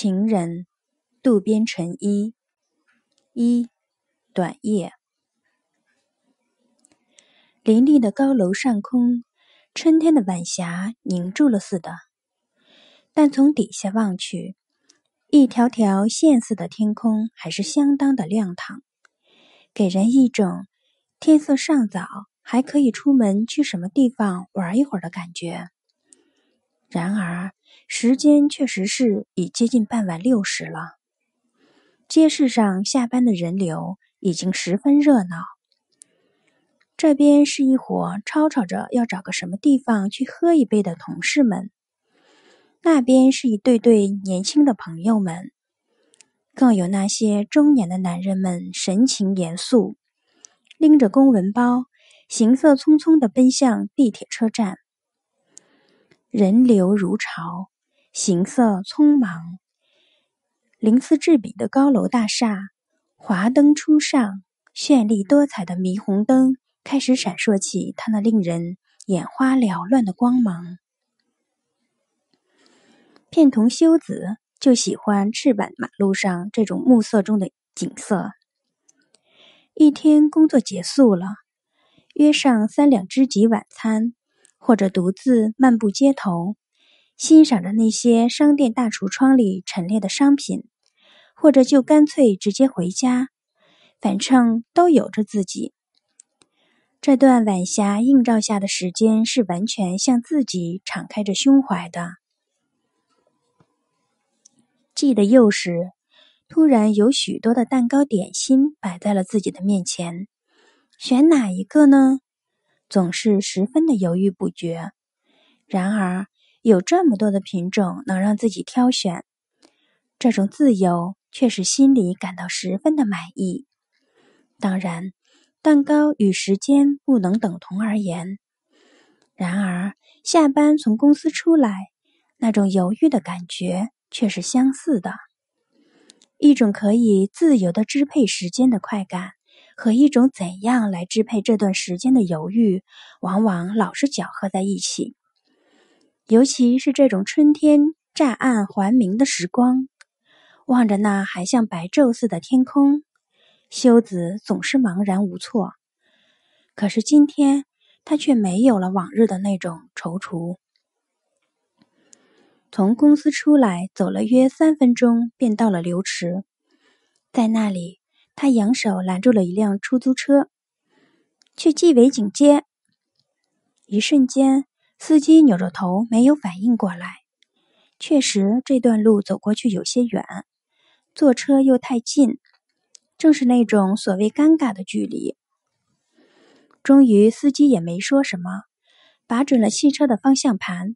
情人，渡边淳一。一，短夜。林立的高楼上空，春天的晚霞凝住了似的。但从底下望去，一条条线似的天空还是相当的亮堂，给人一种天色尚早，还可以出门去什么地方玩一会儿的感觉。然而。时间确实是已接近傍晚六时了，街市上下班的人流已经十分热闹。这边是一伙吵吵着要找个什么地方去喝一杯的同事们，那边是一对对年轻的朋友们，更有那些中年的男人们神情严肃，拎着公文包，行色匆匆的奔向地铁车站。人流如潮，行色匆忙。鳞次栉比的高楼大厦，华灯初上，绚丽多彩的霓虹灯开始闪烁起它那令人眼花缭乱的光芒。片桐修子就喜欢赤坂马路上这种暮色中的景色。一天工作结束了，约上三两知己晚餐。或者独自漫步街头，欣赏着那些商店大橱窗里陈列的商品，或者就干脆直接回家，反正都有着自己。这段晚霞映照下的时间是完全向自己敞开着胸怀的。记得幼时，突然有许多的蛋糕点心摆在了自己的面前，选哪一个呢？总是十分的犹豫不决，然而有这么多的品种能让自己挑选，这种自由却使心里感到十分的满意。当然，蛋糕与时间不能等同而言，然而下班从公司出来，那种犹豫的感觉却是相似的，一种可以自由的支配时间的快感。和一种怎样来支配这段时间的犹豫，往往老是搅和在一起。尤其是这种春天乍暗还明的时光，望着那还像白昼似的天空，修子总是茫然无措。可是今天，他却没有了往日的那种踌躇。从公司出来，走了约三分钟，便到了流池，在那里。他扬手拦住了一辆出租车，去纪委警街。一瞬间，司机扭着头，没有反应过来。确实，这段路走过去有些远，坐车又太近，正是那种所谓尴尬的距离。终于，司机也没说什么，把准了汽车的方向盘。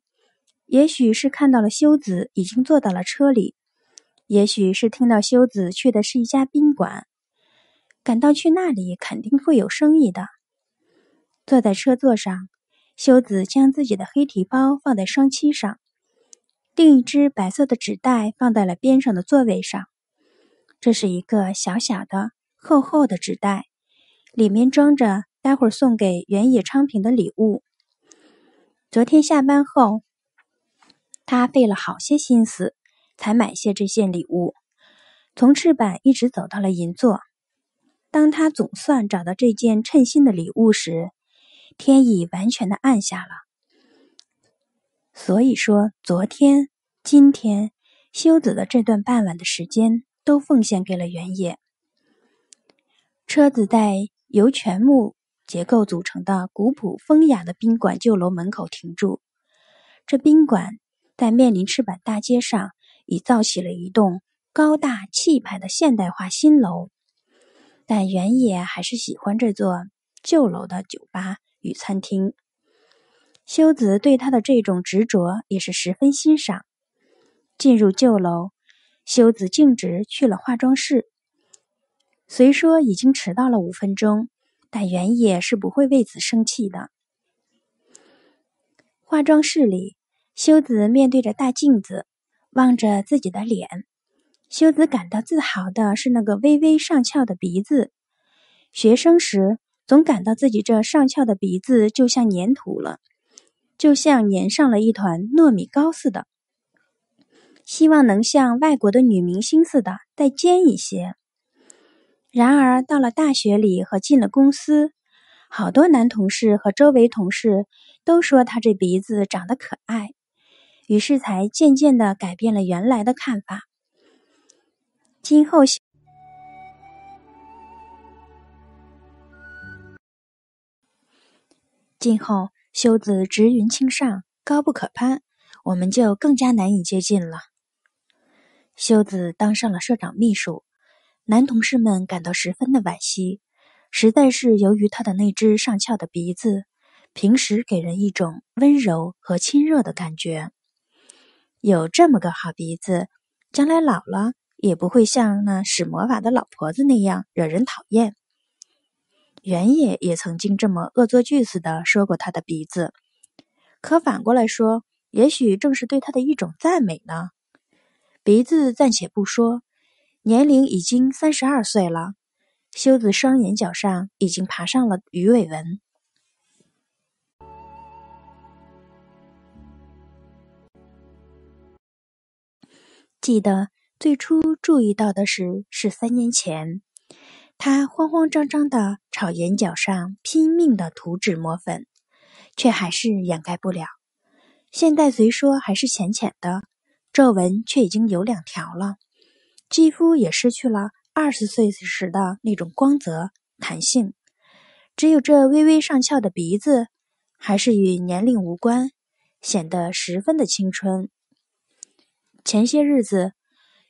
也许是看到了修子已经坐到了车里，也许是听到修子去的是一家宾馆。赶到去那里肯定会有生意的。坐在车座上，修子将自己的黑提包放在双膝上，另一只白色的纸袋放在了边上的座位上。这是一个小小的、厚厚的纸袋，里面装着待会儿送给原野昌平的礼物。昨天下班后，他费了好些心思才买下这件礼物，从赤坂一直走到了银座。当他总算找到这件称心的礼物时，天已完全的暗下了。所以说，昨天、今天，修子的这段傍晚的时间都奉献给了原野。车子在由全木结构组成的古朴风雅的宾馆旧楼门口停住。这宾馆在面临赤坂大街上，已造起了一栋高大气派的现代化新楼。但原野还是喜欢这座旧楼的酒吧与餐厅。修子对他的这种执着也是十分欣赏。进入旧楼，修子径直去了化妆室。虽说已经迟到了五分钟，但原野是不会为此生气的。化妆室里，修子面对着大镜子，望着自己的脸。修子感到自豪的是那个微微上翘的鼻子。学生时总感到自己这上翘的鼻子就像粘土了，就像粘上了一团糯米糕似的，希望能像外国的女明星似的再尖一些。然而到了大学里和进了公司，好多男同事和周围同事都说他这鼻子长得可爱，于是才渐渐的改变了原来的看法。今后，今后，修子直云青上高不可攀，我们就更加难以接近了。修子当上了社长秘书，男同事们感到十分的惋惜，实在是由于他的那只上翘的鼻子，平时给人一种温柔和亲热的感觉。有这么个好鼻子，将来老了。也不会像那使魔法的老婆子那样惹人讨厌。原野也曾经这么恶作剧似的说过他的鼻子，可反过来说，也许正是对他的一种赞美呢。鼻子暂且不说，年龄已经三十二岁了，修子双眼角上已经爬上了鱼尾纹。记得。最初注意到的是，是三年前，他慌慌张张的朝眼角上拼命的涂脂抹粉，却还是掩盖不了。现在虽说还是浅浅的皱纹，却已经有两条了。肌肤也失去了二十岁时时的那种光泽、弹性，只有这微微上翘的鼻子，还是与年龄无关，显得十分的青春。前些日子。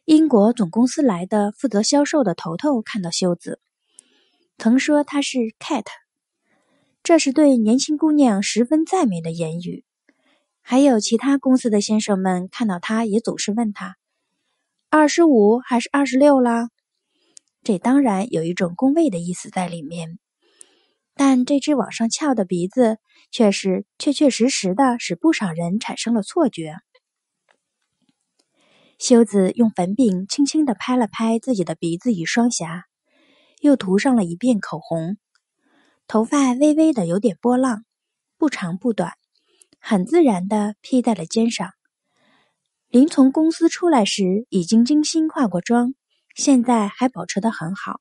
英国总公司来的负责销售的头头看到秀子，曾说她是 “cat”，这是对年轻姑娘十分赞美的言语。还有其他公司的先生们看到她，也总是问她：“二十五还是二十六啦？”这当然有一种恭维的意思在里面，但这只往上翘的鼻子，却是确确实实的使不少人产生了错觉。修子用粉饼轻轻地拍了拍自己的鼻子与双颊，又涂上了一遍口红。头发微微的有点波浪，不长不短，很自然地披在了肩上。临从公司出来时已经精心化过妆，现在还保持的很好。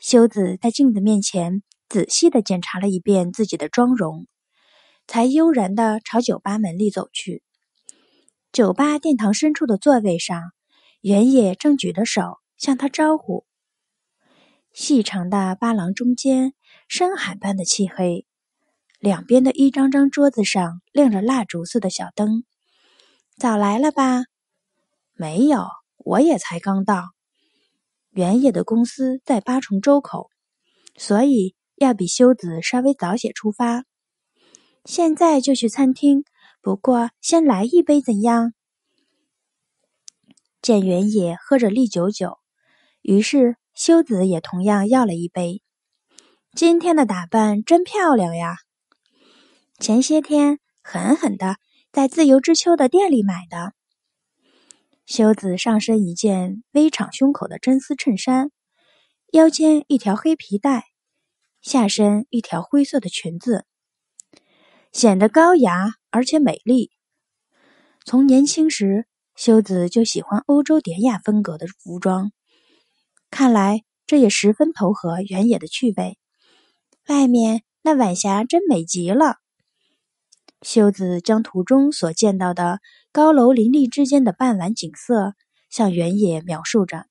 修子在镜子面前仔细地检查了一遍自己的妆容，才悠然地朝酒吧门里走去。酒吧殿堂深处的座位上，原野正举着手向他招呼。细长的巴廊中间，深海般的漆黑；两边的一张张桌子上，亮着蜡烛似的小灯。早来了吧？没有，我也才刚到。原野的公司在八重洲口，所以要比修子稍微早些出发。现在就去餐厅。不过，先来一杯怎样？见原野喝着利酒酒，于是修子也同样要了一杯。今天的打扮真漂亮呀！前些天狠狠的在自由之丘的店里买的。修子上身一件微敞胸口的真丝衬衫，腰间一条黑皮带，下身一条灰色的裙子，显得高雅。而且美丽。从年轻时，修子就喜欢欧洲典雅风格的服装，看来这也十分投合原野的趣味。外面那晚霞真美极了。修子将途中所见到的高楼林立之间的傍晚景色向原野描述着，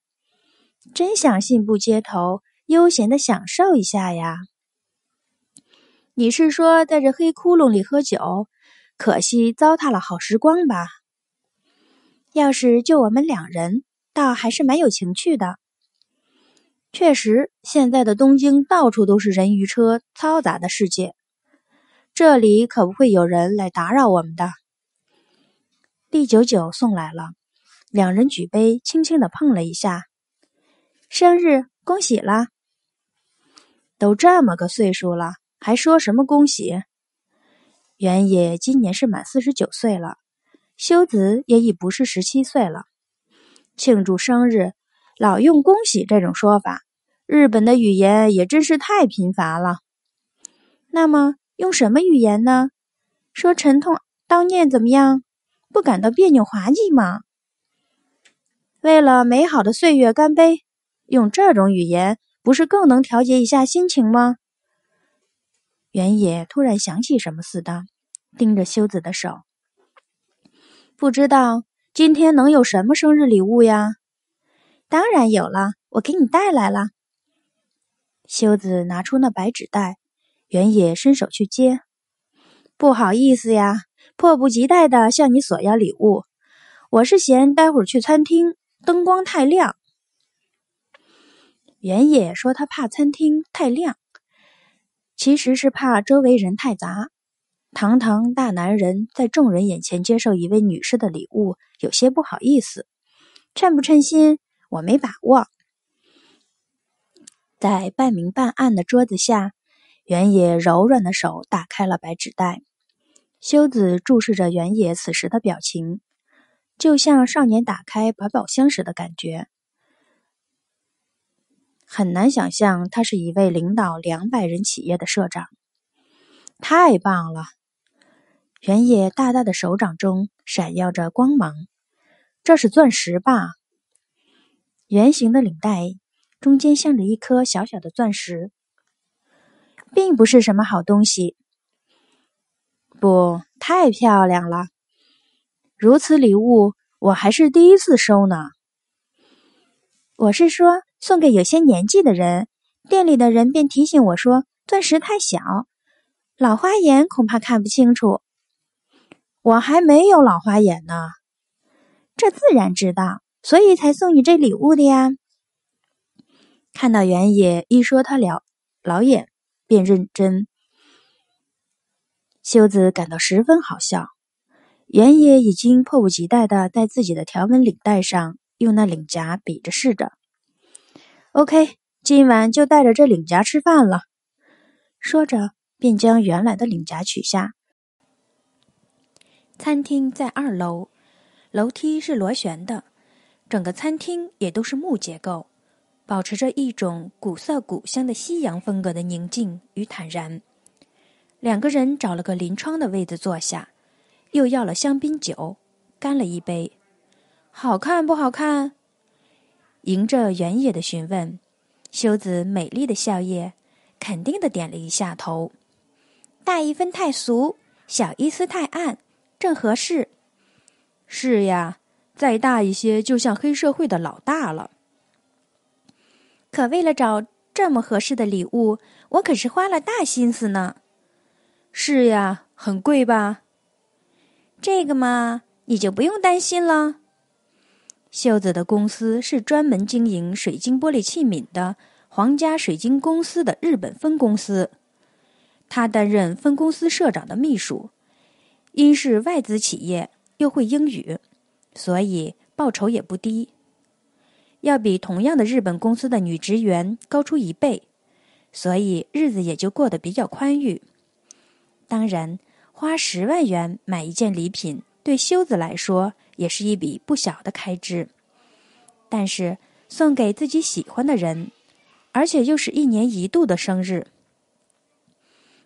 真想信步街头，悠闲的享受一下呀。你是说在这黑窟窿里喝酒？可惜糟蹋了好时光吧。要是就我们两人，倒还是蛮有情趣的。确实，现在的东京到处都是人鱼车，嘈杂的世界，这里可不会有人来打扰我们的。第九九送来了，两人举杯，轻轻的碰了一下。生日，恭喜啦！都这么个岁数了，还说什么恭喜？原野今年是满四十九岁了，修子也已不是十七岁了。庆祝生日，老用“恭喜”这种说法，日本的语言也真是太贫乏了。那么用什么语言呢？说“沉痛悼念”怎么样？不感到别扭滑稽吗？为了美好的岁月干杯！用这种语言不是更能调节一下心情吗？原野突然想起什么似的，盯着修子的手，不知道今天能有什么生日礼物呀？当然有了，我给你带来了。修子拿出那白纸袋，原野伸手去接，不好意思呀，迫不及待地向你索要礼物。我是嫌待会儿去餐厅灯光太亮。原野说他怕餐厅太亮。其实是怕周围人太杂，堂堂大男人在众人眼前接受一位女士的礼物，有些不好意思。称不称心，我没把握。在半明半暗的桌子下，原野柔软的手打开了白纸袋。修子注视着原野此时的表情，就像少年打开百宝箱时的感觉。很难想象他是一位领导两百人企业的社长，太棒了！原野大大的手掌中闪耀着光芒，这是钻石吧？圆形的领带中间镶着一颗小小的钻石，并不是什么好东西。不，太漂亮了，如此礼物我还是第一次收呢。我是说。送给有些年纪的人，店里的人便提醒我说：“钻石太小，老花眼恐怕看不清楚。”我还没有老花眼呢，这自然知道，所以才送你这礼物的呀。看到原野一说他了老眼，便认真。修子感到十分好笑，原野已经迫不及待的在自己的条纹领带上用那领夹比着试着。OK，今晚就带着这领夹吃饭了。说着，便将原来的领夹取下。餐厅在二楼，楼梯是螺旋的，整个餐厅也都是木结构，保持着一种古色古香的西洋风格的宁静与坦然。两个人找了个临窗的位子坐下，又要了香槟酒，干了一杯。好看不好看？迎着原野的询问，修子美丽的笑靥，肯定的点了一下头。大一分太俗，小一丝太暗，正合适。是呀，再大一些就像黑社会的老大了。可为了找这么合适的礼物，我可是花了大心思呢。是呀，很贵吧？这个嘛，你就不用担心了。秀子的公司是专门经营水晶玻璃器皿的皇家水晶公司的日本分公司，她担任分公司社长的秘书，因是外资企业又会英语，所以报酬也不低，要比同样的日本公司的女职员高出一倍，所以日子也就过得比较宽裕。当然，花十万元买一件礼品，对修子来说。也是一笔不小的开支，但是送给自己喜欢的人，而且又是一年一度的生日，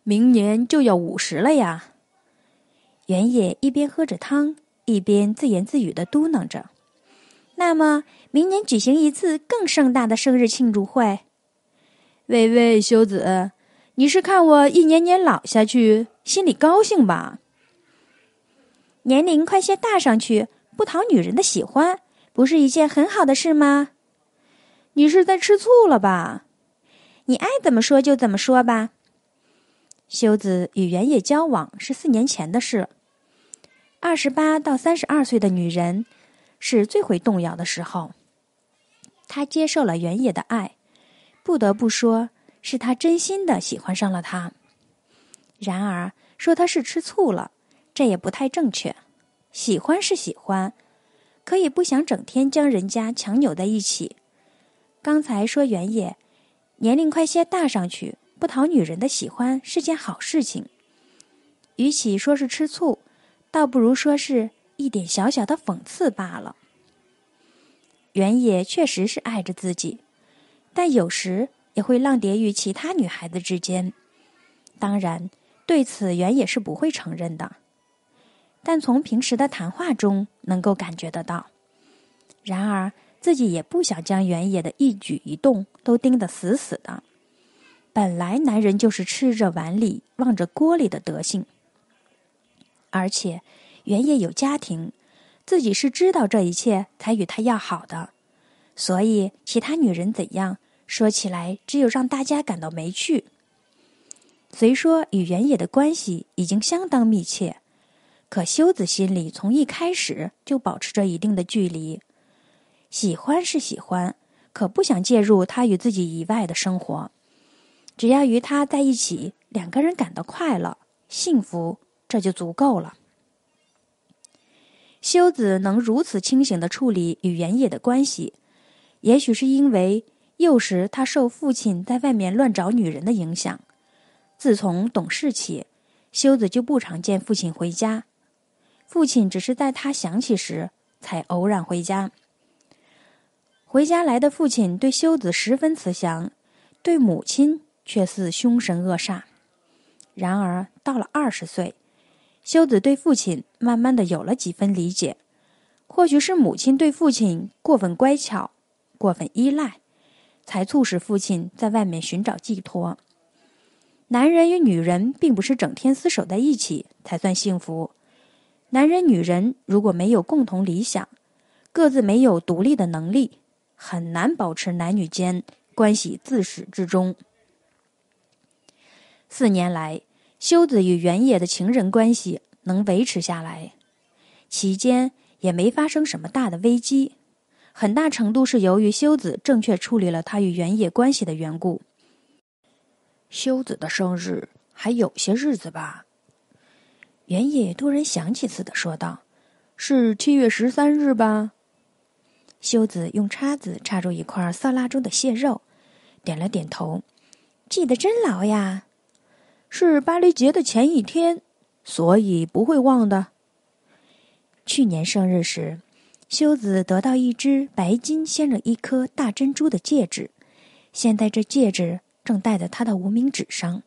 明年就要五十了呀。原野一边喝着汤，一边自言自语的嘟囔着：“那么，明年举行一次更盛大的生日庆祝会。”喂喂，修子，你是看我一年年老下去，心里高兴吧？年龄快些大上去。不讨女人的喜欢，不是一件很好的事吗？你是在吃醋了吧？你爱怎么说就怎么说吧。修子与原野交往是四年前的事，二十八到三十二岁的女人是最会动摇的时候。她接受了原野的爱，不得不说是她真心的喜欢上了他。然而说她是吃醋了，这也不太正确。喜欢是喜欢，可以不想整天将人家强扭在一起。刚才说原野，年龄快些大上去，不讨女人的喜欢是件好事情。与其说是吃醋，倒不如说是一点小小的讽刺罢了。原野确实是爱着自己，但有时也会浪蝶于其他女孩子之间。当然，对此原野是不会承认的。但从平时的谈话中能够感觉得到，然而自己也不想将原野的一举一动都盯得死死的。本来男人就是吃着碗里望着锅里的德性，而且原野有家庭，自己是知道这一切才与他要好的，所以其他女人怎样说起来，只有让大家感到没趣。虽说与原野的关系已经相当密切。可修子心里从一开始就保持着一定的距离，喜欢是喜欢，可不想介入他与自己以外的生活。只要与他在一起，两个人感到快乐、幸福，这就足够了。修子能如此清醒的处理与原野的关系，也许是因为幼时他受父亲在外面乱找女人的影响。自从懂事起，修子就不常见父亲回家。父亲只是在他想起时才偶然回家。回家来的父亲对修子十分慈祥，对母亲却似凶神恶煞。然而到了二十岁，修子对父亲慢慢的有了几分理解。或许是母亲对父亲过分乖巧、过分依赖，才促使父亲在外面寻找寄托。男人与女人并不是整天厮守在一起才算幸福。男人、女人如果没有共同理想，各自没有独立的能力，很难保持男女间关系自始至终。四年来，修子与原野的情人关系能维持下来，期间也没发生什么大的危机，很大程度是由于修子正确处理了他与原野关系的缘故。修子的生日还有些日子吧。原野突然想起似的说道：“是七月十三日吧。”修子用叉子叉住一块色拉中的蟹肉，点了点头：“记得真牢呀，是巴黎节的前一天，所以不会忘的。”去年生日时，修子得到一只白金镶着一颗大珍珠的戒指，现在这戒指正戴在她的无名指上。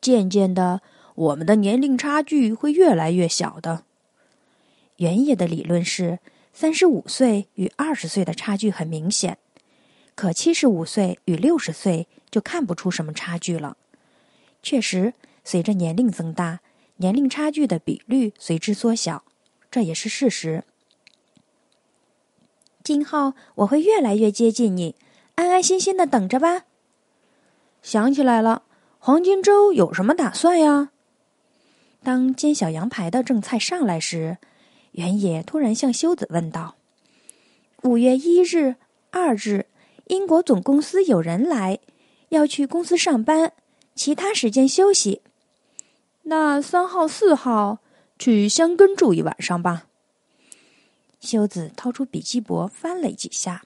渐渐的。我们的年龄差距会越来越小的。原野的理论是，三十五岁与二十岁的差距很明显，可七十五岁与六十岁就看不出什么差距了。确实，随着年龄增大，年龄差距的比率随之缩小，这也是事实。今后我会越来越接近你，安安心心的等着吧。想起来了，黄金周有什么打算呀？当煎小羊排的正菜上来时，原野突然向修子问道：“五月一日、二日，英国总公司有人来，要去公司上班，其他时间休息。那三号、四号去香根住一晚上吧。”修子掏出笔记簿翻了几下，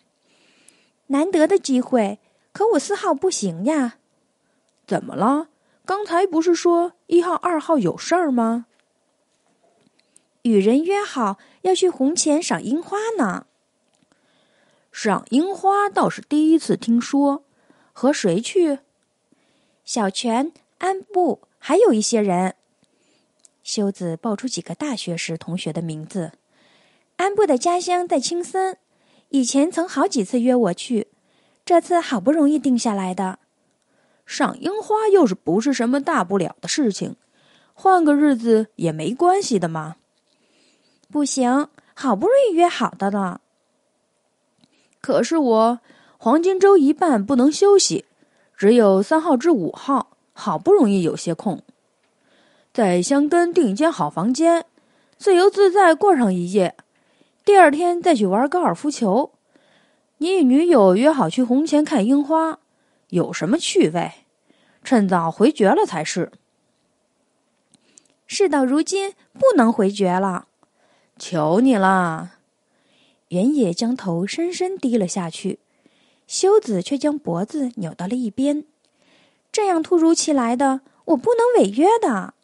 难得的机会，可我四号不行呀。怎么了？刚才不是说？一号、二号有事儿吗？与人约好要去红前赏樱花呢。赏樱花倒是第一次听说，和谁去？小泉、安部，还有一些人。修子报出几个大学时同学的名字。安部的家乡在青森，以前曾好几次约我去，这次好不容易定下来的。赏樱花又是不是什么大不了的事情？换个日子也没关系的嘛。不行，好不容易约好的了。可是我黄金周一半不能休息，只有三号至五号，好不容易有些空，在香根订一间好房间，自由自在过上一夜，第二天再去玩高尔夫球。你与女友约好去红前看樱花。有什么趣味？趁早回绝了才是。事到如今，不能回绝了，求你了。原野将头深深低了下去，修子却将脖子扭到了一边。这样突如其来的，我不能违约的。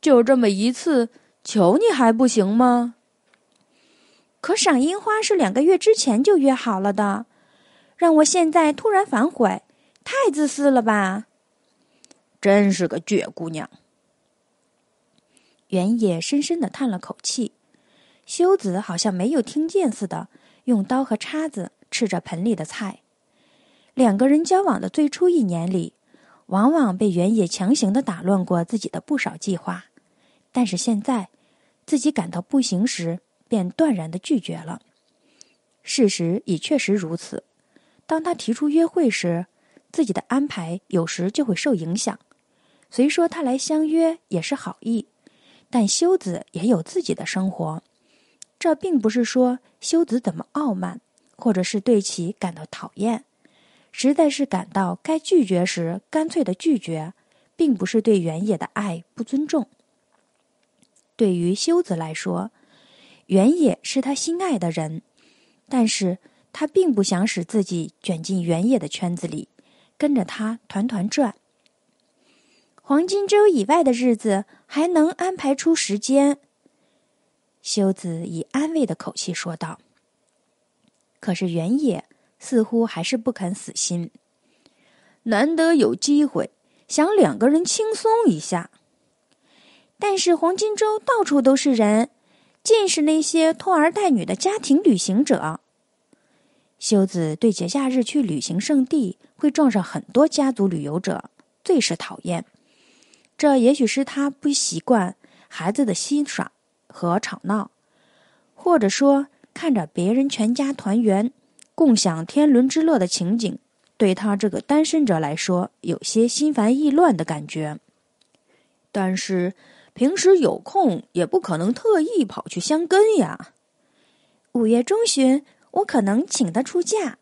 就这么一次，求你还不行吗？可赏樱花是两个月之前就约好了的。让我现在突然反悔，太自私了吧！真是个倔姑娘。原野深深的叹了口气，修子好像没有听见似的，用刀和叉子吃着盆里的菜。两个人交往的最初一年里，往往被原野强行的打乱过自己的不少计划，但是现在，自己感到不行时，便断然的拒绝了。事实已确实如此。当他提出约会时，自己的安排有时就会受影响。虽说他来相约也是好意，但修子也有自己的生活。这并不是说修子怎么傲慢，或者是对其感到讨厌，实在是感到该拒绝时干脆的拒绝，并不是对原野的爱不尊重。对于修子来说，原野是他心爱的人，但是。他并不想使自己卷进原野的圈子里，跟着他团团转。黄金周以外的日子还能安排出时间，修子以安慰的口气说道。可是原野似乎还是不肯死心，难得有机会，想两个人轻松一下。但是黄金周到处都是人，尽是那些拖儿带女的家庭旅行者。修子对节假日去旅行圣地会撞上很多家族旅游者，最是讨厌。这也许是他不习惯孩子的嬉耍和吵闹，或者说看着别人全家团圆、共享天伦之乐的情景，对他这个单身者来说有些心烦意乱的感觉。但是平时有空也不可能特意跑去香根呀。五月中旬。我可能请他出假。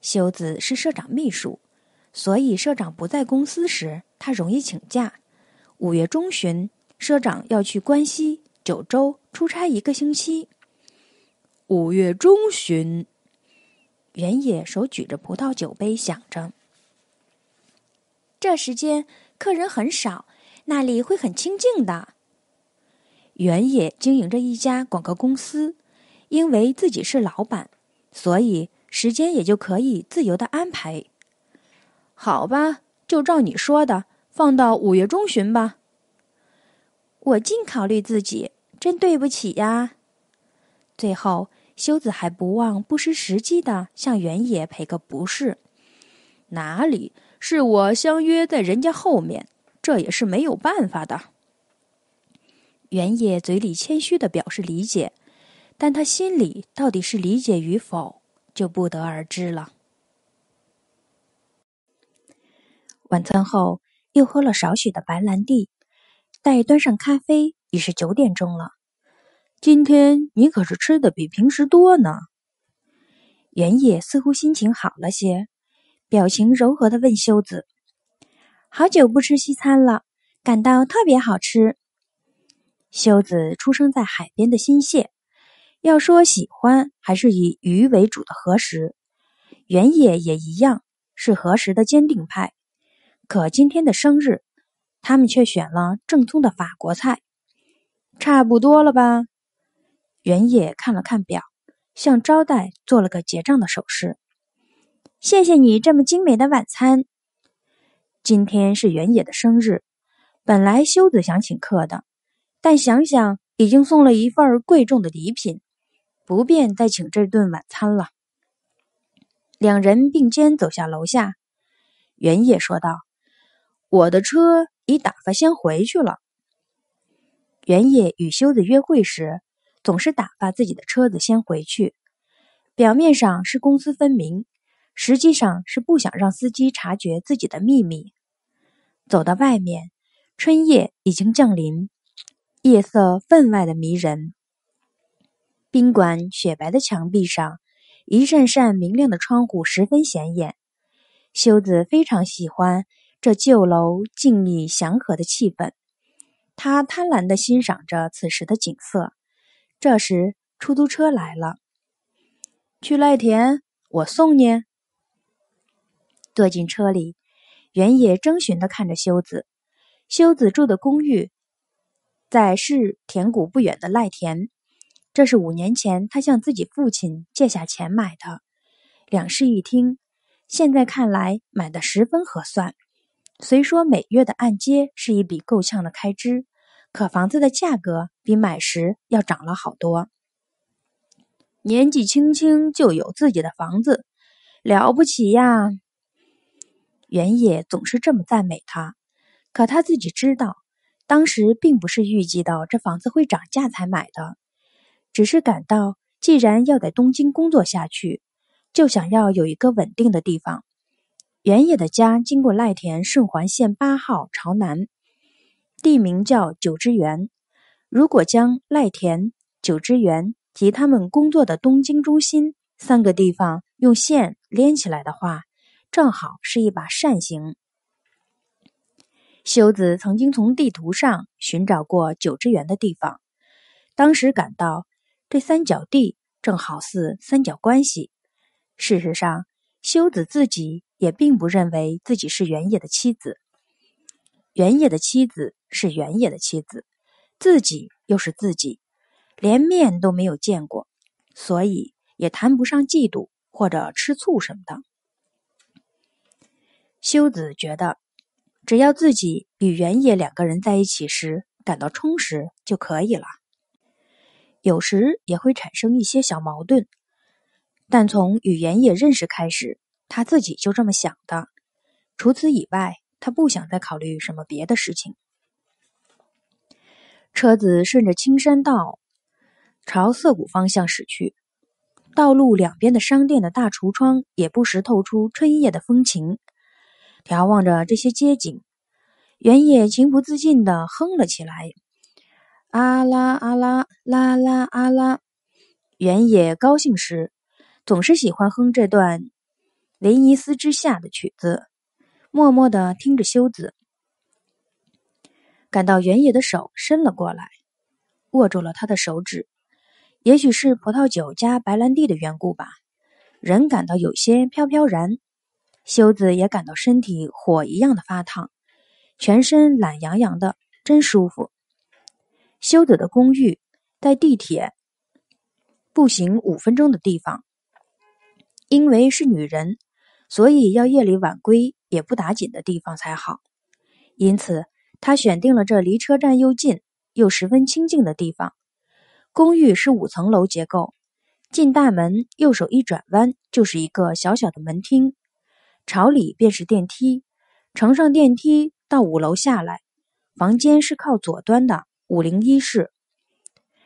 修子是社长秘书，所以社长不在公司时，他容易请假。五月中旬，社长要去关西九州出差一个星期。五月中旬，原野手举着葡萄酒杯想着，这时间客人很少，那里会很清静的。原野经营着一家广告公司。因为自己是老板，所以时间也就可以自由的安排。好吧，就照你说的，放到五月中旬吧。我尽考虑自己，真对不起呀。最后，修子还不忘不失时机的向原野赔个不是。哪里是我相约在人家后面，这也是没有办法的。原野嘴里谦虚的表示理解。但他心里到底是理解与否，就不得而知了。晚餐后又喝了少许的白兰地，待端上咖啡已是九点钟了。今天你可是吃的比平时多呢。原野似乎心情好了些，表情柔和的问修子：“好久不吃西餐了，感到特别好吃。”修子出生在海边的新泻。要说喜欢，还是以鱼为主的河食。原野也一样是河时的坚定派。可今天的生日，他们却选了正宗的法国菜，差不多了吧？原野看了看表，向招待做了个结账的手势。谢谢你这么精美的晚餐。今天是原野的生日，本来修子想请客的，但想想已经送了一份贵重的礼品。不便再请这顿晚餐了。两人并肩走下楼下，原野说道：“我的车已打发先回去了。”原野与修子约会时，总是打发自己的车子先回去，表面上是公私分明，实际上是不想让司机察觉自己的秘密。走到外面，春夜已经降临，夜色分外的迷人。宾馆雪白的墙壁上，一扇扇明亮的窗户十分显眼。修子非常喜欢这旧楼静谧祥和的气氛，他贪婪的欣赏着此时的景色。这时，出租车来了，去赖田，我送你。坐进车里，原野征询的看着修子。修子住的公寓在市田谷不远的赖田。这是五年前他向自己父亲借下钱买的，两室一厅。现在看来，买的十分合算。虽说每月的按揭是一笔够呛的开支，可房子的价格比买时要涨了好多。年纪轻轻就有自己的房子，了不起呀！原野总是这么赞美他，可他自己知道，当时并不是预计到这房子会涨价才买的。只是感到，既然要在东京工作下去，就想要有一个稳定的地方。原野的家经过濑田顺环线八号朝南，地名叫九之园。如果将濑田、九之园及他们工作的东京中心三个地方用线连起来的话，正好是一把扇形。修子曾经从地图上寻找过九之园的地方，当时感到。这三角地正好似三角关系。事实上，修子自己也并不认为自己是原野的妻子。原野的妻子是原野的妻子，自己又是自己，连面都没有见过，所以也谈不上嫉妒或者吃醋什么的。修子觉得，只要自己与原野两个人在一起时感到充实就可以了。有时也会产生一些小矛盾，但从与原野认识开始，他自己就这么想的。除此以外，他不想再考虑什么别的事情。车子顺着青山道朝涩谷方向驶去，道路两边的商店的大橱窗也不时透出春夜的风情。眺望着这些街景，原野情不自禁的哼了起来。阿拉阿拉啦啦阿拉，原野高兴时，总是喜欢哼这段《威尼斯之夏》的曲子，默默的听着修子。感到原野的手伸了过来，握住了他的手指。也许是葡萄酒加白兰地的缘故吧，人感到有些飘飘然。修子也感到身体火一样的发烫，全身懒洋洋的，真舒服。修德的公寓在地铁步行五分钟的地方。因为是女人，所以要夜里晚归也不打紧的地方才好。因此，他选定了这离车站又近又十分清静的地方。公寓是五层楼结构，进大门右手一转弯就是一个小小的门厅，朝里便是电梯。乘上电梯到五楼下来，房间是靠左端的。五零一室，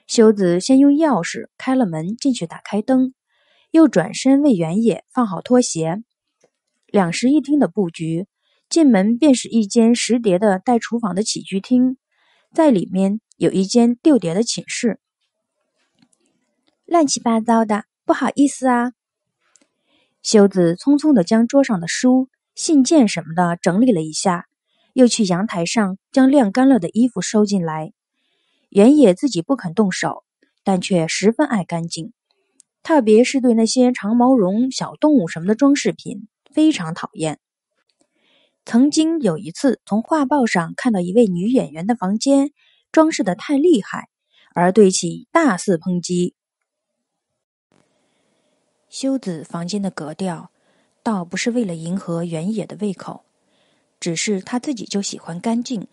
修子先用钥匙开了门，进去打开灯，又转身为原野放好拖鞋。两室一厅的布局，进门便是一间十叠的带厨房的起居厅，在里面有一间六叠的寝室。乱七八糟的，不好意思啊。修子匆匆的将桌上的书、信件什么的整理了一下，又去阳台上将晾干了的衣服收进来。原野自己不肯动手，但却十分爱干净，特别是对那些长毛绒、小动物什么的装饰品非常讨厌。曾经有一次，从画报上看到一位女演员的房间装饰的太厉害，而对其大肆抨击。修子房间的格调，倒不是为了迎合原野的胃口，只是他自己就喜欢干净。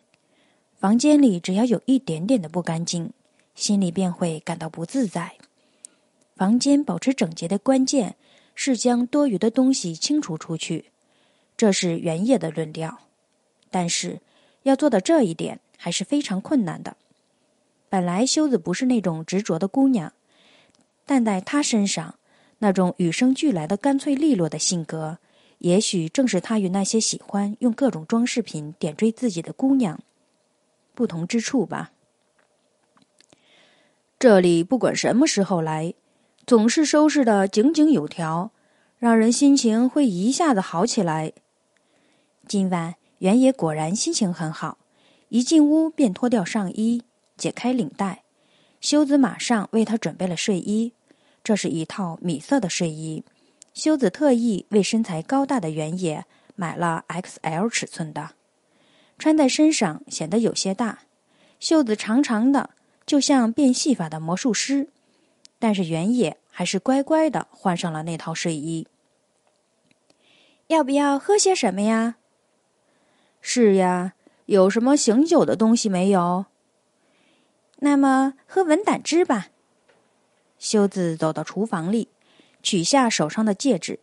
房间里只要有一点点的不干净，心里便会感到不自在。房间保持整洁的关键是将多余的东西清除出去，这是原野的论调。但是要做到这一点还是非常困难的。本来修子不是那种执着的姑娘，但在她身上，那种与生俱来的干脆利落的性格，也许正是她与那些喜欢用各种装饰品点缀自己的姑娘。不同之处吧。这里不管什么时候来，总是收拾的井井有条，让人心情会一下子好起来。今晚原野果然心情很好，一进屋便脱掉上衣，解开领带。修子马上为他准备了睡衣，这是一套米色的睡衣。修子特意为身材高大的原野买了 XL 尺寸的。穿在身上显得有些大，袖子长长的，就像变戏法的魔术师。但是原野还是乖乖的换上了那套睡衣。要不要喝些什么呀？是呀，有什么醒酒的东西没有？那么喝文胆汁吧。修子走到厨房里，取下手上的戒指，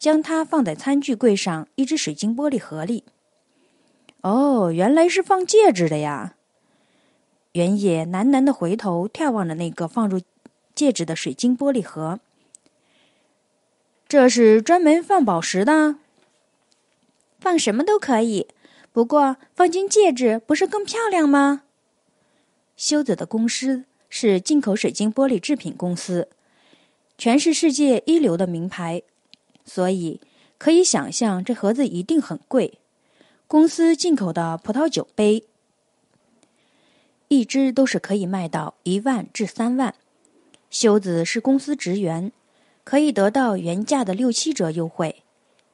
将它放在餐具柜上一只水晶玻璃盒里。哦，原来是放戒指的呀。原野喃喃的回头眺望着那个放入戒指的水晶玻璃盒，这是专门放宝石的，放什么都可以。不过放进戒指不是更漂亮吗？修子的公司是进口水晶玻璃制品公司，全是世界一流的名牌，所以可以想象这盒子一定很贵。公司进口的葡萄酒杯，一只都是可以卖到一万至三万。修子是公司职员，可以得到原价的六七折优惠。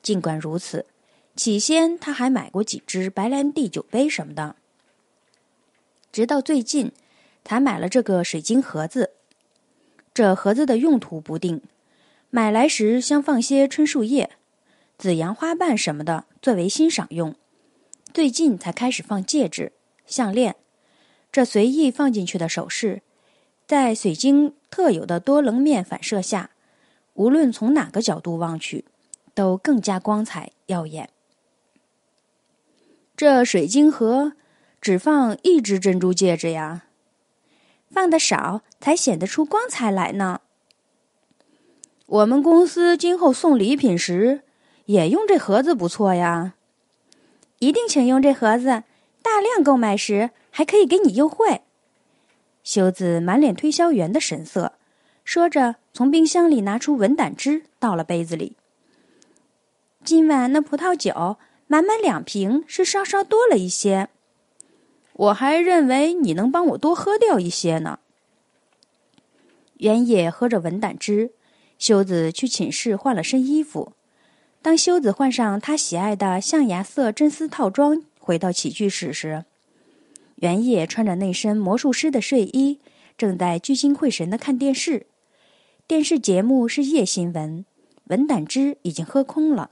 尽管如此，起先他还买过几只白兰地酒杯什么的，直到最近才买了这个水晶盒子。这盒子的用途不定，买来时先放些春树叶、紫杨花瓣什么的，作为欣赏用。最近才开始放戒指、项链，这随意放进去的首饰，在水晶特有的多棱面反射下，无论从哪个角度望去，都更加光彩耀眼。这水晶盒只放一只珍珠戒指呀，放的少才显得出光彩来呢。我们公司今后送礼品时，也用这盒子不错呀。一定请用这盒子，大量购买时还可以给你优惠。修子满脸推销员的神色，说着从冰箱里拿出文胆汁倒了杯子里。今晚那葡萄酒满满两瓶是稍稍多了一些，我还认为你能帮我多喝掉一些呢。原野喝着文胆汁，修子去寝室换了身衣服。当修子换上他喜爱的象牙色真丝套装回到起居室时，原野穿着那身魔术师的睡衣，正在聚精会神的看电视。电视节目是夜新闻，文胆汁已经喝空了，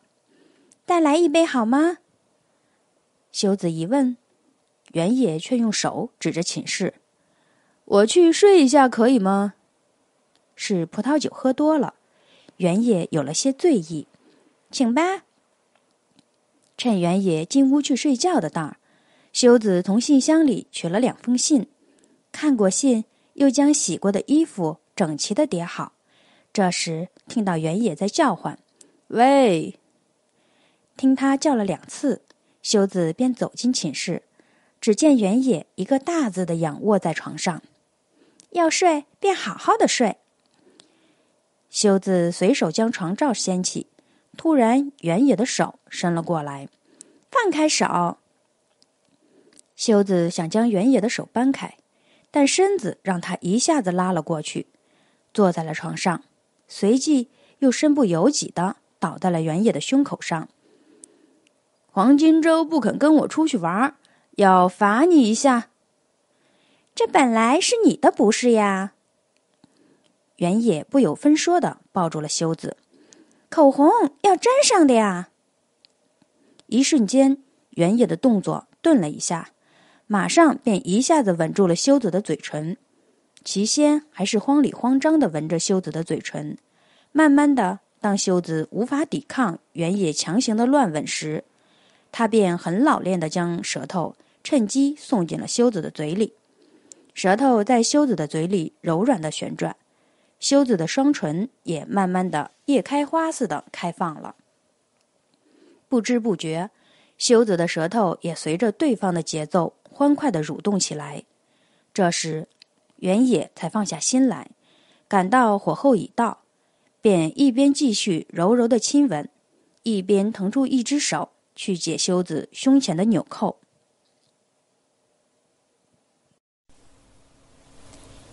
再来一杯好吗？修子一问，原野却用手指着寝室：“我去睡一下可以吗？”是葡萄酒喝多了，原野有了些醉意。请吧。趁原野进屋去睡觉的当儿，修子从信箱里取了两封信，看过信，又将洗过的衣服整齐的叠好。这时听到原野在叫唤：“喂！”听他叫了两次，修子便走进寝室，只见原野一个大字的仰卧在床上，要睡便好好的睡。修子随手将床罩掀起。突然，原野的手伸了过来，放开手。修子想将原野的手搬开，但身子让他一下子拉了过去，坐在了床上，随即又身不由己的倒在了原野的胸口上。黄金周不肯跟我出去玩，要罚你一下。这本来是你的不是呀。原野不由分说的抱住了修子。口红要粘上的呀！一瞬间，原野的动作顿了一下，马上便一下子吻住了修子的嘴唇。起先还是慌里慌张的闻着修子的嘴唇，慢慢的，当修子无法抵抗原野强行的乱吻时，他便很老练的将舌头趁机送进了修子的嘴里，舌头在修子的嘴里柔软的旋转。修子的双唇也慢慢的，叶开花似的开放了。不知不觉，修子的舌头也随着对方的节奏欢快的蠕动起来。这时，原野才放下心来，感到火候已到，便一边继续柔柔的亲吻，一边腾出一只手去解修子胸前的纽扣。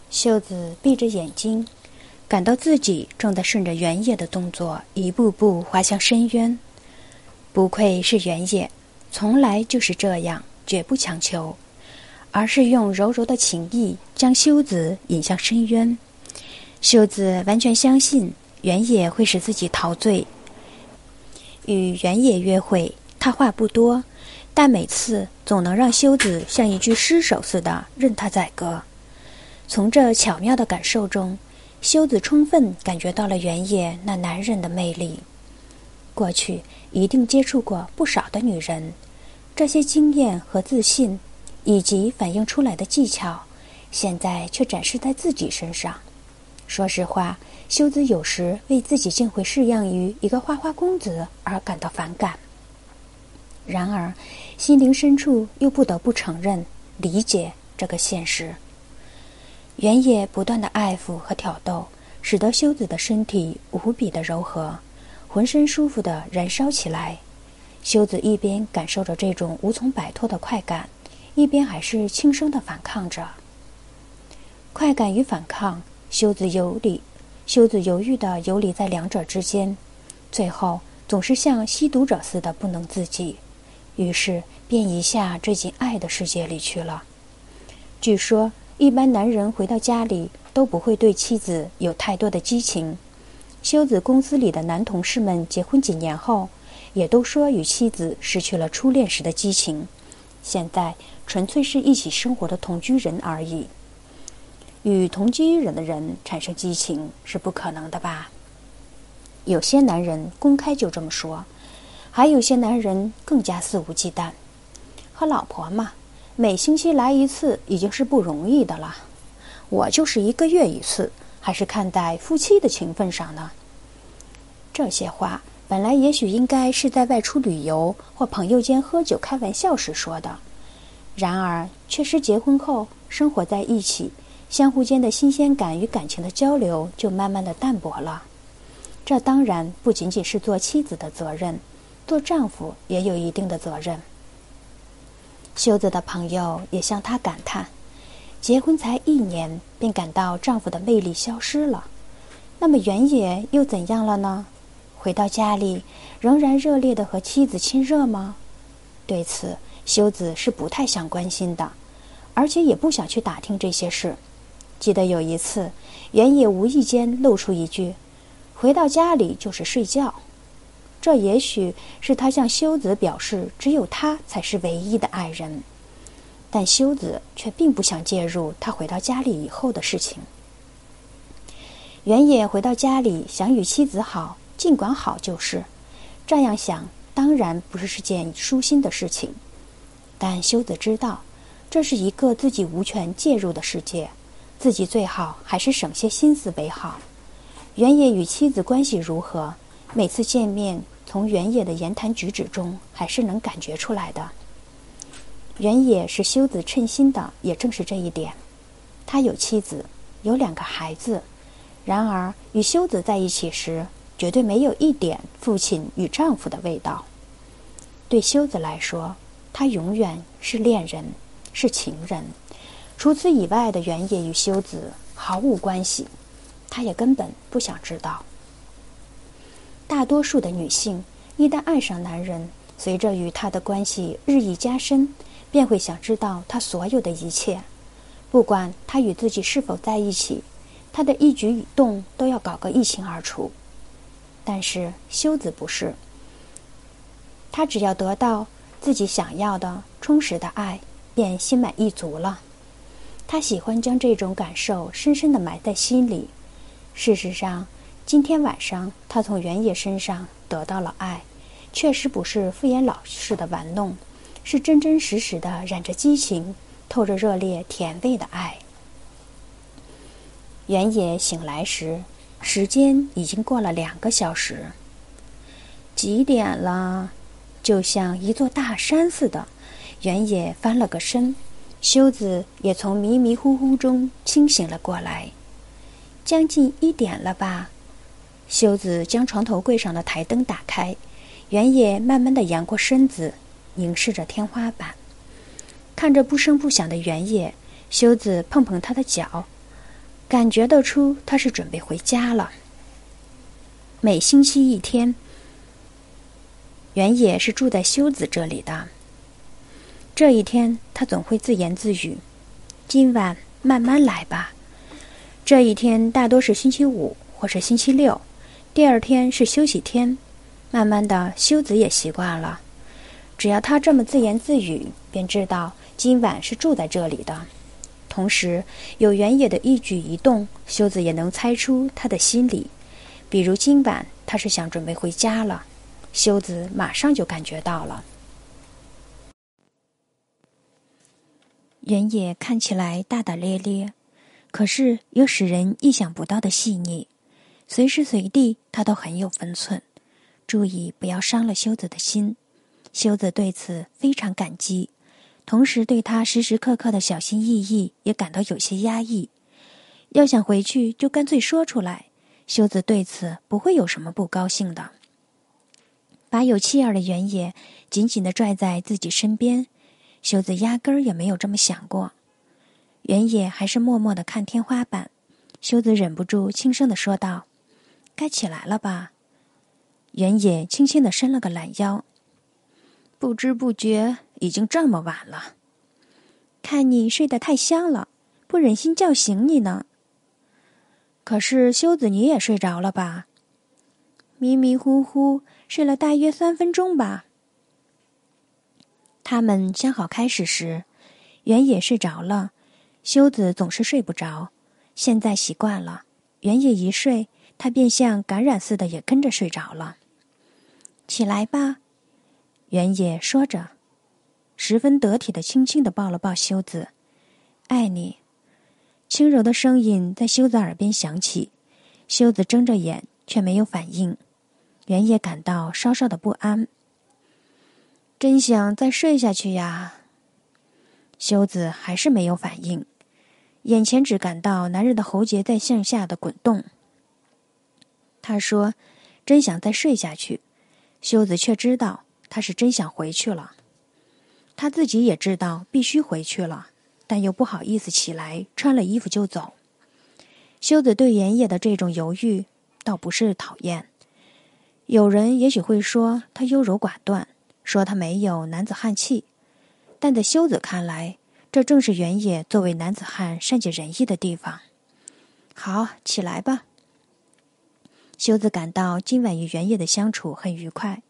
秀子闭着眼睛。感到自己正在顺着原野的动作一步步滑向深渊。不愧是原野，从来就是这样，绝不强求，而是用柔柔的情意将修子引向深渊。修子完全相信原野会使自己陶醉。与原野约会，他话不多，但每次总能让修子像一具尸首似的任他宰割。从这巧妙的感受中。修子充分感觉到了原野那男人的魅力，过去一定接触过不少的女人，这些经验和自信，以及反映出来的技巧，现在却展示在自己身上。说实话，修子有时为自己竟会式样于一个花花公子而感到反感。然而，心灵深处又不得不承认理解这个现实。原野不断的爱抚和挑逗，使得修子的身体无比的柔和，浑身舒服的燃烧起来。修子一边感受着这种无从摆脱的快感，一边还是轻声的反抗着。快感与反抗，修子游离，修子犹豫的游离在两者之间，最后总是像吸毒者似的不能自已，于是便一下坠进爱的世界里去了。据说。一般男人回到家里都不会对妻子有太多的激情。修子公司里的男同事们结婚几年后，也都说与妻子失去了初恋时的激情，现在纯粹是一起生活的同居人而已。与同居人的人产生激情是不可能的吧？有些男人公开就这么说，还有些男人更加肆无忌惮。和老婆嘛。每星期来一次已经是不容易的了，我就是一个月一次，还是看在夫妻的情分上呢。这些话本来也许应该是在外出旅游或朋友间喝酒开玩笑时说的，然而，确实结婚后生活在一起，相互间的新鲜感与感情的交流就慢慢的淡薄了。这当然不仅仅是做妻子的责任，做丈夫也有一定的责任。修子的朋友也向她感叹：“结婚才一年，便感到丈夫的魅力消失了。那么原野又怎样了呢？回到家里，仍然热烈的和妻子亲热吗？”对此，修子是不太想关心的，而且也不想去打听这些事。记得有一次，原野无意间露出一句：“回到家里就是睡觉。”这也许是他向修子表示，只有他才是唯一的爱人。但修子却并不想介入他回到家里以后的事情。原野回到家里，想与妻子好，尽管好就是，这样想当然不是是件舒心的事情。但修子知道，这是一个自己无权介入的世界，自己最好还是省些心思为好。原野与妻子关系如何？每次见面。从原野的言谈举止中，还是能感觉出来的。原野是修子称心的，也正是这一点，他有妻子，有两个孩子，然而与修子在一起时，绝对没有一点父亲与丈夫的味道。对修子来说，他永远是恋人，是情人。除此以外的原野与修子毫无关系，他也根本不想知道。大多数的女性一旦爱上男人，随着与他的关系日益加深，便会想知道他所有的一切，不管他与自己是否在一起，他的一举一动都要搞个一清二楚。但是修子不是，他只要得到自己想要的充实的爱，便心满意足了。他喜欢将这种感受深深的埋在心里。事实上。今天晚上，他从原野身上得到了爱，确实不是敷衍老式的玩弄，是真真实实的染着激情、透着热烈甜味的爱。原野醒来时，时间已经过了两个小时。几点了？就像一座大山似的，原野翻了个身，修子也从迷迷糊糊中清醒了过来。将近一点了吧？修子将床头柜上的台灯打开，原野慢慢的扬过身子，凝视着天花板。看着不声不响的原野，修子碰碰他的脚，感觉得出他是准备回家了。每星期一天，原野是住在修子这里的。这一天他总会自言自语：“今晚慢慢来吧。”这一天大多是星期五或者星期六。第二天是休息天，慢慢的，修子也习惯了。只要他这么自言自语，便知道今晚是住在这里的。同时，有原野的一举一动，修子也能猜出他的心理。比如今晚他是想准备回家了，修子马上就感觉到了。原野看起来大大咧咧，可是又使人意想不到的细腻。随时随地，他都很有分寸，注意不要伤了修子的心。修子对此非常感激，同时对他时时刻刻的小心翼翼也感到有些压抑。要想回去，就干脆说出来，修子对此不会有什么不高兴的。把有妻儿的原野紧紧的拽在自己身边，修子压根儿也没有这么想过。原野还是默默的看天花板，修子忍不住轻声的说道。该起来了吧？原野轻轻的伸了个懒腰。不知不觉已经这么晚了，看你睡得太香了，不忍心叫醒你呢。可是修子，你也睡着了吧？迷迷糊糊睡了大约三分钟吧。他们相好开始时，原野睡着了，修子总是睡不着，现在习惯了。原野一睡。他便像感染似的，也跟着睡着了。起来吧，原野说着，十分得体的轻轻的抱了抱修子，“爱你。”轻柔的声音在修子耳边响起。修子睁着眼，却没有反应。原野感到稍稍的不安。真想再睡下去呀。修子还是没有反应，眼前只感到男人的喉结在向下的滚动。他说：“真想再睡下去。”修子却知道他是真想回去了。他自己也知道必须回去了，但又不好意思起来，穿了衣服就走。修子对原野的这种犹豫，倒不是讨厌。有人也许会说他优柔寡断，说他没有男子汉气，但在修子看来，这正是原野作为男子汉善解人意的地方。好，起来吧。修子感到今晚与原野的相处很愉快。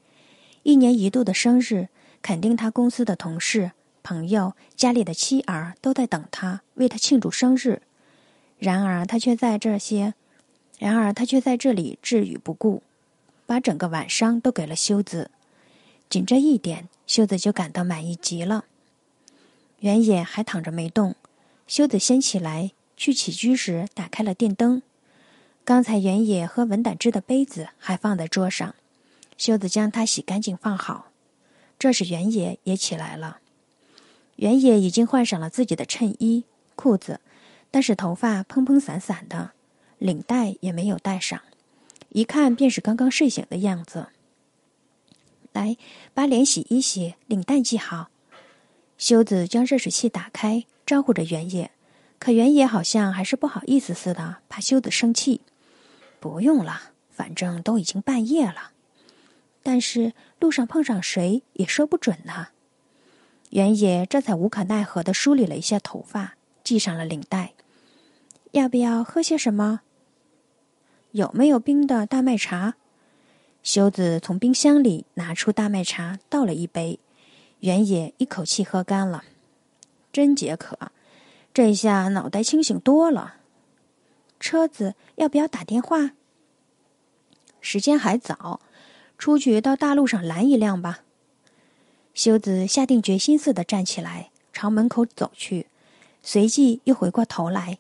一年一度的生日，肯定他公司的同事、朋友、家里的妻儿都在等他为他庆祝生日。然而他却在这些，然而他却在这里置于不顾，把整个晚上都给了修子。仅这一点，修子就感到满意极了。原野还躺着没动，修子先起来去起居时打开了电灯。刚才原野喝文胆汁的杯子还放在桌上，修子将它洗干净放好。这时原野也起来了。原野已经换上了自己的衬衣、裤子，但是头发蓬蓬散散的，领带也没有带上，一看便是刚刚睡醒的样子。来，把脸洗一洗，领带系好。修子将热水器打开，招呼着原野。可原野好像还是不好意思似的，怕修子生气。不用了，反正都已经半夜了。但是路上碰上谁也说不准呢。原野这才无可奈何地梳理了一下头发，系上了领带。要不要喝些什么？有没有冰的大麦茶？修子从冰箱里拿出大麦茶，倒了一杯。原野一口气喝干了，真解渴。这下脑袋清醒多了。车子要不要打电话？时间还早，出去到大路上拦一辆吧。修子下定决心似的站起来，朝门口走去，随即又回过头来：“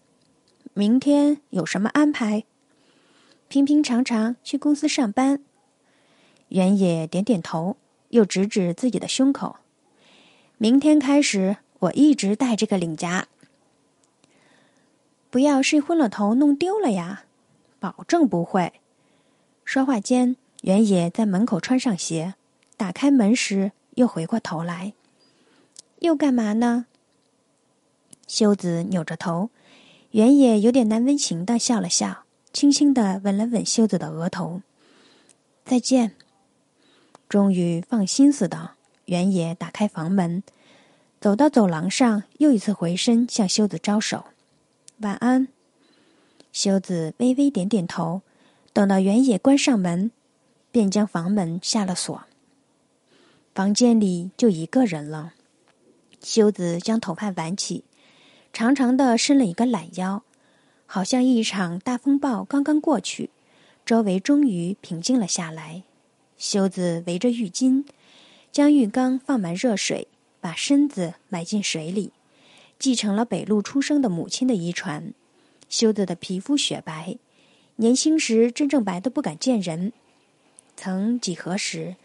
明天有什么安排？平平常常去公司上班。”原野点点头，又指指自己的胸口：“明天开始，我一直戴这个领夹。”不要睡昏了头，弄丢了呀！保证不会。说话间，原野在门口穿上鞋，打开门时又回过头来，又干嘛呢？修子扭着头，原野有点难为情的笑了笑，轻轻的吻了吻修子的额头。再见。终于放心似的，原野打开房门，走到走廊上，又一次回身向修子招手。晚安，修子微微点点头。等到原野关上门，便将房门下了锁。房间里就一个人了。修子将头发挽起，长长的伸了一个懒腰，好像一场大风暴刚刚过去，周围终于平静了下来。修子围着浴巾，将浴缸放满热水，把身子埋进水里。继承了北路出生的母亲的遗传，修子的皮肤雪白，年轻时真正白的不敢见人。曾几何时，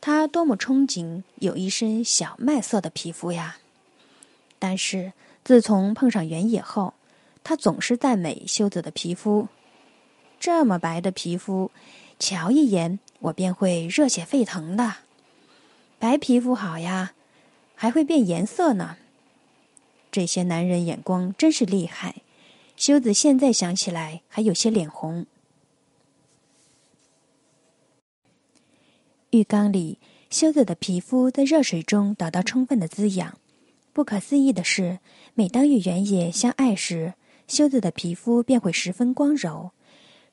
他多么憧憬有一身小麦色的皮肤呀！但是自从碰上原野后，他总是赞美修子的皮肤：这么白的皮肤，瞧一眼我便会热血沸腾的。白皮肤好呀，还会变颜色呢。这些男人眼光真是厉害，修子现在想起来还有些脸红。浴缸里，修子的皮肤在热水中得到充分的滋养。不可思议的是，每当与原野相爱时，修子的皮肤便会十分光柔，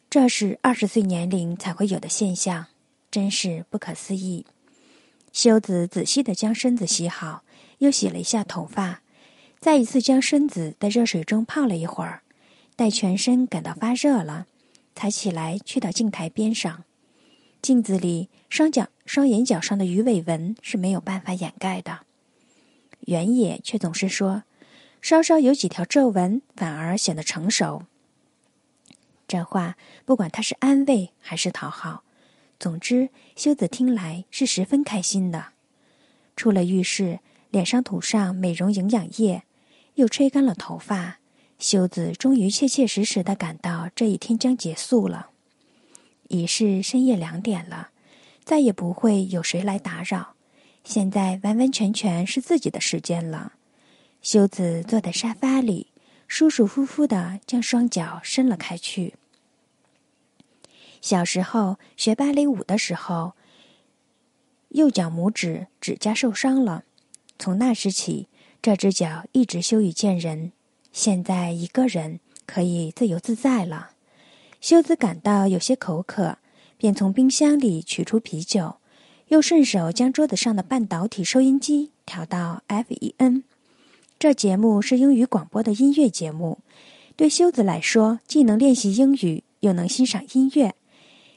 这是二十岁年龄才会有的现象，真是不可思议。修子仔细的将身子洗好，又洗了一下头发。再一次将身子在热水中泡了一会儿，待全身感到发热了，才起来去到镜台边上。镜子里，双脚、双眼角上的鱼尾纹是没有办法掩盖的。原野却总是说：“稍稍有几条皱纹，反而显得成熟。”这话不管他是安慰还是讨好，总之修子听来是十分开心的。出了浴室，脸上涂上美容营养液。又吹干了头发，修子终于切切实实的感到这一天将结束了。已是深夜两点了，再也不会有谁来打扰，现在完完全全是自己的时间了。修子坐在沙发里，舒舒服服的将双脚伸了开去。小时候学芭蕾舞的时候，右脚拇指指甲受伤了，从那时起。这只脚一直羞于见人，现在一个人可以自由自在了。修子感到有些口渴，便从冰箱里取出啤酒，又顺手将桌子上的半导体收音机调到 FEN。这节目是英语广播的音乐节目，对修子来说既能练习英语，又能欣赏音乐。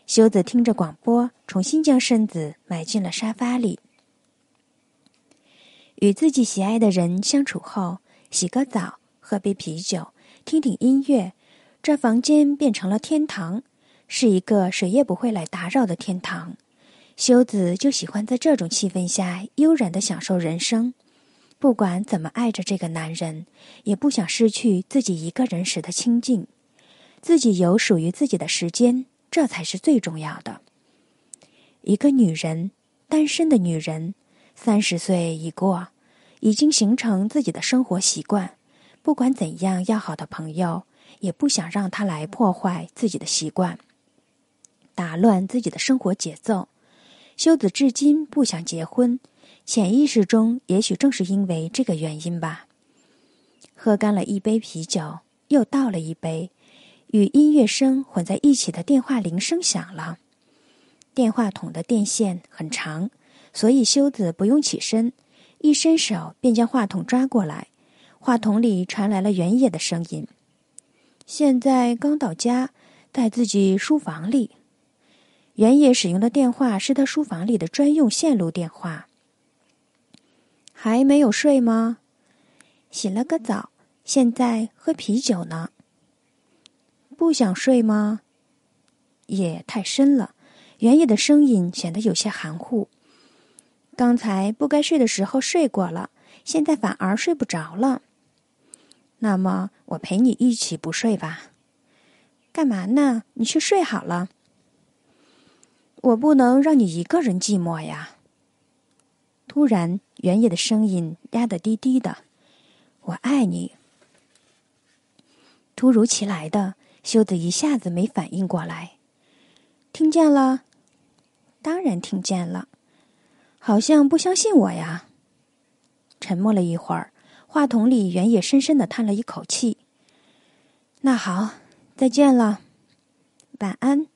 修子听着广播，重新将身子埋进了沙发里。与自己喜爱的人相处后，洗个澡，喝杯啤酒，听听音乐，这房间变成了天堂，是一个谁也不会来打扰的天堂。修子就喜欢在这种气氛下悠然的享受人生。不管怎么爱着这个男人，也不想失去自己一个人时的清静，自己有属于自己的时间，这才是最重要的。一个女人，单身的女人。三十岁已过，已经形成自己的生活习惯。不管怎样要好的朋友，也不想让他来破坏自己的习惯，打乱自己的生活节奏。修子至今不想结婚，潜意识中也许正是因为这个原因吧。喝干了一杯啤酒，又倒了一杯，与音乐声混在一起的电话铃声响了。电话筒的电线很长。所以修子不用起身，一伸手便将话筒抓过来。话筒里传来了原野的声音：“现在刚到家，在自己书房里。”原野使用的电话是他书房里的专用线路电话。还没有睡吗？洗了个澡，现在喝啤酒呢。不想睡吗？夜太深了。原野的声音显得有些含糊。刚才不该睡的时候睡过了，现在反而睡不着了。那么我陪你一起不睡吧。干嘛呢？你去睡好了。我不能让你一个人寂寞呀。突然，原野的声音压得低低的：“我爱你。”突如其来的，修子一下子没反应过来。听见了？当然听见了。好像不相信我呀。沉默了一会儿，话筒里原野深深的叹了一口气。那好，再见了，晚安。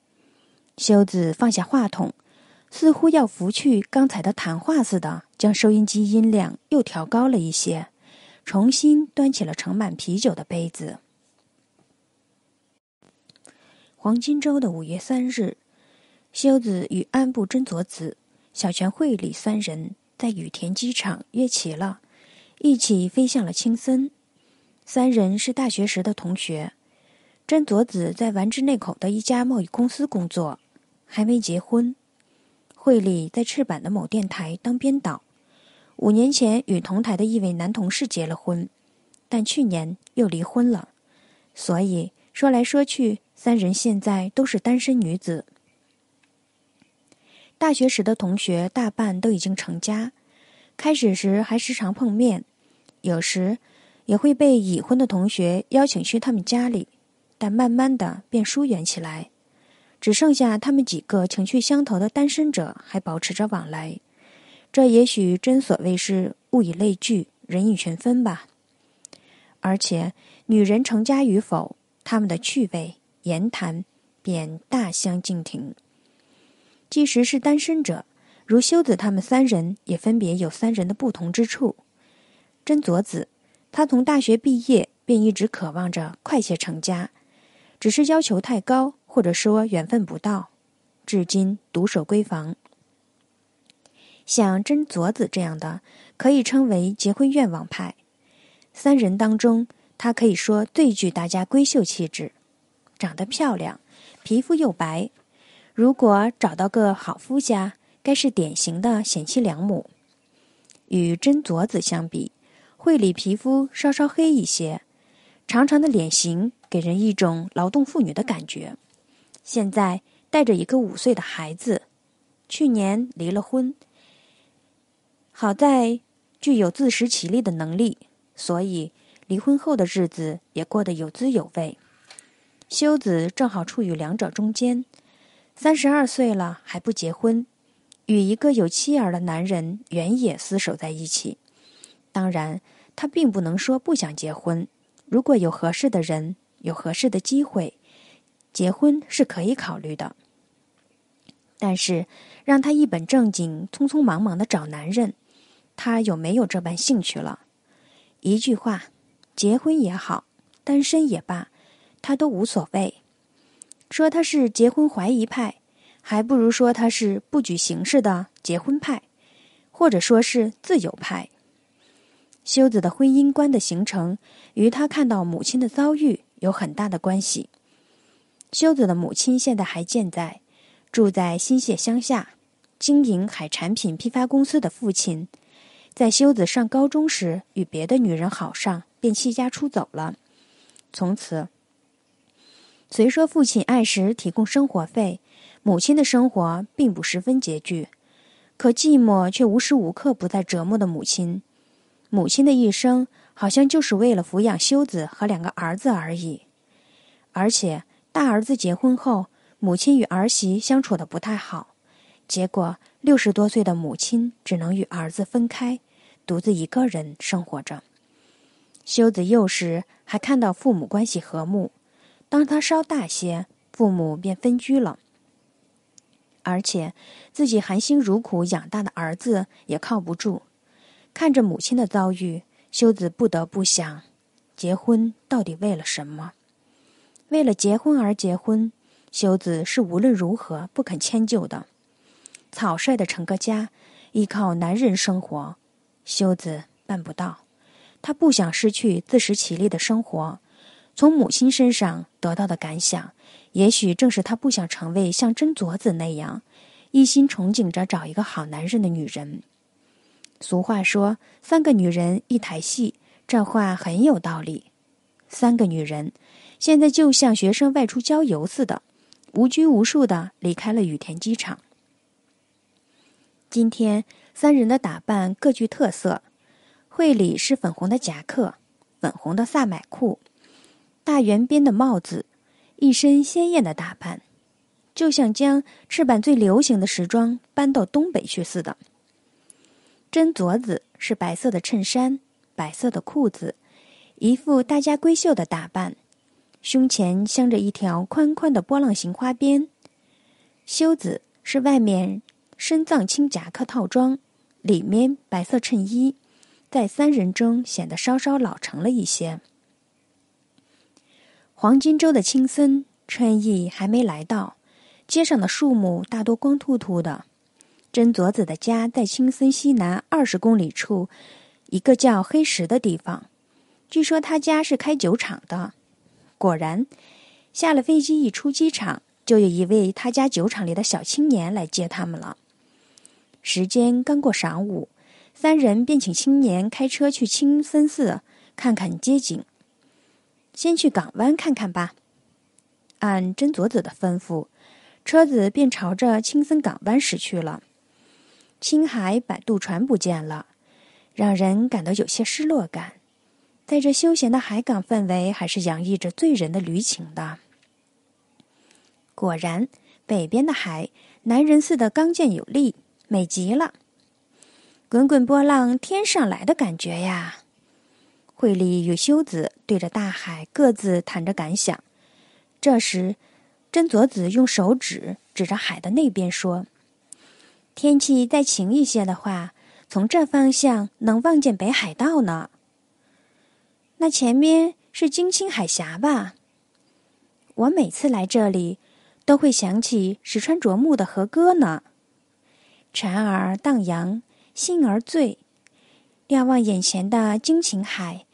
修子放下话筒，似乎要拂去刚才的谈话似的，将收音机音量又调高了一些，重新端起了盛满啤酒的杯子。黄金周的五月三日，修子与安部真佐子。小泉惠里三人在羽田机场约齐了，一起飞向了青森。三人是大学时的同学。真佐子在丸之内口的一家贸易公司工作，还没结婚。惠里在赤坂的某电台当编导，五年前与同台的一位男同事结了婚，但去年又离婚了。所以说来说去，三人现在都是单身女子。大学时的同学大半都已经成家，开始时还时常碰面，有时也会被已婚的同学邀请去他们家里，但慢慢的便疏远起来，只剩下他们几个情趣相投的单身者还保持着往来。这也许真所谓是物以类聚，人以群分吧。而且，女人成家与否，他们的趣味、言谈便大相径庭。即使是单身者，如修子他们三人，也分别有三人的不同之处。真佐子，她从大学毕业便一直渴望着快些成家，只是要求太高，或者说缘分不到，至今独守闺房。像真佐子这样的，可以称为结婚愿望派。三人当中，她可以说最具大家闺秀气质，长得漂亮，皮肤又白。如果找到个好夫家，该是典型的贤妻良母。与真佐子相比，惠里皮肤稍稍黑一些，长长的脸型给人一种劳动妇女的感觉。现在带着一个五岁的孩子，去年离了婚。好在具有自食其力的能力，所以离婚后的日子也过得有滋有味。修子正好处于两者中间。三十二岁了还不结婚，与一个有妻儿的男人原野厮守在一起。当然，他并不能说不想结婚。如果有合适的人，有合适的机会，结婚是可以考虑的。但是，让他一本正经、匆匆忙忙的找男人，他有没有这般兴趣了。一句话，结婚也好，单身也罢，他都无所谓。说他是结婚怀疑派，还不如说他是不举行式的结婚派，或者说是自由派。修子的婚姻观的形成，与他看到母亲的遭遇有很大的关系。修子的母亲现在还健在，住在新泻乡下，经营海产品批发公司的父亲，在修子上高中时与别的女人好上，便弃家出走了，从此。虽说父亲爱时提供生活费，母亲的生活并不十分拮据，可寂寞却无时无刻不在折磨的母亲。母亲的一生好像就是为了抚养修子和两个儿子而已。而且大儿子结婚后，母亲与儿媳相处的不太好，结果六十多岁的母亲只能与儿子分开，独自一个人生活着。修子幼时还看到父母关系和睦。当他稍大些，父母便分居了，而且自己含辛茹苦养大的儿子也靠不住。看着母亲的遭遇，修子不得不想：结婚到底为了什么？为了结婚而结婚，修子是无论如何不肯迁就的。草率的成个家，依靠男人生活，修子办不到。他不想失去自食其力的生活，从母亲身上。得到的感想，也许正是她不想成为像真佐子那样，一心憧憬着找一个好男人的女人。俗话说“三个女人一台戏”，这话很有道理。三个女人，现在就像学生外出郊游似的，无拘无束的离开了羽田机场。今天三人的打扮各具特色，会里是粉红的夹克，粉红的萨买裤。大圆边的帽子，一身鲜艳的打扮，就像将赤坂最流行的时装搬到东北去似的。真佐子是白色的衬衫、白色的裤子，一副大家闺秀的打扮，胸前镶着一条宽宽的波浪形花边。修子是外面深藏青夹克套装，里面白色衬衣，在三人中显得稍稍老成了一些。黄金周的青森春意还没来到，街上的树木大多光秃秃的。真佐子的家在青森西南二十公里处，一个叫黑石的地方。据说他家是开酒厂的。果然，下了飞机一出机场，就有一位他家酒厂里的小青年来接他们了。时间刚过晌午，三人便请青年开车去青森寺看看街景。先去港湾看看吧。按真佐子的吩咐，车子便朝着青森港湾驶去了。青海摆渡船不见了，让人感到有些失落感。在这休闲的海港氛围，还是洋溢着醉人的旅情的。果然，北边的海，男人似的刚健有力，美极了。滚滚波浪，天上来的感觉呀！惠利与修子对着大海各自谈着感想。这时，真佐子用手指指着海的那边说：“天气再晴一些的话，从这方向能望见北海道呢。那前面是金青海峡吧？我每次来这里，都会想起石川啄木的和歌呢。船儿荡漾，心儿醉，瞭望眼前的金琴海。”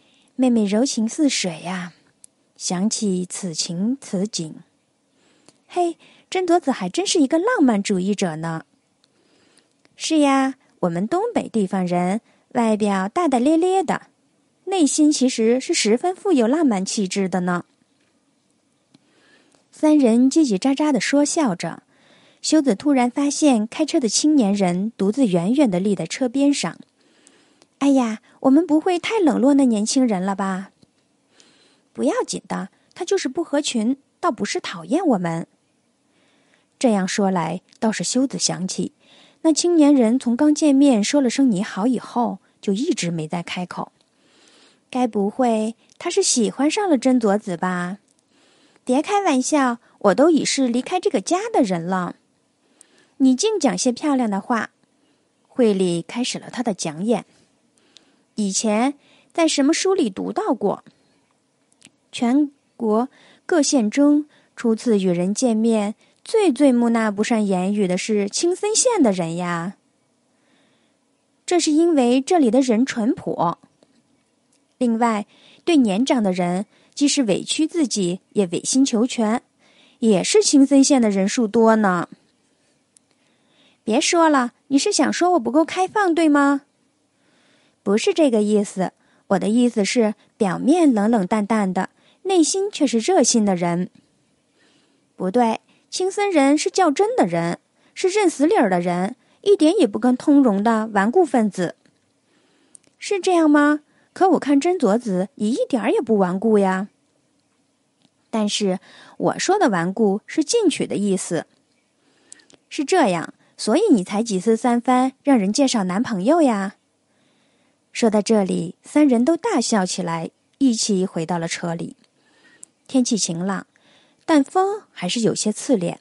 妹妹柔情似水呀，想起此情此景，嘿，真佐子还真是一个浪漫主义者呢。是呀，我们东北地方人外表大大咧咧的，内心其实是十分富有浪漫气质的呢。三人叽叽喳喳的说笑着，修子突然发现开车的青年人独自远远的立在车边上。哎呀，我们不会太冷落那年轻人了吧？不要紧的，他就是不合群，倒不是讨厌我们。这样说来，倒是修子想起，那青年人从刚见面说了声“你好”以后，就一直没再开口。该不会他是喜欢上了真佐子吧？别开玩笑，我都已是离开这个家的人了。你净讲些漂亮的话。惠里开始了他的讲演。以前在什么书里读到过？全国各县中，初次与人见面最最木讷不善言语的是青森县的人呀。这是因为这里的人淳朴。另外，对年长的人，即使委屈自己，也委心求全，也是青森县的人数多呢。别说了，你是想说我不够开放，对吗？不是这个意思，我的意思是，表面冷冷淡淡的，内心却是热心的人。不对，青森人是较真的人，是认死理儿的人，一点也不跟通融的顽固分子。是这样吗？可我看真佐子，你一点也不顽固呀。但是我说的顽固是进取的意思。是这样，所以你才几次三番让人介绍男朋友呀。说到这里，三人都大笑起来，一起回到了车里。天气晴朗，但风还是有些刺脸。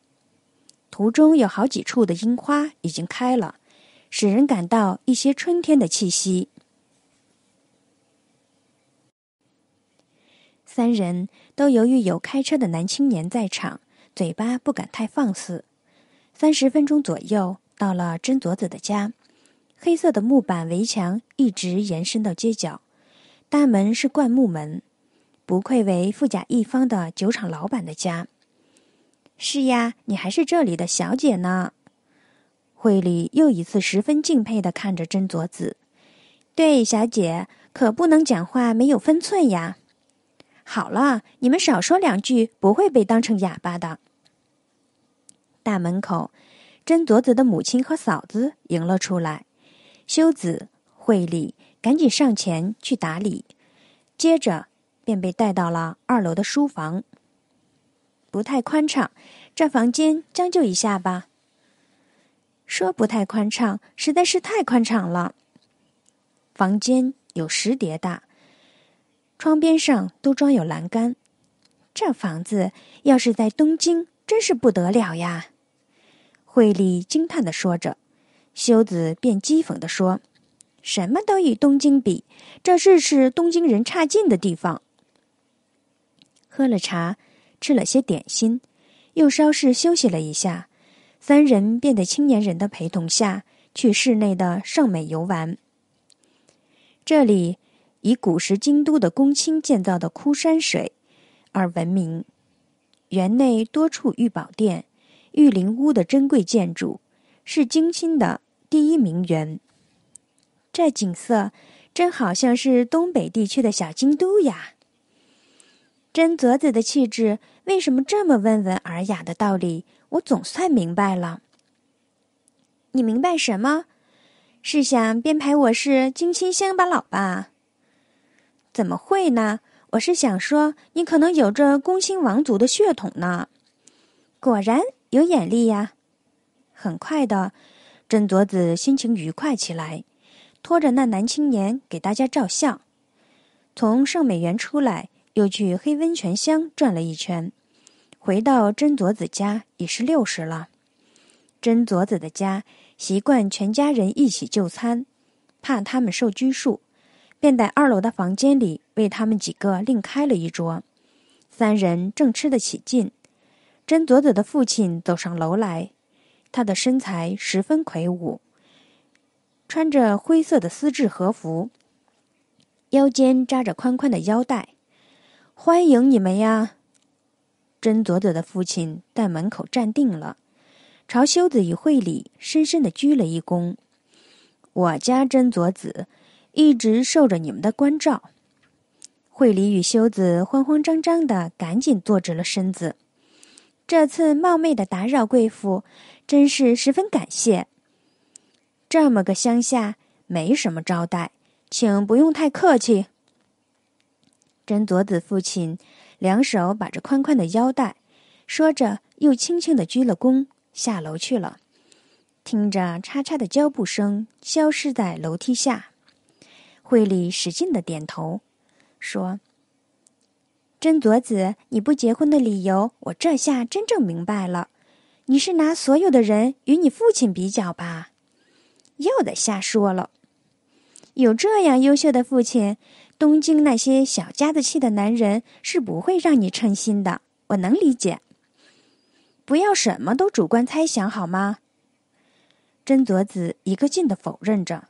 途中有好几处的樱花已经开了，使人感到一些春天的气息。三人都由于有开车的男青年在场，嘴巴不敢太放肆。三十分钟左右，到了真佐子的家。黑色的木板围墙一直延伸到街角，大门是灌木门，不愧为富甲一方的酒厂老板的家。是呀，你还是这里的小姐呢。惠里又一次十分敬佩的看着真佐子。对，小姐可不能讲话没有分寸呀。好了，你们少说两句，不会被当成哑巴的。大门口，真佐子的母亲和嫂子迎了出来。修子惠利赶紧上前去打理，接着便被带到了二楼的书房。不太宽敞，这房间将就一下吧。说不太宽敞，实在是太宽敞了。房间有十叠大，窗边上都装有栏杆。这房子要是在东京，真是不得了呀！惠利惊叹的说着。修子便讥讽地说：“什么都与东京比，这日是东京人差劲的地方。”喝了茶，吃了些点心，又稍事休息了一下，三人便在青年人的陪同下去室内的盛美游玩。这里以古时京都的宫卿建造的枯山水而闻名，园内多处御宝殿、御林屋的珍贵建筑。是京亲的第一名媛，这景色真好像是东北地区的小京都呀。真泽子的气质为什么这么温文尔雅的道理，我总算明白了。你明白什么？是想编排我是京亲乡巴佬吧？怎么会呢？我是想说，你可能有着恭亲王族的血统呢。果然有眼力呀。很快的，真佐子心情愉快起来，拖着那男青年给大家照相。从圣美园出来，又去黑温泉乡转了一圈。回到真佐子家已是六时了。真佐子的家习惯全家人一起就餐，怕他们受拘束，便在二楼的房间里为他们几个另开了一桌。三人正吃得起劲，真佐子的父亲走上楼来。他的身材十分魁梧，穿着灰色的丝质和服，腰间扎着宽宽的腰带。欢迎你们呀，真佐子的父亲在门口站定了，朝修子与惠里深深的鞠了一躬。我家真佐子一直受着你们的关照。惠里与修子慌慌张张的赶紧坐直了身子。这次冒昧的打扰贵妇，真是十分感谢。这么个乡下没什么招待，请不用太客气。真佐子父亲两手把着宽宽的腰带，说着又轻轻的鞠了躬，下楼去了。听着“叉叉”的脚步声消失在楼梯下，惠利使劲的点头，说：“真佐子，你不结婚的理由，我这下真正明白了。”你是拿所有的人与你父亲比较吧？又在瞎说了。有这样优秀的父亲，东京那些小家子气的男人是不会让你称心的。我能理解。不要什么都主观猜想，好吗？真佐子一个劲的否认着，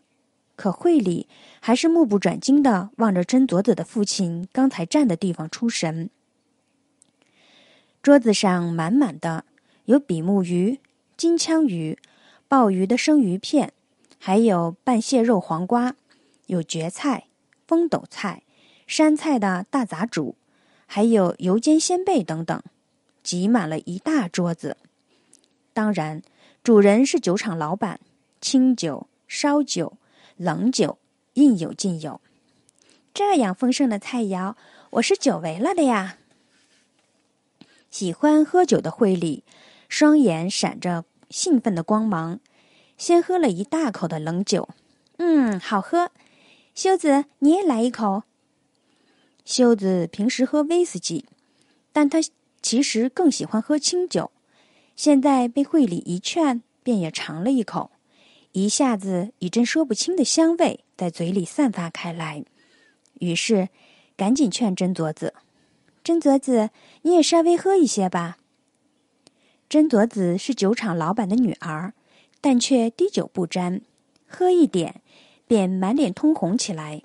可惠里还是目不转睛的望着真佐子的父亲刚才站的地方出神。桌子上满满的。有比目鱼、金枪鱼、鲍鱼的生鱼片，还有拌蟹肉黄瓜，有蕨菜、风斗菜、山菜的大杂煮，还有油煎鲜贝等等，挤满了一大桌子。当然，主人是酒厂老板，清酒、烧酒、冷酒应有尽有。这样丰盛的菜肴，我是久违了的呀！喜欢喝酒的惠利。双眼闪着兴奋的光芒，先喝了一大口的冷酒，嗯，好喝。修子，你也来一口。修子平时喝威士忌，但他其实更喜欢喝清酒。现在被惠里一劝，便也尝了一口，一下子一阵说不清的香味在嘴里散发开来，于是赶紧劝真佐子：“真佐子，你也稍微喝一些吧。”真佐子是酒厂老板的女儿，但却滴酒不沾，喝一点便满脸通红起来。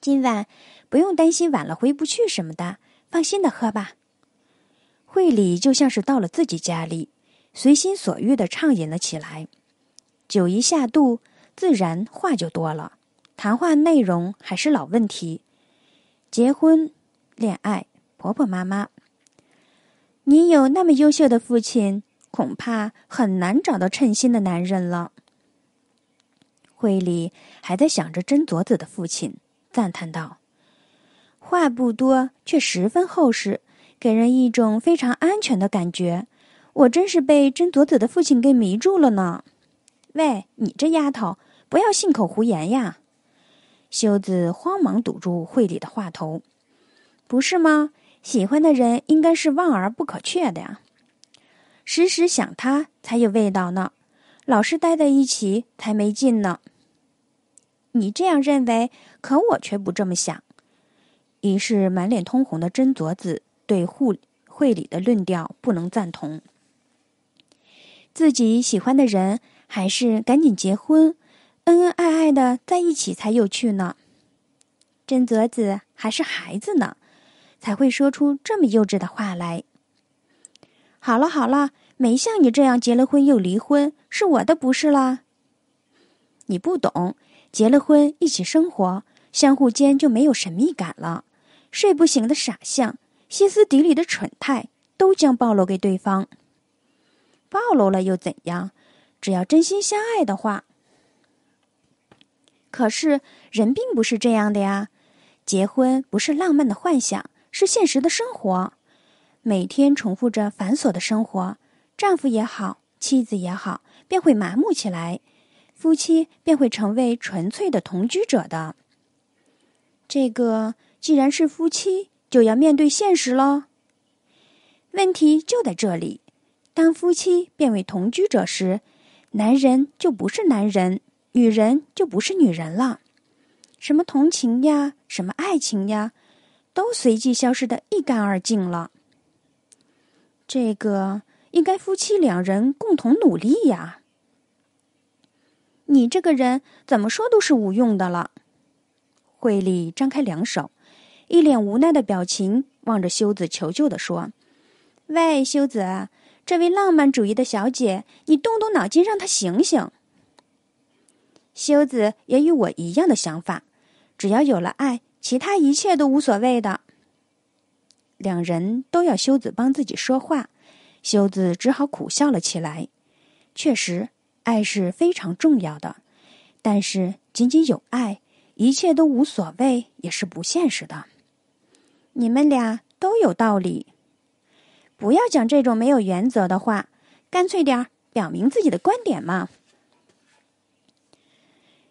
今晚不用担心晚了回不去什么的，放心的喝吧。会里就像是到了自己家里，随心所欲的畅饮了起来。酒一下肚，自然话就多了。谈话内容还是老问题：结婚、恋爱、婆婆妈妈。你有那么优秀的父亲，恐怕很难找到称心的男人了。惠里还在想着真佐子的父亲，赞叹道：“话不多，却十分厚实，给人一种非常安全的感觉。我真是被真佐子的父亲给迷住了呢。”喂，你这丫头，不要信口胡言呀！修子慌忙堵住惠里的话头：“不是吗？”喜欢的人应该是望而不可却的呀，时时想他才有味道呢。老是待在一起才没劲呢。你这样认为，可我却不这么想。于是满脸通红的真佐子对户会里的论调不能赞同。自己喜欢的人还是赶紧结婚，恩恩爱爱的在一起才有趣呢。真泽子还是孩子呢。才会说出这么幼稚的话来。好了好了，没像你这样结了婚又离婚，是我的不是啦。你不懂，结了婚一起生活，相互间就没有神秘感了，睡不醒的傻相、歇斯底里的蠢态都将暴露给对方。暴露了又怎样？只要真心相爱的话。可是人并不是这样的呀，结婚不是浪漫的幻想。是现实的生活，每天重复着繁琐的生活，丈夫也好，妻子也好，便会麻木起来，夫妻便会成为纯粹的同居者的。这个既然是夫妻，就要面对现实喽。问题就在这里，当夫妻变为同居者时，男人就不是男人，女人就不是女人了，什么同情呀，什么爱情呀。都随即消失的一干二净了。这个应该夫妻两人共同努力呀。你这个人怎么说都是无用的了。惠利张开两手，一脸无奈的表情，望着修子求救的说：“喂，修子，这位浪漫主义的小姐，你动动脑筋，让她醒醒。”修子也与我一样的想法，只要有了爱。其他一切都无所谓的，两人都要修子帮自己说话，修子只好苦笑了起来。确实，爱是非常重要的，但是仅仅有爱，一切都无所谓也是不现实的。你们俩都有道理，不要讲这种没有原则的话，干脆点儿，表明自己的观点嘛。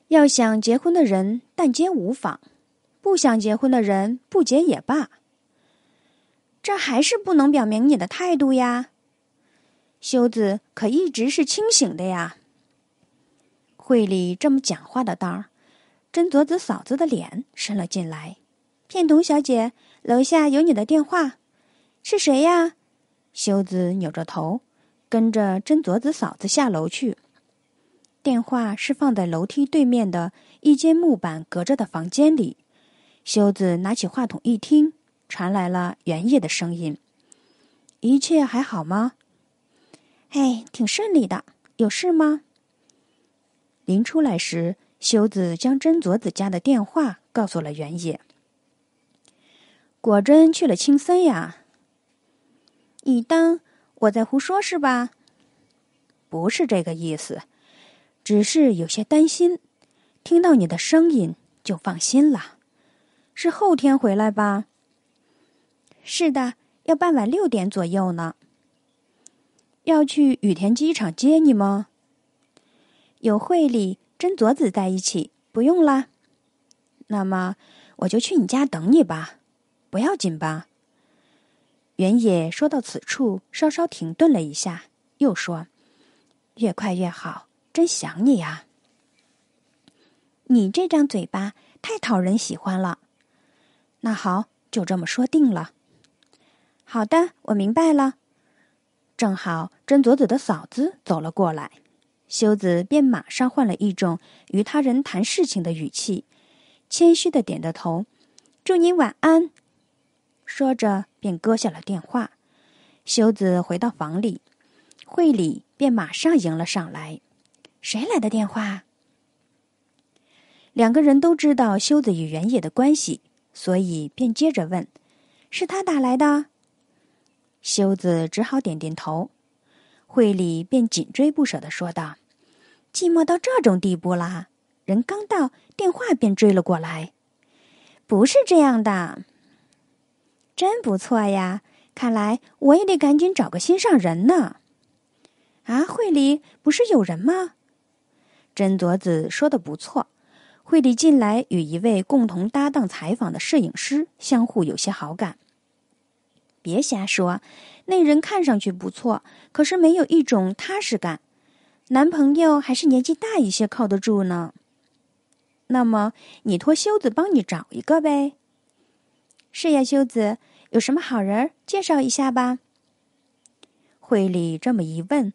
要想结婚的人，但皆无妨。不想结婚的人不结也罢，这还是不能表明你的态度呀。修子可一直是清醒的呀。会里这么讲话的当儿，真佐子嫂子的脸伸了进来。片桐小姐，楼下有你的电话，是谁呀？修子扭着头，跟着真佐子嫂子下楼去。电话是放在楼梯对面的一间木板隔着的房间里。修子拿起话筒一听，传来了原野的声音：“一切还好吗？”“哎，挺顺利的。有事吗？”临出来时，修子将真佐子家的电话告诉了原野。果真去了青森呀？你当我在胡说是吧？不是这个意思，只是有些担心。听到你的声音就放心了。是后天回来吧。是的，要傍晚六点左右呢。要去羽田机场接你吗？有惠理、真佐子在一起，不用啦。那么我就去你家等你吧，不要紧吧？原野说到此处，稍稍停顿了一下，又说：“越快越好，真想你呀。你这张嘴巴太讨人喜欢了。”那好，就这么说定了。好的，我明白了。正好真佐子的嫂子走了过来，修子便马上换了一种与他人谈事情的语气，谦虚的点着头，祝您晚安。说着便搁下了电话。修子回到房里，惠里便马上迎了上来。谁来的电话？两个人都知道修子与原野的关系。所以便接着问：“是他打来的？”修子只好点点头。惠里便紧追不舍的说道：“寂寞到这种地步啦，人刚到，电话便追了过来，不是这样的。”真不错呀，看来我也得赶紧找个心上人呢。啊，惠里不是有人吗？真佐子说的不错。惠理近来与一位共同搭档采访的摄影师相互有些好感。别瞎说，那人看上去不错，可是没有一种踏实感。男朋友还是年纪大一些靠得住呢。那么你托修子帮你找一个呗？是呀，修子有什么好人介绍一下吧？惠理这么一问，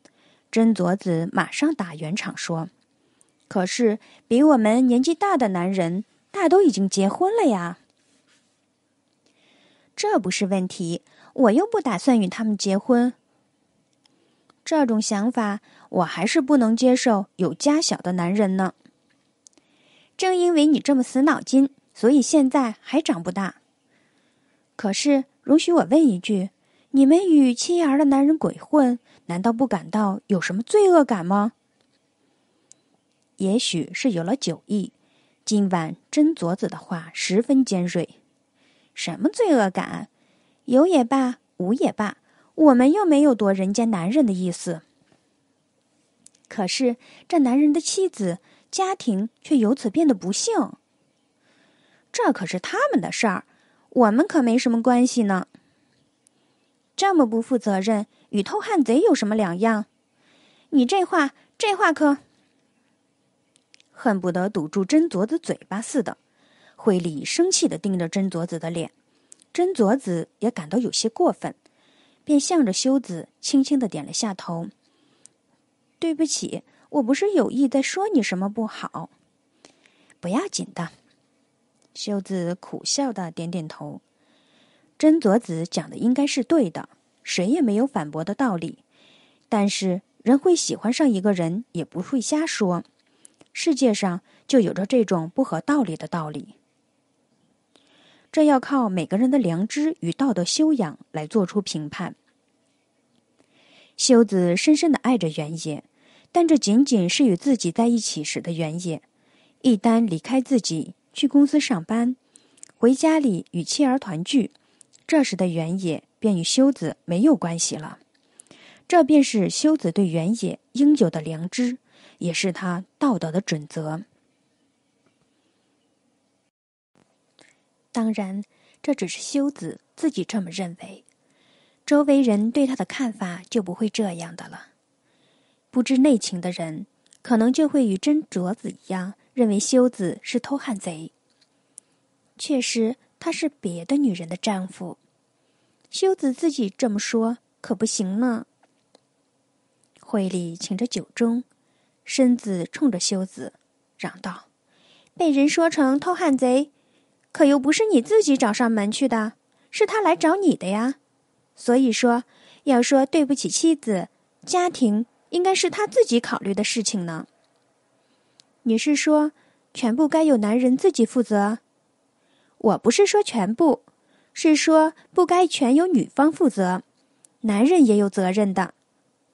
真佐子马上打圆场说。可是，比我们年纪大的男人大都已经结婚了呀。这不是问题，我又不打算与他们结婚。这种想法，我还是不能接受。有家小的男人呢。正因为你这么死脑筋，所以现在还长不大。可是，容许我问一句：你们与妻儿的男人鬼混，难道不感到有什么罪恶感吗？也许是有了酒意，今晚真佐子的话十分尖锐。什么罪恶感？有也罢，无也罢，我们又没有夺人家男人的意思。可是这男人的妻子家庭却由此变得不幸。这可是他们的事儿，我们可没什么关系呢。这么不负责任，与偷汉贼有什么两样？你这话，这话可……恨不得堵住真佐子嘴巴似的，惠理生气的盯着真佐子的脸，真佐子也感到有些过分，便向着修子轻轻的点了下头。对不起，我不是有意在说你什么不好，不要紧的。修子苦笑的点点头，真佐子讲的应该是对的，谁也没有反驳的道理，但是人会喜欢上一个人，也不会瞎说。世界上就有着这种不合道理的道理，这要靠每个人的良知与道德修养来做出评判。修子深深的爱着原野，但这仅仅是与自己在一起时的原野。一旦离开自己去公司上班，回家里与妻儿团聚，这时的原野便与修子没有关系了。这便是修子对原野应有的良知。也是他道德的准则。当然，这只是修子自己这么认为，周围人对他的看法就不会这样的了。不知内情的人，可能就会与真卓子一样，认为修子是偷汉贼。确实，他是别的女人的丈夫。修子自己这么说可不行呢。会里请着酒盅。身子冲着修子，嚷道：“被人说成偷汉贼，可又不是你自己找上门去的，是他来找你的呀。所以说，要说对不起妻子、家庭，应该是他自己考虑的事情呢。你是说，全部该由男人自己负责？我不是说全部，是说不该全由女方负责，男人也有责任的，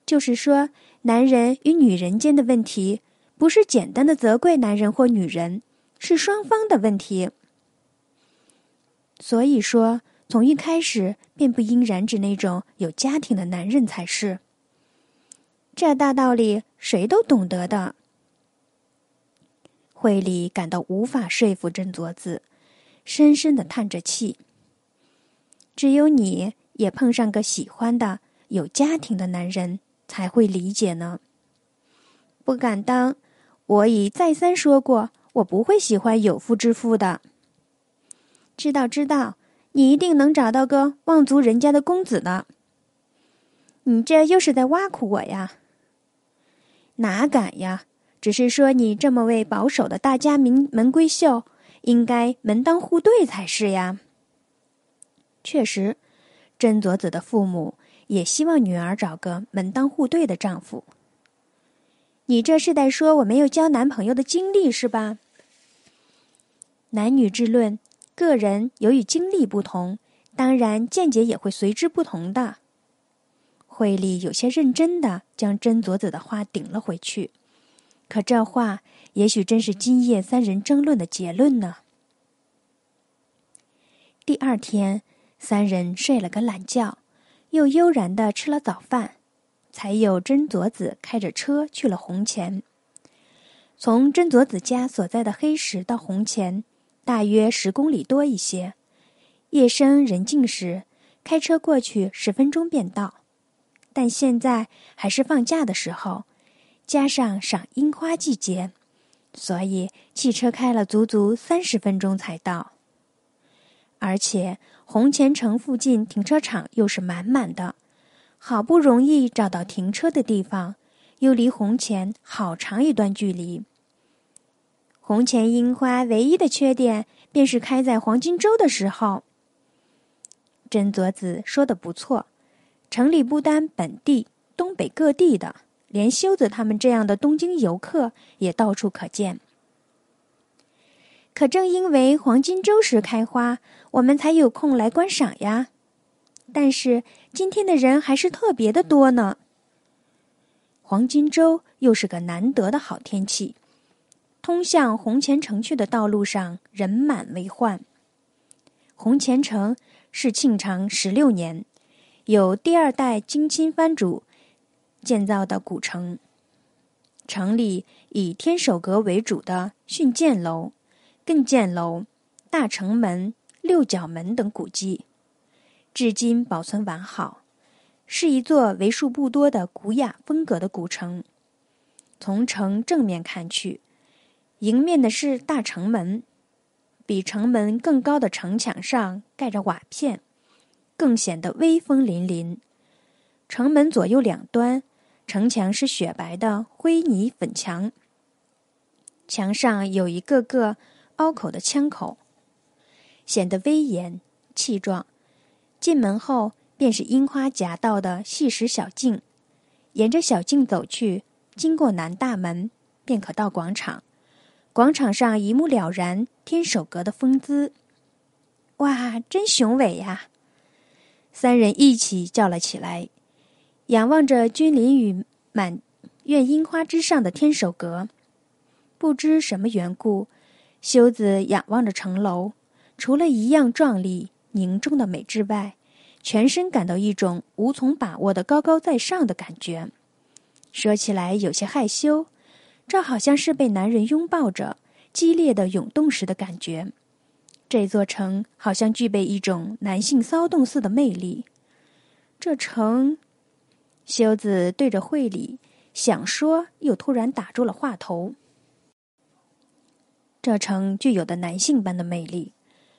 就是说。”男人与女人间的问题，不是简单的责怪男人或女人，是双方的问题。所以说，从一开始便不应染指那种有家庭的男人才是。这大道理谁都懂得的。惠里感到无法说服真佐子，深深的叹着气。只有你也碰上个喜欢的有家庭的男人。才会理解呢。不敢当，我已再三说过，我不会喜欢有夫之妇的。知道知道，你一定能找到个望族人家的公子的。你这又是在挖苦我呀？哪敢呀？只是说你这么位保守的大家名门闺秀，应该门当户对才是呀。确实，真佐子的父母。也希望女儿找个门当户对的丈夫。你这是在说我没有交男朋友的经历是吧？男女之论，个人由于经历不同，当然见解也会随之不同。的，惠丽有些认真的将真佐子的话顶了回去，可这话也许真是今夜三人争论的结论呢。第二天，三人睡了个懒觉。又悠然地吃了早饭，才有真佐子开着车去了红前。从真佐子家所在的黑石到红前，大约十公里多一些。夜深人静时，开车过去十分钟便到。但现在还是放假的时候，加上赏樱花季节，所以汽车开了足足三十分钟才到，而且。红前城附近停车场又是满满的，好不容易找到停车的地方，又离红前好长一段距离。红前樱花唯一的缺点便是开在黄金周的时候。真佐子说的不错，城里不单本地、东北各地的，连修子他们这样的东京游客也到处可见。可正因为黄金周时开花。我们才有空来观赏呀，但是今天的人还是特别的多呢。黄金周又是个难得的好天气，通向红前城去的道路上人满为患。红前城是庆长十六年有第二代金亲藩主建造的古城，城里以天守阁为主的训见楼、更见楼、大城门。六角门等古迹，至今保存完好，是一座为数不多的古雅风格的古城。从城正面看去，迎面的是大城门，比城门更高的城墙上盖着瓦片，更显得威风凛凛。城门左右两端，城墙是雪白的灰泥粉墙，墙上有一个个凹口的枪口。显得威严气壮，进门后便是樱花夹道的细石小径，沿着小径走去，经过南大门便可到广场。广场上一目了然天守阁的风姿，哇，真雄伟呀！三人一起叫了起来，仰望着君临与满院樱花之上的天守阁。不知什么缘故，修子仰望着城楼。除了一样壮丽凝重的美之外，全身感到一种无从把握的高高在上的感觉。说起来有些害羞，这好像是被男人拥抱着激烈的涌动时的感觉。这座城好像具备一种男性骚动似的魅力。这城，修子对着惠里，想说，又突然打住了话头。这城具有的男性般的魅力。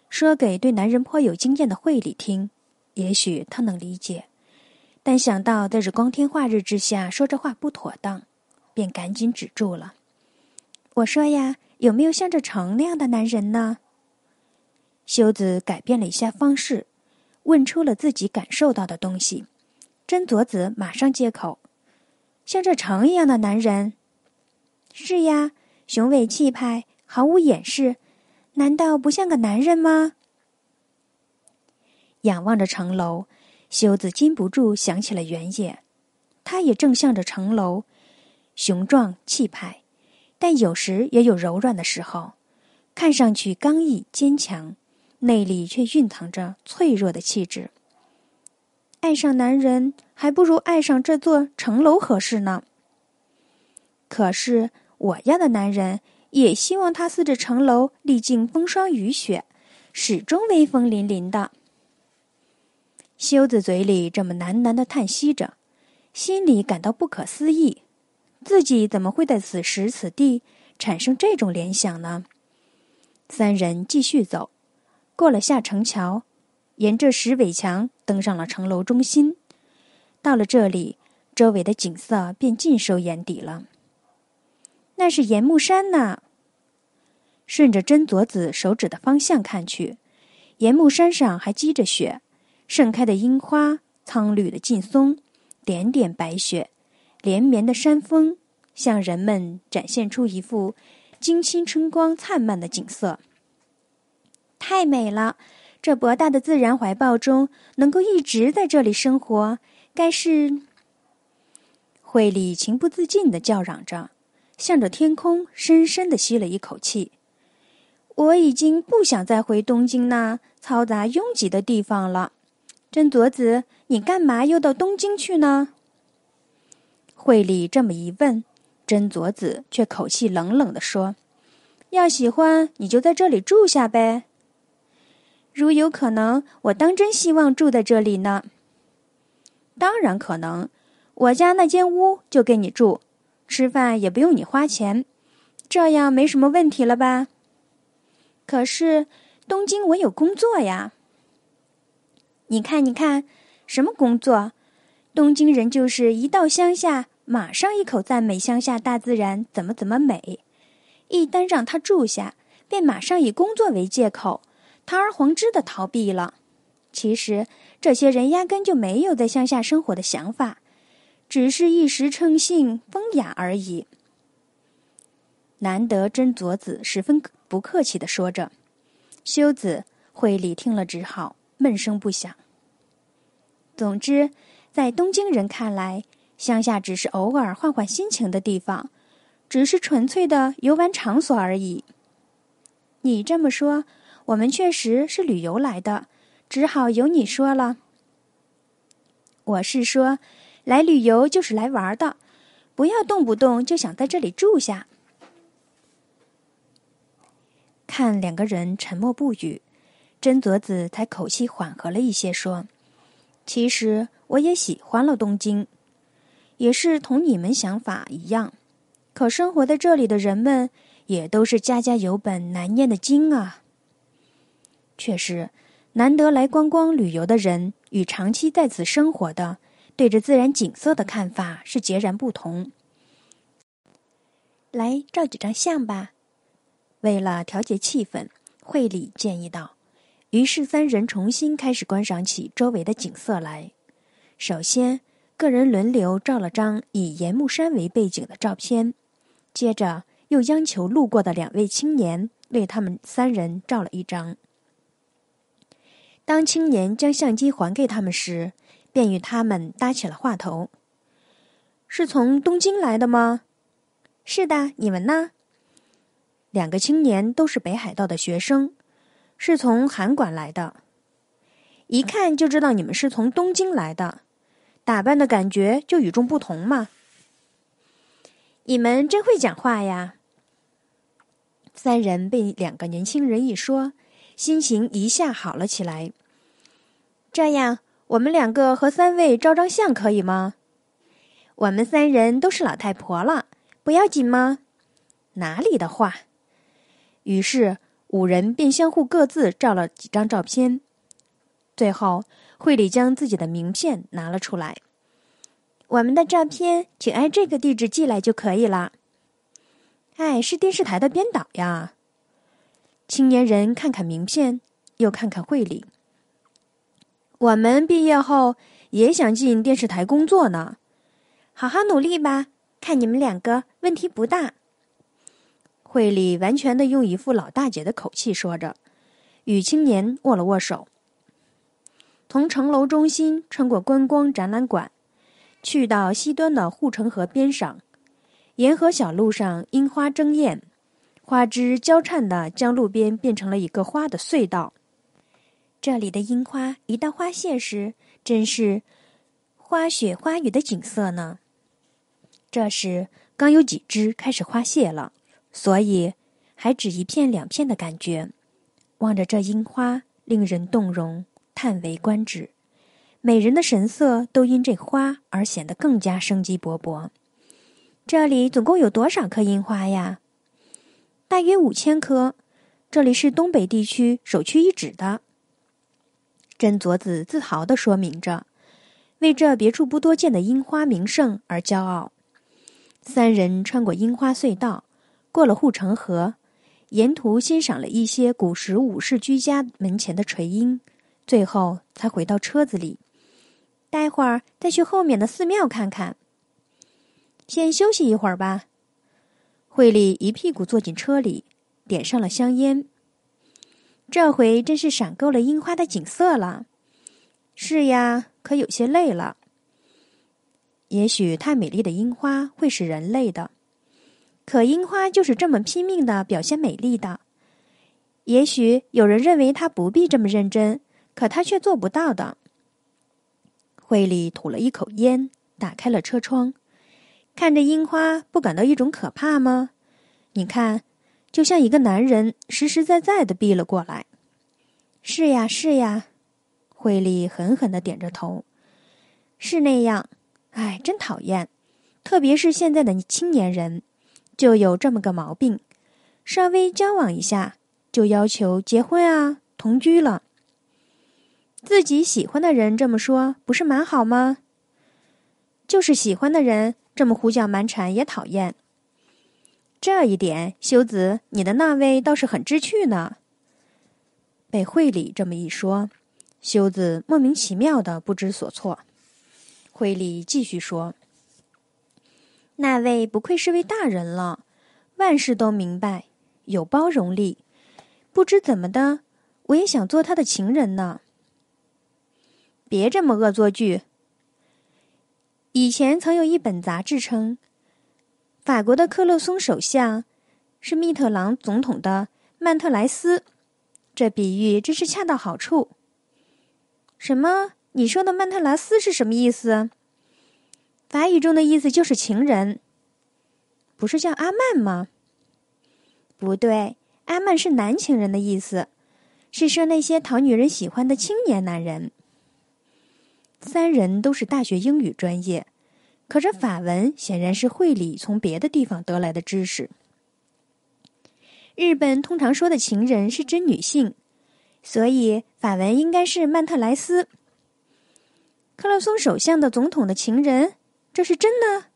说给对男人颇有经验的惠里听，也许她能理解，但想到在这光天化日之下说这话不妥当，便赶紧止住了。我说呀，有没有像这城那样的男人呢？修子改变了一下方式，问出了自己感受到的东西。真佐子马上接口：“像这城一样的男人，是呀，雄伟气派，毫无掩饰。”难道不像个男人吗？仰望着城楼，修子禁不住想起了原野。他也正向着城楼，雄壮气派，但有时也有柔软的时候。看上去刚毅坚强，内里却蕴藏着脆弱的气质。爱上男人，还不如爱上这座城楼合适呢。可是我要的男人。也希望他似这城楼，历尽风霜雨雪，始终威风凛凛的。修子嘴里这么喃喃的叹息着，心里感到不可思议：自己怎么会在此时此地产生这种联想呢？三人继续走，过了下城桥，沿着石尾墙登上了城楼中心。到了这里，周围的景色便尽收眼底了。那是岩木山呢。顺着真佐子手指的方向看去，岩木山上还积着雪，盛开的樱花，苍绿的劲松，点点白雪，连绵的山峰，向人们展现出一幅清新春光灿烂的景色。太美了！这博大的自然怀抱中，能够一直在这里生活，该是……惠里情不自禁的叫嚷着。向着天空深深的吸了一口气，我已经不想再回东京那嘈杂拥挤的地方了。真佐子，你干嘛又到东京去呢？惠丽这么一问，真佐子却口气冷冷的说：“要喜欢你就在这里住下呗。如有可能，我当真希望住在这里呢。当然可能，我家那间屋就给你住。”吃饭也不用你花钱，这样没什么问题了吧？可是东京我有工作呀。你看，你看，什么工作？东京人就是一到乡下，马上一口赞美乡下大自然怎么怎么美；一旦让他住下，便马上以工作为借口，堂而皇之的逃避了。其实这些人压根就没有在乡下生活的想法。只是一时称性风雅而已。难得真佐子十分不客气的说着，修子会理听了只好闷声不响。总之，在东京人看来，乡下只是偶尔换换心情的地方，只是纯粹的游玩场所而已。你这么说，我们确实是旅游来的，只好由你说了。我是说。来旅游就是来玩的，不要动不动就想在这里住下。看两个人沉默不语，真泽子才口气缓和了一些，说：“其实我也喜欢了东京，也是同你们想法一样。可生活在这里的人们，也都是家家有本难念的经啊。确实，难得来观光旅游的人与长期在此生活的。”对着自然景色的看法是截然不同。来照几张相吧，为了调节气氛，惠理建议道。于是三人重新开始观赏起周围的景色来。首先，个人轮流照了张以岩木山为背景的照片，接着又央求路过的两位青年为他们三人照了一张。当青年将相机还给他们时，便与他们搭起了话头：“是从东京来的吗？”“是的，你们呢？”两个青年都是北海道的学生，是从函馆来的。一看就知道你们是从东京来的，打扮的感觉就与众不同嘛。你们真会讲话呀！三人被两个年轻人一说，心情一下好了起来。这样。我们两个和三位照张相可以吗？我们三人都是老太婆了，不要紧吗？哪里的话！于是五人便相互各自照了几张照片。最后，惠里将自己的名片拿了出来：“我们的照片，请按这个地址寄来就可以了。”哎，是电视台的编导呀。青年人看看名片，又看看惠里。我们毕业后也想进电视台工作呢，好好努力吧。看你们两个，问题不大。惠里完全的用一副老大姐的口气说着，与青年握了握手。从城楼中心穿过观光展览馆，去到西端的护城河边上，沿河小路上樱花争艳，花枝交颤的将路边变成了一个花的隧道。这里的樱花一到花谢时，真是花雪花雨的景色呢。这时刚有几枝开始花谢了，所以还只一片两片的感觉。望着这樱花，令人动容，叹为观止。美人的神色都因这花而显得更加生机勃勃。这里总共有多少棵樱花呀？大约五千棵。这里是东北地区首屈一指的。真佐子自豪地说明着，为这别处不多见的樱花名胜而骄傲。三人穿过樱花隧道，过了护城河，沿途欣赏了一些古时武士居家门前的垂樱，最后才回到车子里。待会儿再去后面的寺庙看看，先休息一会儿吧。惠利一屁股坐进车里，点上了香烟。这回真是赏够了樱花的景色了，是呀，可有些累了。也许太美丽的樱花会使人累的，可樱花就是这么拼命的表现美丽的。也许有人认为他不必这么认真，可他却做不到的。惠利吐了一口烟，打开了车窗，看着樱花，不感到一种可怕吗？你看。就像一个男人实实在在的避了过来。是呀，是呀，惠利狠狠的点着头。是那样，哎，真讨厌。特别是现在的青年人，就有这么个毛病，稍微交往一下就要求结婚啊、同居了。自己喜欢的人这么说，不是蛮好吗？就是喜欢的人这么胡搅蛮缠，也讨厌。这一点，修子，你的那位倒是很知趣呢。被惠里这么一说，修子莫名其妙的不知所措。惠里继续说：“那位不愧是位大人了，万事都明白，有包容力。不知怎么的，我也想做他的情人呢。别这么恶作剧。以前曾有一本杂志称。”法国的克勒松首相，是密特朗总统的曼特莱斯，这比喻真是恰到好处。什么？你说的曼特莱斯是什么意思？法语中的意思就是情人，不是叫阿曼吗？不对，阿曼是男情人的意思，是说那些讨女人喜欢的青年男人。三人都是大学英语专业。可这法文显然是会里从别的地方得来的知识。日本通常说的情人是指女性，所以法文应该是曼特莱斯。克洛松首相的总统的情人，这是真的，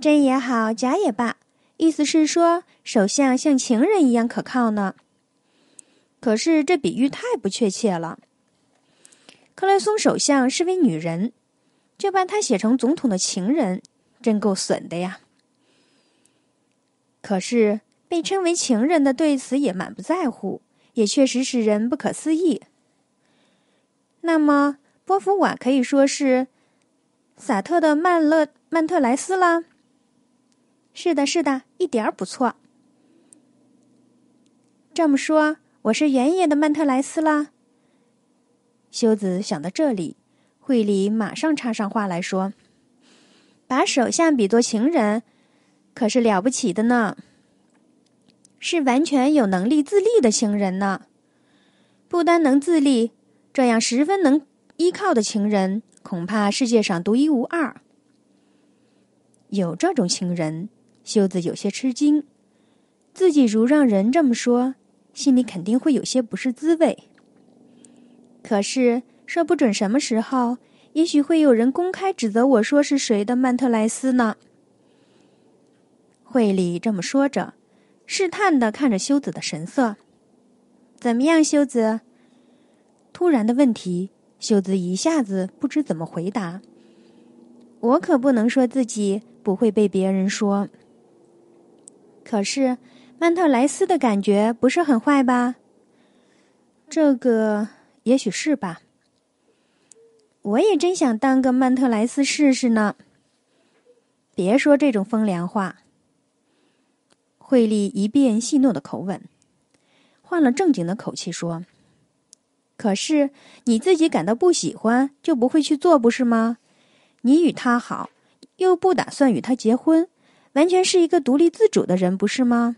真也好，假也罢，意思是说首相像情人一样可靠呢。可是这比喻太不确切了。克洛松首相是位女人。就把他写成总统的情人，真够损的呀！可是被称为情人的，对此也满不在乎，也确实使人不可思议。那么，波伏瓦可以说是萨特的曼勒曼特莱斯啦。是的，是的，一点儿不错。这么说，我是原野的曼特莱斯啦。修子想到这里。柜里马上插上话来说：“把手相比作情人，可是了不起的呢。是完全有能力自立的情人呢，不单能自立，这样十分能依靠的情人，恐怕世界上独一无二。有这种情人，秀子有些吃惊，自己如让人这么说，心里肯定会有些不是滋味。可是。”说不准什么时候，也许会有人公开指责我说是谁的曼特莱斯呢？惠里这么说着，试探的看着修子的神色。怎么样，修子？突然的问题，修子一下子不知怎么回答。我可不能说自己不会被别人说。可是，曼特莱斯的感觉不是很坏吧？这个也许是吧。我也真想当个曼特莱斯试试呢。别说这种风凉话。”惠利一变戏弄的口吻，换了正经的口气说：“可是你自己感到不喜欢，就不会去做，不是吗？你与他好，又不打算与他结婚，完全是一个独立自主的人，不是吗？”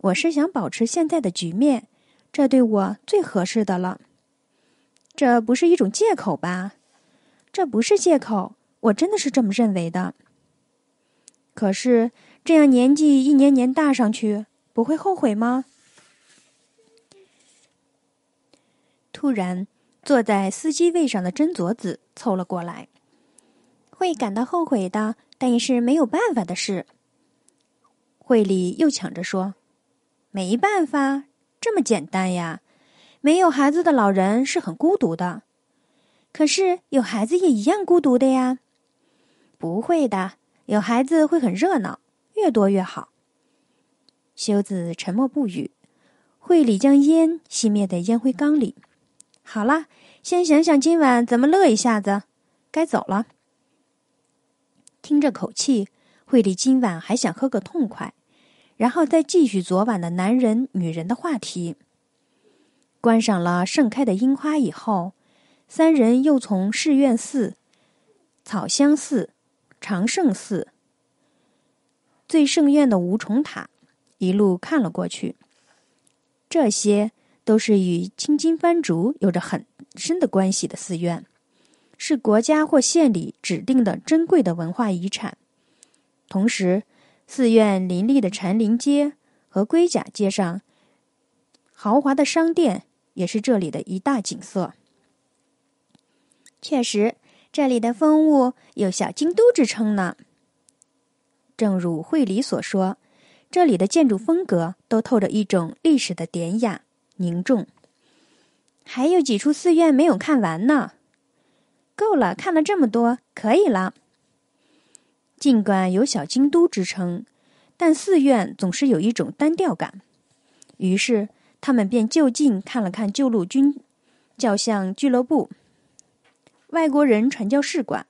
我是想保持现在的局面，这对我最合适的了。这不是一种借口吧？这不是借口，我真的是这么认为的。可是这样年纪一年年大上去，不会后悔吗？突然，坐在司机位上的真佐子凑了过来：“会感到后悔的，但也是没有办法的事。”惠里又抢着说：“没办法，这么简单呀。”没有孩子的老人是很孤独的，可是有孩子也一样孤独的呀。不会的，有孩子会很热闹，越多越好。修子沉默不语，惠里将烟熄灭在烟灰缸里。好了，先想想今晚怎么乐一下子，该走了。听这口气，惠里今晚还想喝个痛快，然后再继续昨晚的男人女人的话题。观赏了盛开的樱花以后，三人又从寺院寺、草香寺、长盛寺、最盛院的无重塔一路看了过去。这些都是与青金番竹有着很深的关系的寺院，是国家或县里指定的珍贵的文化遗产。同时，寺院林立的禅林街和龟甲街上，豪华的商店。也是这里的一大景色。确实，这里的风物有“小京都”之称呢。正如惠里所说，这里的建筑风格都透着一种历史的典雅凝重。还有几处寺院没有看完呢。够了，看了这么多，可以了。尽管有“小京都”之称，但寺院总是有一种单调感。于是。他们便就近看了看旧陆军教向俱乐部、外国人传教士馆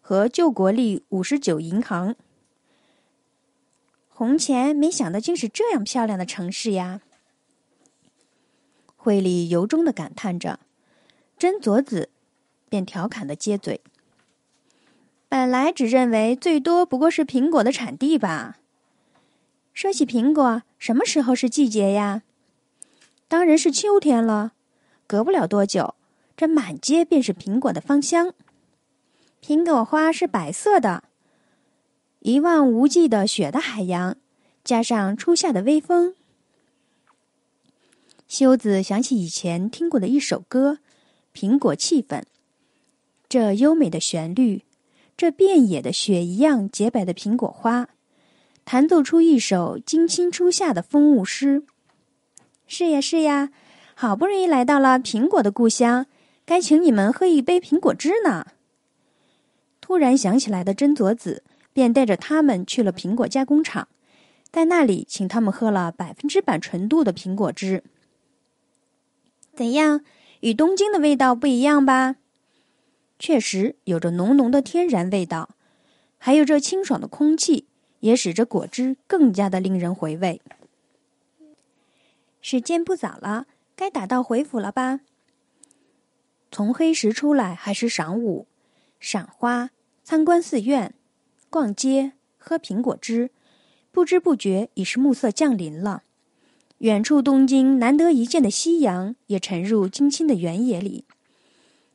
和旧国立五十九银行。红前没想到竟是这样漂亮的城市呀！惠利由衷的感叹着，真佐子便调侃的接嘴：“本来只认为最多不过是苹果的产地吧？说起苹果，什么时候是季节呀？”当然是秋天了，隔不了多久，这满街便是苹果的芳香。苹果花是白色的，一望无际的雪的海洋，加上初夏的微风。修子想起以前听过的一首歌《苹果气氛》，这优美的旋律，这遍野的雪一样洁白的苹果花，弹奏出一首金秋初夏的风物诗。是呀，是呀，好不容易来到了苹果的故乡，该请你们喝一杯苹果汁呢。突然想起来的真佐子，便带着他们去了苹果加工厂，在那里请他们喝了百分之百纯度的苹果汁。怎样，与东京的味道不一样吧？确实有着浓浓的天然味道，还有这清爽的空气，也使这果汁更加的令人回味。时间不早了，该打道回府了吧？从黑石出来还是晌午，赏花、参观寺院、逛街、喝苹果汁，不知不觉已是暮色降临了。远处东京难得一见的夕阳也沉入金青的原野里。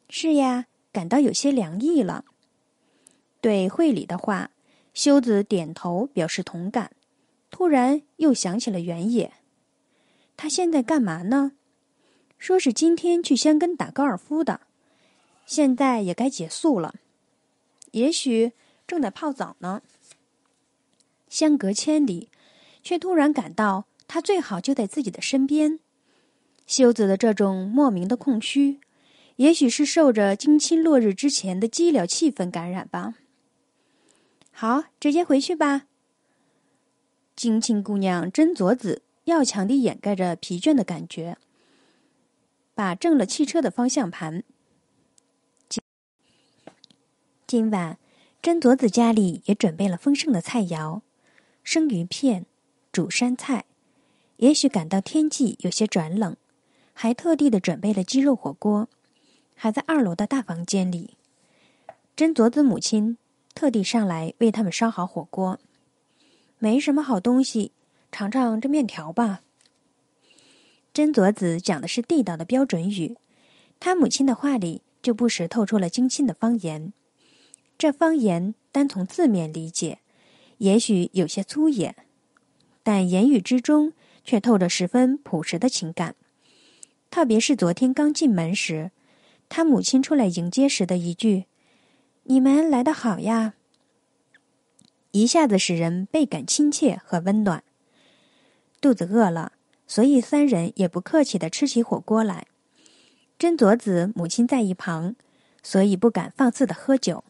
是呀，感到有些凉意了。对惠里的话，修子点头表示同感。突然又想起了原野。他现在干嘛呢？说是今天去香根打高尔夫的，现在也该结束了，也许正在泡澡呢。相隔千里，却突然感到他最好就在自己的身边。秀子的这种莫名的空虚，也许是受着金青落日之前的寂寥气氛感染吧。好，直接回去吧。金青姑娘真佐子。要强地掩盖着疲倦的感觉，把正了汽车的方向盘。今晚，真佐子家里也准备了丰盛的菜肴：生鱼片、煮山菜。也许感到天气有些转冷，还特地的准备了鸡肉火锅。还在二楼的大房间里，真佐子母亲特地上来为他们烧好火锅。没什么好东西。尝尝这面条吧。真佐子讲的是地道的标准语，他母亲的话里就不时透出了京心的方言。这方言单从字面理解，也许有些粗野，但言语之中却透着十分朴实的情感。特别是昨天刚进门时，他母亲出来迎接时的一句“你们来的好呀”，一下子使人倍感亲切和温暖。肚子饿了，所以三人也不客气的吃起火锅来。真佐子母亲在一旁，所以不敢放肆的喝酒。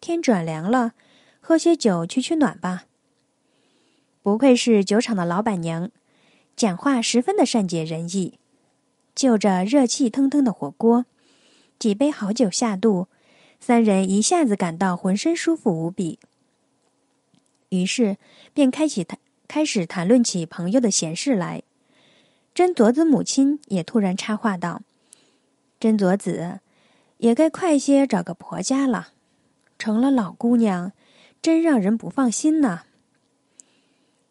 天转凉了，喝些酒驱驱暖吧。不愧是酒厂的老板娘，讲话十分的善解人意。就着热气腾腾的火锅，几杯好酒下肚，三人一下子感到浑身舒服无比。于是便开启他。开始谈论起朋友的闲事来，真佐子母亲也突然插话道：“真佐子，也该快些找个婆家了，成了老姑娘，真让人不放心呢。”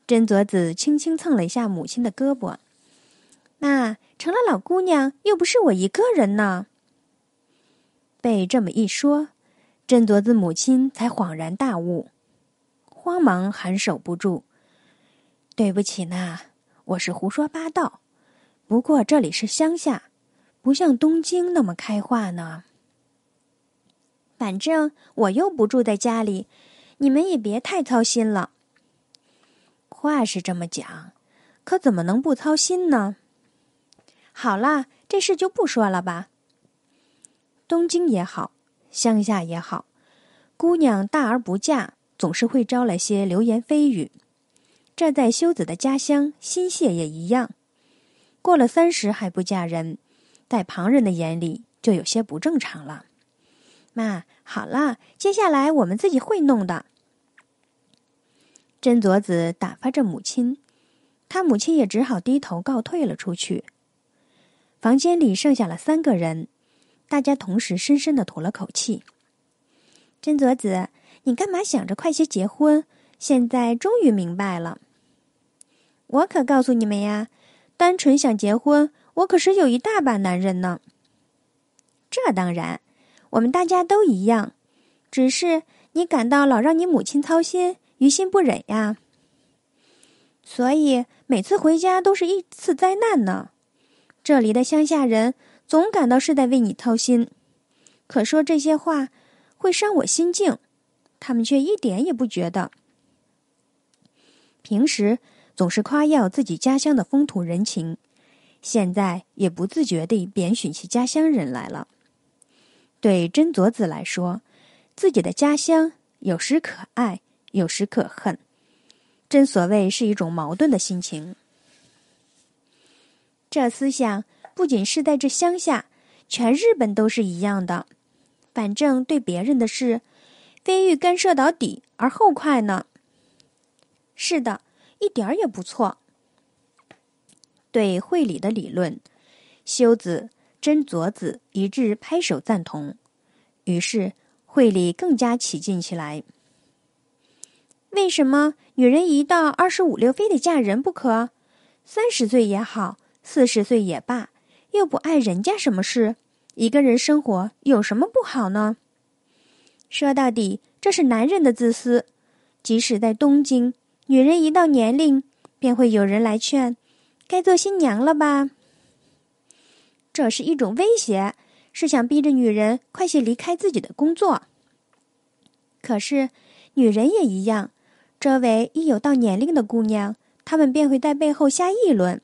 真佐子轻轻蹭了一下母亲的胳膊：“那成了老姑娘又不是我一个人呢。”被这么一说，真佐子母亲才恍然大悟，慌忙含守不住。对不起呢，我是胡说八道。不过这里是乡下，不像东京那么开化呢。反正我又不住在家里，你们也别太操心了。话是这么讲，可怎么能不操心呢？好了，这事就不说了吧。东京也好，乡下也好，姑娘大而不嫁，总是会招来些流言蜚语。站在修子的家乡，心切也一样。过了三十还不嫁人，在旁人的眼里就有些不正常了。妈，好了，接下来我们自己会弄的。真佐子打发着母亲，他母亲也只好低头告退了出去。房间里剩下了三个人，大家同时深深的吐了口气。真佐子，你干嘛想着快些结婚？现在终于明白了。我可告诉你们呀，单纯想结婚，我可是有一大把男人呢。这当然，我们大家都一样，只是你感到老让你母亲操心，于心不忍呀。所以每次回家都是一次灾难呢。这里的乡下人总感到是在为你操心，可说这些话会伤我心境，他们却一点也不觉得。平时。总是夸耀自己家乡的风土人情，现在也不自觉地贬损起家乡人来了。对真佐子来说，自己的家乡有时可爱，有时可恨，真所谓是一种矛盾的心情。这思想不仅是在这乡下，全日本都是一样的。反正对别人的事，非欲干涉到底而后快呢。是的。一点儿也不错。对惠理的理论，修子、真佐子一致拍手赞同。于是惠理更加起劲起来。为什么女人一到二十五六非得嫁人不可？三十岁也好，四十岁也罢，又不碍人家什么事。一个人生活有什么不好呢？说到底，这是男人的自私。即使在东京。女人一到年龄，便会有人来劝，该做新娘了吧？这是一种威胁，是想逼着女人快些离开自己的工作。可是，女人也一样，周围一有到年龄的姑娘，她们便会在背后瞎议论。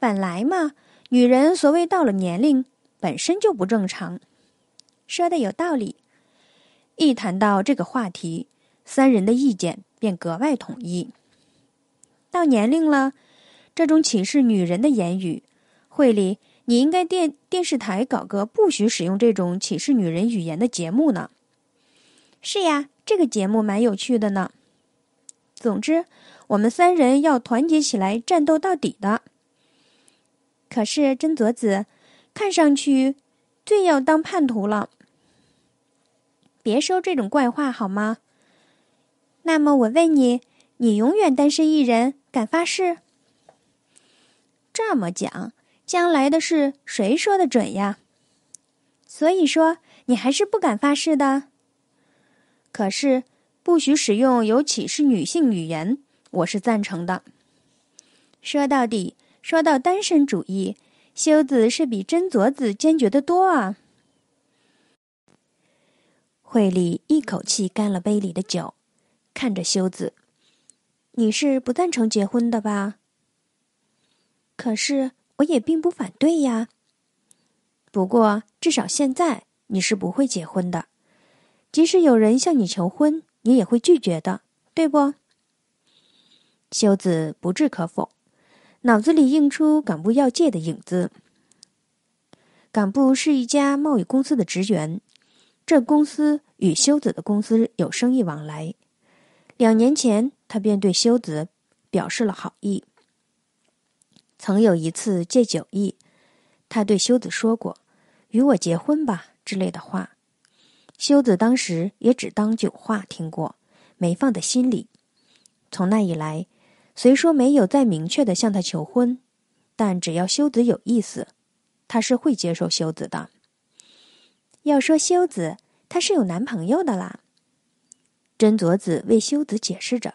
本来嘛，女人所谓到了年龄，本身就不正常。说的有道理，一谈到这个话题。三人的意见便格外统一。到年龄了，这种歧视女人的言语，会里你应该电电视台搞个不许使用这种歧视女人语言的节目呢。是呀，这个节目蛮有趣的呢。总之，我们三人要团结起来战斗到底的。可是真泽子，看上去最要当叛徒了。别说这种怪话好吗？那么我问你，你永远单身一人，敢发誓？这么讲，将来的事谁说的准呀？所以说，你还是不敢发誓的。可是，不许使用，尤其是女性语言，我是赞成的。说到底，说到单身主义，修子是比真佐子坚决的多啊。惠里一口气干了杯里的酒。看着修子，你是不赞成结婚的吧？可是我也并不反对呀。不过至少现在你是不会结婚的，即使有人向你求婚，你也会拒绝的，对不？修子不置可否，脑子里映出冈部要介的影子。冈部是一家贸易公司的职员，这公司与修子的公司有生意往来。两年前，他便对修子表示了好意。曾有一次借酒意，他对修子说过“与我结婚吧”之类的话。修子当时也只当酒话听过，没放在心里。从那以来，虽说没有再明确的向他求婚，但只要修子有意思，他是会接受修子的。要说修子，他是有男朋友的啦。真佐子为修子解释着，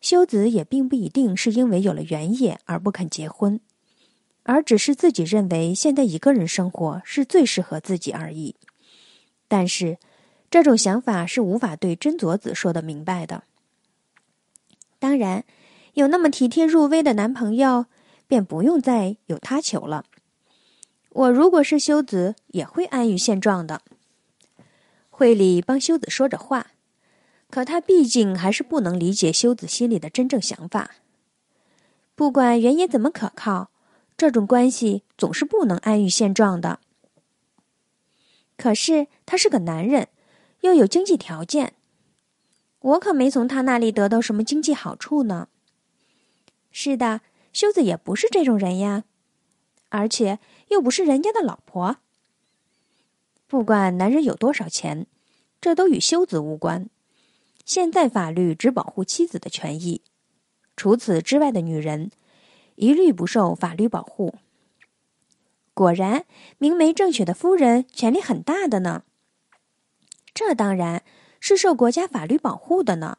修子也并不一定是因为有了原野而不肯结婚，而只是自己认为现在一个人生活是最适合自己而已。但是，这种想法是无法对真佐子说的明白的。当然，有那么体贴入微的男朋友，便不用再有他求了。我如果是修子，也会安于现状的。惠里帮修子说着话。可他毕竟还是不能理解修子心里的真正想法。不管原因怎么可靠，这种关系总是不能安于现状的。可是他是个男人，又有经济条件，我可没从他那里得到什么经济好处呢。是的，修子也不是这种人呀，而且又不是人家的老婆。不管男人有多少钱，这都与修子无关。现在法律只保护妻子的权益，除此之外的女人，一律不受法律保护。果然，明媒正娶的夫人权力很大的呢。这当然是受国家法律保护的呢。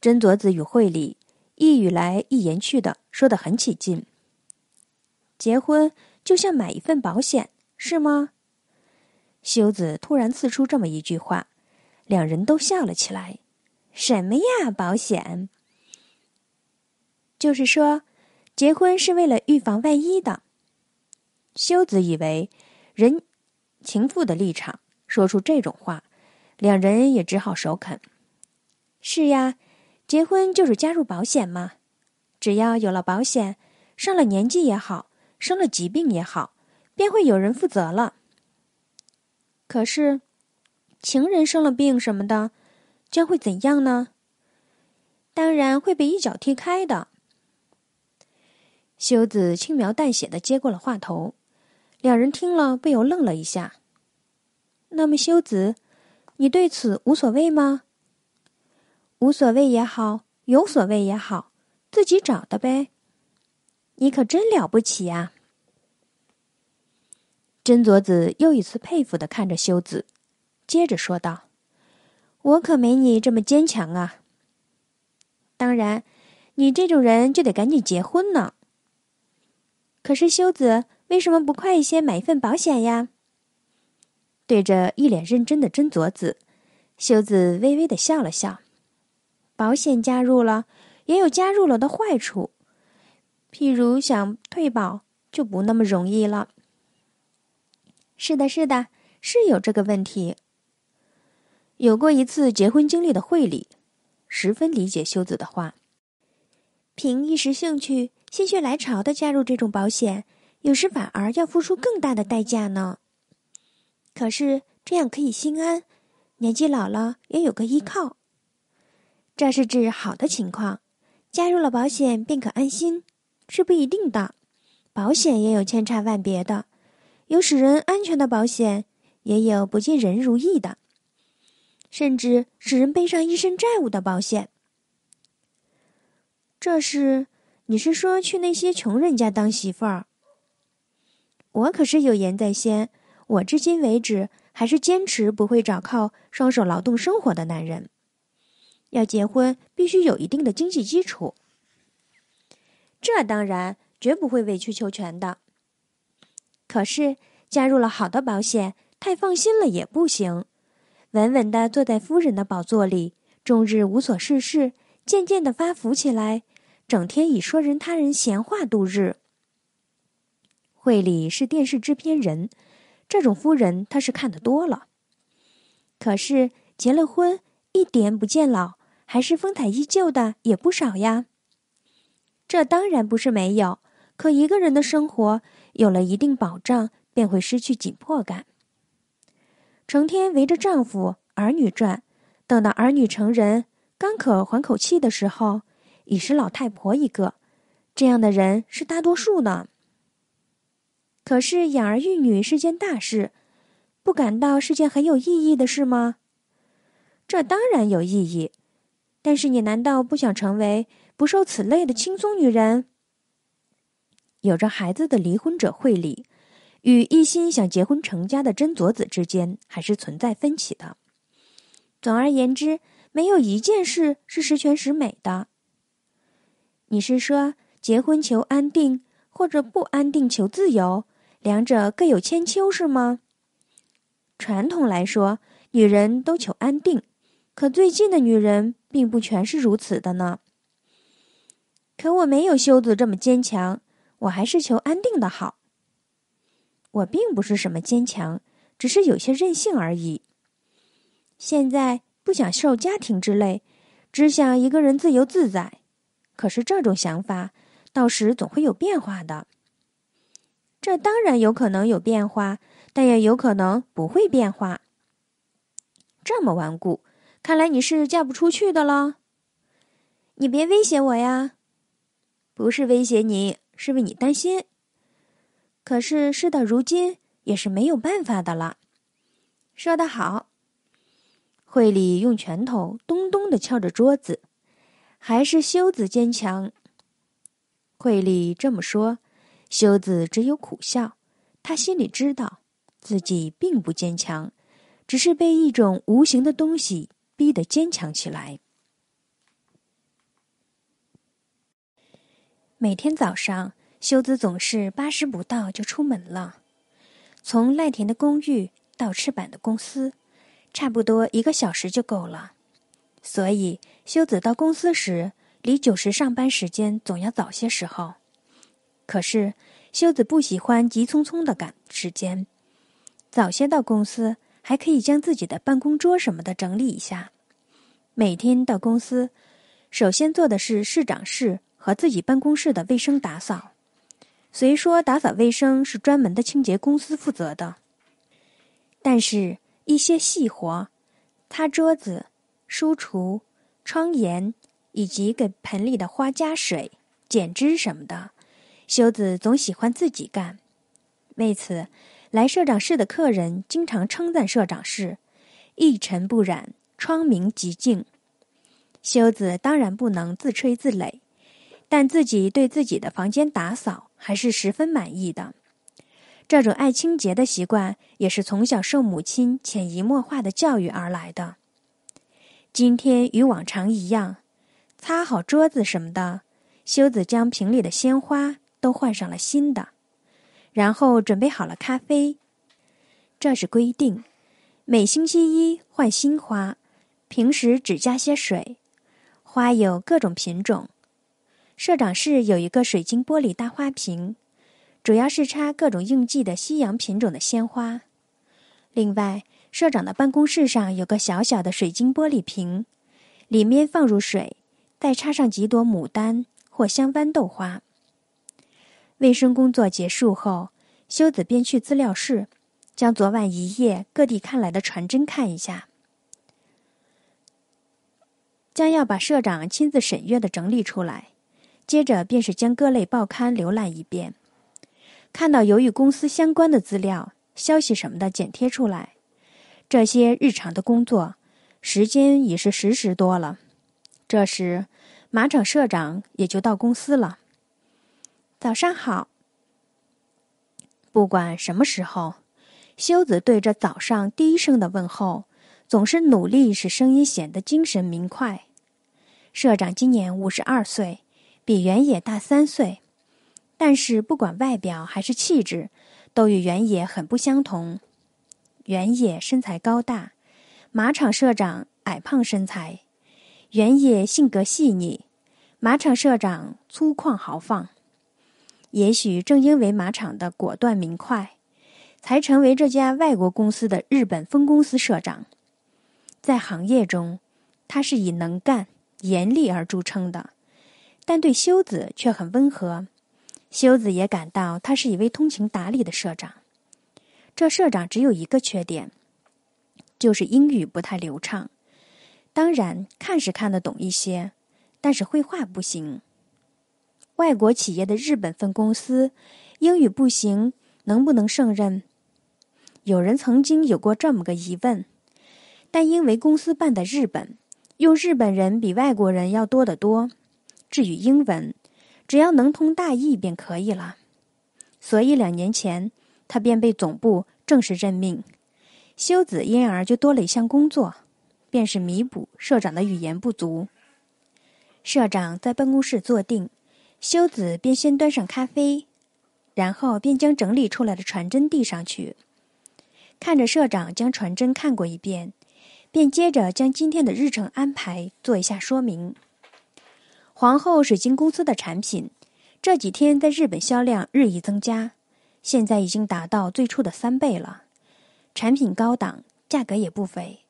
真佐子与惠里一语来一言去的说得很起劲。结婚就像买一份保险，是吗？修子突然刺出这么一句话。两人都笑了起来，什么呀，保险？就是说，结婚是为了预防万一的。修子以为人情妇的立场说出这种话，两人也只好首肯。是呀，结婚就是加入保险嘛。只要有了保险，上了年纪也好，生了疾病也好，便会有人负责了。可是。情人生了病什么的，将会怎样呢？当然会被一脚踢开的。修子轻描淡写的接过了话头，两人听了不由愣了一下。那么，修子，你对此无所谓吗？无所谓也好，有所谓也好，自己找的呗。你可真了不起啊！真佐子又一次佩服的看着修子。接着说道：“我可没你这么坚强啊。当然，你这种人就得赶紧结婚呢。可是修子为什么不快一些买一份保险呀？”对着一脸认真的真佐子，修子微微的笑了笑：“保险加入了，也有加入了的坏处，譬如想退保就不那么容易了。是的，是的，是有这个问题。”有过一次结婚经历的惠理，十分理解修子的话。凭一时兴趣、心血来潮的加入这种保险，有时反而要付出更大的代价呢。可是这样可以心安，年纪老了也有个依靠。这是治好的情况，加入了保险便可安心，是不一定的。保险也有千差万别的，有使人安全的保险，也有不尽人如意的。甚至使人背上一身债务的保险。这是，你是说去那些穷人家当媳妇儿？我可是有言在先，我至今为止还是坚持不会找靠双手劳动生活的男人。要结婚必须有一定的经济基础。这当然绝不会委曲求全的。可是加入了好的保险，太放心了也不行。稳稳的坐在夫人的宝座里，终日无所事事，渐渐的发福起来，整天以说人他人闲话度日。惠里是电视制片人，这种夫人他是看得多了。可是结了婚，一点不见老，还是风采依旧的也不少呀。这当然不是没有，可一个人的生活有了一定保障，便会失去紧迫感。成天围着丈夫、儿女转，等到儿女成人，刚可缓口气的时候，已是老太婆一个。这样的人是大多数呢。可是养儿育女是件大事，不感到是件很有意义的事吗？这当然有意义，但是你难道不想成为不受此类的轻松女人？有着孩子的离婚者惠理。与一心想结婚成家的真佐子之间还是存在分歧的。总而言之，没有一件事是十全十美的。你是说结婚求安定，或者不安定求自由，两者各有千秋是吗？传统来说，女人都求安定，可最近的女人并不全是如此的呢。可我没有修子这么坚强，我还是求安定的好。我并不是什么坚强，只是有些任性而已。现在不想受家庭之累，只想一个人自由自在。可是这种想法，到时总会有变化的。这当然有可能有变化，但也有可能不会变化。这么顽固，看来你是嫁不出去的了。你别威胁我呀，不是威胁你，是为你担心。可是事到如今也是没有办法的了。说得好，惠理用拳头咚咚的敲着桌子，还是修子坚强。惠理这么说，修子只有苦笑。他心里知道，自己并不坚强，只是被一种无形的东西逼得坚强起来。每天早上。修子总是八时不到就出门了，从赖田的公寓到赤坂的公司，差不多一个小时就够了。所以修子到公司时，离九时上班时间总要早些时候。可是修子不喜欢急匆匆的赶时间，早些到公司还可以将自己的办公桌什么的整理一下。每天到公司，首先做的是市长室和自己办公室的卫生打扫。虽说打扫卫生是专门的清洁公司负责的，但是一些细活，擦桌子、书橱、窗沿，以及给盆里的花加水、剪枝什么的，修子总喜欢自己干。为此，来社长室的客人经常称赞社长室一尘不染、窗明几净。修子当然不能自吹自擂，但自己对自己的房间打扫。还是十分满意的。这种爱清洁的习惯也是从小受母亲潜移默化的教育而来的。今天与往常一样，擦好桌子什么的，修子将瓶里的鲜花都换上了新的，然后准备好了咖啡。这是规定，每星期一换新花，平时只加些水，花有各种品种。社长室有一个水晶玻璃大花瓶，主要是插各种应季的西洋品种的鲜花。另外，社长的办公室上有个小小的水晶玻璃瓶，里面放入水，再插上几朵牡丹或香豌豆花。卫生工作结束后，修子便去资料室，将昨晚一夜各地看来的传真看一下，将要把社长亲自审阅的整理出来。接着便是将各类报刊浏览一遍，看到有与公司相关的资料、消息什么的，剪贴出来。这些日常的工作，时间已是十时多了。这时，马场社长也就到公司了。早上好。不管什么时候，修子对着早上第一声的问候，总是努力使声音显得精神明快。社长今年五十二岁。比原野大三岁，但是不管外表还是气质，都与原野很不相同。原野身材高大，马场社长矮胖身材。原野性格细腻，马场社长粗犷豪放。也许正因为马场的果断明快，才成为这家外国公司的日本分公司社长。在行业中，他是以能干、严厉而著称的。但对修子却很温和，修子也感到他是一位通情达理的社长。这社长只有一个缺点，就是英语不太流畅。当然，看是看得懂一些，但是绘画不行。外国企业的日本分公司，英语不行，能不能胜任？有人曾经有过这么个疑问，但因为公司办的日本，用日本人比外国人要多得多。至于英文，只要能通大意便可以了。所以两年前，他便被总部正式任命。修子因而就多了一项工作，便是弥补社长的语言不足。社长在办公室坐定，修子便先端上咖啡，然后便将整理出来的传真递上去。看着社长将传真看过一遍，便接着将今天的日程安排做一下说明。皇后水晶公司的产品这几天在日本销量日益增加，现在已经达到最初的三倍了。产品高档，价格也不菲，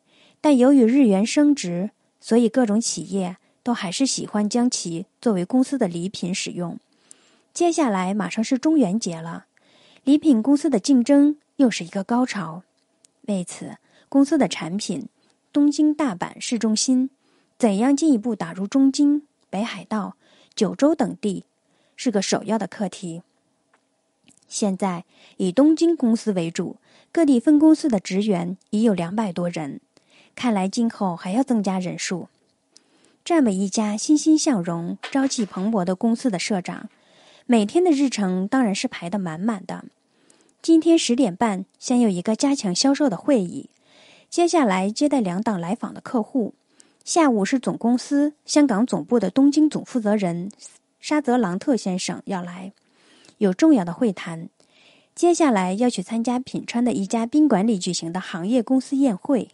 但由于日元升值，所以各种企业都还是喜欢将其作为公司的礼品使用。接下来马上是中元节了，礼品公司的竞争又是一个高潮。为此，公司的产品，东京、大阪市中心，怎样进一步打入中京？北海道、九州等地，是个首要的课题。现在以东京公司为主，各地分公司的职员已有两百多人，看来今后还要增加人数。这么一家欣欣向荣、朝气蓬勃的公司的社长，每天的日程当然是排得满满的。今天十点半先有一个加强销售的会议，接下来接待两档来访的客户。下午是总公司香港总部的东京总负责人沙泽朗特先生要来，有重要的会谈。接下来要去参加品川的一家宾馆里举行的行业公司宴会。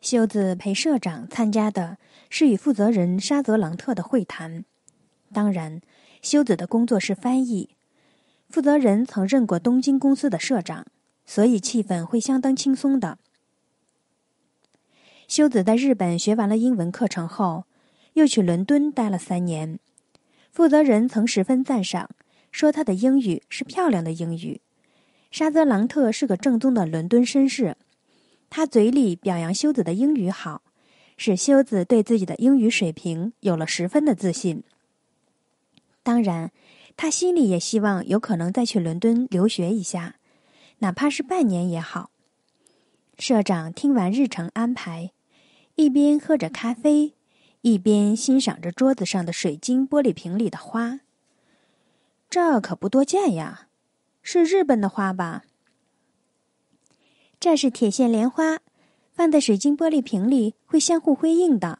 修子陪社长参加的是与负责人沙泽朗特的会谈，当然，修子的工作是翻译。负责人曾任过东京公司的社长，所以气氛会相当轻松的。修子在日本学完了英文课程后，又去伦敦待了三年。负责人曾十分赞赏，说他的英语是漂亮的英语。沙泽朗特是个正宗的伦敦绅士，他嘴里表扬修子的英语好，使修子对自己的英语水平有了十分的自信。当然，他心里也希望有可能再去伦敦留学一下，哪怕是半年也好。社长听完日程安排，一边喝着咖啡，一边欣赏着桌子上的水晶玻璃瓶里的花。这可不多见呀，是日本的花吧？这是铁线莲花，放在水晶玻璃瓶里会相互辉映的。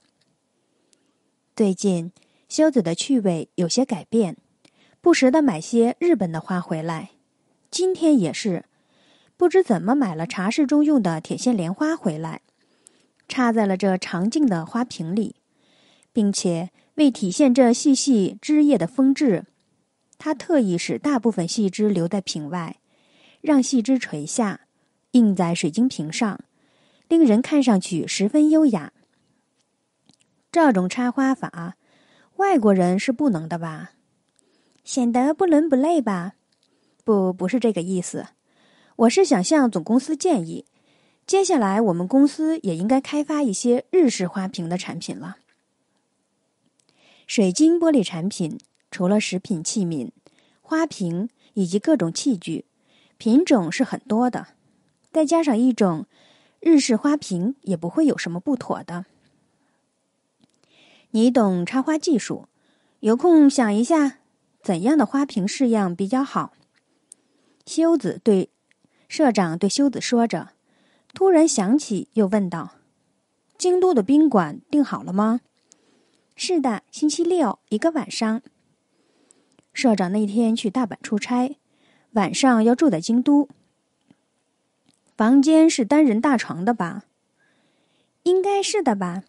最近，修子的趣味有些改变，不时地买些日本的花回来，今天也是。不知怎么买了茶室中用的铁线莲花回来，插在了这长颈的花瓶里，并且为体现这细细枝叶的风致，他特意使大部分细枝留在瓶外，让细枝垂下，印在水晶瓶上，令人看上去十分优雅。这种插花法，外国人是不能的吧？显得不伦不类吧？不，不是这个意思。我是想向总公司建议，接下来我们公司也应该开发一些日式花瓶的产品了。水晶玻璃产品除了食品器皿、花瓶以及各种器具，品种是很多的，再加上一种日式花瓶，也不会有什么不妥的。你懂插花技术，有空想一下怎样的花瓶式样比较好。修子对。社长对修子说着，突然想起，又问道：“京都的宾馆订好了吗？”“是的，星期六一个晚上。”社长那天去大阪出差，晚上要住在京都。房间是单人大床的吧？应该是的吧？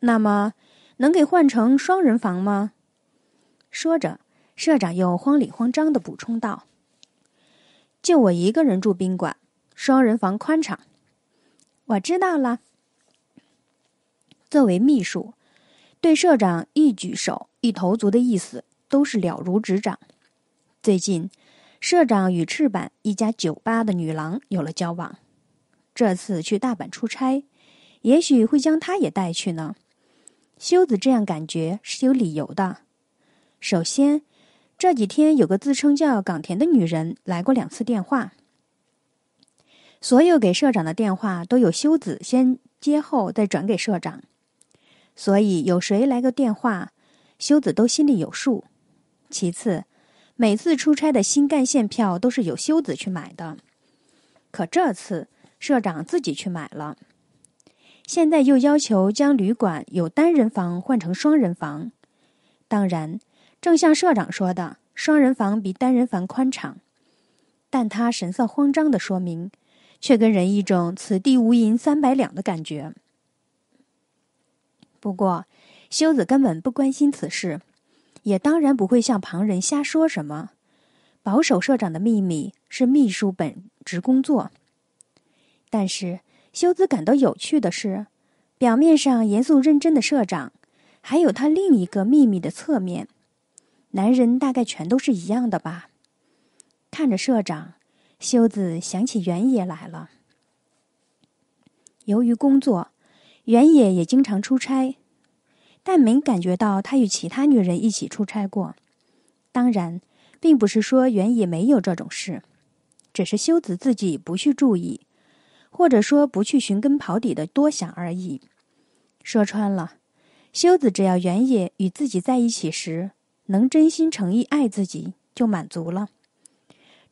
那么，能给换成双人房吗？说着，社长又慌里慌张的补充道。就我一个人住宾馆，双人房宽敞。我知道了。作为秘书，对社长一举手一投足的意思都是了如指掌。最近，社长与赤坂一家酒吧的女郎有了交往。这次去大阪出差，也许会将她也带去呢。修子这样感觉是有理由的。首先。这几天有个自称叫冈田的女人来过两次电话。所有给社长的电话都有修子先接，后再转给社长，所以有谁来个电话，修子都心里有数。其次，每次出差的新干线票都是由修子去买的，可这次社长自己去买了，现在又要求将旅馆有单人房换成双人房，当然。正像社长说的，双人房比单人房宽敞，但他神色慌张的说明，却给人一种“此地无银三百两”的感觉。不过，修子根本不关心此事，也当然不会向旁人瞎说什么。保守社长的秘密是秘书本职工作。但是，修子感到有趣的是，表面上严肃认真的社长，还有他另一个秘密的侧面。男人大概全都是一样的吧？看着社长，修子想起原野来了。由于工作，原野也经常出差，但没感觉到他与其他女人一起出差过。当然，并不是说原野没有这种事，只是修子自己不去注意，或者说不去寻根刨底的多想而已。说穿了，修子只要原野与自己在一起时。能真心诚意爱自己就满足了。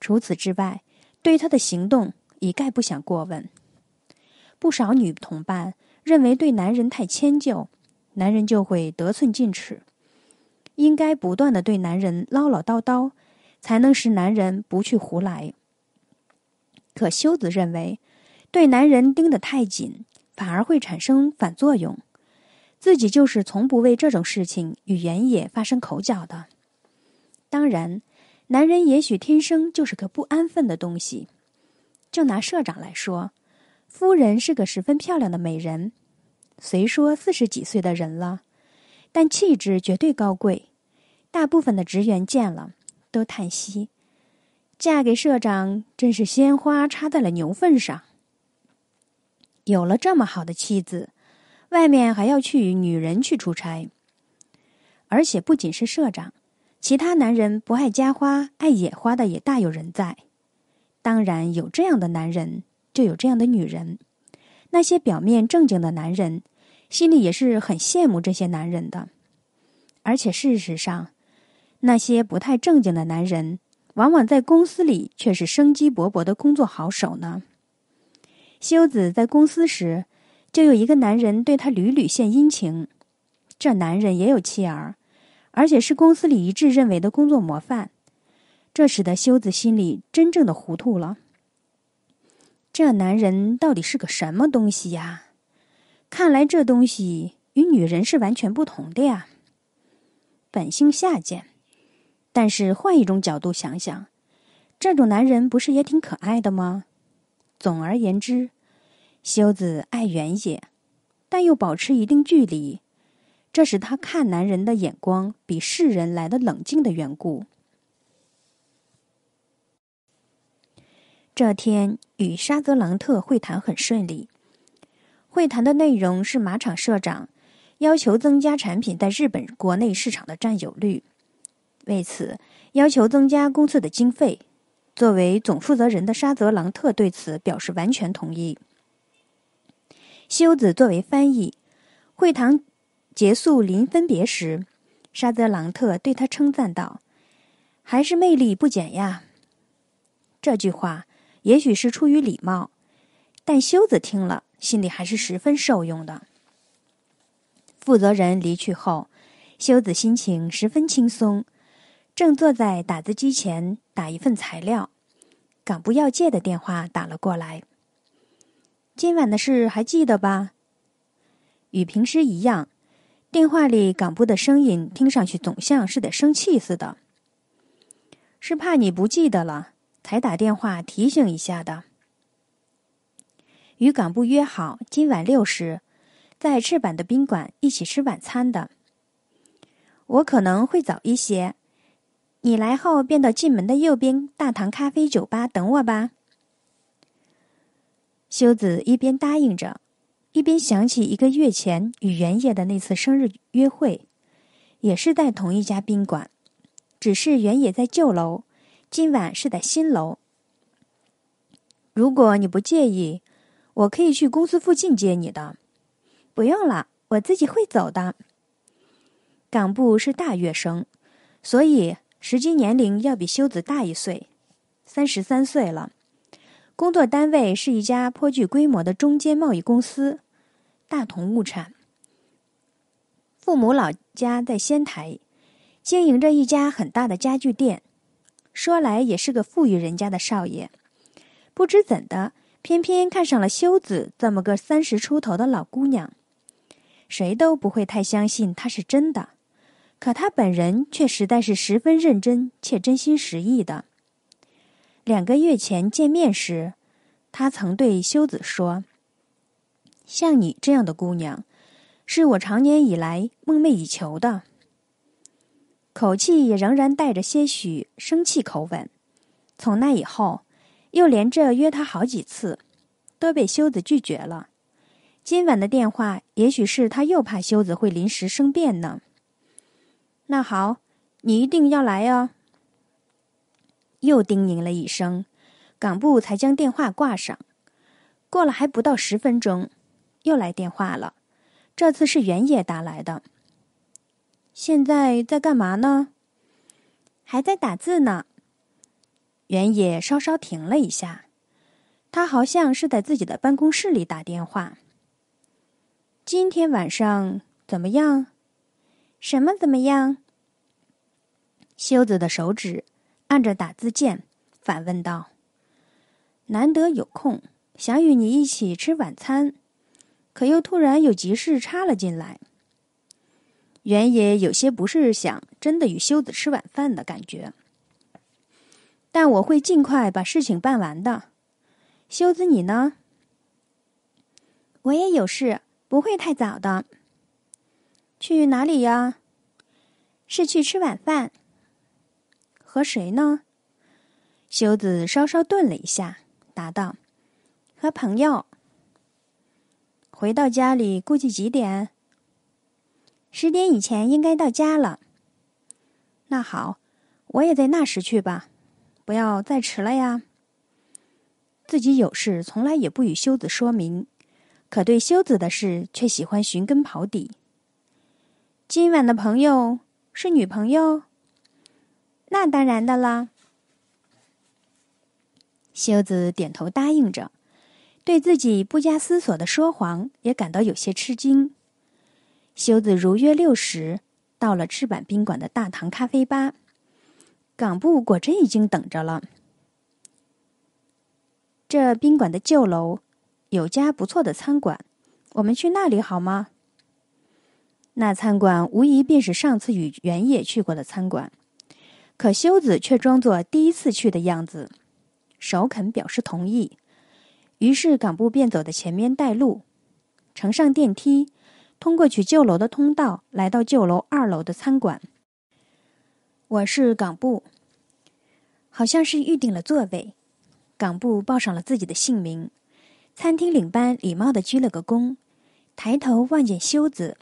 除此之外，对他的行动一概不想过问。不少女同伴认为，对男人太迁就，男人就会得寸进尺；应该不断的对男人唠唠叨叨，才能使男人不去胡来。可修子认为，对男人盯得太紧，反而会产生反作用。自己就是从不为这种事情与原野发生口角的。当然，男人也许天生就是个不安分的东西。就拿社长来说，夫人是个十分漂亮的美人，虽说四十几岁的人了，但气质绝对高贵。大部分的职员见了都叹息：嫁给社长真是鲜花插在了牛粪上。有了这么好的妻子。外面还要去女人去出差，而且不仅是社长，其他男人不爱家花爱野花的也大有人在。当然有这样的男人，就有这样的女人。那些表面正经的男人，心里也是很羡慕这些男人的。而且事实上，那些不太正经的男人，往往在公司里却是生机勃勃的工作好手呢。修子在公司时。就有一个男人对她屡屡献殷勤，这男人也有妻儿，而且是公司里一致认为的工作模范，这使得修子心里真正的糊涂了。这男人到底是个什么东西呀？看来这东西与女人是完全不同的呀。本性下贱，但是换一种角度想想，这种男人不是也挺可爱的吗？总而言之。修子爱远野，但又保持一定距离，这使他看男人的眼光比世人来的冷静的缘故。这天与沙泽朗特会谈很顺利，会谈的内容是马场社长要求增加产品在日本国内市场的占有率，为此要求增加公司的经费。作为总负责人的沙泽朗特对此表示完全同意。修子作为翻译，会堂结束临分别时，沙泽朗特对他称赞道：“还是魅力不减呀。”这句话也许是出于礼貌，但修子听了心里还是十分受用的。负责人离去后，修子心情十分轻松，正坐在打字机前打一份材料，港部要借的电话打了过来。今晚的事还记得吧？与平时一样，电话里港部的声音听上去总像是在生气似的。是怕你不记得了，才打电话提醒一下的。与港部约好今晚六时，在赤坂的宾馆一起吃晚餐的。我可能会早一些，你来后便到进门的右边大堂咖啡酒吧等我吧。修子一边答应着，一边想起一个月前与原野的那次生日约会，也是在同一家宾馆，只是原野在旧楼，今晚是在新楼。如果你不介意，我可以去公司附近接你的。不用了，我自己会走的。冈部是大月生，所以实际年龄要比修子大一岁，三十三岁了。工作单位是一家颇具规模的中间贸易公司，大同物产。父母老家在仙台，经营着一家很大的家具店，说来也是个富裕人家的少爷。不知怎的，偏偏看上了修子这么个三十出头的老姑娘，谁都不会太相信他是真的，可他本人却实在是十分认真且真心实意的。两个月前见面时，他曾对修子说：“像你这样的姑娘，是我长年以来梦寐以求的。”口气也仍然带着些许生气口吻。从那以后，又连着约他好几次，都被修子拒绝了。今晚的电话，也许是他又怕修子会临时生变呢。那好，你一定要来哦。又叮咛了一声，港部才将电话挂上。过了还不到十分钟，又来电话了，这次是原野打来的。现在在干嘛呢？还在打字呢。原野稍稍停了一下，他好像是在自己的办公室里打电话。今天晚上怎么样？什么怎么样？修子的手指。按着打字键，反问道：“难得有空，想与你一起吃晚餐，可又突然有急事插了进来。”原野有些不是想真的与修子吃晚饭的感觉，但我会尽快把事情办完的。修子，你呢？我也有事，不会太早的。去哪里呀？是去吃晚饭。和谁呢？修子稍稍顿了一下，答道：“和朋友。”回到家里，估计几点？十点以前应该到家了。那好，我也在那时去吧，不要再迟了呀。自己有事从来也不与修子说明，可对修子的事却喜欢寻根刨底。今晚的朋友是女朋友？那当然的啦。修子点头答应着，对自己不加思索的说谎也感到有些吃惊。修子如约六时到了赤坂宾馆的大堂咖啡吧，冈部果真已经等着了。这宾馆的旧楼有家不错的餐馆，我们去那里好吗？那餐馆无疑便是上次与原野去过的餐馆。可修子却装作第一次去的样子，首肯表示同意。于是港部便走在前面带路，乘上电梯，通过去旧楼的通道来到旧楼二楼的餐馆。我是港部，好像是预定了座位。港部报上了自己的姓名，餐厅领班礼貌的鞠了个躬，抬头望见修子，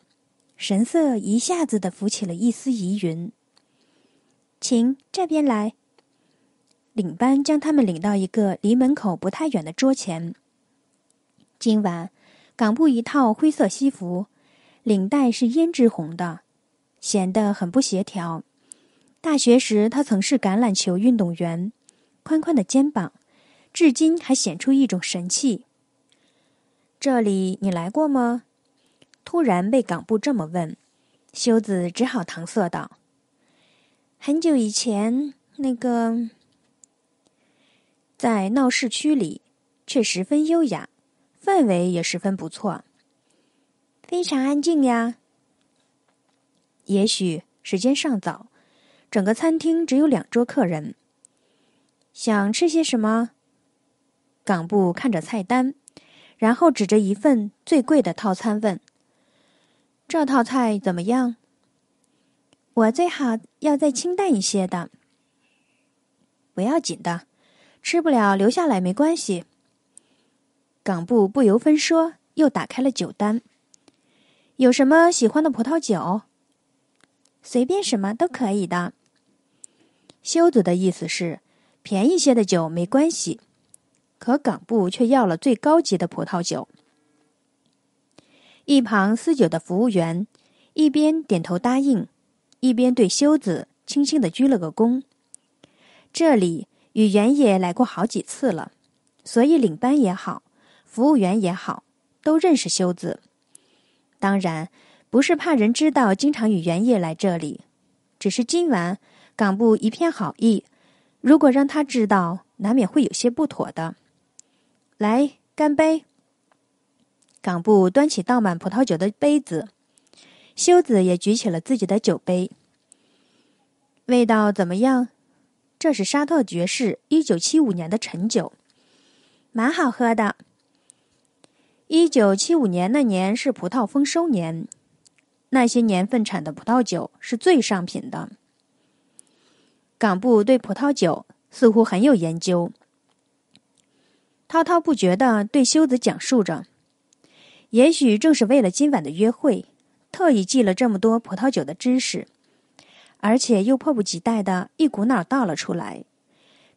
神色一下子的浮起了一丝疑云。请这边来。领班将他们领到一个离门口不太远的桌前。今晚，港布一套灰色西服，领带是胭脂红的，显得很不协调。大学时他曾是橄榄球运动员，宽宽的肩膀，至今还显出一种神气。这里你来过吗？突然被港布这么问，修子只好搪塞道。很久以前，那个在闹市区里，却十分优雅，氛围也十分不错，非常安静呀。也许时间尚早，整个餐厅只有两桌客人。想吃些什么？港部看着菜单，然后指着一份最贵的套餐问：“这套菜怎么样？”我最好要再清淡一些的，不要紧的，吃不了留下来没关系。港部不由分说又打开了酒单，有什么喜欢的葡萄酒？随便什么都可以的。修子的意思是便宜些的酒没关系，可港部却要了最高级的葡萄酒。一旁司酒的服务员一边点头答应。一边对修子轻轻的鞠了个躬，这里与原野来过好几次了，所以领班也好，服务员也好，都认识修子。当然，不是怕人知道经常与原野来这里，只是今晚港部一片好意，如果让他知道，难免会有些不妥的。来，干杯！港部端起倒满葡萄酒的杯子。修子也举起了自己的酒杯。味道怎么样？这是沙特爵士一九七五年的陈酒，蛮好喝的。一九七五年那年是葡萄丰收年，那些年份产的葡萄酒是最上品的。港布对葡萄酒似乎很有研究，滔滔不绝的对修子讲述着。也许正是为了今晚的约会。特意记了这么多葡萄酒的知识，而且又迫不及待的一股脑倒了出来，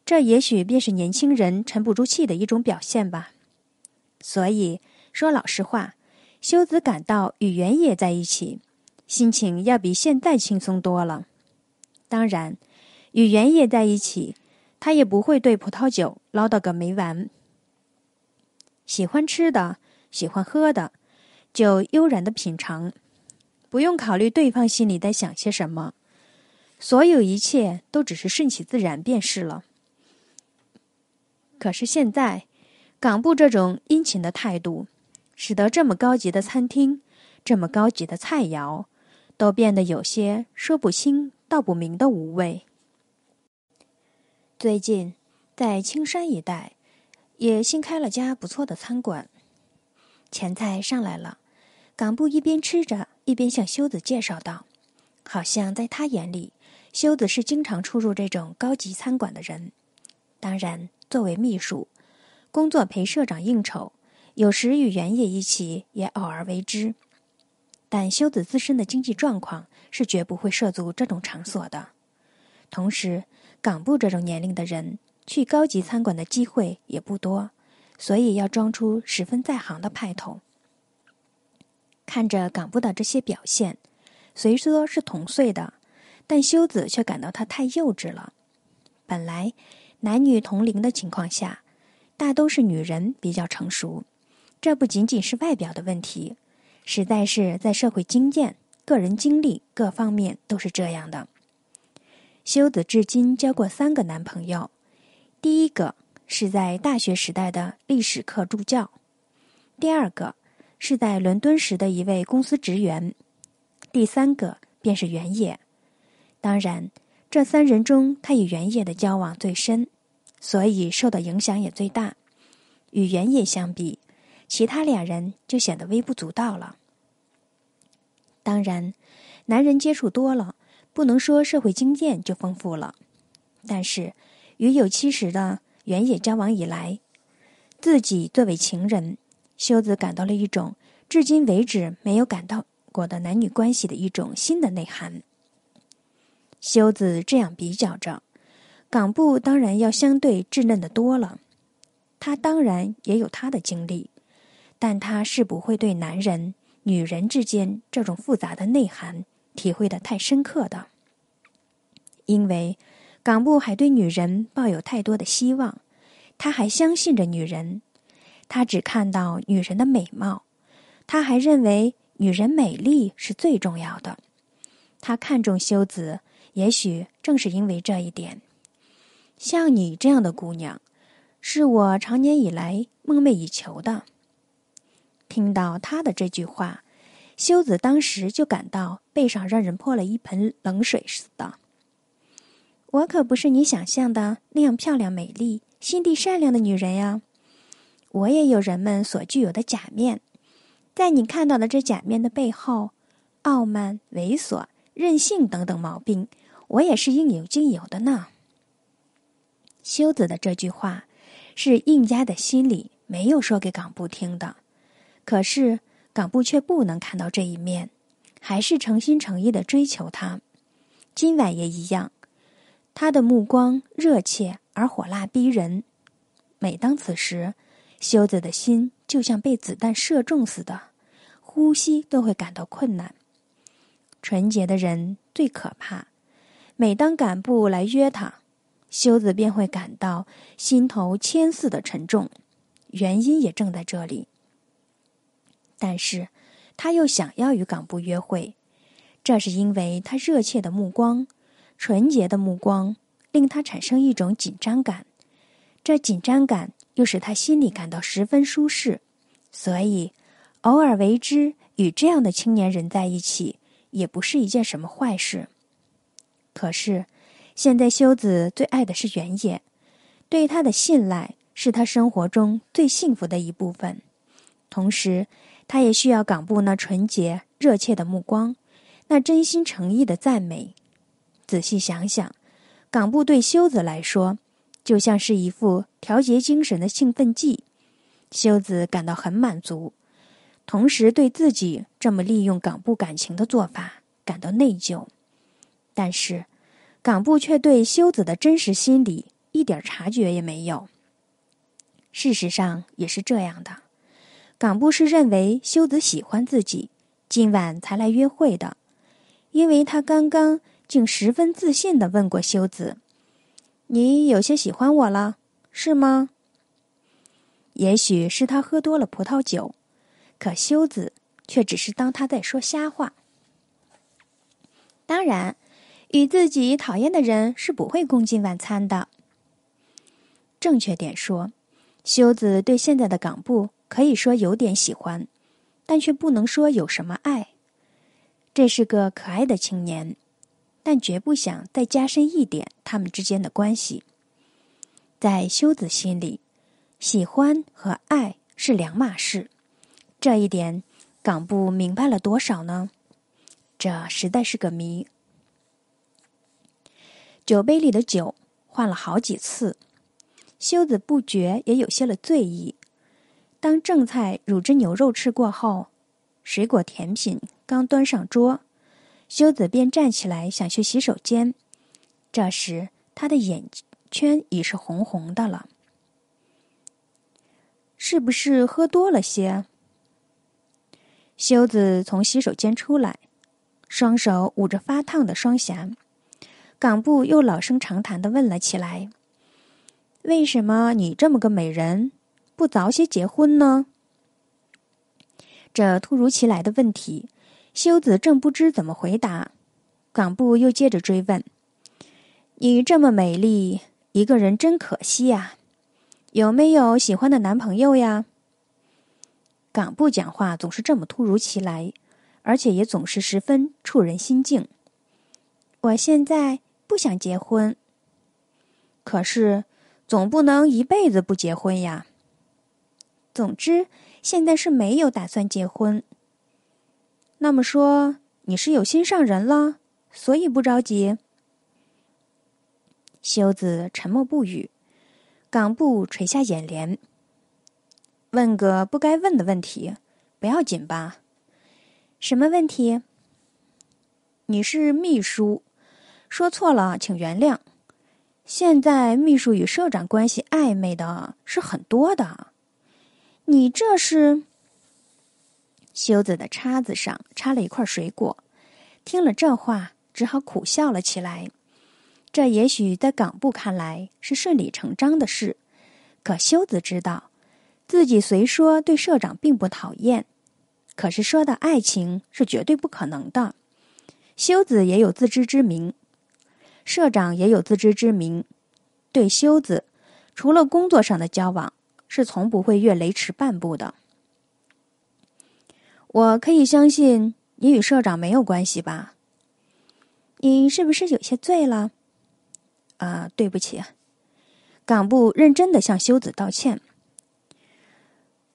这也许便是年轻人沉不住气的一种表现吧。所以说老实话，修子感到与原野在一起，心情要比现在轻松多了。当然，与原野在一起，他也不会对葡萄酒唠叨个没完。喜欢吃的，喜欢喝的，就悠然的品尝。不用考虑对方心里在想些什么，所有一切都只是顺其自然便是了。可是现在，港部这种殷勤的态度，使得这么高级的餐厅、这么高级的菜肴，都变得有些说不清道不明的无味。最近，在青山一带，也新开了家不错的餐馆。前菜上来了。港部一边吃着，一边向修子介绍道：“好像在他眼里，修子是经常出入这种高级餐馆的人。当然，作为秘书，工作陪社长应酬，有时与原野一起，也偶尔为之。但修子自身的经济状况是绝不会涉足这种场所的。同时，港部这种年龄的人去高级餐馆的机会也不多，所以要装出十分在行的派头。”看着港部的这些表现，虽说是同岁的，但修子却感到他太幼稚了。本来男女同龄的情况下，大都是女人比较成熟。这不仅仅是外表的问题，实在是在社会经验、个人经历各方面都是这样的。修子至今交过三个男朋友，第一个是在大学时代的历史课助教，第二个。是在伦敦时的一位公司职员，第三个便是原野。当然，这三人中，他与原野的交往最深，所以受的影响也最大。与原野相比，其他两人就显得微不足道了。当然，男人接触多了，不能说社会经验就丰富了。但是，与有妻室的原野交往以来，自己作为情人。修子感到了一种至今为止没有感到过的男女关系的一种新的内涵。修子这样比较着，港部当然要相对稚嫩的多了。他当然也有他的经历，但他是不会对男人、女人之间这种复杂的内涵体会的太深刻的，因为港部还对女人抱有太多的希望，他还相信着女人。他只看到女人的美貌，他还认为女人美丽是最重要的。他看中修子，也许正是因为这一点。像你这样的姑娘，是我长年以来梦寐以求的。听到他的这句话，修子当时就感到背上让人泼了一盆冷水似的。我可不是你想象的那样漂亮、美丽、心地善良的女人呀。我也有人们所具有的假面，在你看到的这假面的背后，傲慢、猥琐、任性等等毛病，我也是应有尽有的呢。修子的这句话，是印家的心里没有说给港部听的，可是港部却不能看到这一面，还是诚心诚意的追求他。今晚也一样，他的目光热切而火辣逼人。每当此时，修子的心就像被子弹射中似的，呼吸都会感到困难。纯洁的人最可怕，每当赶不来约他，修子便会感到心头千似的沉重，原因也正在这里。但是，他又想要与港部约会，这是因为他热切的目光、纯洁的目光，令他产生一种紧张感，这紧张感。又使他心里感到十分舒适，所以偶尔为之与这样的青年人在一起，也不是一件什么坏事。可是，现在修子最爱的是原野，对他的信赖是他生活中最幸福的一部分。同时，他也需要冈部那纯洁、热切的目光，那真心诚意的赞美。仔细想想，冈部对修子来说。就像是一副调节精神的兴奋剂，修子感到很满足，同时对自己这么利用港部感情的做法感到内疚。但是，港部却对修子的真实心理一点察觉也没有。事实上也是这样的，港部是认为修子喜欢自己，今晚才来约会的，因为他刚刚竟十分自信的问过修子。你有些喜欢我了，是吗？也许是他喝多了葡萄酒，可修子却只是当他在说瞎话。当然，与自己讨厌的人是不会共进晚餐的。正确点说，修子对现在的港部可以说有点喜欢，但却不能说有什么爱。这是个可爱的青年。但绝不想再加深一点他们之间的关系。在修子心里，喜欢和爱是两码事。这一点，港部明白了多少呢？这实在是个谜。酒杯里的酒换了好几次，修子不觉也有些了醉意。当正菜乳汁牛肉吃过后，水果甜品刚端上桌。修子便站起来想去洗手间，这时他的眼圈已是红红的了。是不是喝多了些？修子从洗手间出来，双手捂着发烫的双颊，冈部又老生常谈的问了起来：“为什么你这么个美人，不早些结婚呢？”这突如其来的问题。修子正不知怎么回答，港部又接着追问：“你这么美丽，一个人真可惜呀，有没有喜欢的男朋友呀？”港部讲话总是这么突如其来，而且也总是十分触人心境。我现在不想结婚，可是总不能一辈子不结婚呀。总之，现在是没有打算结婚。那么说你是有心上人了，所以不着急。修子沉默不语，冈部垂下眼帘，问个不该问的问题，不要紧吧？什么问题？你是秘书，说错了，请原谅。现在秘书与社长关系暧昧的是很多的，你这是。修子的叉子上插了一块水果，听了这话，只好苦笑了起来。这也许在港部看来是顺理成章的事，可修子知道，自己虽说对社长并不讨厌，可是说到爱情是绝对不可能的。修子也有自知之明，社长也有自知之明，对修子，除了工作上的交往，是从不会越雷池半步的。我可以相信你与社长没有关系吧？你是不是有些醉了？啊，对不起，港部认真的向修子道歉。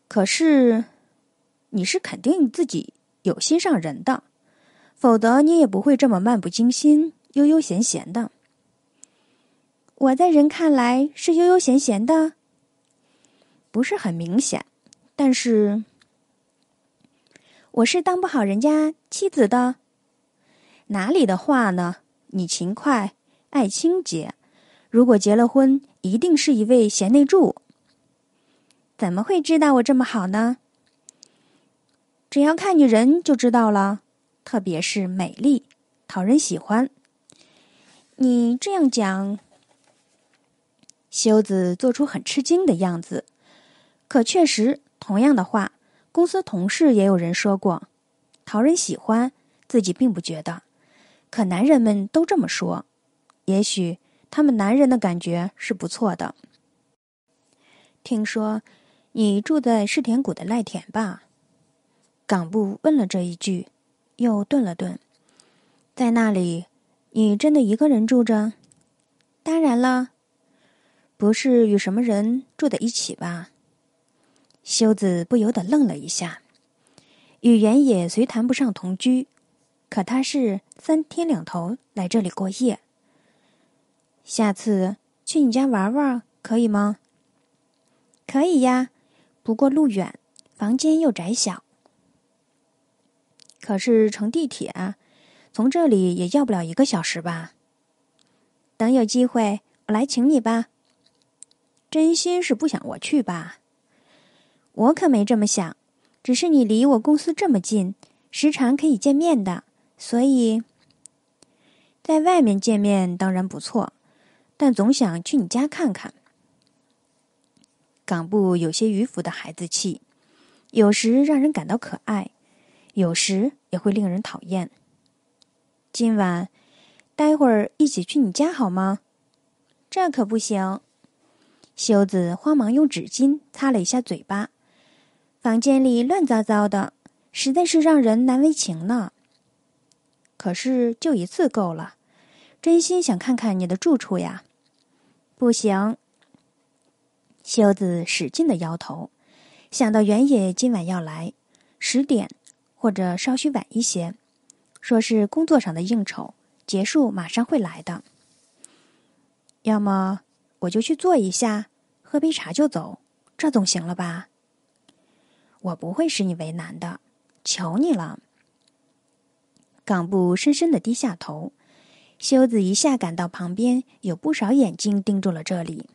可是，你是肯定自己有心上人的，否则你也不会这么漫不经心、悠悠闲闲的。我在人看来是悠悠闲闲的，不是很明显，但是。我是当不好人家妻子的，哪里的话呢？你勤快，爱清洁，如果结了婚，一定是一位贤内助。怎么会知道我这么好呢？只要看你人就知道了，特别是美丽，讨人喜欢。你这样讲，修子做出很吃惊的样子，可确实，同样的话。公司同事也有人说过，讨人喜欢，自己并不觉得。可男人们都这么说，也许他们男人的感觉是不错的。听说，你住在世田谷的赖田吧？港部问了这一句，又顿了顿，在那里，你真的一个人住着？当然了，不是与什么人住在一起吧？修子不由得愣了一下，与原野虽谈不上同居，可他是三天两头来这里过夜。下次去你家玩玩可以吗？可以呀，不过路远，房间又窄小。可是乘地铁，从这里也要不了一个小时吧？等有机会，我来请你吧。真心是不想我去吧？我可没这么想，只是你离我公司这么近，时常可以见面的，所以，在外面见面当然不错，但总想去你家看看。港部有些迂腐的孩子气，有时让人感到可爱，有时也会令人讨厌。今晚，待会儿一起去你家好吗？这可不行！修子慌忙用纸巾擦了一下嘴巴。房间里乱糟糟的，实在是让人难为情呢。可是就一次够了，真心想看看你的住处呀。不行，修子使劲的摇头。想到原野今晚要来，十点或者稍许晚一些，说是工作上的应酬，结束马上会来的。要么我就去坐一下，喝杯茶就走，这总行了吧？我不会使你为难的，求你了。港部深深的低下头，修子一下感到旁边有不少眼睛盯住了这里。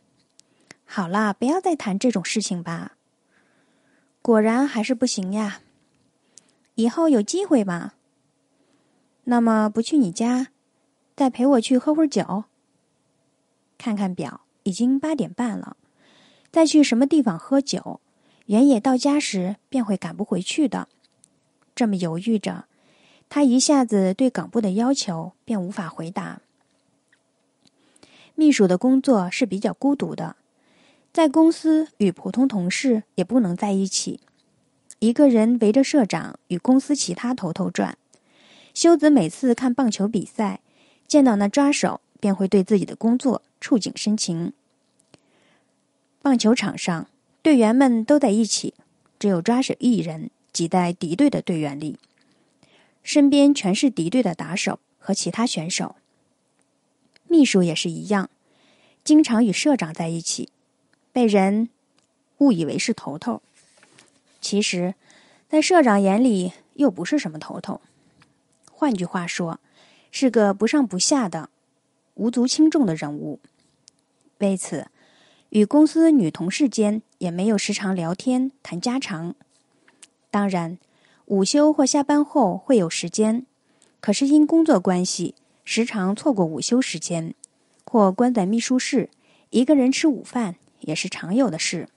好啦，不要再谈这种事情吧。果然还是不行呀。以后有机会吧。那么不去你家，再陪我去喝会儿酒。看看表，已经八点半了。再去什么地方喝酒？原野到家时便会赶不回去的，这么犹豫着，他一下子对岗部的要求便无法回答。秘书的工作是比较孤独的，在公司与普通同事也不能在一起，一个人围着社长与公司其他头头转。修子每次看棒球比赛，见到那抓手，便会对自己的工作触景生情。棒球场上。队员们都在一起，只有抓手一人挤在敌对的队员里，身边全是敌对的打手和其他选手。秘书也是一样，经常与社长在一起，被人误以为是头头。其实，在社长眼里又不是什么头头，换句话说，是个不上不下的、无足轻重的人物。为此，与公司女同事间。也没有时常聊天谈家常，当然，午休或下班后会有时间，可是因工作关系，时常错过午休时间，或关在秘书室，一个人吃午饭也是常有的事。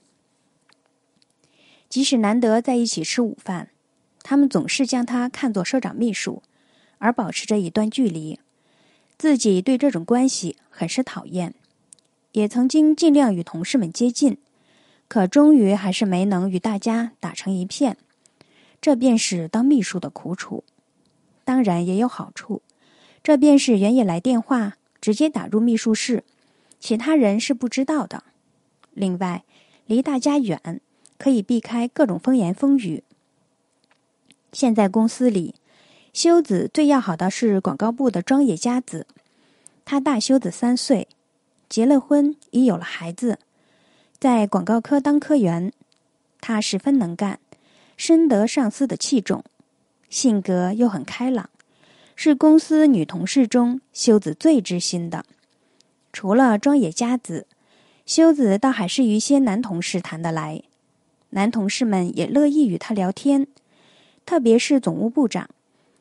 即使难得在一起吃午饭，他们总是将他看作社长秘书，而保持着一段距离。自己对这种关系很是讨厌，也曾经尽量与同事们接近。可终于还是没能与大家打成一片，这便是当秘书的苦楚。当然也有好处，这便是原野来电话直接打入秘书室，其他人是不知道的。另外，离大家远，可以避开各种风言风语。现在公司里，修子最要好的是广告部的庄野佳子，他大修子三岁，结了婚，已有了孩子。在广告科当科员，他十分能干，深得上司的器重，性格又很开朗，是公司女同事中修子最知心的。除了庄野佳子，修子倒还是与一些男同事谈得来，男同事们也乐意与他聊天，特别是总务部长，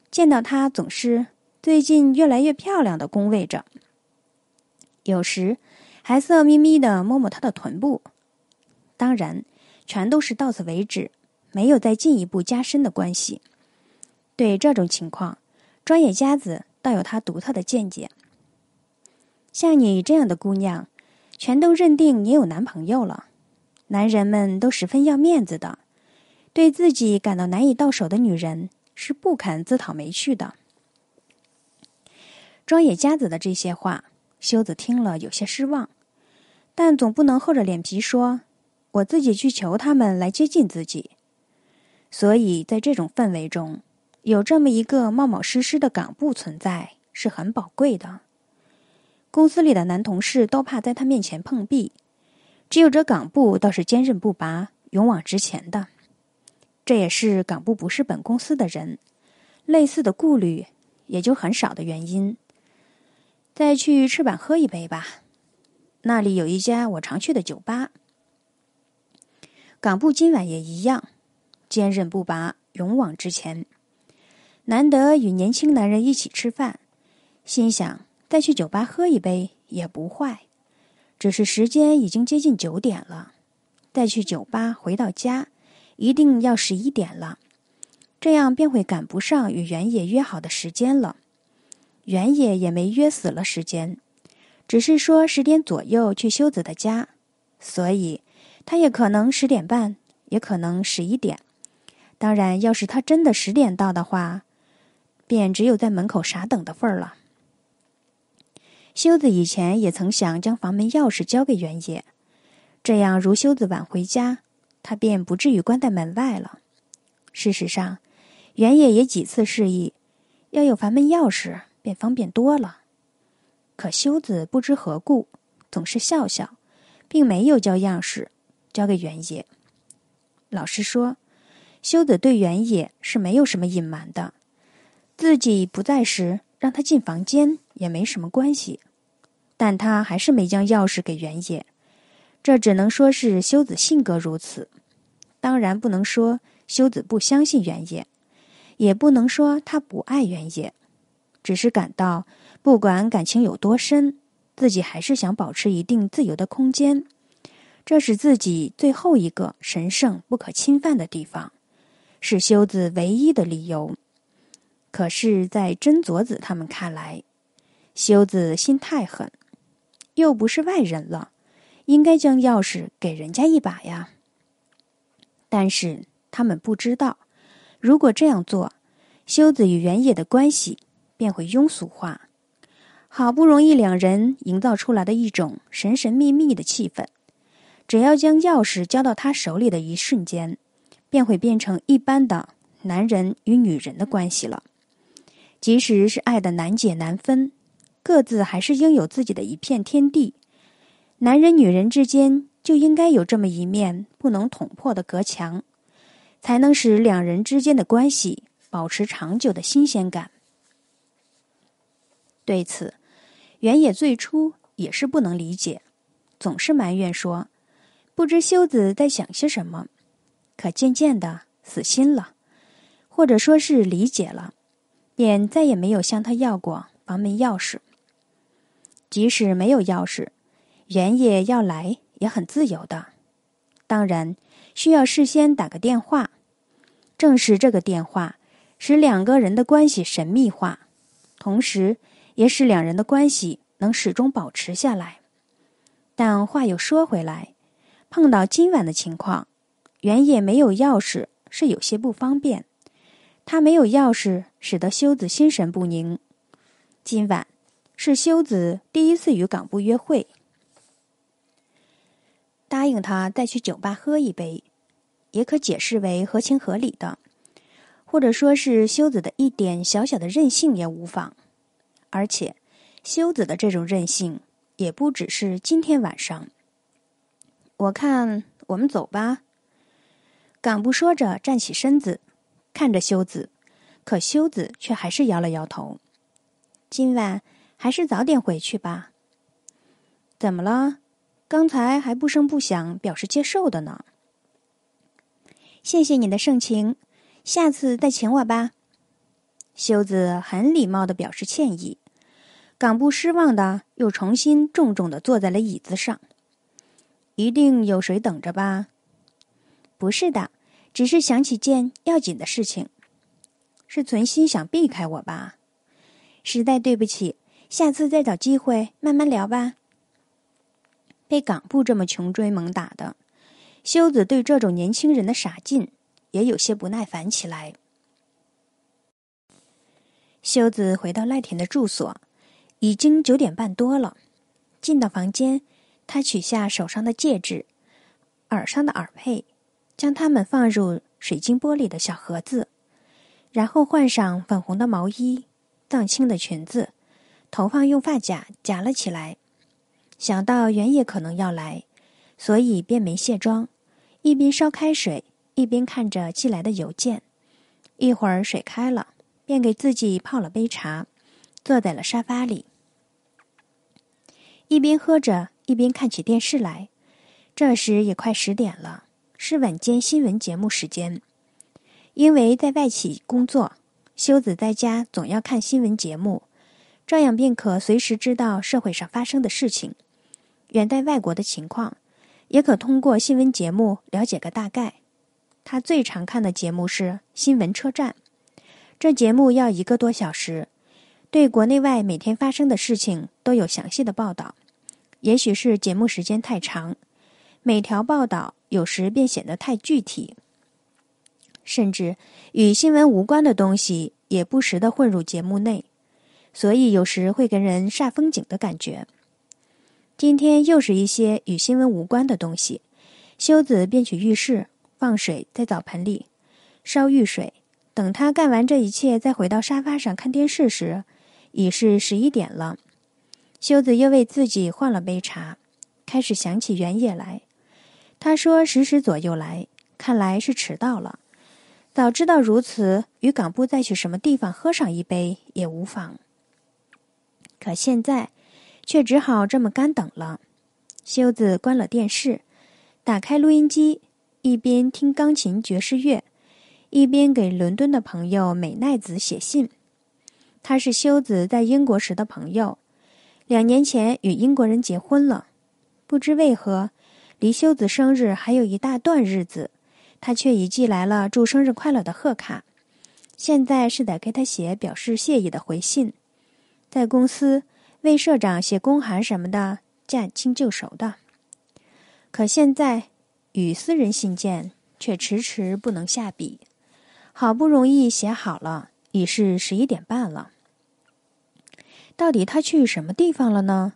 见到他总是最近越来越漂亮的恭维着，有时还色眯眯的摸摸他的臀部。当然，全都是到此为止，没有再进一步加深的关系。对这种情况，庄野佳子倒有他独特的见解。像你这样的姑娘，全都认定你有男朋友了。男人们都十分要面子的，对自己感到难以到手的女人是不肯自讨没趣的。庄野佳子的这些话，修子听了有些失望，但总不能厚着脸皮说。我自己去求他们来接近自己，所以在这种氛围中，有这么一个冒冒失失的港部存在是很宝贵的。公司里的男同事都怕在他面前碰壁，只有这港部倒是坚韧不拔、勇往直前的。这也是港部不是本公司的人，类似的顾虑也就很少的原因。再去赤坂喝一杯吧，那里有一家我常去的酒吧。港部今晚也一样，坚韧不拔，勇往直前。难得与年轻男人一起吃饭，心想再去酒吧喝一杯也不坏。只是时间已经接近九点了，再去酒吧回到家，一定要十一点了，这样便会赶不上与原野约好的时间了。原野也没约死了时间，只是说十点左右去修子的家，所以。他也可能十点半，也可能十一点。当然，要是他真的十点到的话，便只有在门口傻等的份儿了。修子以前也曾想将房门钥匙交给原野，这样如修子晚回家，他便不至于关在门外了。事实上，原野也几次示意，要有房门钥匙便方便多了。可修子不知何故，总是笑笑，并没有交钥匙。交给原野。老实说，修子对原野是没有什么隐瞒的。自己不在时，让他进房间也没什么关系。但他还是没将钥匙给原野。这只能说是修子性格如此。当然不能说修子不相信原野，也不能说他不爱原野，只是感到不管感情有多深，自己还是想保持一定自由的空间。这是自己最后一个神圣不可侵犯的地方，是修子唯一的理由。可是，在真佐子他们看来，修子心太狠，又不是外人了，应该将钥匙给人家一把呀。但是他们不知道，如果这样做，修子与原野的关系便会庸俗化。好不容易两人营造出来的一种神神秘秘的气氛。只要将钥匙交到他手里的一瞬间，便会变成一般的男人与女人的关系了。即使是爱的难解难分，各自还是拥有自己的一片天地。男人女人之间就应该有这么一面不能捅破的隔墙，才能使两人之间的关系保持长久的新鲜感。对此，原野最初也是不能理解，总是埋怨说。不知修子在想些什么，可渐渐的死心了，或者说是理解了，便再也没有向他要过房门钥匙。即使没有钥匙，原野要来也很自由的，当然需要事先打个电话。正是这个电话，使两个人的关系神秘化，同时也使两人的关系能始终保持下来。但话又说回来。碰到今晚的情况，原野没有钥匙是有些不方便。他没有钥匙，使得修子心神不宁。今晚是修子第一次与港部约会，答应他再去酒吧喝一杯，也可解释为合情合理的，或者说是修子的一点小小的任性也无妨。而且，修子的这种任性也不只是今天晚上。我看我们走吧。港部说着站起身子，看着修子，可修子却还是摇了摇头。今晚还是早点回去吧。怎么了？刚才还不声不响表示接受的呢。谢谢你的盛情，下次再请我吧。修子很礼貌的表示歉意，港部失望的又重新重重的坐在了椅子上。一定有谁等着吧？不是的，只是想起件要紧的事情，是存心想避开我吧？实在对不起，下次再找机会慢慢聊吧。被港部这么穷追猛打的修子，对这种年轻人的傻劲也有些不耐烦起来。修子回到赖田的住所，已经九点半多了。进到房间。他取下手上的戒指，耳上的耳配，将它们放入水晶玻璃的小盒子，然后换上粉红的毛衣、藏青的裙子，头发用发夹夹了起来。想到原野可能要来，所以便没卸妆，一边烧开水，一边看着寄来的邮件。一会儿水开了，便给自己泡了杯茶，坐在了沙发里，一边喝着。一边看起电视来，这时也快十点了，是晚间新闻节目时间。因为在外企工作，修子在家总要看新闻节目，这样便可随时知道社会上发生的事情，远在外国的情况，也可通过新闻节目了解个大概。他最常看的节目是《新闻车站》，这节目要一个多小时，对国内外每天发生的事情都有详细的报道。也许是节目时间太长，每条报道有时便显得太具体，甚至与新闻无关的东西也不时的混入节目内，所以有时会给人煞风景的感觉。今天又是一些与新闻无关的东西，修子便去浴室放水，在澡盆里烧浴水，等他干完这一切再回到沙发上看电视时，已是十一点了。修子又为自己换了杯茶，开始想起原野来。他说十时左右来，看来是迟到了。早知道如此，与港部再去什么地方喝上一杯也无妨。可现在，却只好这么干等了。修子关了电视，打开录音机，一边听钢琴爵士乐，一边给伦敦的朋友美奈子写信。他是修子在英国时的朋友。两年前与英国人结婚了，不知为何，离修子生日还有一大段日子，他却已寄来了祝生日快乐的贺卡。现在是得给他写表示谢意的回信，在公司为社长写公函什么的驾轻就熟的，可现在与私人信件却迟迟不能下笔。好不容易写好了，已是十一点半了。到底他去什么地方了呢？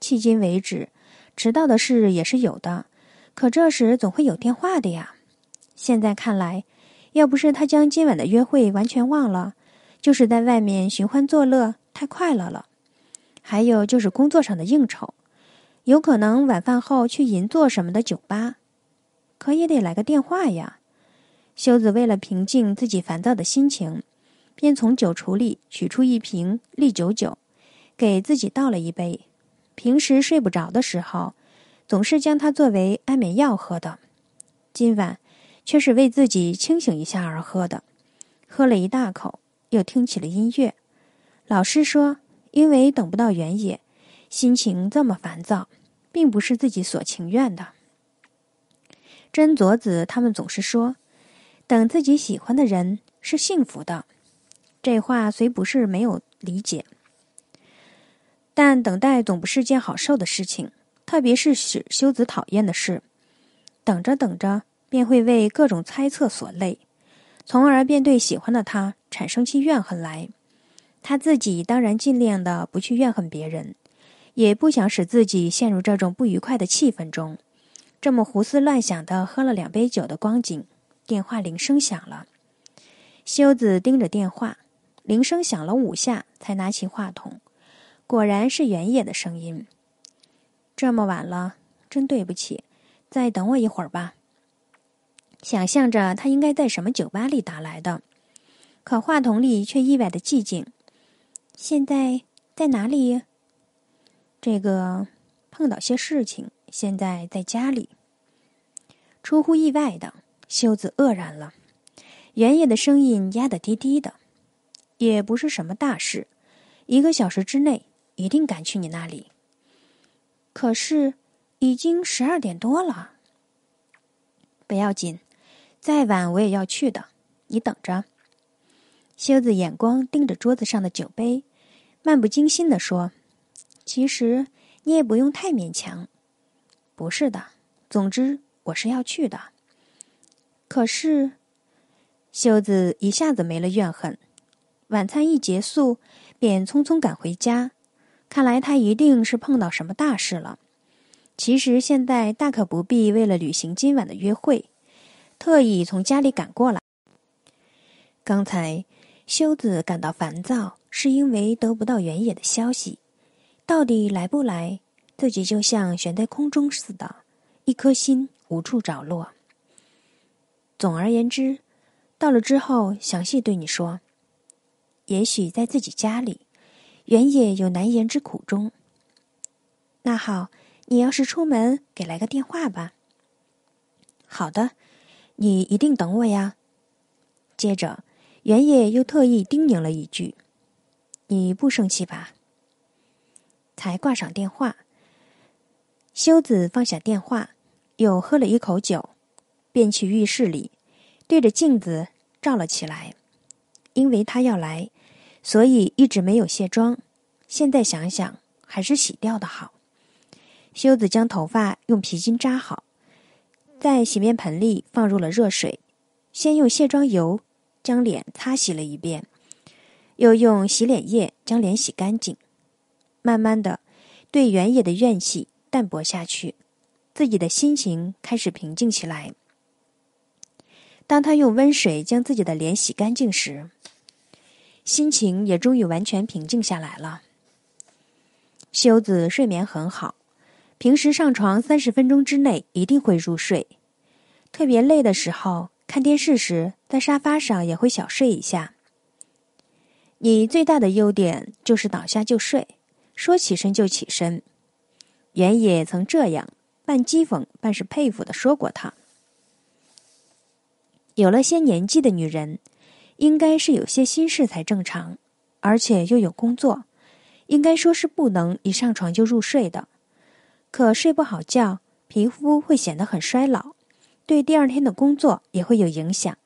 迄今为止，迟到的事也是有的，可这时总会有电话的呀。现在看来，要不是他将今晚的约会完全忘了，就是在外面寻欢作乐，太快乐了。还有就是工作上的应酬，有可能晚饭后去银座什么的酒吧，可也得来个电话呀。修子为了平静自己烦躁的心情，便从酒橱里取出一瓶利九九。给自己倒了一杯，平时睡不着的时候，总是将它作为安眠药喝的。今晚却是为自己清醒一下而喝的。喝了一大口，又听起了音乐。老师说：“因为等不到原野，心情这么烦躁，并不是自己所情愿的。”真佐子他们总是说：“等自己喜欢的人是幸福的。”这话虽不是没有理解。但等待总不是件好受的事情，特别是使修子讨厌的事。等着等着，便会为各种猜测所累，从而便对喜欢的他产生起怨恨来。他自己当然尽量的不去怨恨别人，也不想使自己陷入这种不愉快的气氛中。这么胡思乱想的喝了两杯酒的光景，电话铃声响了。修子盯着电话，铃声响了五下，才拿起话筒。果然是原野的声音。这么晚了，真对不起，再等我一会儿吧。想象着他应该在什么酒吧里打来的，可话筒里却意外的寂静。现在在哪里？这个碰到些事情，现在在家里。出乎意外的，修子愕然了。原野的声音压得低低的，也不是什么大事。一个小时之内。一定赶去你那里。可是，已经十二点多了。不要紧，再晚我也要去的。你等着。修子眼光盯着桌子上的酒杯，漫不经心的说：“其实你也不用太勉强。”“不是的，总之我是要去的。”可是，修子一下子没了怨恨。晚餐一结束，便匆匆赶回家。看来他一定是碰到什么大事了。其实现在大可不必为了履行今晚的约会，特意从家里赶过来。刚才修子感到烦躁，是因为得不到原野的消息，到底来不来，自己就像悬在空中似的，一颗心无处着落。总而言之，到了之后详细对你说，也许在自己家里。原野有难言之苦衷。那好，你要是出门，给来个电话吧。好的，你一定等我呀。接着，原野又特意叮咛了一句：“你不生气吧？”才挂上电话。修子放下电话，又喝了一口酒，便去浴室里，对着镜子照了起来，因为他要来。所以一直没有卸妆，现在想想还是洗掉的好。修子将头发用皮筋扎好，在洗面盆里放入了热水，先用卸妆油将脸擦洗了一遍，又用洗脸液将脸洗干净。慢慢的，对原野的怨气淡薄下去，自己的心情开始平静起来。当他用温水将自己的脸洗干净时，心情也终于完全平静下来了。修子睡眠很好，平时上床三十分钟之内一定会入睡。特别累的时候，看电视时，在沙发上也会小睡一下。你最大的优点就是倒下就睡，说起身就起身。原野曾这样半讥讽半是佩服的说过他。有了些年纪的女人。应该是有些心事才正常，而且又有工作，应该说是不能一上床就入睡的。可睡不好觉，皮肤会显得很衰老，对第二天的工作也会有影响。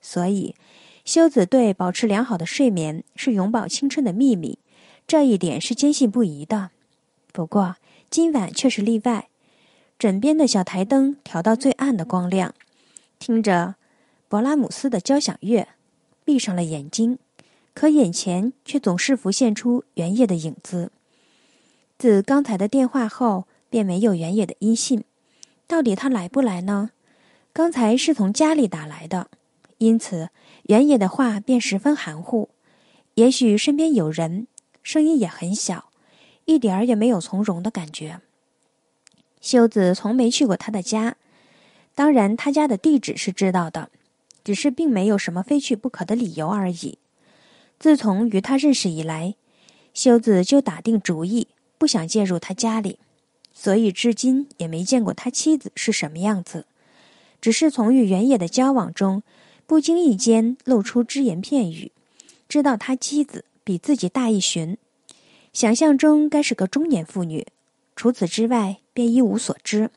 所以，修子对保持良好的睡眠是永葆青春的秘密，这一点是坚信不疑的。不过今晚却是例外。枕边的小台灯调到最暗的光亮，听着勃拉姆斯的交响乐。闭上了眼睛，可眼前却总是浮现出原野的影子。自刚才的电话后，便没有原野的音信。到底他来不来呢？刚才是从家里打来的，因此原野的话便十分含糊。也许身边有人，声音也很小，一点儿也没有从容的感觉。修子从没去过他的家，当然他家的地址是知道的。只是并没有什么非去不可的理由而已。自从与他认识以来，修子就打定主意不想介入他家里，所以至今也没见过他妻子是什么样子。只是从与原野的交往中，不经意间露出只言片语，知道他妻子比自己大一旬，想象中该是个中年妇女。除此之外，便一无所知。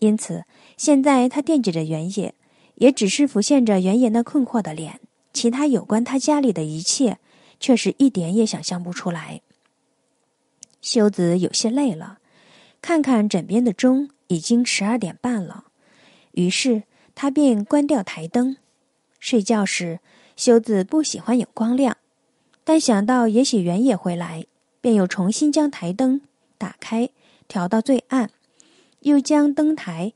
因此，现在他惦记着原野。也只是浮现着原野那困惑的脸，其他有关他家里的一切，却是一点也想象不出来。修子有些累了，看看枕边的钟，已经十二点半了，于是他便关掉台灯。睡觉时，修子不喜欢有光亮，但想到也许原野会来，便又重新将台灯打开，调到最暗，又将灯台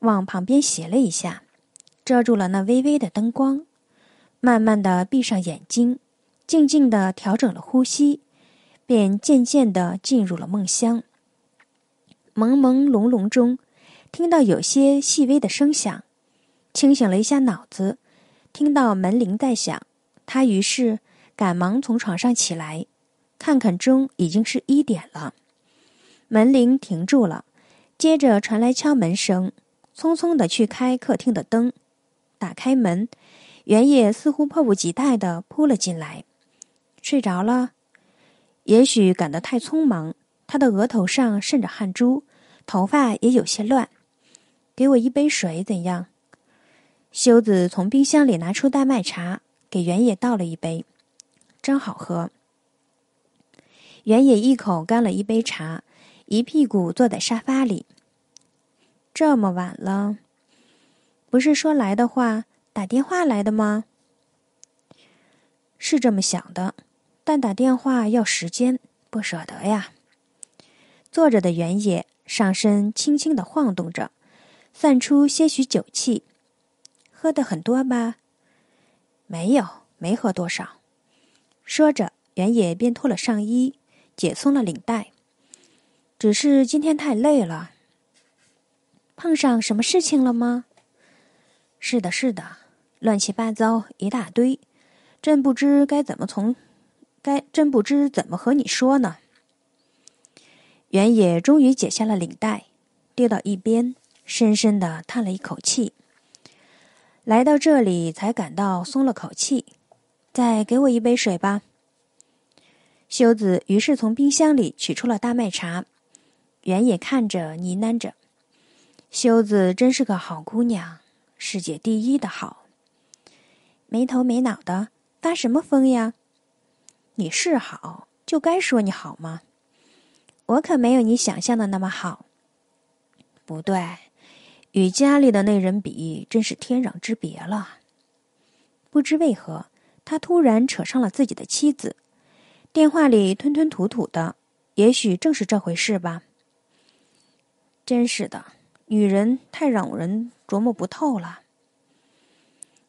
往旁边斜了一下。遮住了那微微的灯光，慢慢的闭上眼睛，静静的调整了呼吸，便渐渐的进入了梦乡。朦朦胧胧中，听到有些细微的声响，清醒了一下脑子，听到门铃在响，他于是赶忙从床上起来，看看钟，已经是一点了。门铃停住了，接着传来敲门声，匆匆的去开客厅的灯。打开门，原野似乎迫不及待的扑了进来。睡着了？也许赶得太匆忙，他的额头上渗着汗珠，头发也有些乱。给我一杯水，怎样？修子从冰箱里拿出大麦茶，给原野倒了一杯，真好喝。原野一口干了一杯茶，一屁股坐在沙发里。这么晚了。不是说来的话打电话来的吗？是这么想的，但打电话要时间，不舍得呀。坐着的原野上身轻轻的晃动着，散出些许酒气。喝的很多吧？没有，没喝多少。说着，原野便脱了上衣，解松了领带。只是今天太累了。碰上什么事情了吗？是的，是的，乱七八糟一大堆，真不知该怎么从，该真不知怎么和你说呢。原野终于解下了领带，丢到一边，深深的叹了一口气。来到这里才感到松了口气。再给我一杯水吧。修子于是从冰箱里取出了大麦茶，原野看着呢喃着：“修子真是个好姑娘。”世界第一的好，没头没脑的发什么疯呀？你是好就该说你好吗？我可没有你想象的那么好。不对，与家里的那人比，真是天壤之别了。不知为何，他突然扯上了自己的妻子，电话里吞吞吐吐的，也许正是这回事吧。真是的。女人太让人琢磨不透了。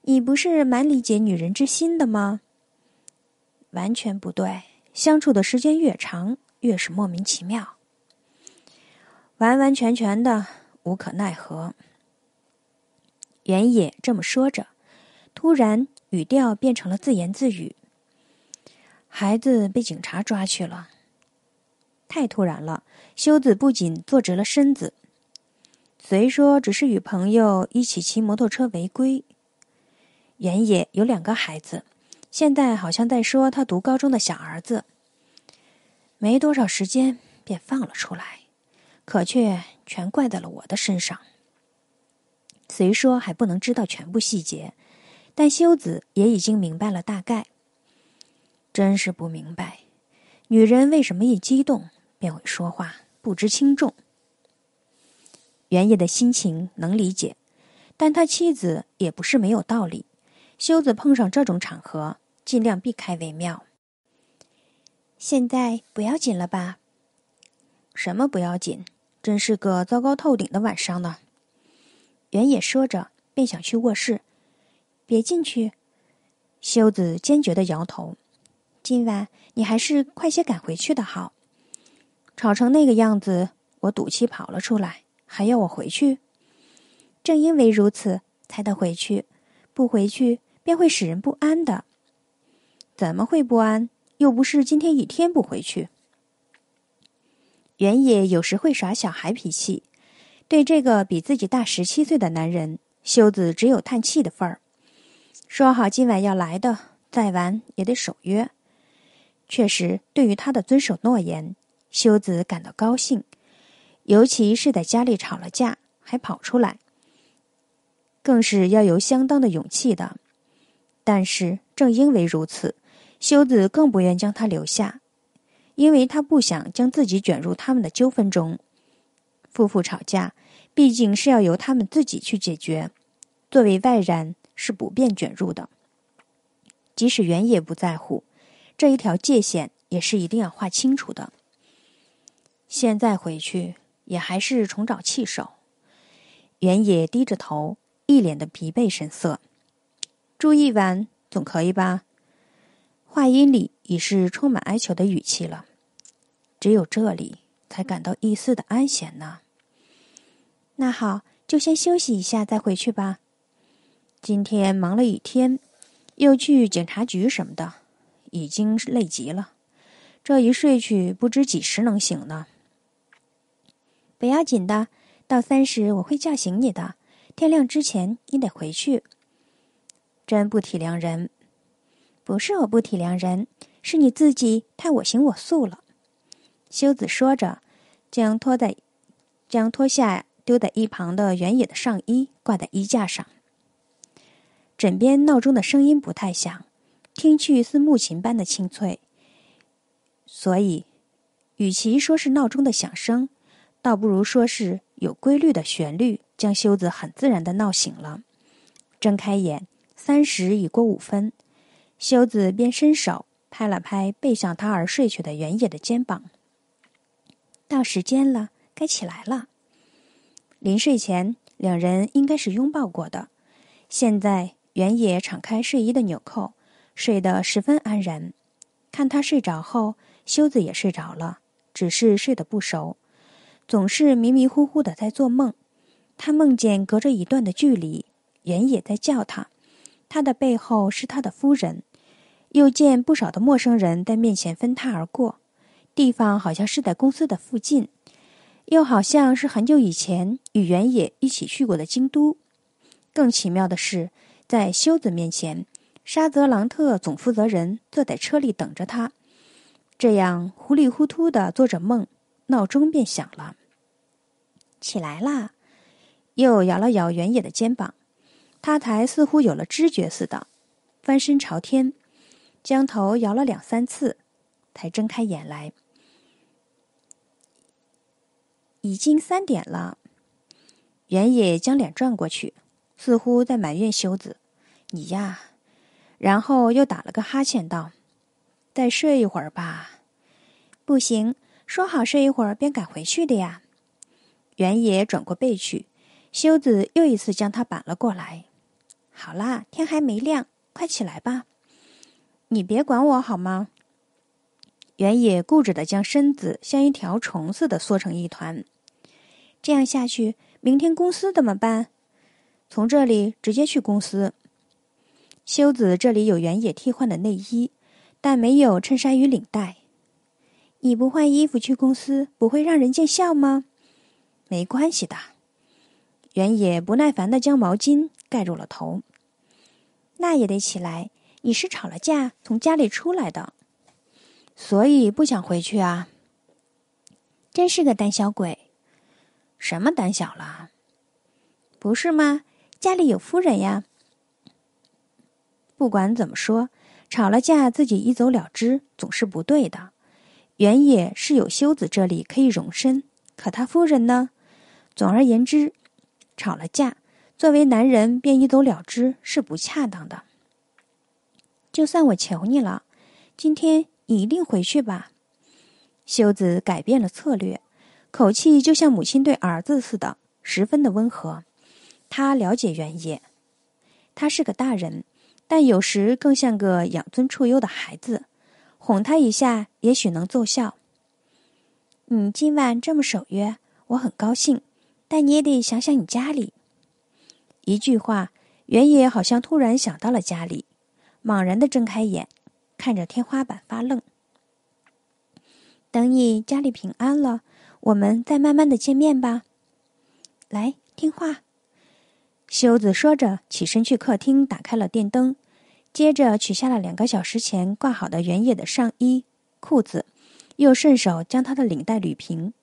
你不是蛮理解女人之心的吗？完全不对，相处的时间越长，越是莫名其妙，完完全全的无可奈何。原野这么说着，突然语调变成了自言自语：“孩子被警察抓去了，太突然了。”修子不仅坐直了身子。虽说只是与朋友一起骑摩托车违规，原野有两个孩子，现在好像在说他读高中的小儿子。没多少时间便放了出来，可却全怪在了我的身上。虽说还不能知道全部细节，但修子也已经明白了大概。真是不明白，女人为什么一激动便会说话，不知轻重。原野的心情能理解，但他妻子也不是没有道理。修子碰上这种场合，尽量避开为妙。现在不要紧了吧？什么不要紧？真是个糟糕透顶的晚上呢！原野说着，便想去卧室。别进去！修子坚决的摇头。今晚你还是快些赶回去的好。吵成那个样子，我赌气跑了出来。还要我回去？正因为如此，才得回去。不回去便会使人不安的。怎么会不安？又不是今天一天不回去。原野有时会耍小孩脾气，对这个比自己大十七岁的男人，修子只有叹气的份儿。说好今晚要来的，再晚也得守约。确实，对于他的遵守诺言，修子感到高兴。尤其是在家里吵了架还跑出来，更是要有相当的勇气的。但是正因为如此，修子更不愿将他留下，因为他不想将自己卷入他们的纠纷中。夫妇吵架，毕竟是要由他们自己去解决，作为外人是不便卷入的。即使原野不在乎，这一条界限也是一定要划清楚的。现在回去。也还是重找气手。原野低着头，一脸的疲惫神色。住一晚总可以吧？话音里已是充满哀求的语气了。只有这里才感到一丝的安闲呢。那好，就先休息一下，再回去吧。今天忙了一天，又去警察局什么的，已经是累极了。这一睡去，不知几时能醒呢。不要紧的，到三时我会叫醒你的。天亮之前你得回去。真不体谅人，不是我不体谅人，是你自己太我行我素了。修子说着，将脱在将脱下丢在一旁的原野的上衣挂在衣架上。枕边闹钟的声音不太响，听去似木琴般的清脆。所以，与其说是闹钟的响声。倒不如说是有规律的旋律将修子很自然的闹醒了。睁开眼，三时已过五分，修子便伸手拍了拍背上他而睡去的原野的肩膀：“到时间了，该起来了。”临睡前两人应该是拥抱过的，现在原野敞开睡衣的纽扣，睡得十分安然。看他睡着后，修子也睡着了，只是睡得不熟。总是迷迷糊糊的在做梦，他梦见隔着一段的距离，原野在叫他，他的背后是他的夫人，又见不少的陌生人在面前分他而过，地方好像是在公司的附近，又好像是很久以前与原野一起去过的京都。更奇妙的是，在修子面前，沙泽朗特总负责人坐在车里等着他，这样糊里糊涂的做着梦，闹钟便响了。起来啦！”又摇了摇原野的肩膀，他才似乎有了知觉似的，翻身朝天，将头摇了两三次，才睁开眼来。已经三点了，原野将脸转过去，似乎在埋怨修子：“你呀。”然后又打了个哈欠，道：“再睡一会儿吧。”不行，说好睡一会儿便赶回去的呀。原野转过背去，修子又一次将他绑了过来。好啦，天还没亮，快起来吧。你别管我好吗？原野固执地将身子像一条虫似的缩成一团。这样下去，明天公司怎么办？从这里直接去公司。修子这里有原野替换的内衣，但没有衬衫与领带。你不换衣服去公司，不会让人见笑吗？没关系的，原野不耐烦的将毛巾盖住了头。那也得起来，你是吵了架从家里出来的，所以不想回去啊。真是个胆小鬼，什么胆小了？不是吗？家里有夫人呀。不管怎么说，吵了架自己一走了之总是不对的。原野是有修子这里可以容身，可他夫人呢？总而言之，吵了架，作为男人便一走了之是不恰当的。就算我求你了，今天你一定回去吧。修子改变了策略，口气就像母亲对儿子似的，十分的温和。他了解原野，他是个大人，但有时更像个养尊处优的孩子，哄他一下也许能奏效。你今晚这么守约，我很高兴。但你也得想想你家里。一句话，原野好像突然想到了家里，茫然的睁开眼，看着天花板发愣。等你家里平安了，我们再慢慢的见面吧。来，听话。修子说着，起身去客厅打开了电灯，接着取下了两个小时前挂好的原野的上衣、裤子，又顺手将他的领带捋平。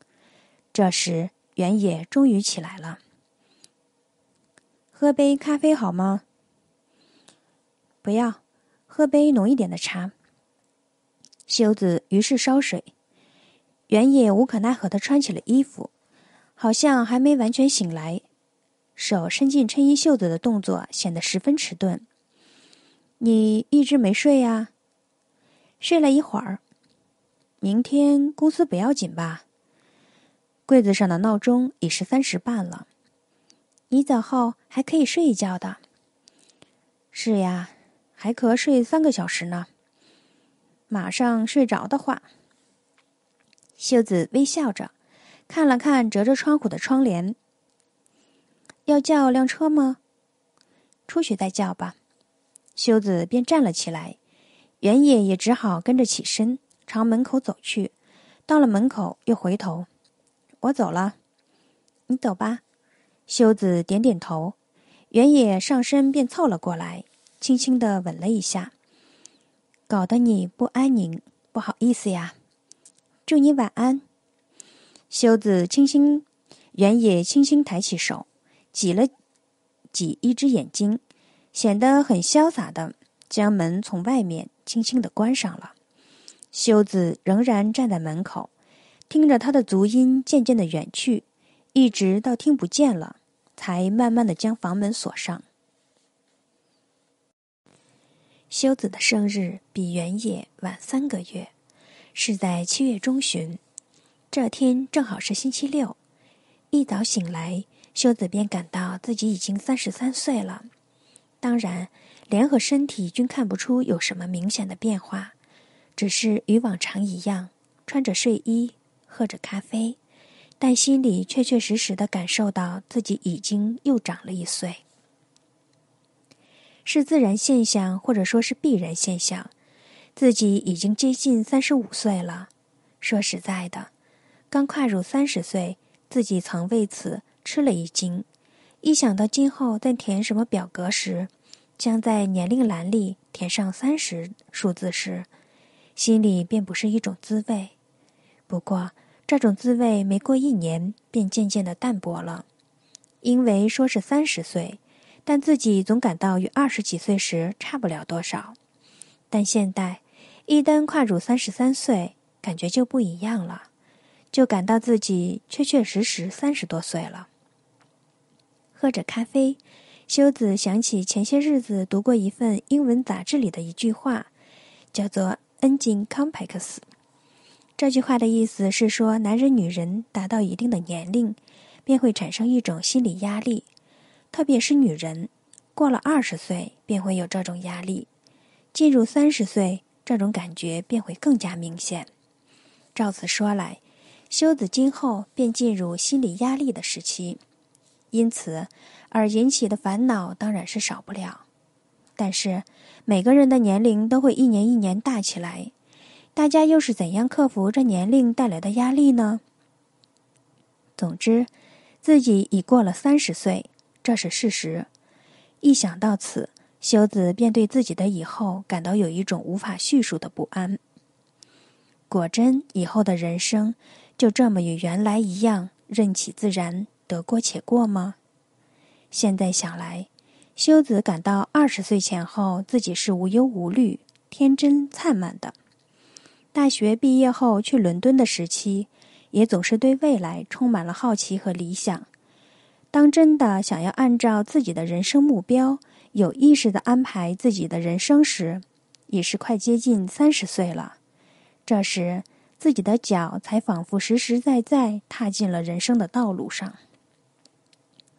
这时。原野终于起来了，喝杯咖啡好吗？不要，喝杯浓一点的茶。修子于是烧水，原野无可奈何的穿起了衣服，好像还没完全醒来，手伸进衬衣袖子的动作显得十分迟钝。你一直没睡呀？睡了一会儿，明天公司不要紧吧？柜子上的闹钟已是三时半了，你走后还可以睡一觉的。是呀，还可睡三个小时呢。马上睡着的话，秀子微笑着，看了看折着窗户的窗帘。要叫辆车吗？出去再叫吧。秀子便站了起来，原野也只好跟着起身，朝门口走去。到了门口，又回头。我走了，你走吧。修子点点头，原野上身便凑了过来，轻轻的吻了一下，搞得你不安宁，不好意思呀。祝你晚安。修子轻轻，原野轻轻抬起手，挤了挤一只眼睛，显得很潇洒的将门从外面轻轻的关上了。修子仍然站在门口。听着他的足音渐渐的远去，一直到听不见了，才慢慢的将房门锁上。修子的生日比原野晚三个月，是在七月中旬。这天正好是星期六。一早醒来，修子便感到自己已经三十三岁了。当然，脸和身体均看不出有什么明显的变化，只是与往常一样，穿着睡衣。喝着咖啡，但心里确确实实的感受到自己已经又长了一岁，是自然现象，或者说是必然现象。自己已经接近三十五岁了。说实在的，刚跨入三十岁，自己曾为此吃了一惊。一想到今后在填什么表格时，将在年龄栏里填上三十数字时，心里便不是一种滋味。不过，这种滋味没过一年便渐渐的淡薄了，因为说是三十岁，但自己总感到与二十几岁时差不了多少。但现代，一旦跨入三十三岁，感觉就不一样了，就感到自己确确实实三十多岁了。喝着咖啡，修子想起前些日子读过一份英文杂志里的一句话，叫做“ e n g i n e complex”。这句话的意思是说，男人、女人达到一定的年龄，便会产生一种心理压力，特别是女人过了二十岁，便会有这种压力；进入三十岁，这种感觉便会更加明显。照此说来，修子今后便进入心理压力的时期，因此而引起的烦恼当然是少不了。但是，每个人的年龄都会一年一年大起来。大家又是怎样克服这年龄带来的压力呢？总之，自己已过了三十岁，这是事实。一想到此，修子便对自己的以后感到有一种无法叙述的不安。果真，以后的人生就这么与原来一样，任其自然，得过且过吗？现在想来，修子感到二十岁前后自己是无忧无虑、天真灿烂的。大学毕业后去伦敦的时期，也总是对未来充满了好奇和理想。当真的想要按照自己的人生目标有意识的安排自己的人生时，已是快接近三十岁了。这时，自己的脚才仿佛实实在在踏进了人生的道路上。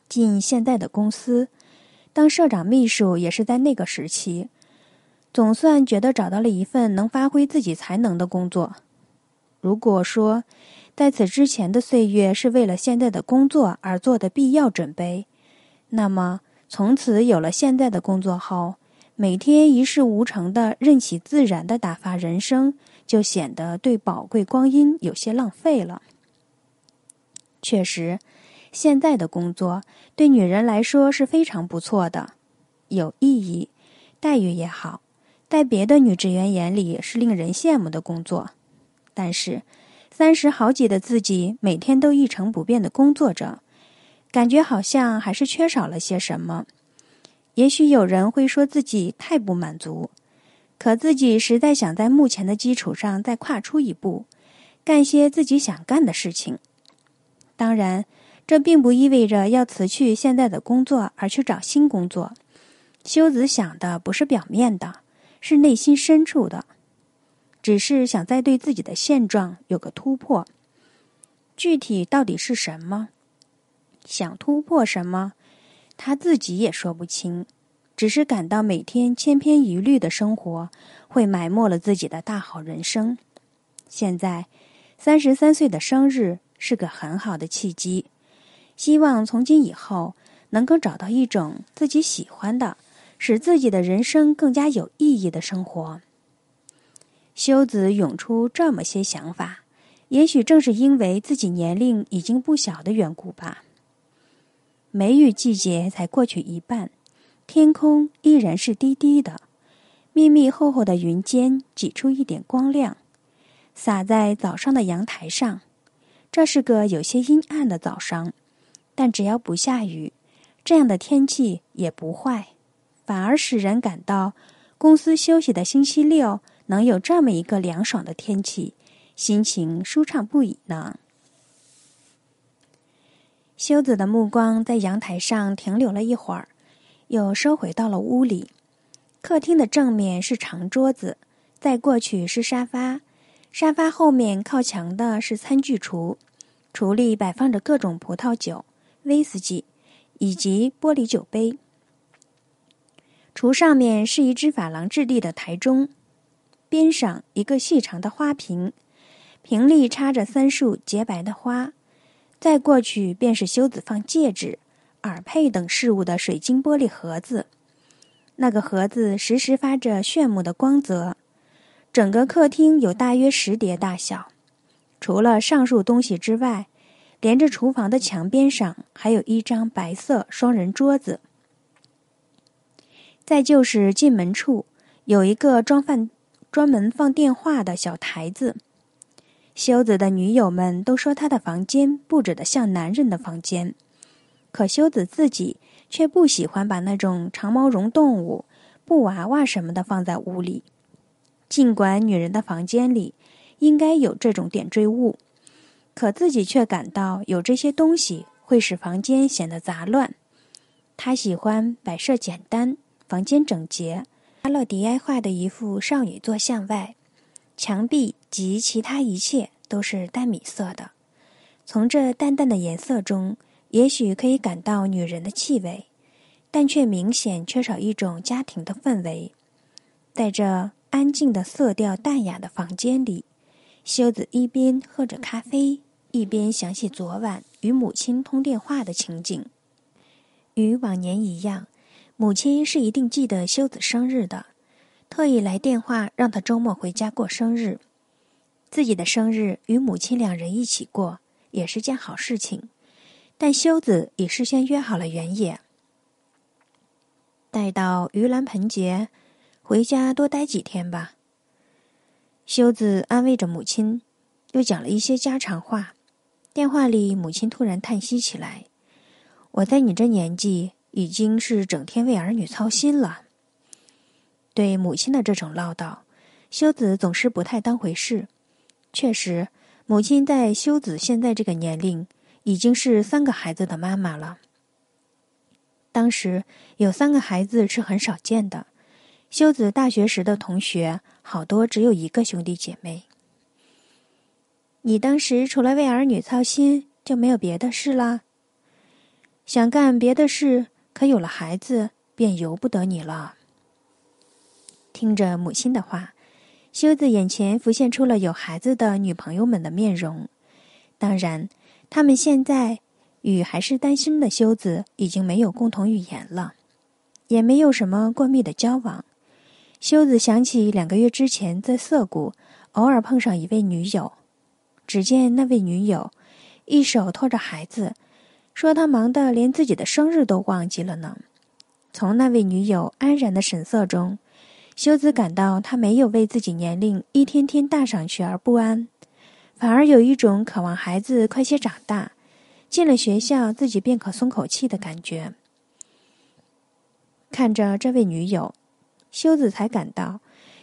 进现在的公司，当社长秘书也是在那个时期。总算觉得找到了一份能发挥自己才能的工作。如果说，在此之前的岁月是为了现在的工作而做的必要准备，那么从此有了现在的工作后，每天一事无成的任其自然的打发人生，就显得对宝贵光阴有些浪费了。确实，现在的工作对女人来说是非常不错的，有意义，待遇也好。在别的女职员眼里是令人羡慕的工作，但是三十好几的自己每天都一成不变的工作着，感觉好像还是缺少了些什么。也许有人会说自己太不满足，可自己实在想在目前的基础上再跨出一步，干些自己想干的事情。当然，这并不意味着要辞去现在的工作而去找新工作。修子想的不是表面的。是内心深处的，只是想再对自己的现状有个突破。具体到底是什么？想突破什么？他自己也说不清，只是感到每天千篇一律的生活会埋没了自己的大好人生。现在三十三岁的生日是个很好的契机，希望从今以后能够找到一种自己喜欢的。使自己的人生更加有意义的生活。修子涌出这么些想法，也许正是因为自己年龄已经不小的缘故吧。梅雨季节才过去一半，天空依然是低低的，密密厚厚的云间挤出一点光亮，洒在早上的阳台上。这是个有些阴暗的早上，但只要不下雨，这样的天气也不坏。反而使人感到，公司休息的星期六能有这么一个凉爽的天气，心情舒畅不已呢。修子的目光在阳台上停留了一会儿，又收回到了屋里。客厅的正面是长桌子，再过去是沙发，沙发后面靠墙的是餐具橱，橱里摆放着各种葡萄酒、威士忌以及玻璃酒杯。橱上面是一只珐琅质地的台钟，边上一个细长的花瓶，瓶里插着三束洁白的花，再过去便是修子放戒指、耳配等事物的水晶玻璃盒子。那个盒子时时发着炫目的光泽。整个客厅有大约十叠大小。除了上述东西之外，连着厨房的墙边上还有一张白色双人桌子。再就是进门处有一个装饭、专门放电话的小台子。修子的女友们都说他的房间布置的像男人的房间，可修子自己却不喜欢把那种长毛绒动物、布娃娃什么的放在屋里。尽管女人的房间里应该有这种点缀物，可自己却感到有这些东西会使房间显得杂乱。他喜欢摆设简单。房间整洁，阿洛迪埃画的一幅少女坐像外，墙壁及其他一切都是淡米色的。从这淡淡的颜色中，也许可以感到女人的气味，但却明显缺少一种家庭的氛围。在这安静的色调淡雅的房间里，修子一边喝着咖啡，一边想起昨晚与母亲通电话的情景，与往年一样。母亲是一定记得修子生日的，特意来电话让他周末回家过生日。自己的生日与母亲两人一起过也是件好事情，但修子已事先约好了原野。待到盂兰盆节，回家多待几天吧。修子安慰着母亲，又讲了一些家常话。电话里母亲突然叹息起来：“我在你这年纪。”已经是整天为儿女操心了。对母亲的这种唠叨，修子总是不太当回事。确实，母亲在修子现在这个年龄，已经是三个孩子的妈妈了。当时有三个孩子是很少见的。修子大学时的同学，好多只有一个兄弟姐妹。你当时除了为儿女操心，就没有别的事啦？想干别的事？可有了孩子，便由不得你了。听着母亲的话，修子眼前浮现出了有孩子的女朋友们的面容。当然，他们现在与还是单身的修子已经没有共同语言了，也没有什么过密的交往。修子想起两个月之前在涩谷偶尔碰上一位女友，只见那位女友一手托着孩子。说他忙得连自己的生日都忘记了呢。从那位女友安然的神色中，修子感到他没有为自己年龄一天天大上去而不安，反而有一种渴望孩子快些长大，进了学校自己便可松口气的感觉。看着这位女友，修子才感到，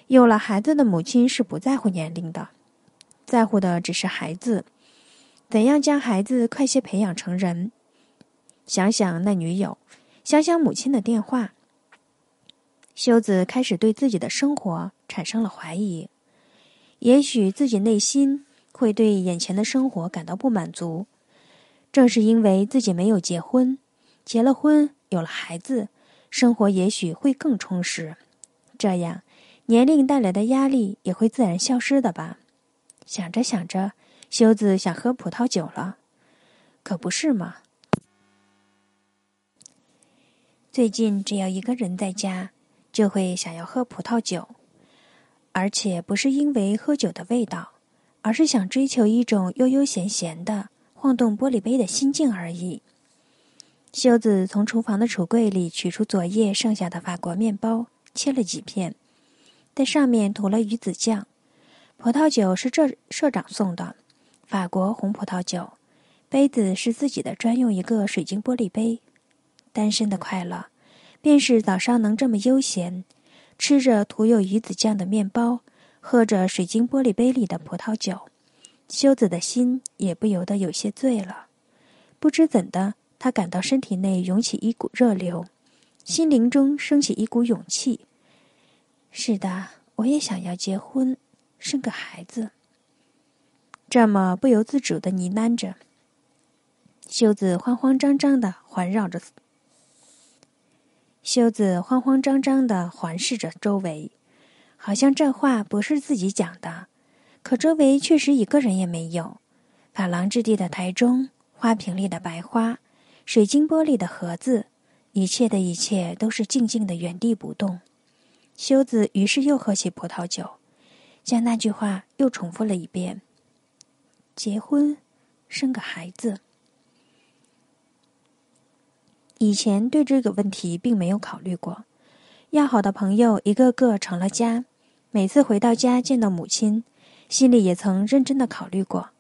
有了孩子的母亲是不在乎年龄的，在乎的只是孩子怎样将孩子快些培养成人。想想那女友，想想母亲的电话，修子开始对自己的生活产生了怀疑。也许自己内心会对眼前的生活感到不满足。正是因为自己没有结婚，结了婚有了孩子，生活也许会更充实。这样，年龄带来的压力也会自然消失的吧。想着想着，修子想喝葡萄酒了。可不是吗？最近只要一个人在家，就会想要喝葡萄酒，而且不是因为喝酒的味道，而是想追求一种悠悠闲闲的晃动玻璃杯的心境而已。秀子从厨房的橱柜里取出昨夜剩下的法国面包，切了几片，在上面涂了鱼子酱。葡萄酒是这社长送的法国红葡萄酒，杯子是自己的专用一个水晶玻璃杯。单身的快乐，便是早上能这么悠闲，吃着涂有鱼子酱的面包，喝着水晶玻璃杯里的葡萄酒。修子的心也不由得有些醉了。不知怎的，他感到身体内涌起一股热流，心灵中升起一股勇气。是的，我也想要结婚，生个孩子。这么不由自主的呢喃着，修子慌慌张张的环绕着。修子慌慌张张地环视着周围，好像这话不是自己讲的，可周围确实一个人也没有。珐琅质地的台钟、花瓶里的白花、水晶玻璃的盒子，一切的一切都是静静的原地不动。修子于是又喝起葡萄酒，将那句话又重复了一遍：“结婚，生个孩子。”以前对这个问题并没有考虑过，要好的朋友一个个成了家，每次回到家见到母亲，心里也曾认真的考虑过，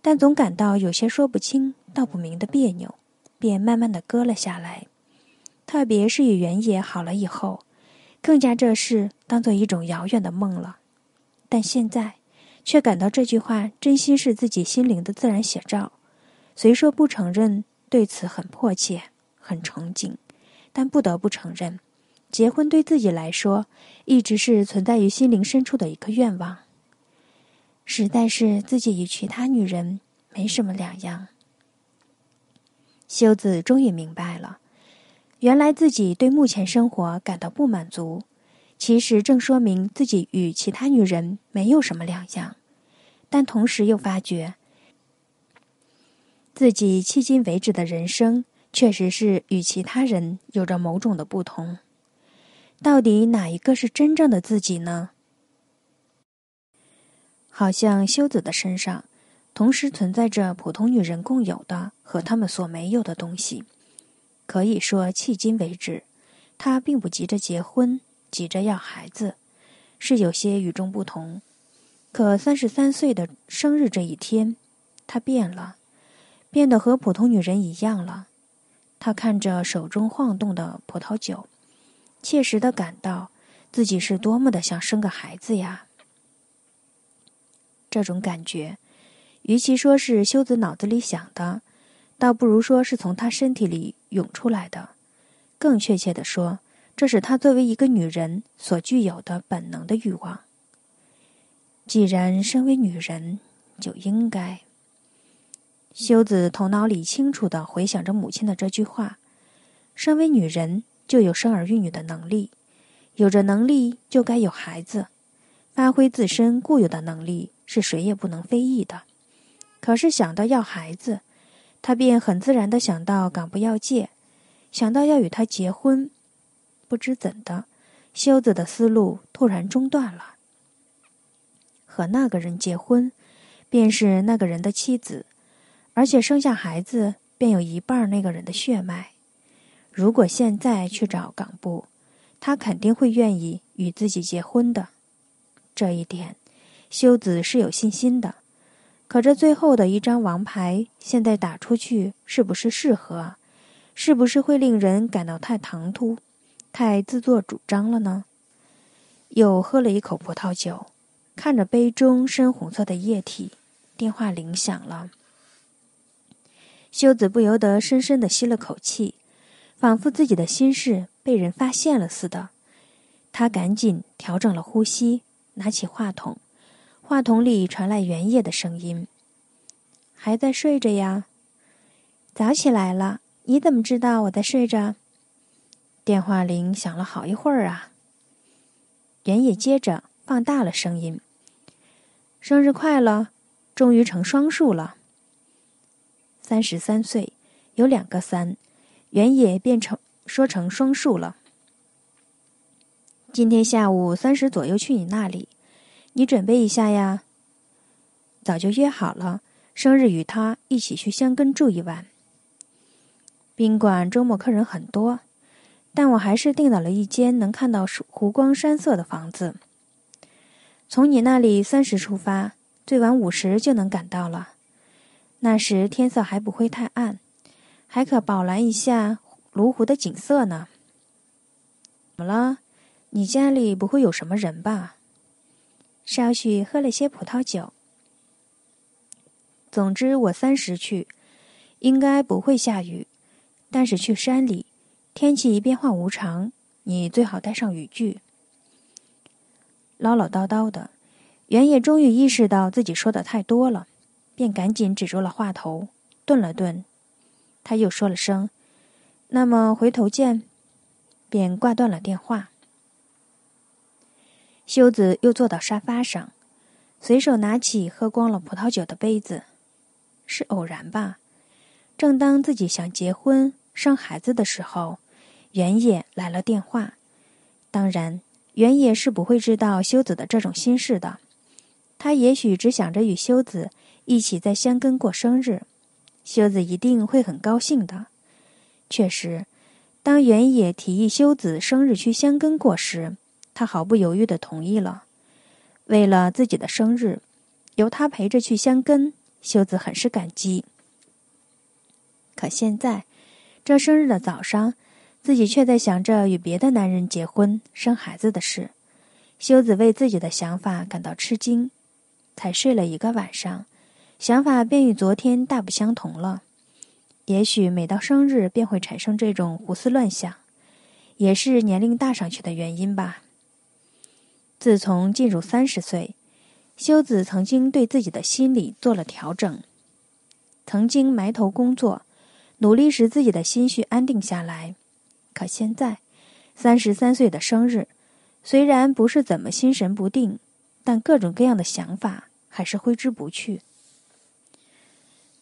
但总感到有些说不清道不明的别扭，便慢慢的割了下来。特别是与原野好了以后，更加这事当做一种遥远的梦了。但现在，却感到这句话真心是自己心灵的自然写照，虽说不承认，对此很迫切。很憧憬，但不得不承认，结婚对自己来说一直是存在于心灵深处的一个愿望。实在是自己与其他女人没什么两样。修子终于明白了，原来自己对目前生活感到不满足，其实正说明自己与其他女人没有什么两样。但同时又发觉，自己迄今为止的人生。确实是与其他人有着某种的不同。到底哪一个是真正的自己呢？好像修子的身上，同时存在着普通女人共有的和他们所没有的东西。可以说，迄今为止，她并不急着结婚、急着要孩子，是有些与众不同。可三十三岁的生日这一天，她变了，变得和普通女人一样了。他看着手中晃动的葡萄酒，切实的感到自己是多么的想生个孩子呀！这种感觉，与其说是修子脑子里想的，倒不如说是从他身体里涌出来的。更确切的说，这是他作为一个女人所具有的本能的欲望。既然身为女人，就应该。修子头脑里清楚的回想着母亲的这句话：“身为女人，就有生儿育女的能力；有着能力，就该有孩子。发挥自身固有的能力，是谁也不能非议的。”可是想到要孩子，他便很自然的想到港不要借，想到要与他结婚。不知怎的，修子的思路突然中断了。和那个人结婚，便是那个人的妻子。而且生下孩子便有一半那个人的血脉，如果现在去找冈部，他肯定会愿意与自己结婚的。这一点，修子是有信心的。可这最后的一张王牌，现在打出去是不是适合？是不是会令人感到太唐突、太自作主张了呢？又喝了一口葡萄酒，看着杯中深红色的液体，电话铃响了。修子不由得深深的吸了口气，仿佛自己的心事被人发现了似的。他赶紧调整了呼吸，拿起话筒。话筒里传来原野的声音：“还在睡着呀？早起来了？你怎么知道我在睡着？”电话铃响了好一会儿啊。原野接着放大了声音：“生日快乐！终于成双数了。”三十三岁，有两个三，原野变成说成双数了。今天下午三时左右去你那里，你准备一下呀。早就约好了，生日与他一起去香根住一晚。宾馆周末客人很多，但我还是订到了一间能看到湖光山色的房子。从你那里三十出发，最晚五十就能赶到了。那时天色还不会太暗，还可饱览一下泸湖的景色呢。怎么了？你家里不会有什么人吧？稍许喝了些葡萄酒。总之，我三十去，应该不会下雨。但是去山里，天气变化无常，你最好带上雨具。唠唠叨叨的，原野终于意识到自己说的太多了。便赶紧止住了话头，顿了顿，他又说了声：“那么回头见。”便挂断了电话。修子又坐到沙发上，随手拿起喝光了葡萄酒的杯子，是偶然吧？正当自己想结婚生孩子的时候，原野来了电话。当然，原野是不会知道修子的这种心事的，他也许只想着与修子。一起在香根过生日，修子一定会很高兴的。确实，当原野提议修子生日去香根过时，他毫不犹豫的同意了。为了自己的生日，由他陪着去香根，修子很是感激。可现在，这生日的早上，自己却在想着与别的男人结婚生孩子的事，修子为自己的想法感到吃惊。才睡了一个晚上。想法便与昨天大不相同了。也许每到生日便会产生这种胡思乱想，也是年龄大上去的原因吧。自从进入三十岁，修子曾经对自己的心理做了调整，曾经埋头工作，努力使自己的心绪安定下来。可现在，三十三岁的生日，虽然不是怎么心神不定，但各种各样的想法还是挥之不去。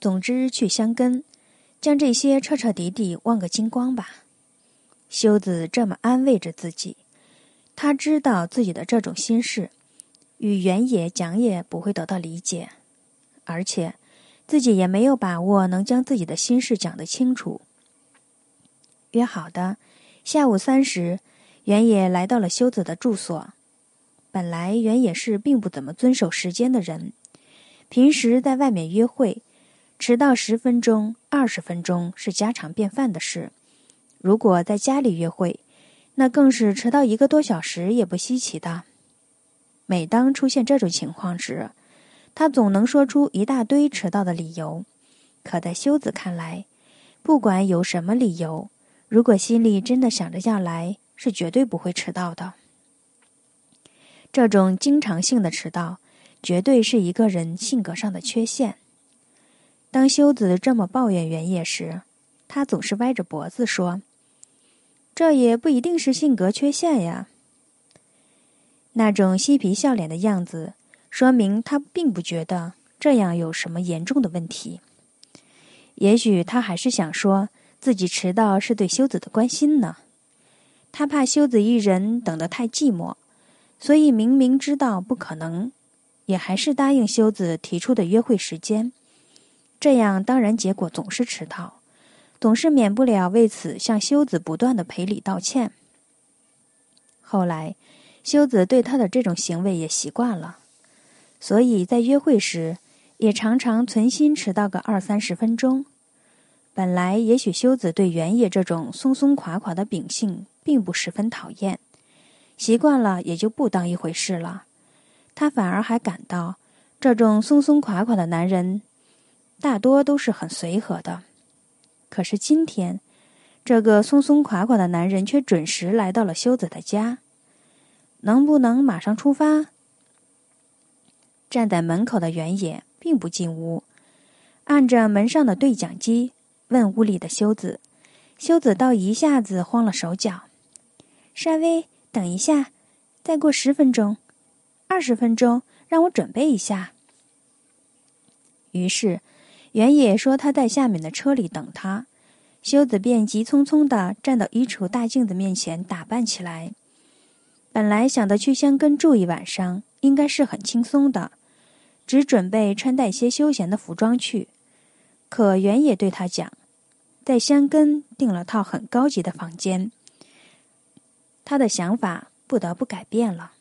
总之，去香根，将这些彻彻底底忘个精光吧。修子这么安慰着自己。他知道自己的这种心事，与原野讲也不会得到理解，而且自己也没有把握能将自己的心事讲得清楚。约好的下午三时，原野来到了修子的住所。本来原野是并不怎么遵守时间的人，平时在外面约会。迟到十分钟、二十分钟是家常便饭的事，如果在家里约会，那更是迟到一个多小时也不稀奇的。每当出现这种情况时，他总能说出一大堆迟到的理由。可在修子看来，不管有什么理由，如果心里真的想着要来，是绝对不会迟到的。这种经常性的迟到，绝对是一个人性格上的缺陷。当修子这么抱怨原野时，他总是歪着脖子说：“这也不一定是性格缺陷呀。”那种嬉皮笑脸的样子，说明他并不觉得这样有什么严重的问题。也许他还是想说自己迟到是对修子的关心呢。他怕修子一人等得太寂寞，所以明明知道不可能，也还是答应修子提出的约会时间。这样当然结果总是迟到，总是免不了为此向修子不断的赔礼道歉。后来，修子对他的这种行为也习惯了，所以在约会时也常常存心迟到个二三十分钟。本来也许修子对原野这种松松垮垮的秉性并不十分讨厌，习惯了也就不当一回事了。他反而还感到这种松松垮垮的男人。大多都是很随和的，可是今天，这个松松垮垮的男人却准时来到了修子的家。能不能马上出发？站在门口的原野并不进屋，按着门上的对讲机问屋里的修子。修子倒一下子慌了手脚，稍微等一下，再过十分钟，二十分钟，让我准备一下。于是。原野说他在下面的车里等他，修子便急匆匆的站到衣橱大镜子面前打扮起来。本来想着去香根住一晚上，应该是很轻松的，只准备穿戴些休闲的服装去。可原野对他讲，在香根订了套很高级的房间，他的想法不得不改变了。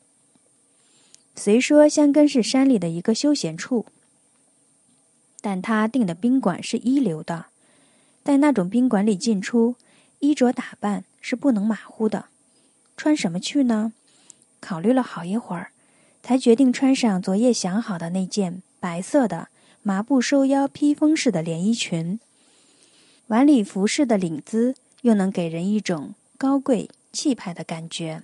虽说香根是山里的一个休闲处。但他订的宾馆是一流的，在那种宾馆里进出，衣着打扮是不能马虎的。穿什么去呢？考虑了好一会儿，才决定穿上昨夜想好的那件白色的麻布收腰披风式的连衣裙。晚礼服式的领子又能给人一种高贵气派的感觉。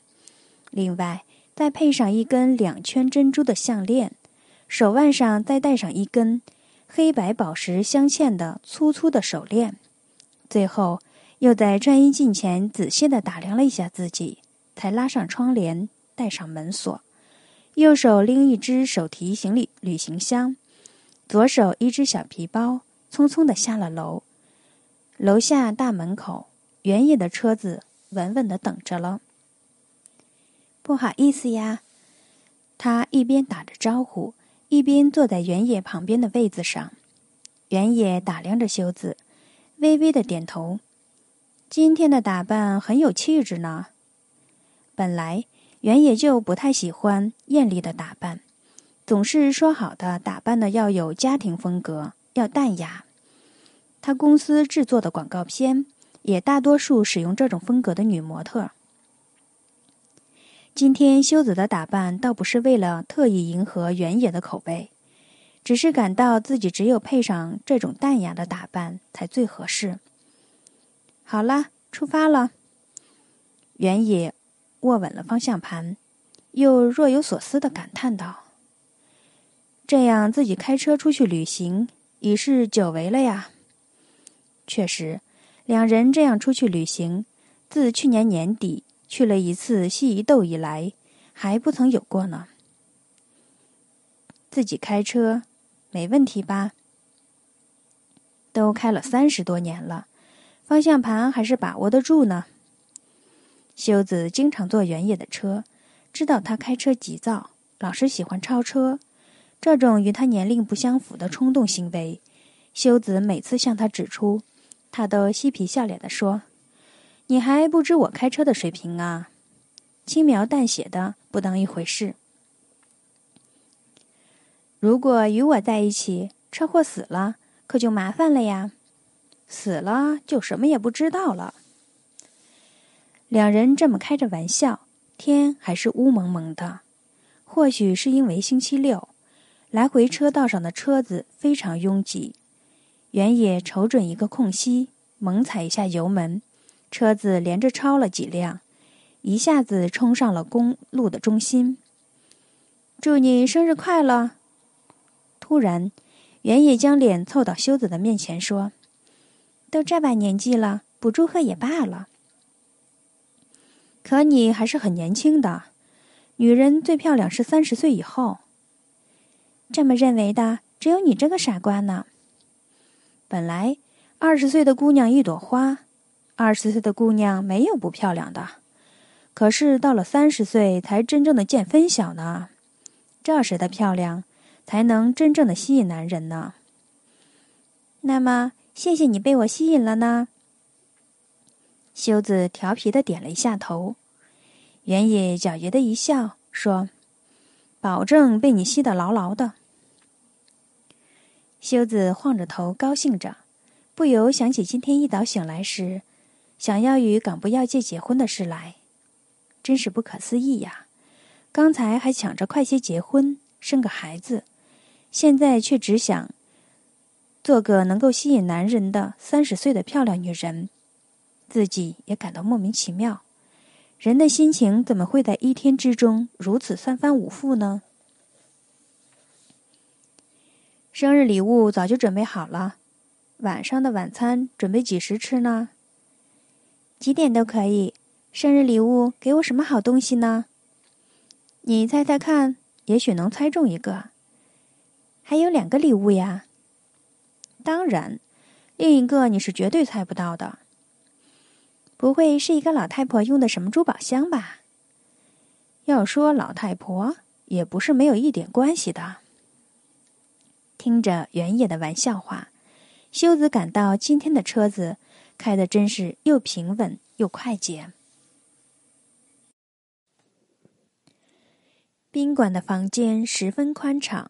另外，再配上一根两圈珍珠的项链，手腕上再戴上一根。黑白宝石镶嵌的粗粗的手链，最后又在穿衣镜前仔细的打量了一下自己，才拉上窗帘，带上门锁，右手拎一只手提行李旅行箱，左手一只小皮包，匆匆的下了楼。楼下大门口，原野的车子稳稳的等着了。不好意思呀，他一边打着招呼。一边坐在原野旁边的位子上，原野打量着修子，微微的点头。今天的打扮很有气质呢。本来原野就不太喜欢艳丽的打扮，总是说好的打扮的要有家庭风格，要淡雅。他公司制作的广告片也大多数使用这种风格的女模特。今天修子的打扮倒不是为了特意迎合原野的口味，只是感到自己只有配上这种淡雅的打扮才最合适。好了，出发了。原野握稳了方向盘，又若有所思的感叹道：“这样自己开车出去旅行已是久违了呀。”确实，两人这样出去旅行，自去年年底。去了一次西一豆以来，还不曾有过呢。自己开车，没问题吧？都开了三十多年了，方向盘还是把握得住呢。修子经常坐原野的车，知道他开车急躁，老是喜欢超车，这种与他年龄不相符的冲动行为，修子每次向他指出，他都嬉皮笑脸的说。你还不知我开车的水平啊？轻描淡写的，不当一回事。如果与我在一起，车祸死了，可就麻烦了呀！死了就什么也不知道了。两人这么开着玩笑，天还是乌蒙蒙的。或许是因为星期六，来回车道上的车子非常拥挤。原野瞅准一个空隙，猛踩一下油门。车子连着超了几辆，一下子冲上了公路的中心。祝你生日快乐！突然，原野将脸凑到修子的面前说：“都这把年纪了，不祝贺也罢了。可你还是很年轻的，女人最漂亮是三十岁以后。这么认为的，只有你这个傻瓜呢。本来二十岁的姑娘一朵花。”二十岁的姑娘没有不漂亮的，可是到了三十岁才真正的见分晓呢。这时的漂亮，才能真正的吸引男人呢。那么，谢谢你被我吸引了呢。修子调皮的点了一下头，原野狡黠的一笑，说：“保证被你吸得牢牢的。”修子晃着头，高兴着，不由想起今天一早醒来时。想要与港不要界结婚的事来，真是不可思议呀！刚才还抢着快些结婚生个孩子，现在却只想做个能够吸引男人的三十岁的漂亮女人，自己也感到莫名其妙。人的心情怎么会在一天之中如此三番五复呢？生日礼物早就准备好了，晚上的晚餐准备几时吃呢？几点都可以。生日礼物给我什么好东西呢？你猜猜看，也许能猜中一个。还有两个礼物呀。当然，另一个你是绝对猜不到的。不会是一个老太婆用的什么珠宝箱吧？要说老太婆，也不是没有一点关系的。听着原野的玩笑话，修子感到今天的车子。开的真是又平稳又快捷。宾馆的房间十分宽敞，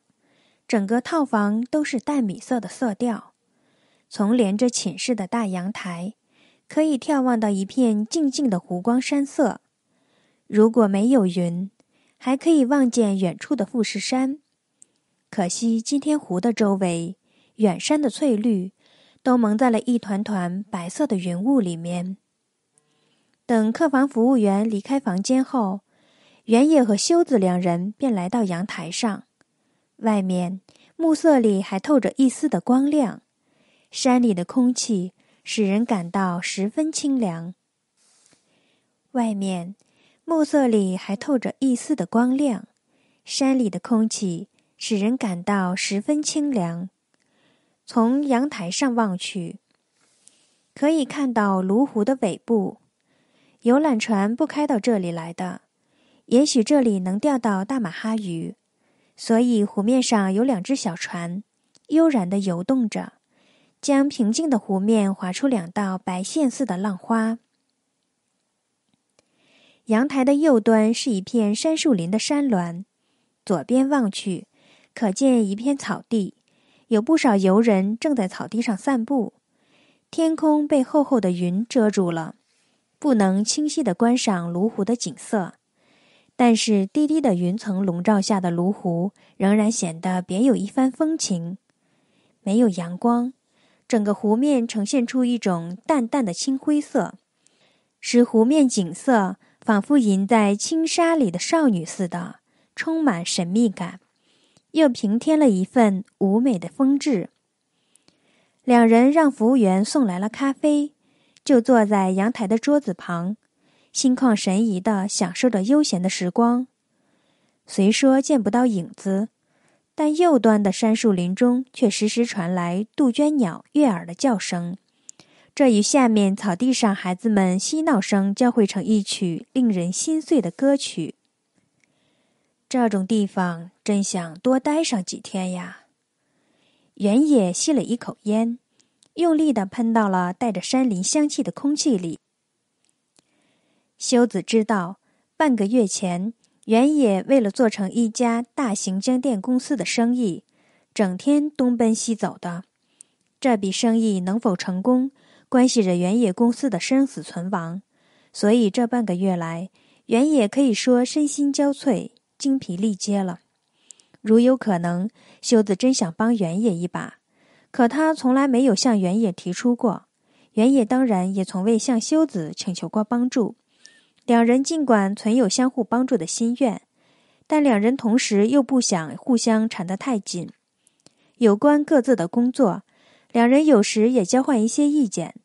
整个套房都是淡米色的色调。从连着寝室的大阳台，可以眺望到一片静静的湖光山色。如果没有云，还可以望见远处的富士山。可惜今天湖的周围，远山的翠绿。都蒙在了一团团白色的云雾里面。等客房服务员离开房间后，原野和修子两人便来到阳台上。外面暮色里还透着一丝的光亮，山里的空气使人感到十分清凉。外面暮色里还透着一丝的光亮，山里的空气使人感到十分清凉。从阳台上望去，可以看到泸湖的尾部。游览船不开到这里来的，也许这里能钓到大马哈鱼，所以湖面上有两只小船，悠然地游动着，将平静的湖面划出两道白线似的浪花。阳台的右端是一片杉树林的山峦，左边望去，可见一片草地。有不少游人正在草地上散步，天空被厚厚的云遮住了，不能清晰地观赏泸湖的景色。但是低低的云层笼罩下的泸湖仍然显得别有一番风情。没有阳光，整个湖面呈现出一种淡淡的青灰色，使湖面景色仿佛隐在轻纱里的少女似的，充满神秘感。又平添了一份妩媚的风致。两人让服务员送来了咖啡，就坐在阳台的桌子旁，心旷神怡的享受着悠闲的时光。虽说见不到影子，但右端的杉树林中却时时传来杜鹃鸟悦耳的叫声，这与下面草地上孩子们嬉闹声交汇成一曲令人心碎的歌曲。这种地方。真想多待上几天呀！原野吸了一口烟，用力的喷到了带着山林香气的空气里。修子知道，半个月前，原野为了做成一家大型家电公司的生意，整天东奔西走的。这笔生意能否成功，关系着原野公司的生死存亡，所以这半个月来，原野可以说身心交瘁，精疲力竭了。如有可能，修子真想帮原野一把，可他从来没有向原野提出过。原野当然也从未向修子请求过帮助。两人尽管存有相互帮助的心愿，但两人同时又不想互相缠得太紧。有关各自的工作，两人有时也交换一些意见，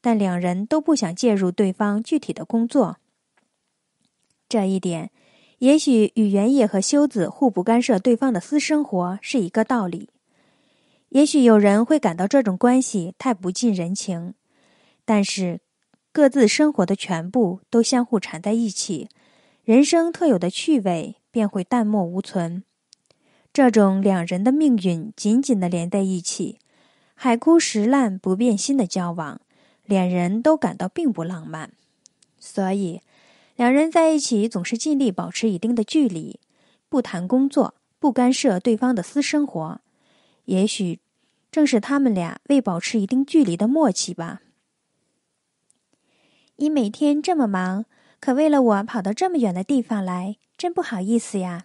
但两人都不想介入对方具体的工作。这一点。也许与原野和修子互不干涉对方的私生活是一个道理。也许有人会感到这种关系太不近人情，但是各自生活的全部都相互缠在一起，人生特有的趣味便会淡漠无存。这种两人的命运紧紧的连在一起，海枯石烂不变心的交往，两人都感到并不浪漫，所以。两人在一起总是尽力保持一定的距离，不谈工作，不干涉对方的私生活。也许正是他们俩为保持一定距离的默契吧。你每天这么忙，可为了我跑到这么远的地方来，真不好意思呀。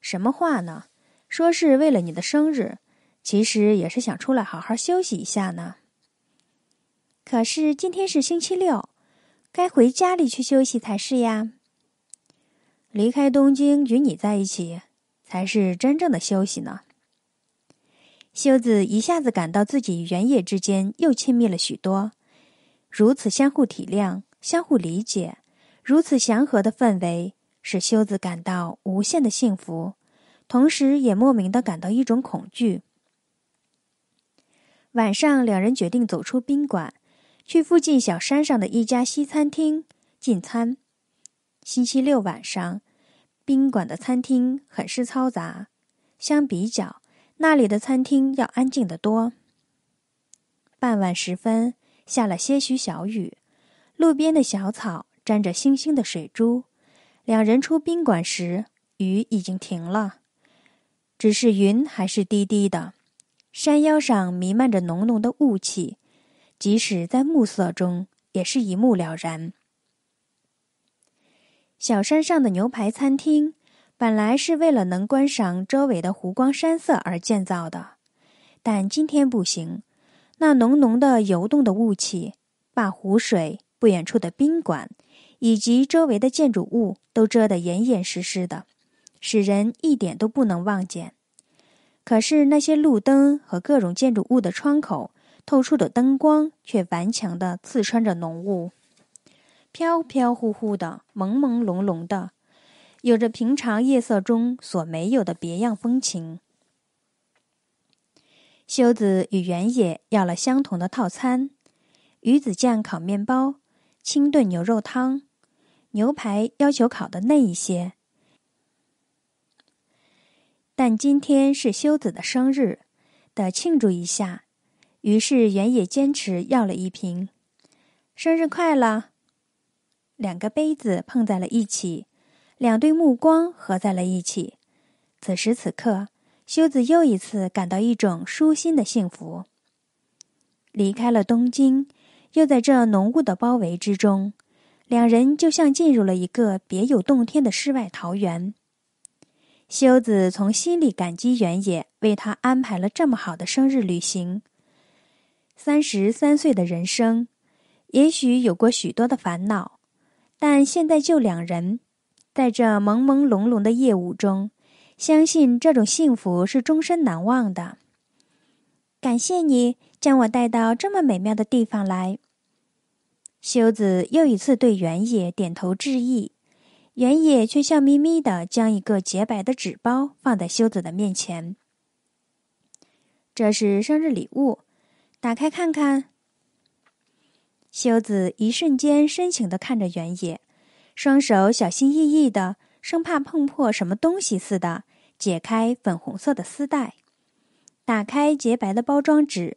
什么话呢？说是为了你的生日，其实也是想出来好好休息一下呢。可是今天是星期六。该回家里去休息才是呀。离开东京与你在一起，才是真正的休息呢。修子一下子感到自己与原野之间又亲密了许多，如此相互体谅、相互理解，如此祥和的氛围，使修子感到无限的幸福，同时也莫名的感到一种恐惧。晚上，两人决定走出宾馆。去附近小山上的一家西餐厅进餐。星期六晚上，宾馆的餐厅很是嘈杂，相比较那里的餐厅要安静得多。傍晚时分，下了些许小雨，路边的小草沾着星星的水珠。两人出宾馆时，雨已经停了，只是云还是低低的，山腰上弥漫着浓浓的雾气。即使在暮色中，也是一目了然。小山上的牛排餐厅本来是为了能观赏周围的湖光山色而建造的，但今天不行。那浓浓的、游动的雾气把湖水、不远处的宾馆以及周围的建筑物都遮得严严实实的，使人一点都不能望见。可是那些路灯和各种建筑物的窗口。透出的灯光却顽强的刺穿着浓雾，飘飘忽忽的，朦朦胧胧的，有着平常夜色中所没有的别样风情。修子与原野要了相同的套餐：鱼子酱烤面包、清炖牛肉汤、牛排，要求烤的嫩一些。但今天是修子的生日，得庆祝一下。于是，原野坚持要了一瓶。生日快乐！两个杯子碰在了一起，两对目光合在了一起。此时此刻，修子又一次感到一种舒心的幸福。离开了东京，又在这浓雾的包围之中，两人就像进入了一个别有洞天的世外桃源。修子从心里感激原野为他安排了这么好的生日旅行。三十三岁的人生，也许有过许多的烦恼，但现在就两人，在这朦朦胧胧的夜雾中，相信这种幸福是终身难忘的。感谢你将我带到这么美妙的地方来。修子又一次对原野点头致意，原野却笑眯眯的将一个洁白的纸包放在修子的面前。这是生日礼物。打开看看。修子一瞬间深情地看着原野，双手小心翼翼的，生怕碰破什么东西似的，解开粉红色的丝带，打开洁白的包装纸，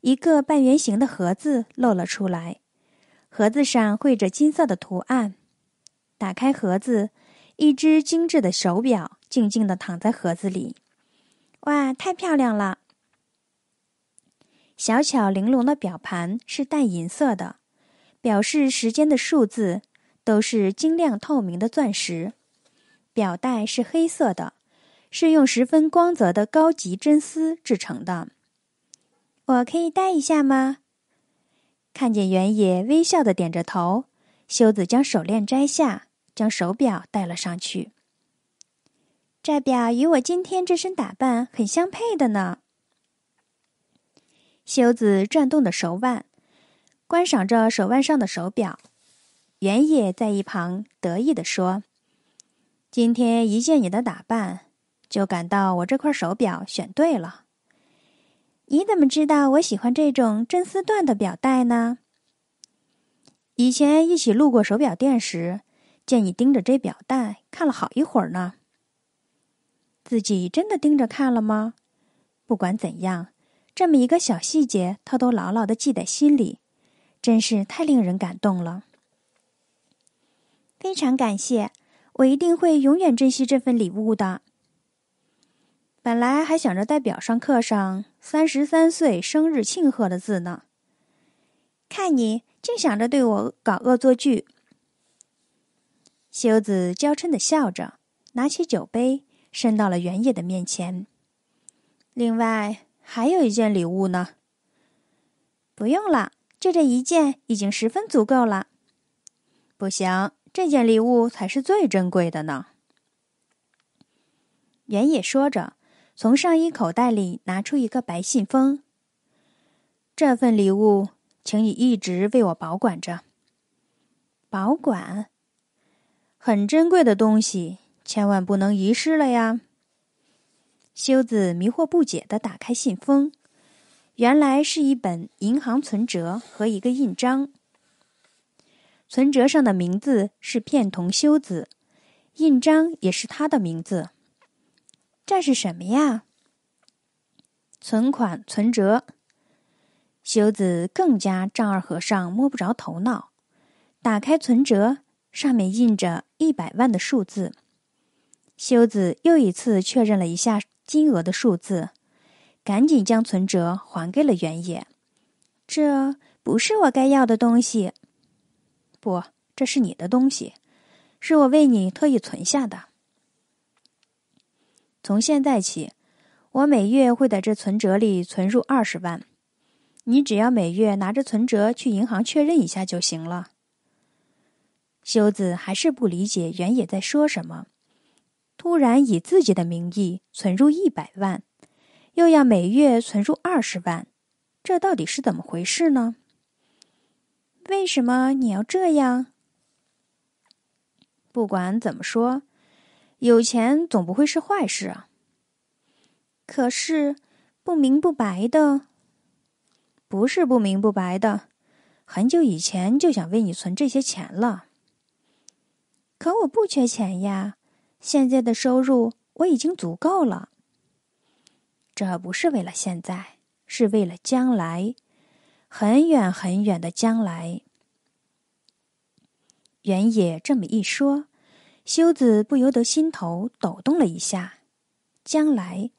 一个半圆形的盒子露了出来，盒子上绘着金色的图案。打开盒子，一只精致的手表静静的躺在盒子里。哇，太漂亮了！小巧玲珑的表盘是淡银色的，表示时间的数字都是晶亮透明的钻石。表带是黑色的，是用十分光泽的高级真丝制成的。我可以戴一下吗？看见原野微笑的点着头，修子将手链摘下，将手表戴了上去。这表与我今天这身打扮很相配的呢。修子转动的手腕，观赏着手腕上的手表。原野在一旁得意地说：“今天一见你的打扮，就感到我这块手表选对了。你怎么知道我喜欢这种真丝缎的表带呢？以前一起路过手表店时，见你盯着这表带看了好一会儿呢。自己真的盯着看了吗？不管怎样。”这么一个小细节，他都牢牢的记在心里，真是太令人感动了。非常感谢，我一定会永远珍惜这份礼物的。本来还想着在表上刻上三十三岁生日庆贺的字呢，看你竟想着对我搞恶作剧。修子娇嗔的笑着，拿起酒杯伸到了原野的面前。另外。还有一件礼物呢。不用了，就这一件已经十分足够了。不行，这件礼物才是最珍贵的呢。原野说着，从上衣口袋里拿出一个白信封。这份礼物，请你一直为我保管着。保管？很珍贵的东西，千万不能遗失了呀。修子迷惑不解的打开信封，原来是一本银行存折和一个印章。存折上的名字是片桐修子，印章也是他的名字。这是什么呀？存款存折。修子更加丈二和尚摸不着头脑。打开存折，上面印着一百万的数字。修子又一次确认了一下。金额的数字，赶紧将存折还给了原野。这不是我该要的东西，不，这是你的东西，是我为你特意存下的。从现在起，我每月会在这存折里存入二十万，你只要每月拿着存折去银行确认一下就行了。修子还是不理解原野在说什么。突然以自己的名义存入一百万，又要每月存入二十万，这到底是怎么回事呢？为什么你要这样？不管怎么说，有钱总不会是坏事啊。可是不明不白的，不是不明不白的，很久以前就想为你存这些钱了。可我不缺钱呀。现在的收入我已经足够了，这不是为了现在，是为了将来，很远很远的将来。原野这么一说，修子不由得心头抖动了一下。将来，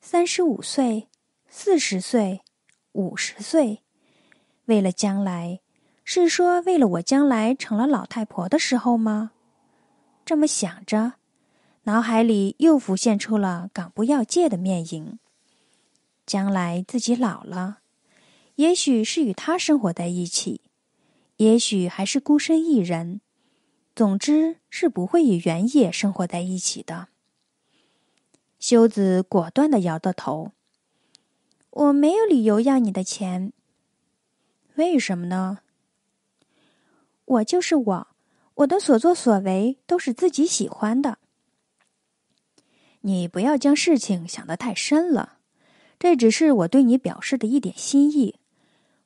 三十五岁、四十岁、五十岁，为了将来，是说为了我将来成了老太婆的时候吗？这么想着。脑海里又浮现出了港不要界的面影。将来自己老了，也许是与他生活在一起，也许还是孤身一人。总之是不会与原野生活在一起的。修子果断的摇着头：“我没有理由要你的钱。为什么呢？我就是我，我的所作所为都是自己喜欢的。”你不要将事情想得太深了，这只是我对你表示的一点心意，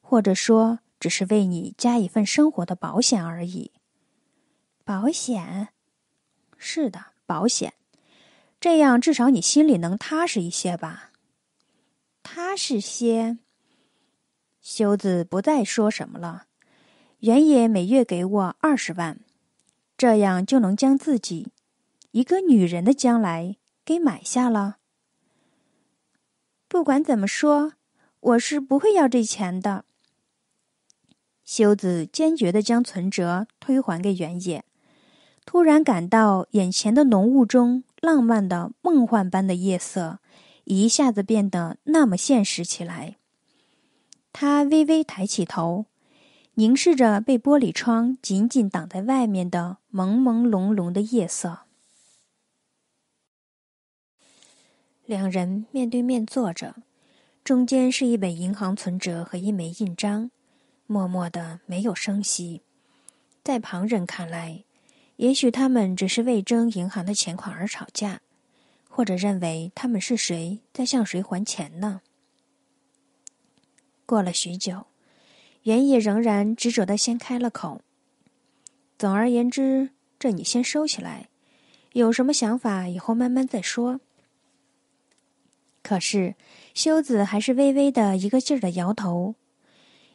或者说只是为你加一份生活的保险而已。保险？是的，保险。这样至少你心里能踏实一些吧。踏实些。修子不再说什么了。原野每月给我二十万，这样就能将自己，一个女人的将来。给买下了。不管怎么说，我是不会要这钱的。修子坚决的将存折推还给原野，突然感到眼前的浓雾中浪漫的梦幻般的夜色一下子变得那么现实起来。他微微抬起头，凝视着被玻璃窗紧紧挡在外面的朦朦胧胧的夜色。两人面对面坐着，中间是一本银行存折和一枚印章，默默的没有声息。在旁人看来，也许他们只是为争银行的钱款而吵架，或者认为他们是谁在向谁还钱呢？过了许久，原野仍然执着的先开了口。总而言之，这你先收起来，有什么想法，以后慢慢再说。可是，修子还是微微的一个劲儿的摇头。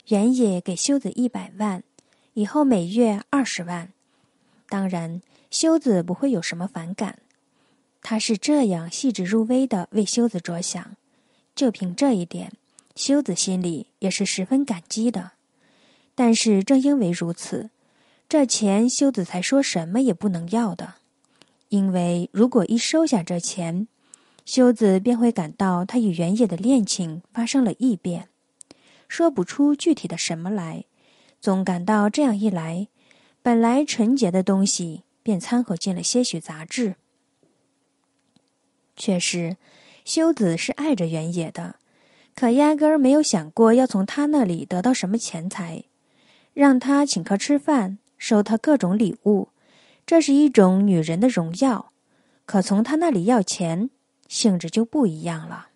原野给修子一百万，以后每月二十万。当然，修子不会有什么反感。他是这样细致入微的为修子着想，就凭这一点，修子心里也是十分感激的。但是正因为如此，这钱修子才说什么也不能要的，因为如果一收下这钱，修子便会感到，他与原野的恋情发生了异变，说不出具体的什么来，总感到这样一来，本来纯洁的东西便掺和进了些许杂质。确实，修子是爱着原野的，可压根儿没有想过要从他那里得到什么钱财，让他请客吃饭，收他各种礼物，这是一种女人的荣耀，可从他那里要钱。性质就不一样了。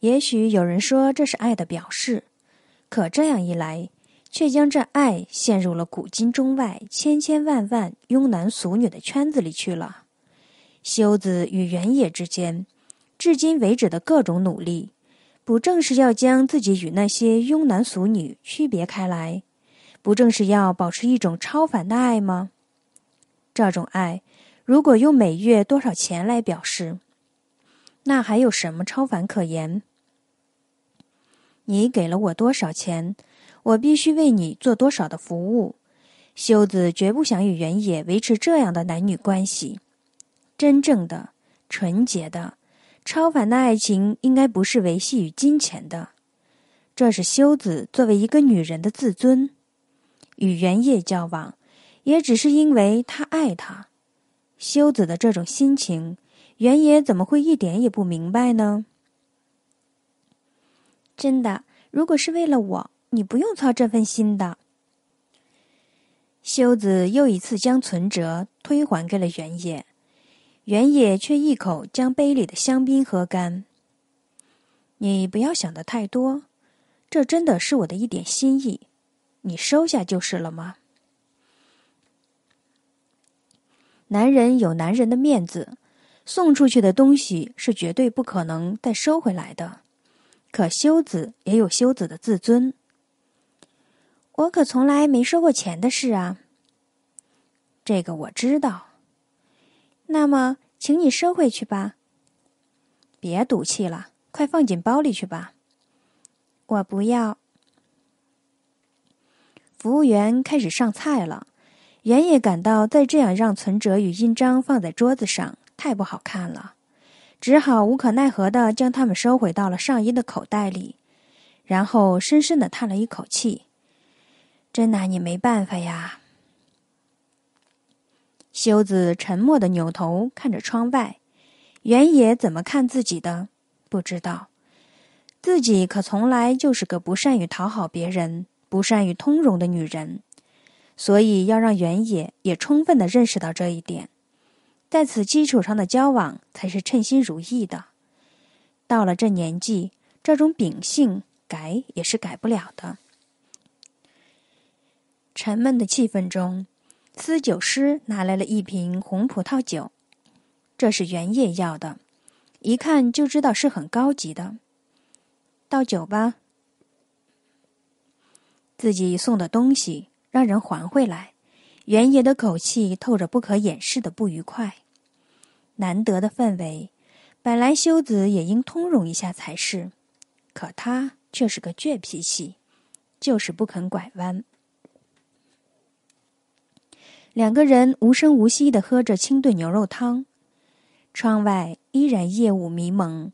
也许有人说这是爱的表示，可这样一来，却将这爱陷入了古今中外千千万万庸男俗女的圈子里去了。修子与原野之间，至今为止的各种努力，不正是要将自己与那些庸男俗女区别开来？不正是要保持一种超凡的爱吗？这种爱。如果用每月多少钱来表示，那还有什么超凡可言？你给了我多少钱，我必须为你做多少的服务。修子绝不想与原野维持这样的男女关系。真正的、纯洁的、超凡的爱情，应该不是维系与金钱的。这是修子作为一个女人的自尊。与原野交往，也只是因为他爱他。修子的这种心情，原野怎么会一点也不明白呢？真的，如果是为了我，你不用操这份心的。修子又一次将存折退还给了原野，原野却一口将杯里的香槟喝干。你不要想的太多，这真的是我的一点心意，你收下就是了吗？男人有男人的面子，送出去的东西是绝对不可能再收回来的。可修子也有修子的自尊，我可从来没收过钱的事啊。这个我知道，那么，请你收回去吧。别赌气了，快放进包里去吧。我不要。服务员开始上菜了。原野感到再这样让存折与印章放在桌子上太不好看了，只好无可奈何的将它们收回到了上衣的口袋里，然后深深的叹了一口气，真拿你没办法呀。修子沉默的扭头看着窗外，原野怎么看自己的不知道，自己可从来就是个不善于讨好别人、不善于通融的女人。所以要让原野也充分的认识到这一点，在此基础上的交往才是称心如意的。到了这年纪，这种秉性改也是改不了的。沉闷的气氛中，司酒师拿来了一瓶红葡萄酒，这是原野要的，一看就知道是很高级的。倒酒吧，自己送的东西。让人还回来，原野的口气透着不可掩饰的不愉快。难得的氛围，本来修子也应通融一下才是，可他却是个倔脾气，就是不肯拐弯。两个人无声无息的喝着清炖牛肉汤，窗外依然夜雾迷蒙，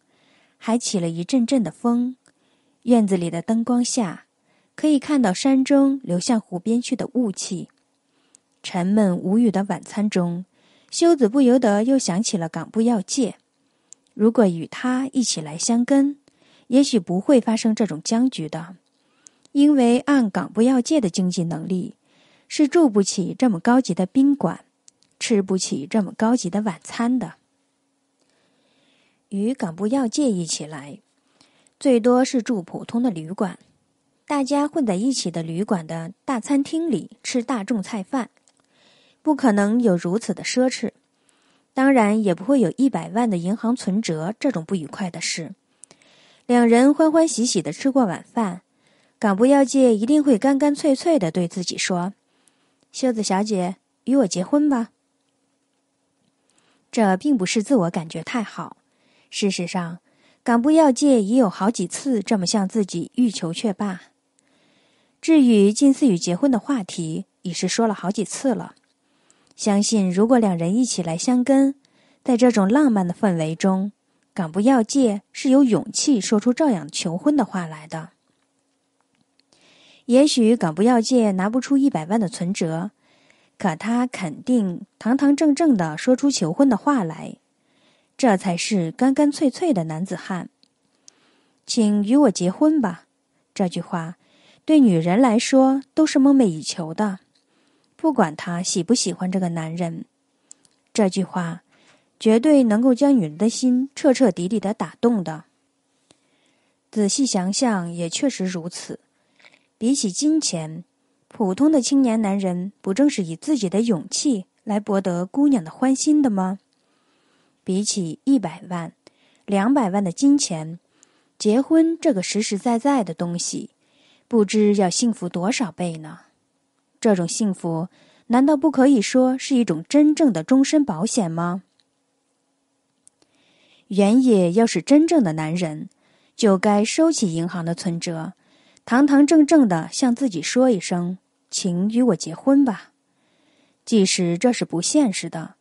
还起了一阵阵的风。院子里的灯光下。可以看到山中流向湖边去的雾气。沉闷无语的晚餐中，修子不由得又想起了冈部要介。如果与他一起来香根，也许不会发生这种僵局的，因为按冈部要介的经济能力，是住不起这么高级的宾馆，吃不起这么高级的晚餐的。与冈部要介一起来，最多是住普通的旅馆。大家混在一起的旅馆的大餐厅里吃大众菜饭，不可能有如此的奢侈，当然也不会有一百万的银行存折这种不愉快的事。两人欢欢喜喜的吃过晚饭，港部要界一定会干干脆脆的对自己说：“秀子小姐，与我结婚吧。”这并不是自我感觉太好，事实上，港部要界已有好几次这么向自己欲求却罢。至于近似于结婚的话题，已是说了好几次了。相信如果两人一起来相跟，在这种浪漫的氛围中，港不要界是有勇气说出这样求婚的话来的。也许港不要界拿不出一百万的存折，可他肯定堂堂正正的说出求婚的话来，这才是干干脆脆的男子汉。请与我结婚吧，这句话。对女人来说都是梦寐以求的，不管她喜不喜欢这个男人，这句话绝对能够将女人的心彻彻底底的打动的。仔细想想，也确实如此。比起金钱，普通的青年男人不正是以自己的勇气来博得姑娘的欢心的吗？比起一百万、两百万的金钱，结婚这个实实在在的东西。不知要幸福多少倍呢？这种幸福难道不可以说是一种真正的终身保险吗？原野要是真正的男人，就该收起银行的存折，堂堂正正的向自己说一声：“请与我结婚吧。”即使这是不现实的，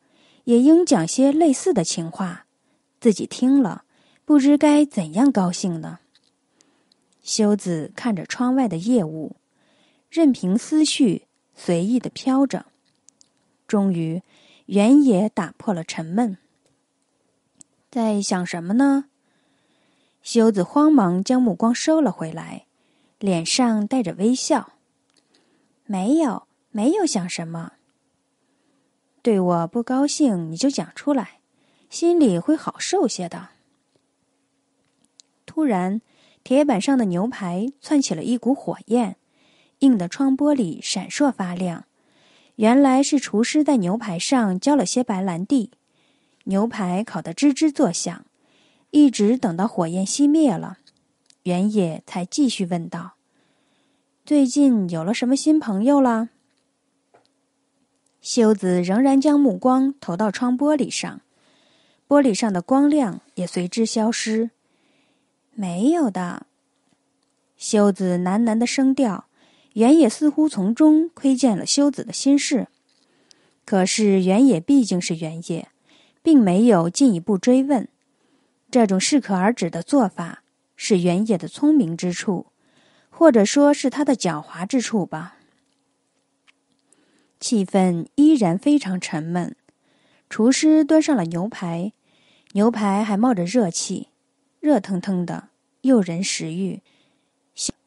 也应讲些类似的情话，自己听了不知该怎样高兴呢。修子看着窗外的夜雾，任凭思绪随意的飘着。终于，原野打破了沉闷。在想什么呢？修子慌忙将目光收了回来，脸上带着微笑。没有，没有想什么。对我不高兴，你就讲出来，心里会好受些的。突然。铁板上的牛排窜起了一股火焰，映得窗玻璃闪烁发亮。原来是厨师在牛排上浇了些白兰地，牛排烤得吱吱作响。一直等到火焰熄灭了，原野才继续问道：“最近有了什么新朋友了？”修子仍然将目光投到窗玻璃上，玻璃上的光亮也随之消失。没有的。修子喃喃的声调，原野似乎从中窥见了修子的心事。可是原野毕竟是原野，并没有进一步追问。这种适可而止的做法是原野的聪明之处，或者说是他的狡猾之处吧。气氛依然非常沉闷。厨师端上了牛排，牛排还冒着热气。热腾腾的，诱人食欲。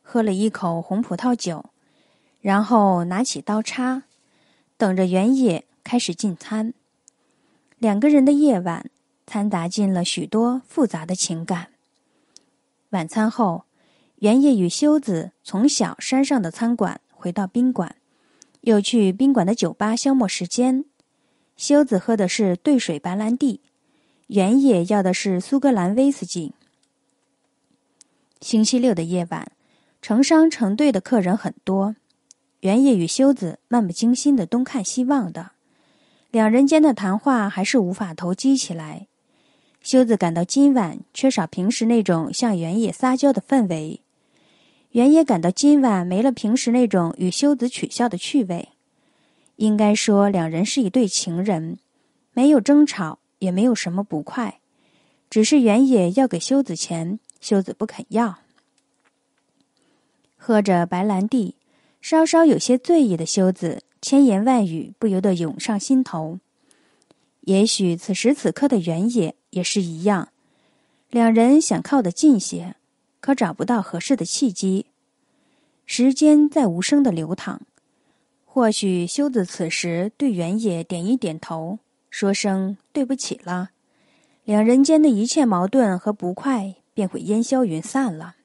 喝了一口红葡萄酒，然后拿起刀叉，等着原野开始进餐。两个人的夜晚掺杂进了许多复杂的情感。晚餐后，原野与修子从小山上的餐馆回到宾馆，又去宾馆的酒吧消磨时间。修子喝的是兑水白兰地，原野要的是苏格兰威士忌。星期六的夜晚，成双成对的客人很多。原野与修子漫不经心的东看西望的，两人间的谈话还是无法投机起来。修子感到今晚缺少平时那种向原野撒娇的氛围，原野感到今晚没了平时那种与修子取笑的趣味。应该说，两人是一对情人，没有争吵，也没有什么不快，只是原野要给修子钱。修子不肯要，喝着白兰地，稍稍有些醉意的修子，千言万语不由得涌上心头。也许此时此刻的原野也是一样，两人想靠得近些，可找不到合适的契机。时间在无声的流淌，或许修子此时对原野点一点头，说声对不起了，两人间的一切矛盾和不快。便会烟消云散了。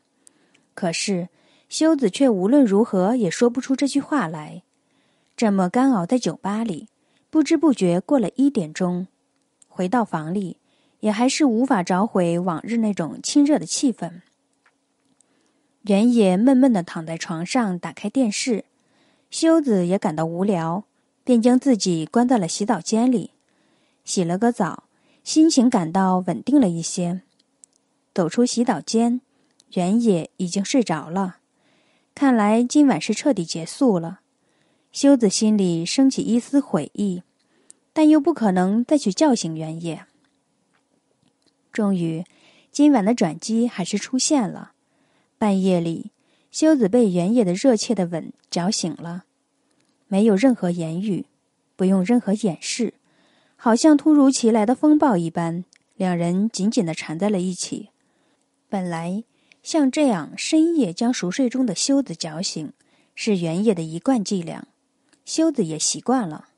可是修子却无论如何也说不出这句话来。这么干熬在酒吧里，不知不觉过了一点钟，回到房里，也还是无法找回往日那种亲热的气氛。原野闷闷的躺在床上，打开电视。修子也感到无聊，便将自己关在了洗澡间里，洗了个澡，心情感到稳定了一些。走出洗澡间，原野已经睡着了。看来今晚是彻底结束了。修子心里升起一丝悔意，但又不可能再去叫醒原野。终于，今晚的转机还是出现了。半夜里，修子被原野的热切的吻叫醒了。没有任何言语，不用任何掩饰，好像突如其来的风暴一般，两人紧紧的缠在了一起。本来像这样深夜将熟睡中的修子搅醒，是原野的一贯伎俩，修子也习惯了，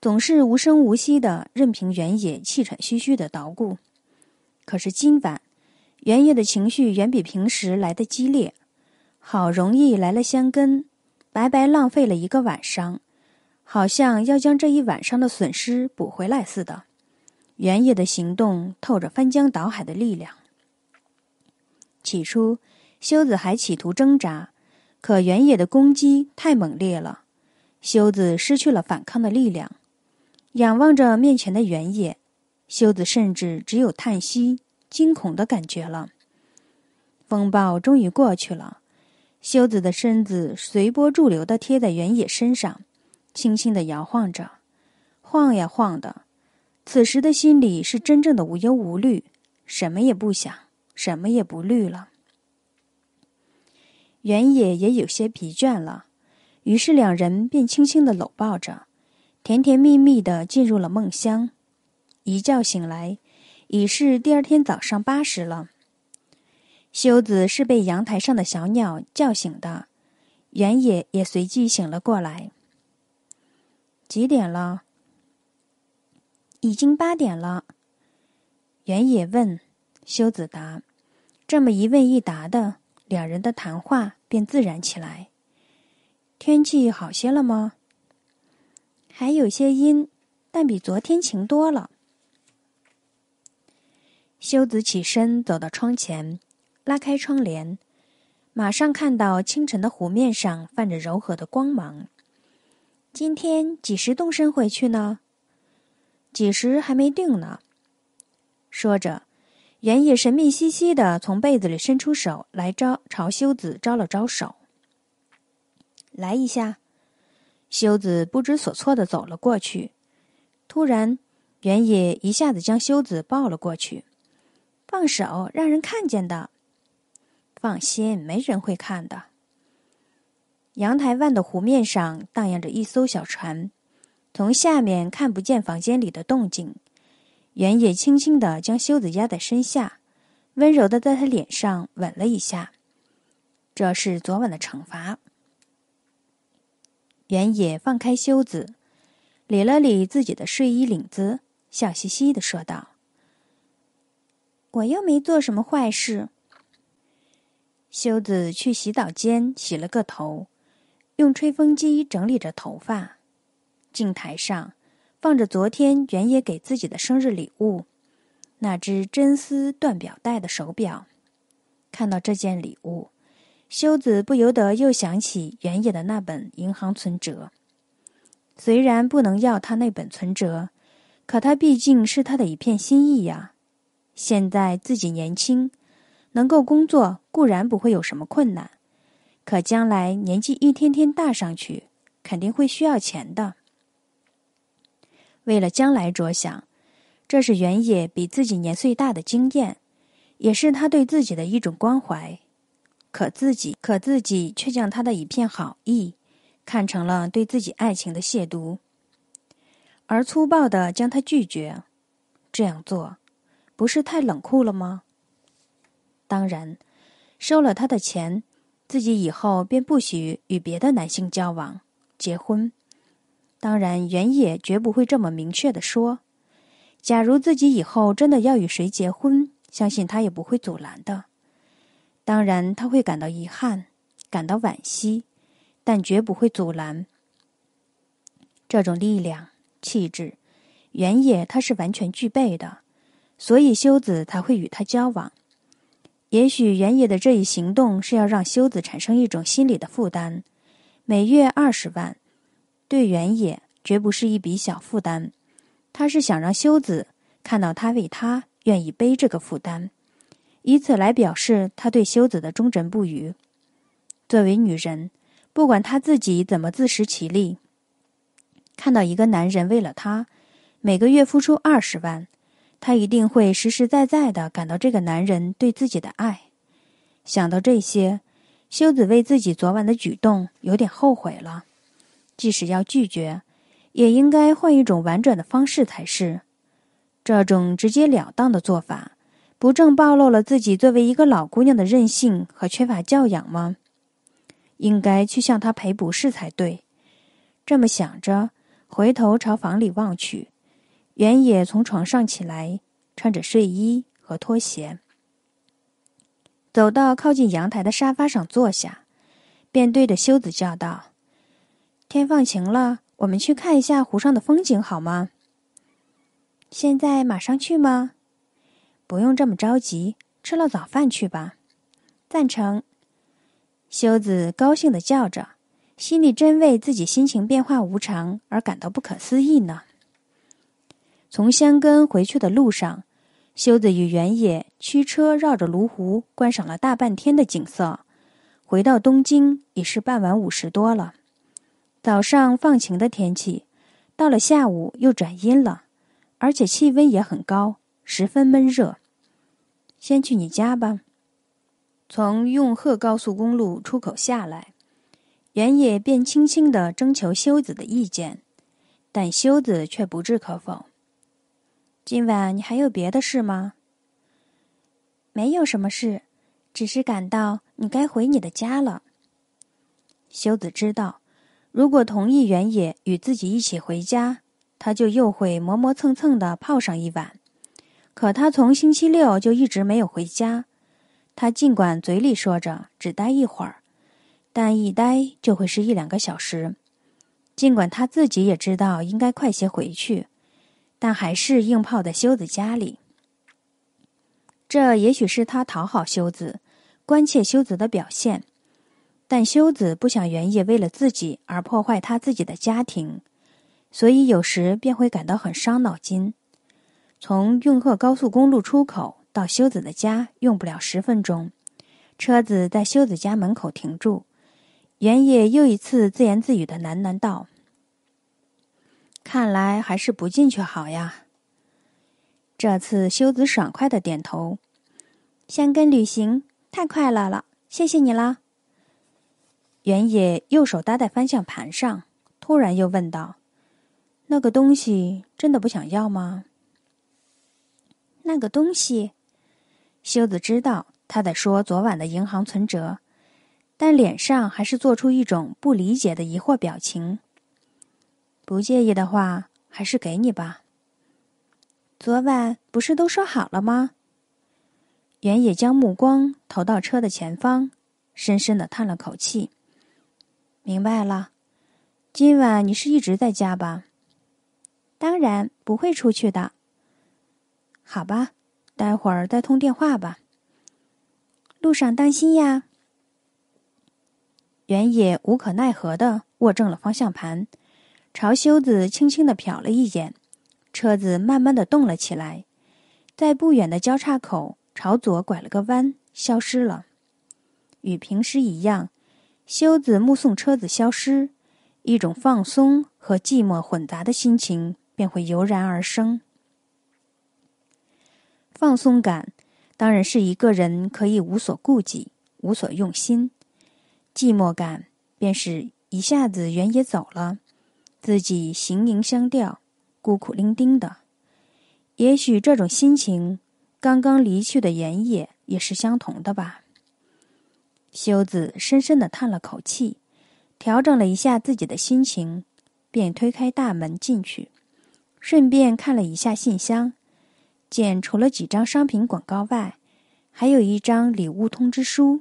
总是无声无息的任凭原野气喘吁吁的捣鼓。可是今晚，原野的情绪远比平时来的激烈。好容易来了香根，白白浪费了一个晚上，好像要将这一晚上的损失补回来似的。原野的行动透着翻江倒海的力量。起初，修子还企图挣扎，可原野的攻击太猛烈了，修子失去了反抗的力量。仰望着面前的原野，修子甚至只有叹息、惊恐的感觉了。风暴终于过去了，修子的身子随波逐流的贴在原野身上，轻轻的摇晃着，晃呀晃的。此时的心里是真正的无忧无虑，什么也不想。什么也不虑了，原野也有些疲倦了，于是两人便轻轻的搂抱着，甜甜蜜蜜的进入了梦乡。一觉醒来，已是第二天早上八时了。修子是被阳台上的小鸟叫醒的，原野也随即醒了过来。几点了？已经八点了。原野问。修子答：“这么一问一答的，两人的谈话便自然起来。天气好些了吗？还有些阴，但比昨天晴多了。”修子起身走到窗前，拉开窗帘，马上看到清晨的湖面上泛着柔和的光芒。今天几时动身回去呢？几时还没定呢？说着。原野神秘兮兮的从被子里伸出手来，招朝修子招了招手。来一下，修子不知所措的走了过去。突然，原野一下子将修子抱了过去，放手让人看见的。放心，没人会看的。阳台外的湖面上荡漾着一艘小船，从下面看不见房间里的动静。原野轻轻的将修子压在身下，温柔的在她脸上吻了一下。这是昨晚的惩罚。原野放开修子，理了理自己的睡衣领子，笑嘻嘻的说道：“我又没做什么坏事。”修子去洗澡间洗了个头，用吹风机整理着头发，镜台上。放着昨天原野给自己的生日礼物，那只真丝缎表带的手表。看到这件礼物，修子不由得又想起原野的那本银行存折。虽然不能要他那本存折，可他毕竟是他的一片心意呀。现在自己年轻，能够工作固然不会有什么困难，可将来年纪一天天大上去，肯定会需要钱的。为了将来着想，这是原野比自己年岁大的经验，也是他对自己的一种关怀。可自己可自己却将他的一片好意，看成了对自己爱情的亵渎，而粗暴地将他拒绝。这样做，不是太冷酷了吗？当然，收了他的钱，自己以后便不许与别的男性交往、结婚。当然，原野绝不会这么明确的说。假如自己以后真的要与谁结婚，相信他也不会阻拦的。当然，他会感到遗憾，感到惋惜，但绝不会阻拦。这种力量、气质，原野他是完全具备的，所以修子才会与他交往。也许原野的这一行动是要让修子产生一种心理的负担，每月二十万。对原野绝不是一笔小负担，他是想让修子看到他为他愿意背这个负担，以此来表示他对修子的忠贞不渝。作为女人，不管她自己怎么自食其力，看到一个男人为了她每个月付出二十万，她一定会实实在在的感到这个男人对自己的爱。想到这些，修子为自己昨晚的举动有点后悔了。即使要拒绝，也应该换一种婉转的方式才是。这种直截了当的做法，不正暴露了自己作为一个老姑娘的任性，和缺乏教养吗？应该去向他赔不是才对。这么想着，回头朝房里望去，原野从床上起来，穿着睡衣和拖鞋，走到靠近阳台的沙发上坐下，便对着修子叫道。天放晴了，我们去看一下湖上的风景，好吗？现在马上去吗？不用这么着急，吃了早饭去吧。赞成。修子高兴的叫着，心里真为自己心情变化无常而感到不可思议呢。从箱根回去的路上，修子与原野驱车绕着芦湖观赏了大半天的景色，回到东京已是傍晚五时多了。早上放晴的天气，到了下午又转阴了，而且气温也很高，十分闷热。先去你家吧。从用贺高速公路出口下来，原野便轻轻的征求修子的意见，但修子却不置可否。今晚你还有别的事吗？没有什么事，只是感到你该回你的家了。修子知道。如果同意原野与自己一起回家，他就又会磨磨蹭蹭的泡上一晚。可他从星期六就一直没有回家。他尽管嘴里说着只待一会儿，但一待就会是一两个小时。尽管他自己也知道应该快些回去，但还是硬泡在修子家里。这也许是他讨好修子、关切修子的表现。但修子不想原野为了自己而破坏他自己的家庭，所以有时便会感到很伤脑筋。从运鹤高速公路出口到修子的家用不了十分钟，车子在修子家门口停住。原野又一次自言自语的喃喃道：“看来还是不进去好呀。”这次修子爽快的点头：“仙根旅行太快乐了，谢谢你了。”原野右手搭在方向盘上，突然又问道：“那个东西真的不想要吗？”那个东西，修子知道他在说昨晚的银行存折，但脸上还是做出一种不理解的疑惑表情。不介意的话，还是给你吧。昨晚不是都说好了吗？原野将目光投到车的前方，深深的叹了口气。明白了，今晚你是一直在家吧？当然不会出去的。好吧，待会儿再通电话吧。路上当心呀。原野无可奈何的握正了方向盘，朝修子轻轻的瞟了一眼，车子慢慢的动了起来，在不远的交叉口朝左拐了个弯，消失了，与平时一样。修子目送车子消失，一种放松和寂寞混杂的心情便会油然而生。放松感当然是一个人可以无所顾忌、无所用心；寂寞感便是一下子原野走了，自己形影相吊，孤苦伶仃的。也许这种心情，刚刚离去的原野也是相同的吧。修子深深的叹了口气，调整了一下自己的心情，便推开大门进去，顺便看了一下信箱，见除了几张商品广告外，还有一张礼物通知书。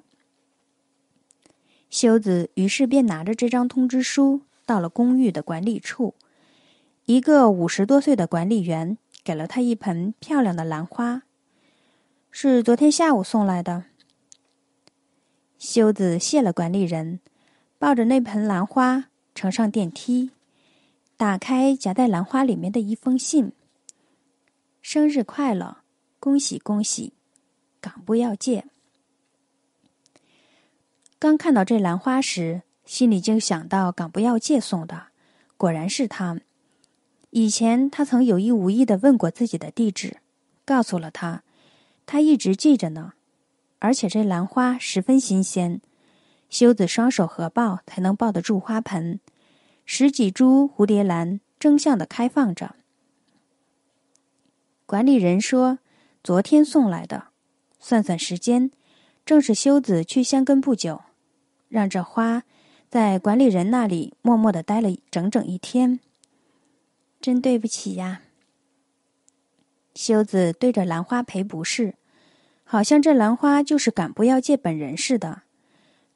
修子于是便拿着这张通知书到了公寓的管理处，一个五十多岁的管理员给了他一盆漂亮的兰花，是昨天下午送来的。修子谢了管理人，抱着那盆兰花乘上电梯，打开夹在兰花里面的一封信。生日快乐，恭喜恭喜，港不要借。刚看到这兰花时，心里就想到港不要借送的，果然是他。以前他曾有意无意的问过自己的地址，告诉了他，他一直记着呢。而且这兰花十分新鲜，修子双手合抱才能抱得住花盆，十几株蝴蝶兰争相的开放着。管理人说，昨天送来的，算算时间，正是修子去香根不久，让这花在管理人那里默默的待了整整一天。真对不起呀，修子对着兰花赔不是。好像这兰花就是港部要界本人似的。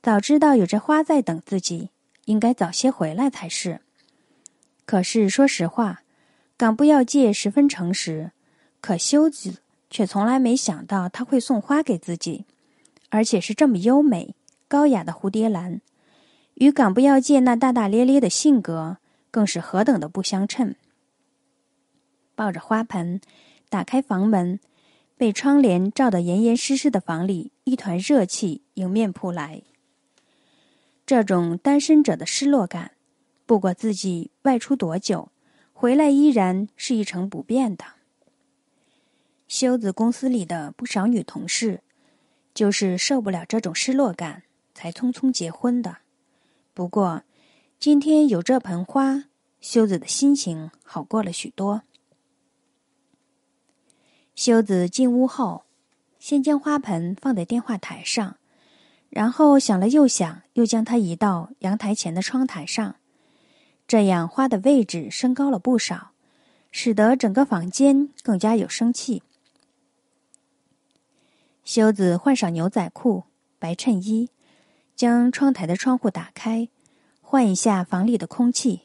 早知道有这花在等自己，应该早些回来才是。可是说实话，港部要界十分诚实，可修子却从来没想到他会送花给自己，而且是这么优美、高雅的蝴蝶兰，与港部要界那大大咧咧的性格更是何等的不相称。抱着花盆，打开房门。被窗帘罩得严严实实的房里，一团热气迎面扑来。这种单身者的失落感，不管自己外出多久，回来依然是一成不变的。修子公司里的不少女同事，就是受不了这种失落感，才匆匆结婚的。不过，今天有这盆花，修子的心情好过了许多。修子进屋后，先将花盆放在电话台上，然后想了又想，又将它移到阳台前的窗台上。这样花的位置升高了不少，使得整个房间更加有生气。修子换上牛仔裤、白衬衣，将窗台的窗户打开，换一下房里的空气。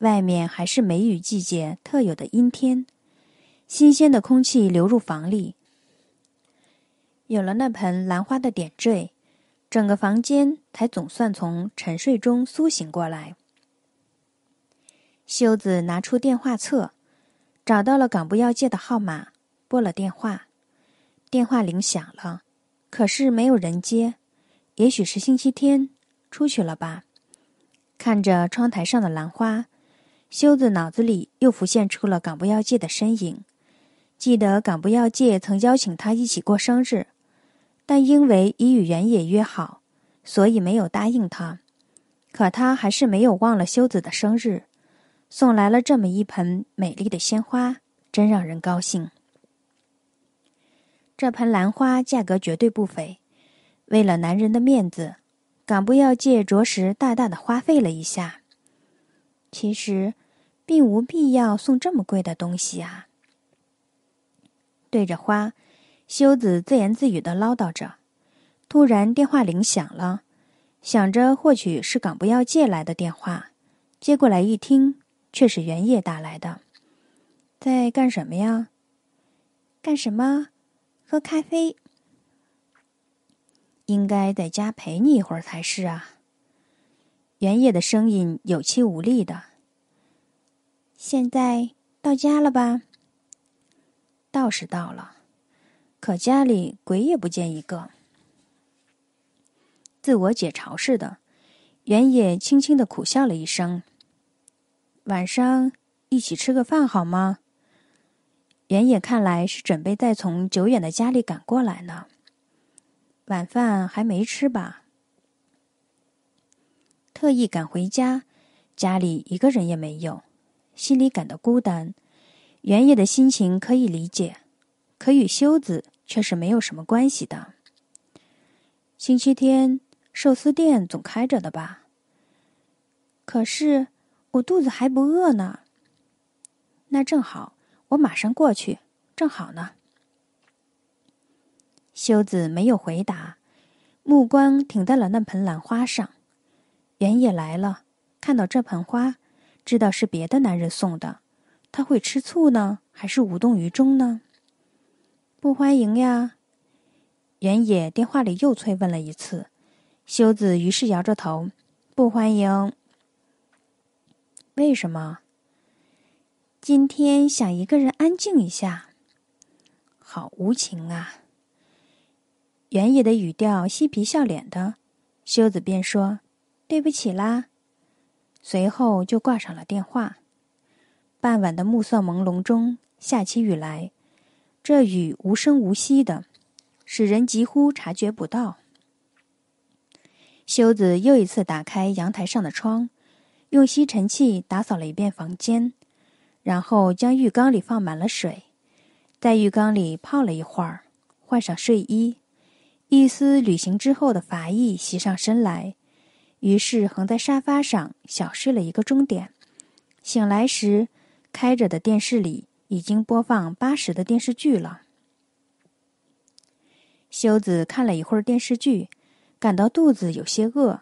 外面还是梅雨季节特有的阴天。新鲜的空气流入房里，有了那盆兰花的点缀，整个房间才总算从沉睡中苏醒过来。修子拿出电话册，找到了港部药界的号码，拨了电话。电话铃响了，可是没有人接，也许是星期天出去了吧。看着窗台上的兰花，修子脑子里又浮现出了港部药界的身影。记得港部要介曾邀请他一起过生日，但因为已与原野约好，所以没有答应他。可他还是没有忘了修子的生日，送来了这么一盆美丽的鲜花，真让人高兴。这盆兰花价格绝对不菲，为了男人的面子，港部要介着实大大的花费了一下。其实，并无必要送这么贵的东西啊。对着花，修子自言自语的唠叨着。突然电话铃响了，想着或许是港不要借来的电话，接过来一听，却是原野打来的。在干什么呀？干什么？喝咖啡。应该在家陪你一会儿才是啊。原野的声音有气无力的。现在到家了吧？道士到了，可家里鬼也不见一个。自我解嘲似的，原野轻轻的苦笑了一声。晚上一起吃个饭好吗？原野看来是准备再从久远的家里赶过来呢。晚饭还没吃吧？特意赶回家，家里一个人也没有，心里感到孤单。原野的心情可以理解，可与修子却是没有什么关系的。星期天寿司店总开着的吧？可是我肚子还不饿呢。那正好，我马上过去，正好呢。修子没有回答，目光停在了那盆兰花上。原野来了，看到这盆花，知道是别的男人送的。他会吃醋呢，还是无动于衷呢？不欢迎呀！原野电话里又催问了一次，修子于是摇着头，不欢迎。为什么？今天想一个人安静一下。好无情啊！原野的语调嬉皮笑脸的，修子便说：“对不起啦。”随后就挂上了电话。傍晚的暮色朦胧中，下起雨来。这雨无声无息的，使人几乎察觉不到。修子又一次打开阳台上的窗，用吸尘器打扫了一遍房间，然后将浴缸里放满了水，在浴缸里泡了一会儿，换上睡衣，一丝旅行之后的乏意袭上身来，于是横在沙发上小睡了一个钟点。醒来时。开着的电视里已经播放八十的电视剧了。修子看了一会儿电视剧，感到肚子有些饿，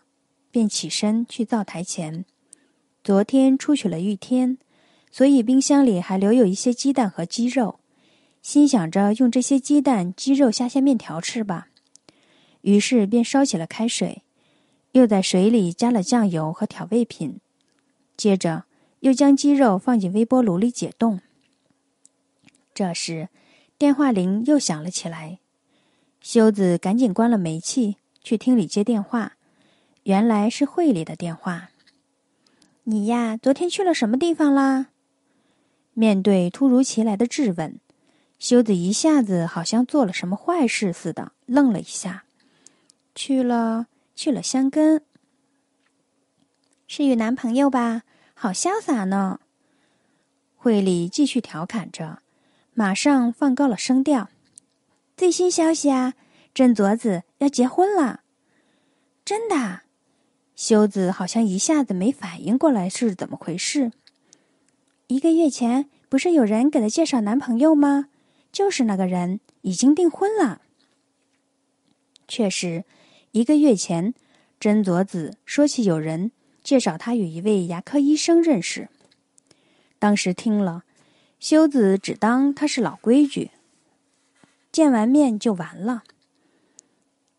便起身去灶台前。昨天出去了一天，所以冰箱里还留有一些鸡蛋和鸡肉，心想着用这些鸡蛋、鸡肉下下面条吃吧。于是便烧起了开水，又在水里加了酱油和调味品，接着。又将鸡肉放进微波炉里解冻。这时，电话铃又响了起来。修子赶紧关了煤气，去厅里接电话。原来是会里的电话。你呀，昨天去了什么地方啦？面对突如其来的质问，修子一下子好像做了什么坏事似的，愣了一下。去了，去了香根。是与男朋友吧？好潇洒呢，惠里继续调侃着，马上放高了声调：“最新消息啊，真佐子要结婚了，真的。”修子好像一下子没反应过来是怎么回事。一个月前不是有人给他介绍男朋友吗？就是那个人已经订婚了。确实，一个月前，真佐子说起有人。介绍他与一位牙科医生认识。当时听了，修子只当他是老规矩，见完面就完了。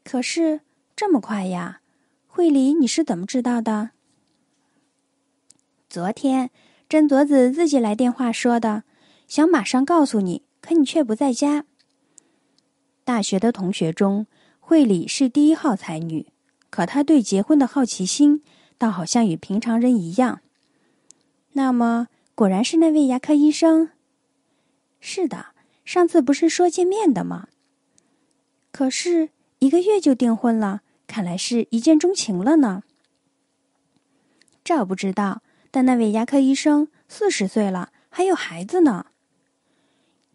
可是这么快呀，惠理，你是怎么知道的？昨天真佐子自己来电话说的，想马上告诉你，可你却不在家。大学的同学中，惠理是第一号才女，可她对结婚的好奇心。倒好像与平常人一样。那么，果然是那位牙科医生。是的，上次不是说见面的吗？可是，一个月就订婚了，看来是一见钟情了呢。这我不知道，但那位牙科医生四十岁了，还有孩子呢。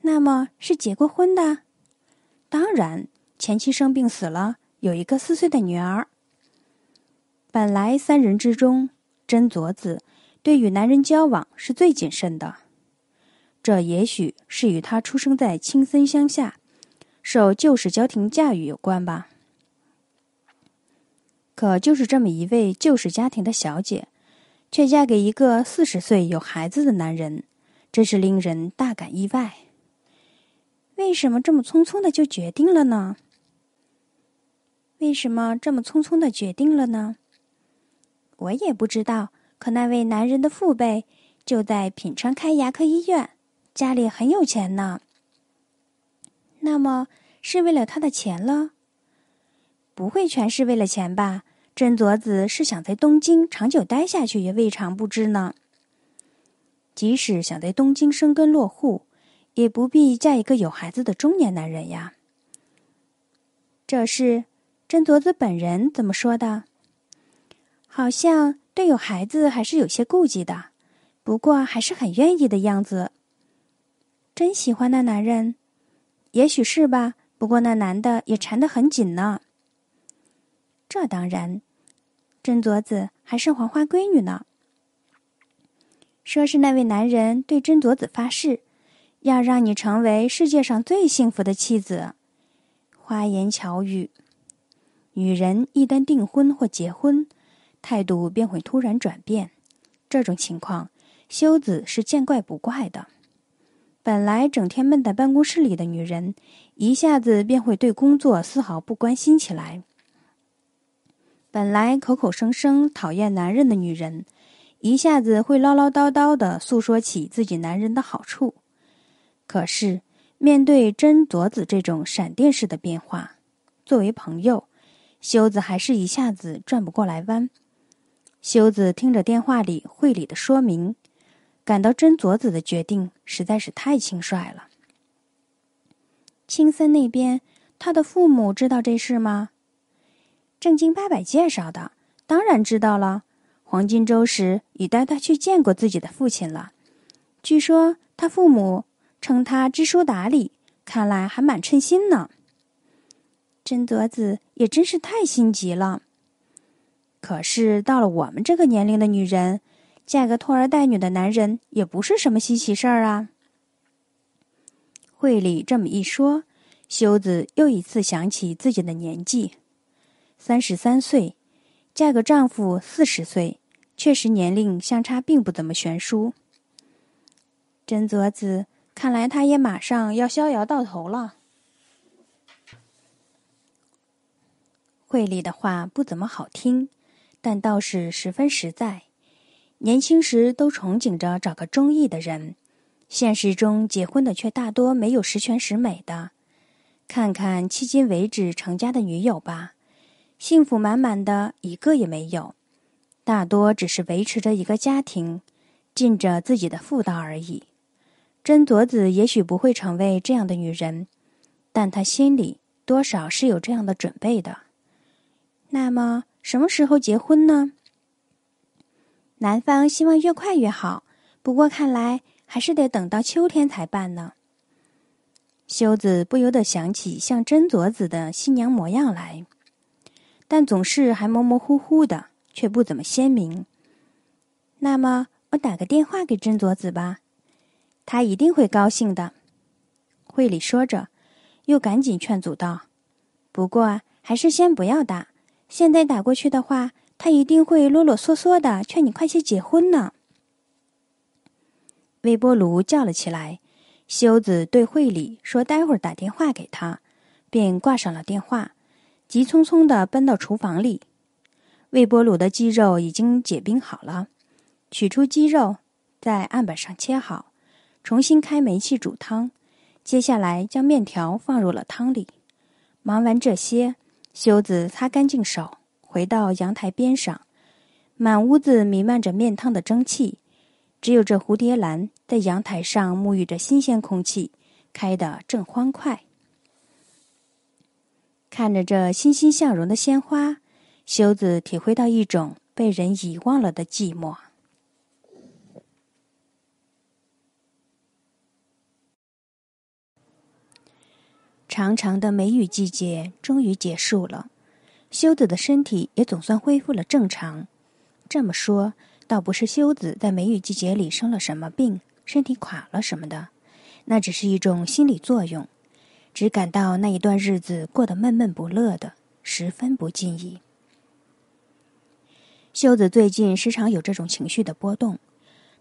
那么，是结过婚的。当然，前妻生病死了，有一个四岁的女儿。本来三人之中，真佐子对与男人交往是最谨慎的，这也许是与她出生在青森乡下，受旧式家庭教育有关吧。可就是这么一位旧式家庭的小姐，却嫁给一个四十岁有孩子的男人，真是令人大感意外。为什么这么匆匆的就决定了呢？为什么这么匆匆的决定了呢？我也不知道，可那位男人的父辈就在品川开牙科医院，家里很有钱呢。那么是为了他的钱了？不会全是为了钱吧？真佐子是想在东京长久待下去，也未尝不知呢。即使想在东京生根落户，也不必嫁一个有孩子的中年男人呀。这是真佐子本人怎么说的？好像对有孩子还是有些顾忌的，不过还是很愿意的样子。真喜欢那男人，也许是吧。不过那男的也缠得很紧呢。这当然，真卓子还是黄花闺女呢。说是那位男人对真卓子发誓，要让你成为世界上最幸福的妻子，花言巧语。女人一旦订婚或结婚。态度便会突然转变，这种情况，修子是见怪不怪的。本来整天闷在办公室里的女人，一下子便会对工作丝毫不关心起来；本来口口声声讨厌男人的女人，一下子会唠唠叨叨的诉说起自己男人的好处。可是，面对真佐子这种闪电式的变化，作为朋友，修子还是一下子转不过来弯。修子听着电话里惠里的说明，感到真佐子的决定实在是太轻率了。青森那边，他的父母知道这事吗？正经八百介绍的，当然知道了。黄金周时已带他去见过自己的父亲了。据说他父母称他知书达理，看来还蛮称心呢。真佐子也真是太心急了。可是到了我们这个年龄的女人，嫁个拖儿带女的男人也不是什么稀奇事儿啊。惠丽这么一说，修子又一次想起自己的年纪，三十三岁，嫁个丈夫四十岁，确实年龄相差并不怎么悬殊。真泽子看来，她也马上要逍遥到头了。惠丽的话不怎么好听。但倒是十分实在。年轻时都憧憬着找个中意的人，现实中结婚的却大多没有十全十美的。看看迄今为止成家的女友吧，幸福满满的一个也没有，大多只是维持着一个家庭，尽着自己的妇道而已。真佐子也许不会成为这样的女人，但她心里多少是有这样的准备的。那么。什么时候结婚呢？男方希望越快越好，不过看来还是得等到秋天才办呢。修子不由得想起像真佐子的新娘模样来，但总是还模模糊糊的，却不怎么鲜明。那么，我打个电话给真佐子吧，她一定会高兴的。惠里说着，又赶紧劝阻道：“不过，还是先不要打。”现在打过去的话，他一定会啰啰嗦嗦的劝你快些结婚呢。微波炉叫了起来，修子对惠里说：“待会儿打电话给他。”便挂上了电话，急匆匆的奔到厨房里。微波炉的鸡肉已经解冰好了，取出鸡肉，在案板上切好，重新开煤气煮汤。接下来将面条放入了汤里，忙完这些。修子擦干净手，回到阳台边上。满屋子弥漫着面汤的蒸汽，只有这蝴蝶兰在阳台上沐浴着新鲜空气，开得正欢快。看着这欣欣向荣的鲜花，修子体会到一种被人遗忘了的寂寞。长长的梅雨季节终于结束了，修子的身体也总算恢复了正常。这么说，倒不是修子在梅雨季节里生了什么病，身体垮了什么的，那只是一种心理作用，只感到那一段日子过得闷闷不乐的，十分不惬意。修子最近时常有这种情绪的波动，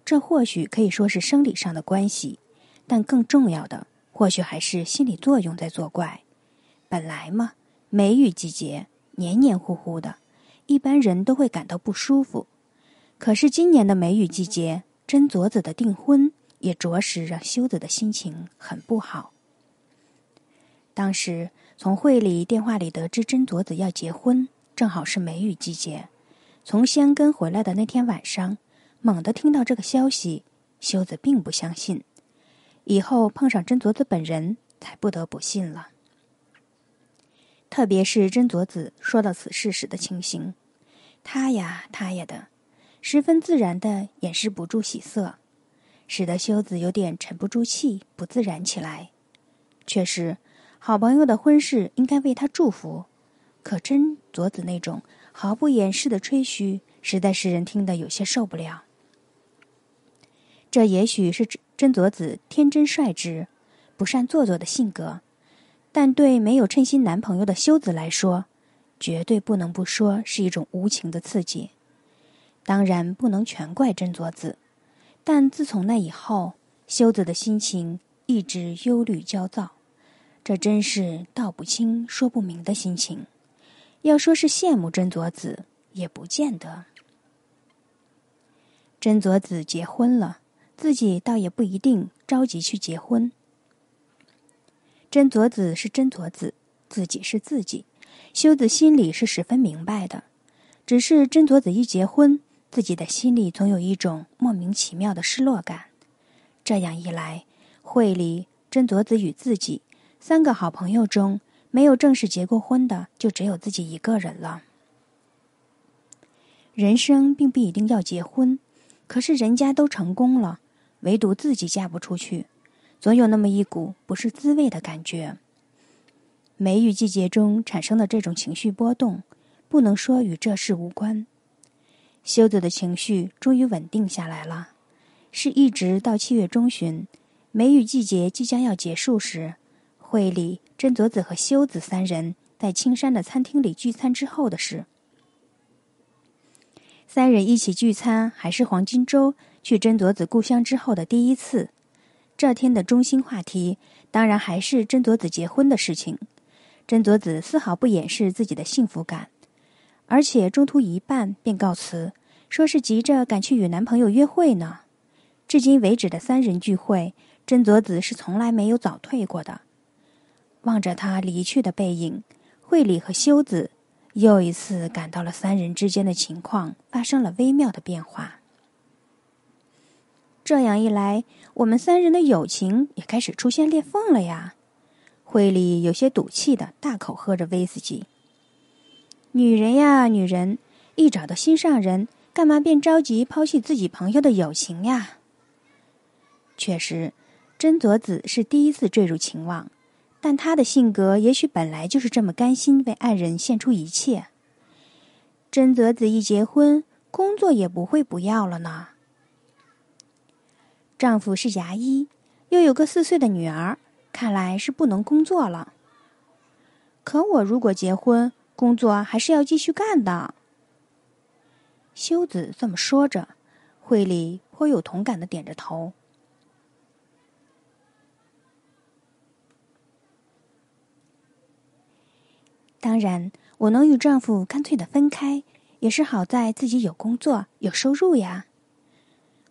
这或许可以说是生理上的关系，但更重要的。或许还是心理作用在作怪。本来嘛，梅雨季节黏黏糊糊的，一般人都会感到不舒服。可是今年的梅雨季节，真佐子的订婚也着实让修子的心情很不好。当时从会里电话里得知真佐子要结婚，正好是梅雨季节。从仙根回来的那天晚上，猛地听到这个消息，修子并不相信。以后碰上真佐子本人，才不得不信了。特别是真佐子说到此事时的情形，他呀他呀的，十分自然的掩饰不住喜色，使得修子有点沉不住气，不自然起来。却是好朋友的婚事，应该为他祝福，可真佐子那种毫不掩饰的吹嘘，实在是人听得有些受不了。这也许是真佐子天真率直、不善做作的性格，但对没有称心男朋友的修子来说，绝对不能不说是一种无情的刺激。当然不能全怪真佐子，但自从那以后，修子的心情一直忧虑焦躁，这真是道不清、说不明的心情。要说是羡慕真佐子，也不见得。真佐子结婚了。自己倒也不一定着急去结婚。真佐子是真佐子，自己是自己，修子心里是十分明白的。只是真佐子一结婚，自己的心里总有一种莫名其妙的失落感。这样一来，会里真佐子与自己三个好朋友中没有正式结过婚的，就只有自己一个人了。人生并不一定要结婚，可是人家都成功了。唯独自己嫁不出去，总有那么一股不是滋味的感觉。梅雨季节中产生的这种情绪波动，不能说与这事无关。修子的情绪终于稳定下来了，是一直到七月中旬，梅雨季节即将要结束时，会里真佐子和修子三人在青山的餐厅里聚餐之后的事。三人一起聚餐还是黄金周。去真佐子故乡之后的第一次，这天的中心话题当然还是真佐子结婚的事情。真佐子丝毫不掩饰自己的幸福感，而且中途一半便告辞，说是急着赶去与男朋友约会呢。至今为止的三人聚会，真佐子是从来没有早退过的。望着他离去的背影，惠里和修子又一次感到了三人之间的情况发生了微妙的变化。这样一来，我们三人的友情也开始出现裂缝了呀。惠里有些赌气的大口喝着威士忌。女人呀，女人，一找到心上人，干嘛便着急抛弃自己朋友的友情呀？确实，真泽子是第一次坠入情网，但她的性格也许本来就是这么甘心为爱人献出一切。真泽子一结婚，工作也不会不要了呢。丈夫是牙医，又有个四岁的女儿，看来是不能工作了。可我如果结婚，工作还是要继续干的。修子这么说着，惠里颇有同感的点着头。当然，我能与丈夫干脆的分开，也是好在自己有工作、有收入呀。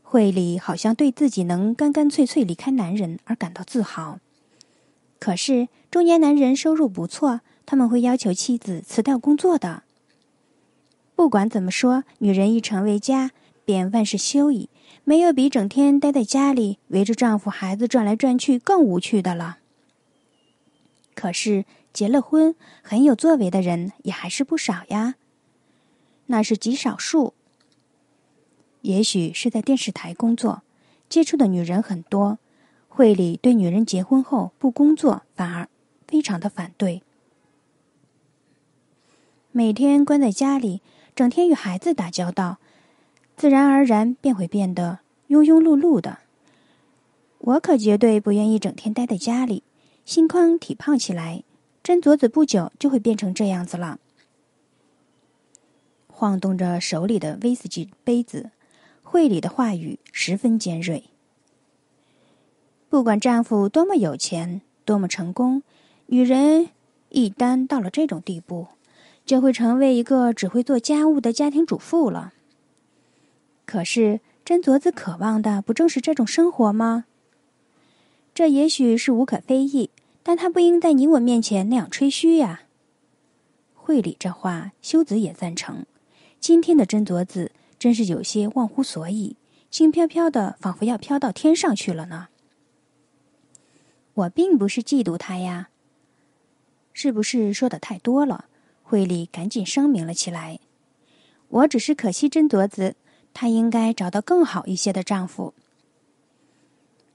会里好像对自己能干干脆脆离开男人而感到自豪，可是中年男人收入不错，他们会要求妻子辞掉工作的。不管怎么说，女人一成为家，便万事休矣。没有比整天待在家里围着丈夫、孩子转来转去更无趣的了。可是结了婚很有作为的人也还是不少呀，那是极少数。也许是在电视台工作，接触的女人很多。会里对女人结婚后不工作反而非常的反对。每天关在家里，整天与孩子打交道，自然而然便会变得庸庸碌碌的。我可绝对不愿意整天待在家里，心宽体胖起来，真佐子不久就会变成这样子了。晃动着手里的威士忌杯子。惠里的话语十分尖锐。不管丈夫多么有钱，多么成功，女人一旦到了这种地步，就会成为一个只会做家务的家庭主妇了。可是真佐子渴望的不正是这种生活吗？这也许是无可非议，但他不应在你我面前那样吹嘘呀。惠理这话，修子也赞成。今天的真佐子。真是有些忘乎所以，轻飘飘的，仿佛要飘到天上去了呢。我并不是嫉妒他呀，是不是说的太多了？惠利赶紧声明了起来。我只是可惜真多子，她应该找到更好一些的丈夫。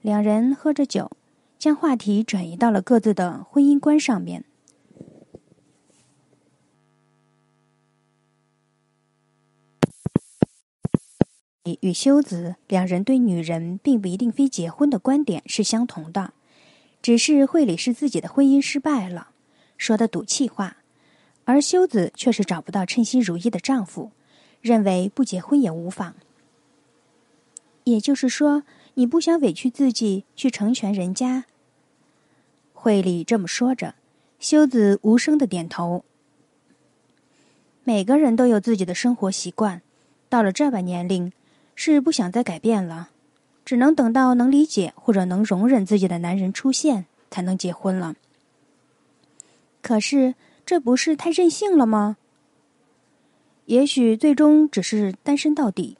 两人喝着酒，将话题转移到了各自的婚姻观上面。与修子两人对女人并不一定非结婚的观点是相同的，只是惠里是自己的婚姻失败了，说的赌气话，而修子却是找不到称心如意的丈夫，认为不结婚也无妨。也就是说，你不想委屈自己去成全人家。惠里这么说着，修子无声的点头。每个人都有自己的生活习惯，到了这把年龄。是不想再改变了，只能等到能理解或者能容忍自己的男人出现，才能结婚了。可是，这不是太任性了吗？也许最终只是单身到底。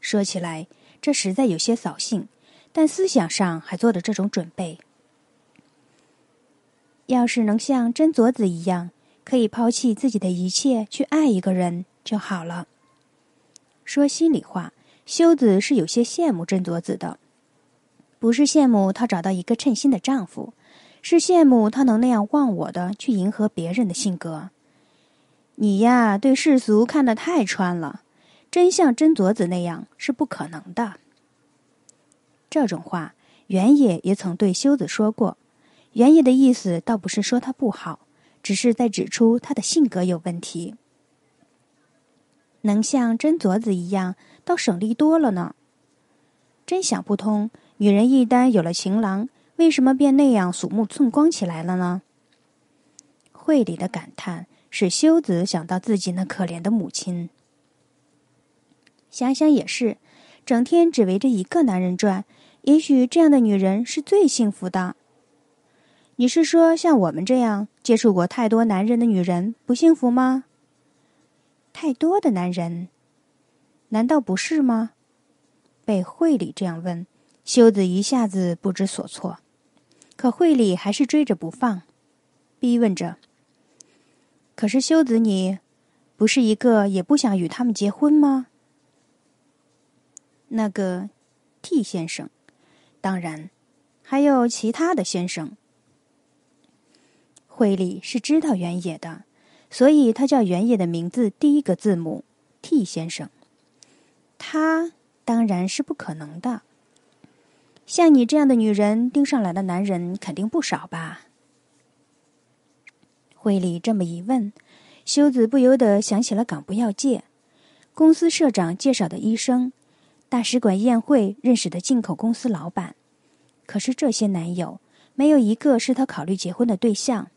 说起来，这实在有些扫兴，但思想上还做着这种准备。要是能像真佐子一样，可以抛弃自己的一切去爱一个人就好了。说心里话，修子是有些羡慕真佐子的，不是羡慕她找到一个称心的丈夫，是羡慕她能那样忘我的去迎合别人的性格。你呀，对世俗看得太穿了，真像真佐子那样是不可能的。这种话，原野也曾对修子说过。原野的意思倒不是说他不好，只是在指出他的性格有问题。能像真镯子一样，倒省力多了呢。真想不通，女人一旦有了情郎，为什么便那样鼠目寸光起来了呢？会里的感叹使修子想到自己那可怜的母亲。想想也是，整天只围着一个男人转，也许这样的女人是最幸福的。你是说，像我们这样接触过太多男人的女人不幸福吗？太多的男人，难道不是吗？被惠理这样问，修子一下子不知所措。可惠理还是追着不放，逼问着。可是修子，你不是一个也不想与他们结婚吗？那个 T 先生，当然，还有其他的先生。惠理是知道原野的。所以，他叫原野的名字，第一个字母 T 先生。他当然是不可能的。像你这样的女人，盯上来的男人肯定不少吧？会里这么一问，修子不由得想起了港部要介，公司社长介绍的医生、大使馆宴会认识的进口公司老板。可是，这些男友没有一个是他考虑结婚的对象。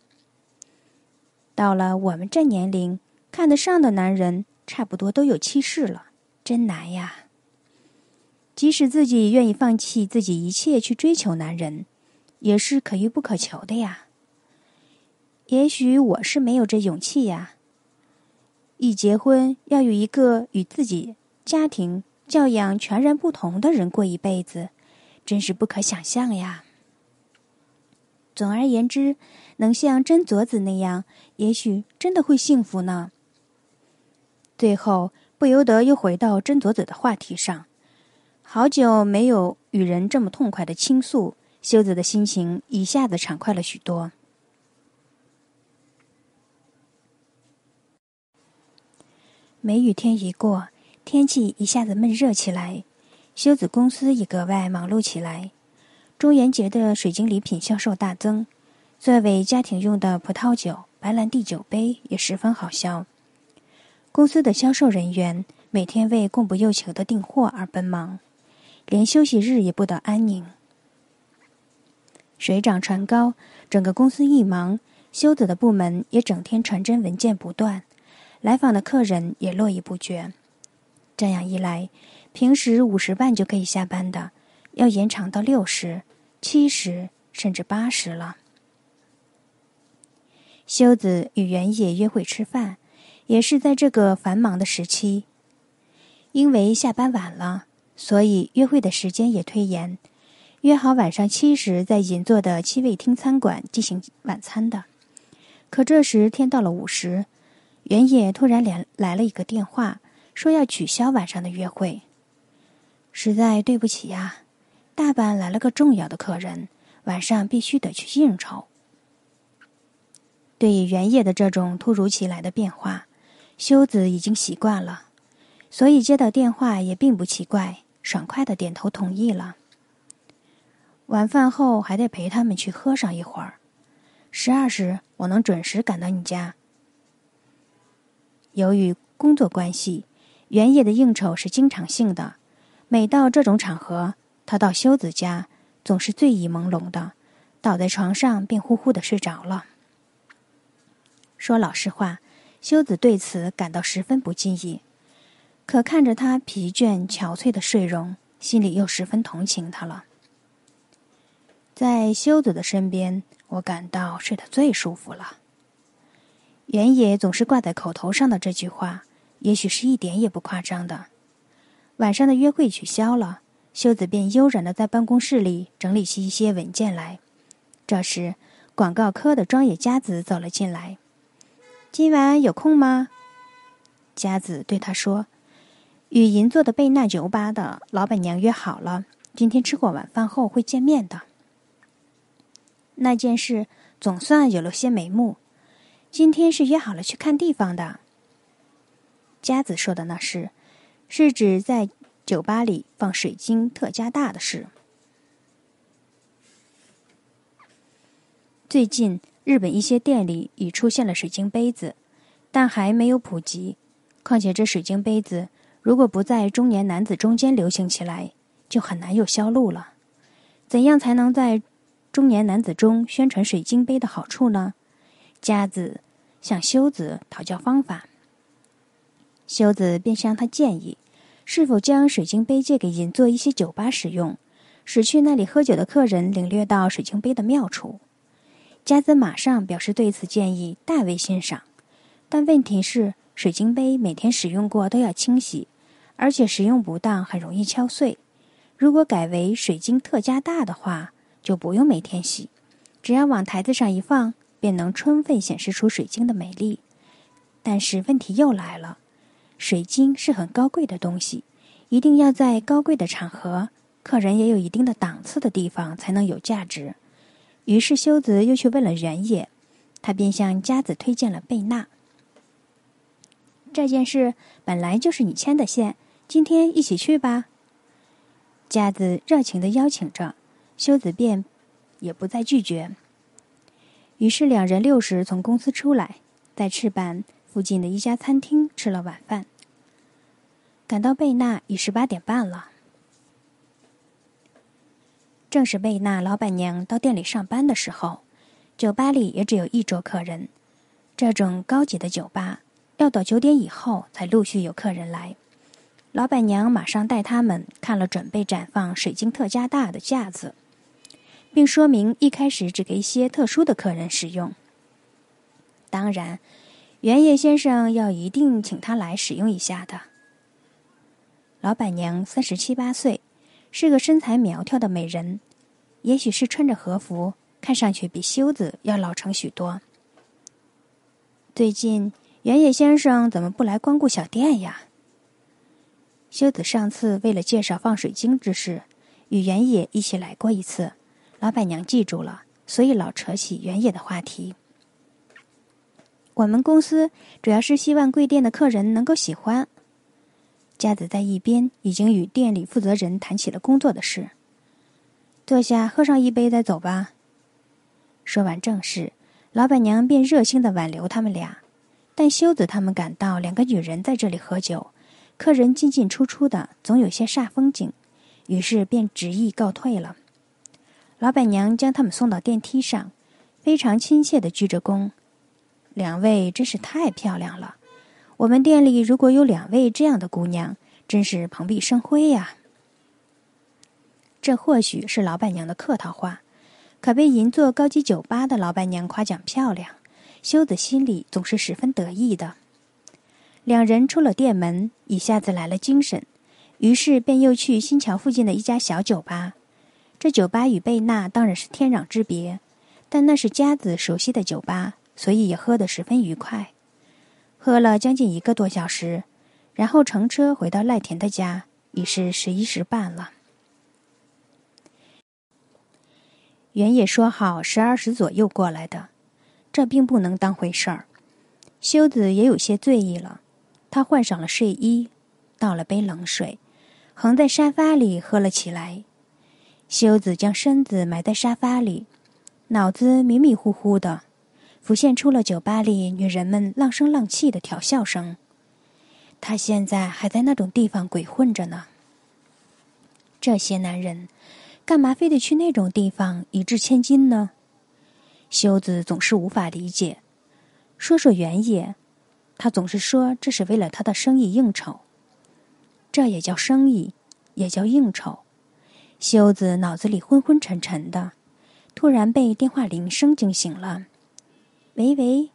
到了我们这年龄，看得上的男人差不多都有妻室了，真难呀！即使自己愿意放弃自己一切去追求男人，也是可遇不可求的呀。也许我是没有这勇气呀。一结婚要与一个与自己家庭教养全然不同的人过一辈子，真是不可想象呀。总而言之，能像真佐子那样。也许真的会幸福呢。最后不由得又回到斟酌者的话题上。好久没有与人这么痛快的倾诉，修子的心情一下子畅快了许多。梅雨天一过，天气一下子闷热起来，修子公司也格外忙碌起来。中元节的水晶礼品销售大增，作为家庭用的葡萄酒。白兰地酒杯也十分好销。公司的销售人员每天为供不应求的订货而奔忙，连休息日也不得安宁。水涨船高，整个公司一忙，休子的部门也整天传真文件不断，来访的客人也络绎不绝。这样一来，平时五十万就可以下班的，要延长到六十、七十，甚至八十了。修子与原野约会吃饭，也是在这个繁忙的时期。因为下班晚了，所以约会的时间也推延，约好晚上七时在银座的七味厅餐馆进行晚餐的。可这时天到了午时，原野突然连来了一个电话，说要取消晚上的约会。实在对不起呀，大阪来了个重要的客人，晚上必须得去应酬。对于原野的这种突如其来的变化，修子已经习惯了，所以接到电话也并不奇怪，爽快的点头同意了。晚饭后还得陪他们去喝上一会儿。十二时我能准时赶到你家。由于工作关系，原野的应酬是经常性的，每到这种场合，他到修子家总是醉意朦胧的，倒在床上便呼呼的睡着了。说老实话，修子对此感到十分不敬意，可看着他疲倦憔悴的睡容，心里又十分同情他了。在修子的身边，我感到睡得最舒服了。原野总是挂在口头上的这句话，也许是一点也不夸张的。晚上的约会取消了，修子便悠然的在办公室里整理起一些文件来。这时，广告科的庄野佳子走了进来。今晚有空吗？佳子对他说：“与银座的贝纳酒吧的老板娘约好了，今天吃过晚饭后会见面的。”那件事总算有了些眉目。今天是约好了去看地方的。佳子说的那事，是指在酒吧里放水晶特加大的事。最近。日本一些店里已出现了水晶杯子，但还没有普及。况且这水晶杯子如果不在中年男子中间流行起来，就很难有销路了。怎样才能在中年男子中宣传水晶杯的好处呢？佳子向修子讨教方法，修子便向他建议：是否将水晶杯借给银座一些酒吧使用，使去那里喝酒的客人领略到水晶杯的妙处？家兹马上表示对此建议大为欣赏，但问题是，水晶杯每天使用过都要清洗，而且使用不当很容易敲碎。如果改为水晶特加大的话，就不用每天洗，只要往台子上一放，便能充分显示出水晶的美丽。但是问题又来了，水晶是很高贵的东西，一定要在高贵的场合，客人也有一定的档次的地方才能有价值。于是修子又去问了原野，他便向佳子推荐了贝纳。这件事本来就是你牵的线，今天一起去吧。佳子热情的邀请着，修子便也不再拒绝。于是两人六时从公司出来，在赤坂附近的一家餐厅吃了晚饭。赶到贝纳已是八点半了。正是贝那老板娘到店里上班的时候，酒吧里也只有一桌客人。这种高级的酒吧要到九点以后才陆续有客人来。老板娘马上带他们看了准备展放水晶特加大的架子，并说明一开始只给一些特殊的客人使用。当然，原野先生要一定请他来使用一下的。老板娘三十七八岁。是个身材苗条的美人，也许是穿着和服，看上去比修子要老成许多。最近原野先生怎么不来光顾小店呀？修子上次为了介绍放水晶之事，与原野一起来过一次，老板娘记住了，所以老扯起原野的话题。我们公司主要是希望贵店的客人能够喜欢。佳子在一边已经与店里负责人谈起了工作的事。坐下喝上一杯再走吧。说完正事，老板娘便热心的挽留他们俩。但修子他们感到两个女人在这里喝酒，客人进进出出的总有些煞风景，于是便执意告退了。老板娘将他们送到电梯上，非常亲切的鞠着躬：“两位真是太漂亮了。”我们店里如果有两位这样的姑娘，真是蓬荜生辉呀。这或许是老板娘的客套话，可被银座高级酒吧的老板娘夸奖漂亮，修子心里总是十分得意的。两人出了店门，一下子来了精神，于是便又去新桥附近的一家小酒吧。这酒吧与贝纳当然是天壤之别，但那是家子熟悉的酒吧，所以也喝得十分愉快。喝了将近一个多小时，然后乘车回到赖田的家，已是十一时半了。原野说好十二时左右过来的，这并不能当回事儿。修子也有些醉意了，他换上了睡衣，倒了杯冷水，横在沙发里喝了起来。修子将身子埋在沙发里，脑子迷迷糊糊的。浮现出了酒吧里女人们浪声浪气的调笑声。他现在还在那种地方鬼混着呢。这些男人，干嘛非得去那种地方一掷千金呢？修子总是无法理解。说说原野，他总是说这是为了他的生意应酬。这也叫生意，也叫应酬。修子脑子里昏昏沉沉的，突然被电话铃声惊醒了。喂喂，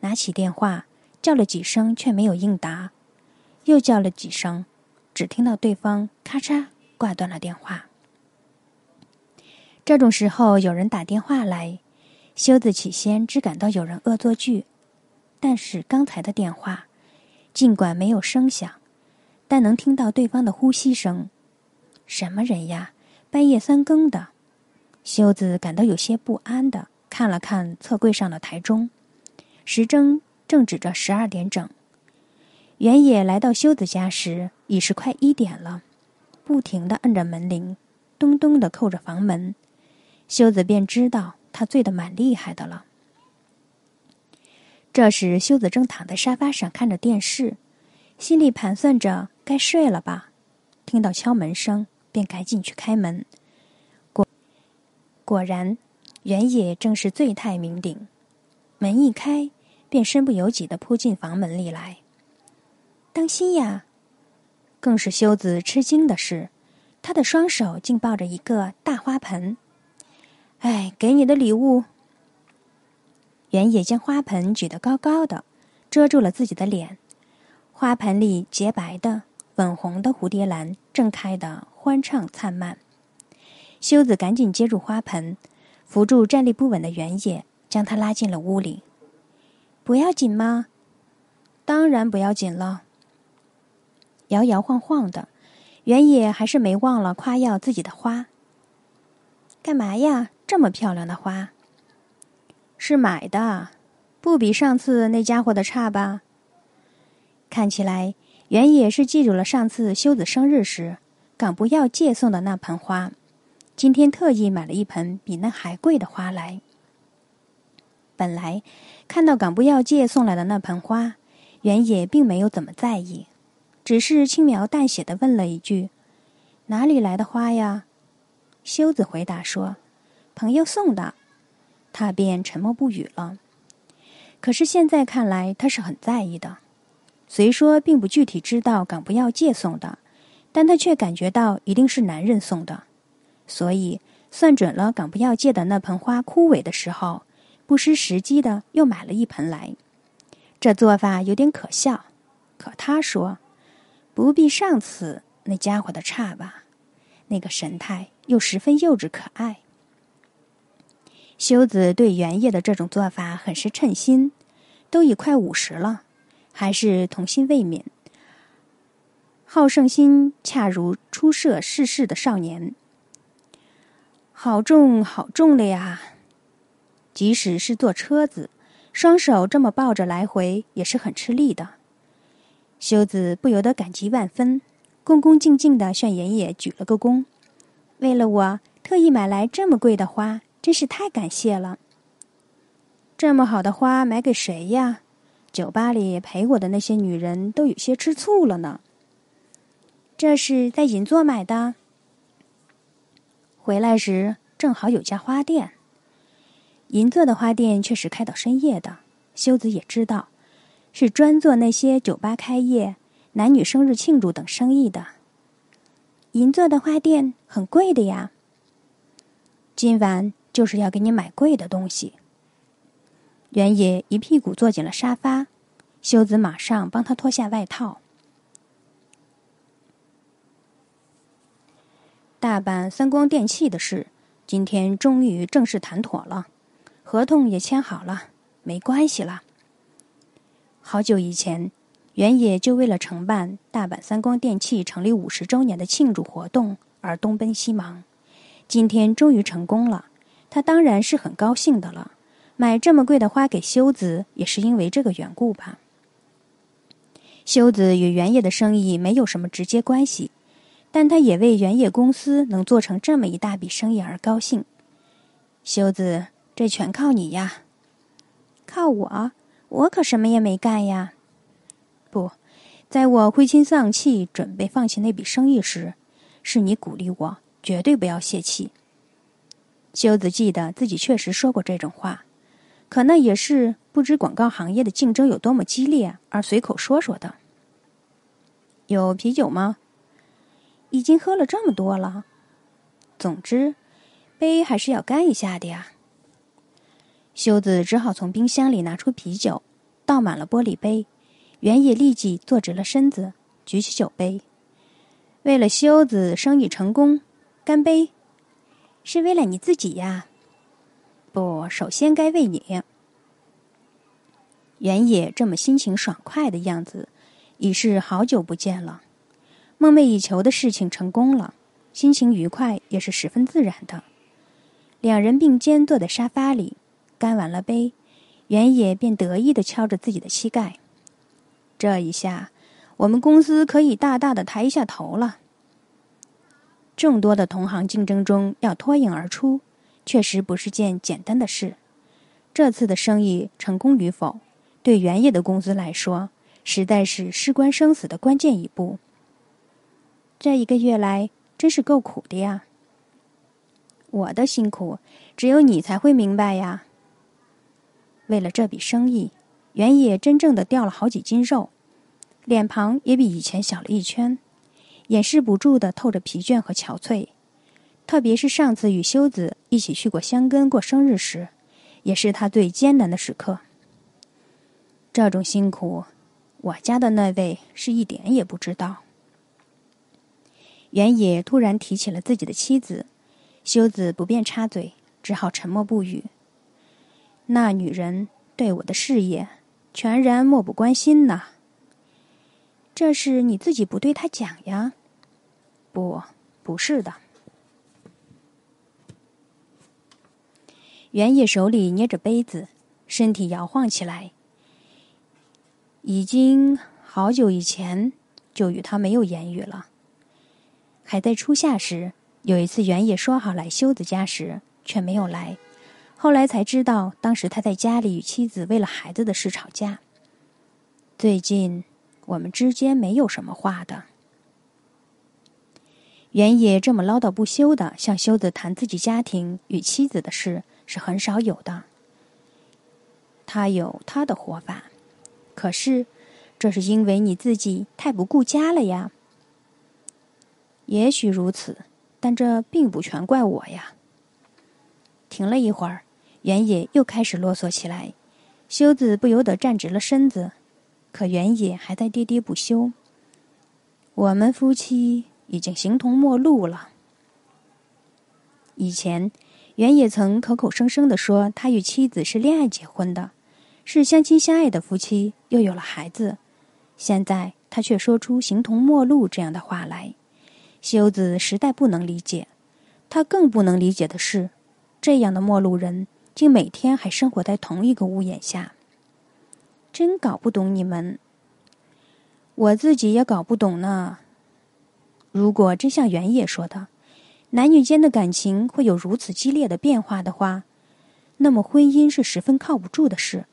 拿起电话叫了几声，却没有应答，又叫了几声，只听到对方咔嚓挂断了电话。这种时候有人打电话来，修子起先只感到有人恶作剧，但是刚才的电话，尽管没有声响，但能听到对方的呼吸声。什么人呀？半夜三更的，修子感到有些不安的。看了看侧柜上的台钟，时针正指着十二点整。原野来到修子家时已是快一点了，不停的按着门铃，咚咚的扣着房门，修子便知道他醉得蛮厉害的了。这时，修子正躺在沙发上看着电视，心里盘算着该睡了吧，听到敲门声，便赶紧去开门，果果然。原野正是醉态酩酊，门一开，便身不由己地扑进房门里来。当心呀！更是修子吃惊的是，他的双手竟抱着一个大花盆。哎，给你的礼物。原野将花盆举得高高的，遮住了自己的脸。花盆里洁白的、粉红的蝴蝶兰正开得欢畅灿烂。修子赶紧接住花盆。扶住站立不稳的原野，将他拉进了屋里。不要紧吗？当然不要紧了。摇摇晃晃的，原野还是没忘了夸耀自己的花。干嘛呀？这么漂亮的花。是买的，不比上次那家伙的差吧？看起来，原野是记住了上次修子生日时，港不要借送的那盆花。今天特意买了一盆比那还贵的花来。本来，看到港埠药界送来的那盆花，原野并没有怎么在意，只是轻描淡写的问了一句：“哪里来的花呀？”修子回答说：“朋友送的。”他便沉默不语了。可是现在看来，他是很在意的。虽说并不具体知道港埠药界送的，但他却感觉到一定是男人送的。所以，算准了港不要借的那盆花枯萎的时候，不失时机的又买了一盆来。这做法有点可笑，可他说：“不必上次那家伙的差吧。”那个神态又十分幼稚可爱。修子对原叶的这种做法很是称心，都已快五十了，还是童心未泯，好胜心恰如初涉世事的少年。好重，好重的呀！即使是坐车子，双手这么抱着来回也是很吃力的。修子不由得感激万分，恭恭敬敬的向爷爷举了个躬。为了我，特意买来这么贵的花，真是太感谢了。这么好的花买给谁呀？酒吧里陪我的那些女人都有些吃醋了呢。这是在银座买的。回来时正好有家花店。银座的花店确实开到深夜的，修子也知道，是专做那些酒吧开业、男女生日庆祝等生意的。银座的花店很贵的呀，今晚就是要给你买贵的东西。原野一屁股坐进了沙发，修子马上帮他脱下外套。大阪三光电器的事，今天终于正式谈妥了，合同也签好了，没关系了。好久以前，原野就为了承办大阪三光电器成立五十周年的庆祝活动而东奔西忙，今天终于成功了，他当然是很高兴的了。买这么贵的花给修子，也是因为这个缘故吧。修子与原野的生意没有什么直接关系。但他也为原野公司能做成这么一大笔生意而高兴。修子，这全靠你呀！靠我？我可什么也没干呀！不，在我灰心丧气、准备放弃那笔生意时，是你鼓励我，绝对不要泄气。修子记得自己确实说过这种话，可那也是不知广告行业的竞争有多么激烈而随口说说的。有啤酒吗？已经喝了这么多了，总之，杯还是要干一下的呀。修子只好从冰箱里拿出啤酒，倒满了玻璃杯。原野立即坐直了身子，举起酒杯：“为了修子生意成功，干杯！”是为了你自己呀？不，首先该为你。原野这么心情爽快的样子，已是好久不见了。梦寐以求的事情成功了，心情愉快也是十分自然的。两人并肩坐在沙发里，干完了杯，原野便得意的敲着自己的膝盖。这一下，我们公司可以大大的抬一下头了。众多的同行竞争中要脱颖而出，确实不是件简单的事。这次的生意成功与否，对原野的公司来说，实在是事关生死的关键一步。这一个月来真是够苦的呀！我的辛苦只有你才会明白呀。为了这笔生意，原野真正的掉了好几斤肉，脸庞也比以前小了一圈，掩饰不住的透着疲倦和憔悴。特别是上次与修子一起去过香根过生日时，也是他最艰难的时刻。这种辛苦，我家的那位是一点也不知道。原野突然提起了自己的妻子，修子不便插嘴，只好沉默不语。那女人对我的事业，全然漠不关心呐。这是你自己不对他讲呀？不，不是的。原野手里捏着杯子，身体摇晃起来。已经好久以前就与他没有言语了。还在初夏时，有一次原野说好来修子家时，却没有来。后来才知道，当时他在家里与妻子为了孩子的事吵架。最近，我们之间没有什么话的。原野这么唠叨不休的向修子谈自己家庭与妻子的事是很少有的。他有他的活法，可是，这是因为你自己太不顾家了呀。也许如此，但这并不全怪我呀。停了一会儿，原野又开始啰嗦起来，修子不由得站直了身子，可原野还在喋喋不休。我们夫妻已经形同陌路了。以前，原野曾口口声声地说他与妻子是恋爱结婚的，是相亲相爱的夫妻，又有了孩子，现在他却说出形同陌路这样的话来。修子实在不能理解，他更不能理解的是，这样的陌路人竟每天还生活在同一个屋檐下。真搞不懂你们。我自己也搞不懂呢。如果真像原野说的，男女间的感情会有如此激烈的变化的话，那么婚姻是十分靠不住的事。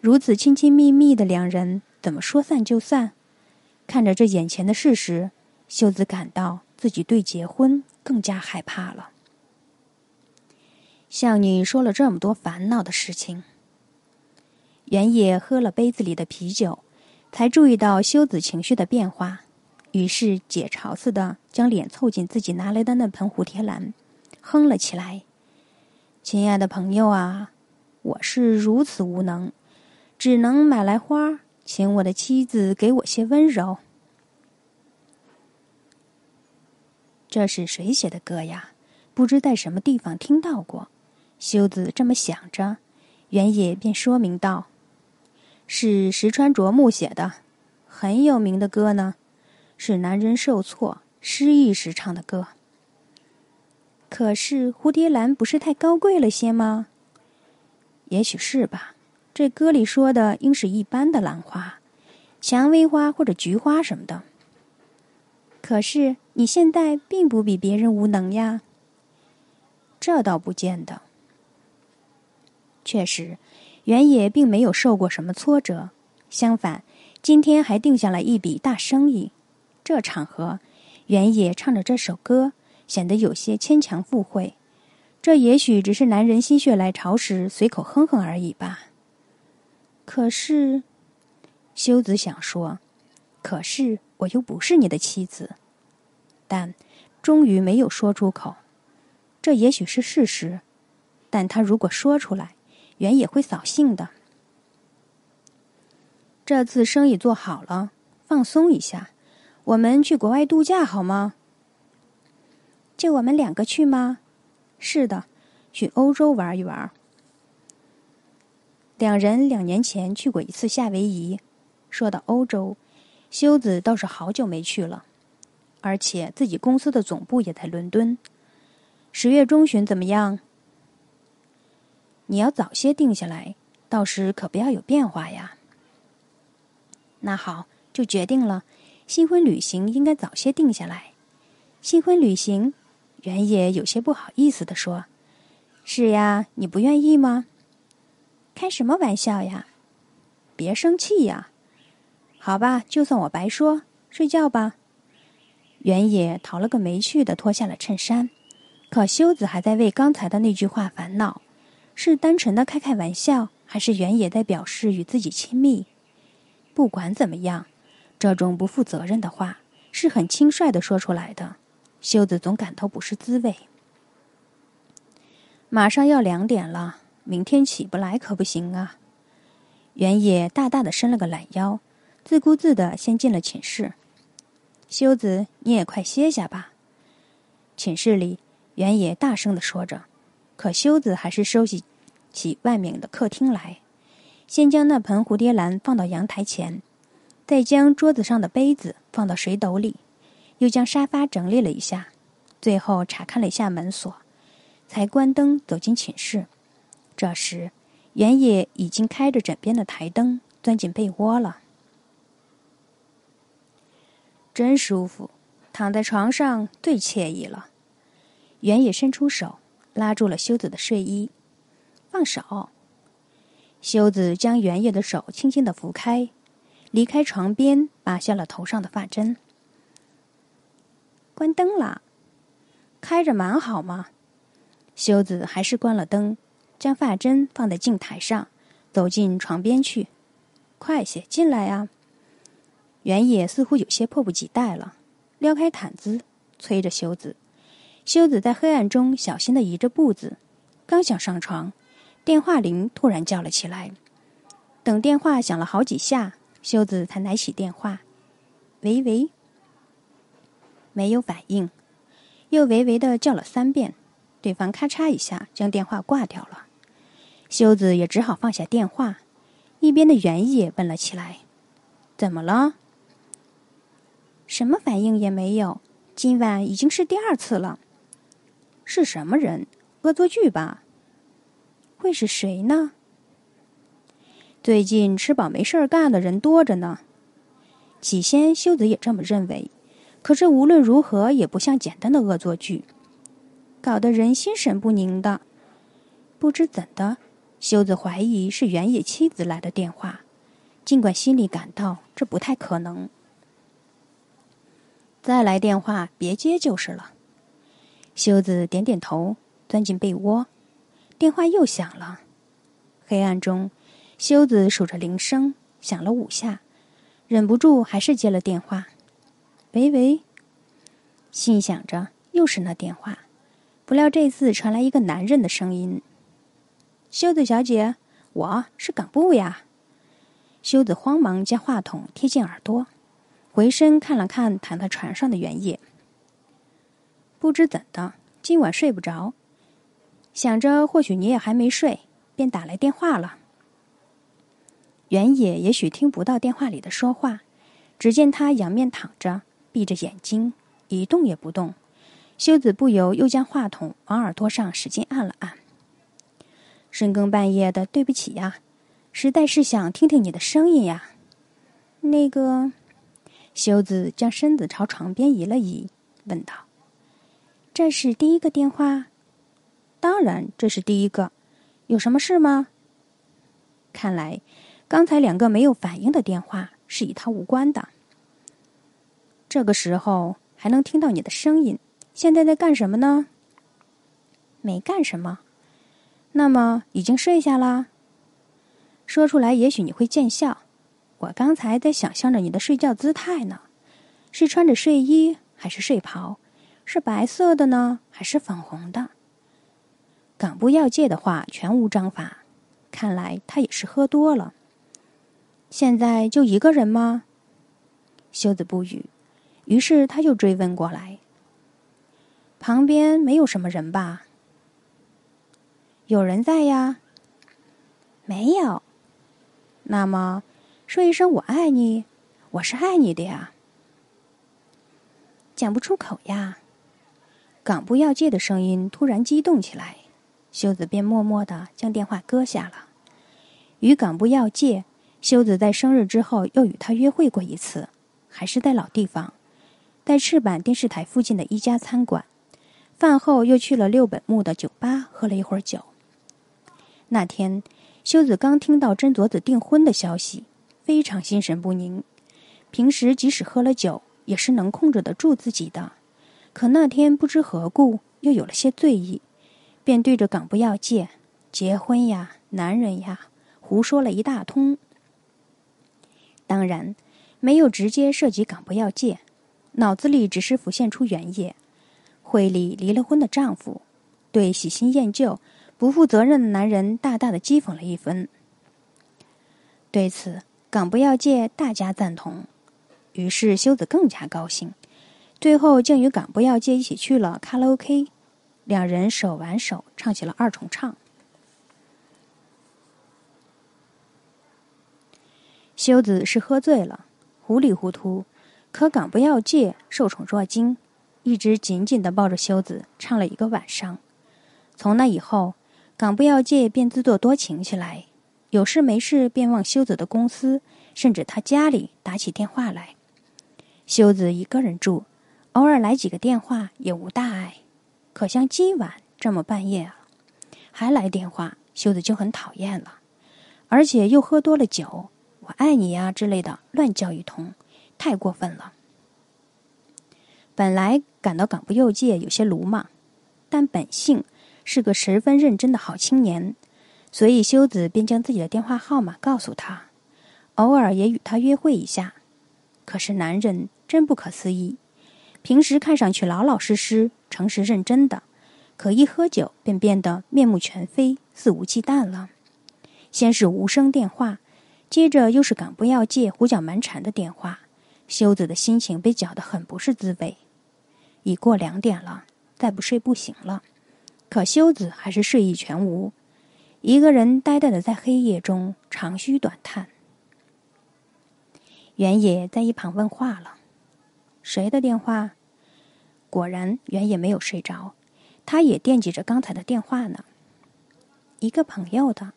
如此亲亲密密的两人，怎么说散就散？看着这眼前的事实。秀子感到自己对结婚更加害怕了。向你说了这么多烦恼的事情，原野喝了杯子里的啤酒，才注意到修子情绪的变化，于是解嘲似的将脸凑近自己拿来的那盆蝴蝶兰，哼了起来：“亲爱的朋友啊，我是如此无能，只能买来花，请我的妻子给我些温柔。”这是谁写的歌呀？不知在什么地方听到过。修子这么想着，原野便说明道：“是石川卓木写的，很有名的歌呢，是男人受挫失意时唱的歌。可是蝴蝶兰不是太高贵了些吗？也许是吧。这歌里说的应是一般的兰花，蔷薇花或者菊花什么的。”可是你现在并不比别人无能呀，这倒不见得。确实，原野并没有受过什么挫折，相反，今天还定下了一笔大生意。这场合，原野唱着这首歌，显得有些牵强附会。这也许只是男人心血来潮时随口哼哼而已吧。可是，修子想说，可是我又不是你的妻子。但，终于没有说出口。这也许是事实，但他如果说出来，原野会扫兴的。这次生意做好了，放松一下，我们去国外度假好吗？就我们两个去吗？是的，去欧洲玩一玩。两人两年前去过一次夏威夷，说到欧洲，修子倒是好久没去了。而且自己公司的总部也在伦敦，十月中旬怎么样？你要早些定下来，到时可不要有变化呀。那好，就决定了。新婚旅行应该早些定下来。新婚旅行，原野有些不好意思地说：“是呀，你不愿意吗？开什么玩笑呀！别生气呀。好吧，就算我白说。睡觉吧。”原野逃了个没趣的，脱下了衬衫。可修子还在为刚才的那句话烦恼：是单纯的开开玩笑，还是原野在表示与自己亲密？不管怎么样，这种不负责任的话是很轻率的说出来的。修子总感到不是滋味。马上要两点了，明天起不来可不行啊！原野大大的伸了个懒腰，自顾自的先进了寝室。修子，你也快歇下吧。寝室里，原野大声的说着，可修子还是收拾起外面的客厅来，先将那盆蝴蝶兰放到阳台前，再将桌子上的杯子放到水斗里，又将沙发整理了一下，最后查看了一下门锁，才关灯走进寝室。这时，原野已经开着枕边的台灯，钻进被窝了。真舒服，躺在床上最惬意了。原野伸出手，拉住了修子的睡衣，放手。修子将原野的手轻轻的拂开，离开床边，拔下了头上的发针。关灯了，开着蛮好嘛。修子还是关了灯，将发针放在镜台上，走进床边去，快些进来呀。原野似乎有些迫不及待了，撩开毯子，催着修子。修子在黑暗中小心的移着步子，刚想上床，电话铃突然叫了起来。等电话响了好几下，修子才拿起电话，喂喂，没有反应，又喂喂的叫了三遍，对方咔嚓一下将电话挂掉了。修子也只好放下电话，一边的原野问了起来：“怎么了？”什么反应也没有，今晚已经是第二次了。是什么人？恶作剧吧？会是谁呢？最近吃饱没事儿干的人多着呢。起先修子也这么认为，可是无论如何也不像简单的恶作剧，搞得人心神不宁的。不知怎的，修子怀疑是原野妻子来的电话，尽管心里感到这不太可能。再来电话，别接就是了。修子点点头，钻进被窝。电话又响了，黑暗中，修子数着铃声，响了五下，忍不住还是接了电话。喂喂，心想着又是那电话，不料这次传来一个男人的声音：“修子小姐，我是港部呀。”修子慌忙将话筒贴近耳朵。回身看了看躺在船上的原野，不知怎的，今晚睡不着，想着或许你也还没睡，便打来电话了。原野也许听不到电话里的说话，只见他仰面躺着，闭着眼睛，一动也不动。修子不由又将话筒往耳朵上使劲按了按。深更半夜的，对不起呀，实在是想听听你的声音呀，那个。修子将身子朝床边移了移，问道：“这是第一个电话？当然，这是第一个，有什么事吗？”看来，刚才两个没有反应的电话是与他无关的。这个时候还能听到你的声音，现在在干什么呢？没干什么。那么，已经睡下啦？说出来，也许你会见笑。我刚才在想象着你的睡觉姿态呢，是穿着睡衣还是睡袍，是白色的呢还是粉红的？港部药界的话全无章法，看来他也是喝多了。现在就一个人吗？修子不语，于是他又追问过来。旁边没有什么人吧？有人在呀。没有。那么。说一声“我爱你”，我是爱你的呀，讲不出口呀。港部药界的声音突然激动起来，修子便默默的将电话搁下了。与港部药界，修子在生日之后又与他约会过一次，还是在老地方——在赤坂电视台附近的一家餐馆。饭后又去了六本木的酒吧喝了一会儿酒。那天，修子刚听到真佐子订婚的消息。非常心神不宁，平时即使喝了酒，也是能控制得住自己的。可那天不知何故，又有了些醉意，便对着港不要戒结婚呀，男人呀，胡说了一大通。当然，没有直接涉及港不要戒，脑子里只是浮现出原野，会里离了婚的丈夫，对喜新厌旧、不负责任的男人，大大的讥讽了一番。对此。港不要介，大家赞同，于是修子更加高兴。最后竟与港不要介一起去了卡拉 OK，两人手挽手唱起了二重唱。修子是喝醉了，糊里糊涂，可港不要介受宠若惊，一直紧紧的抱着修子唱了一个晚上。从那以后，港不要介便自作多情起来。有事没事便往修子的公司，甚至他家里打起电话来。修子一个人住，偶尔来几个电话也无大碍。可像今晚这么半夜啊，还来电话，修子就很讨厌了。而且又喝多了酒，“我爱你呀”之类的乱叫一通，太过分了。本来感到港埠右介有些鲁莽，但本性是个十分认真的好青年。所以，修子便将自己的电话号码告诉他，偶尔也与他约会一下。可是，男人真不可思议，平时看上去老老实实、诚实认真的，可一喝酒便变得面目全非、肆无忌惮了。先是无声电话，接着又是港不要借、胡搅蛮缠的电话。修子的心情被搅得很不是滋味。已过两点了，再不睡不行了。可修子还是睡意全无。一个人呆呆的在黑夜中长吁短叹。原野在一旁问话了：“谁的电话？”果然，原野没有睡着，他也惦记着刚才的电话呢。一个朋友的。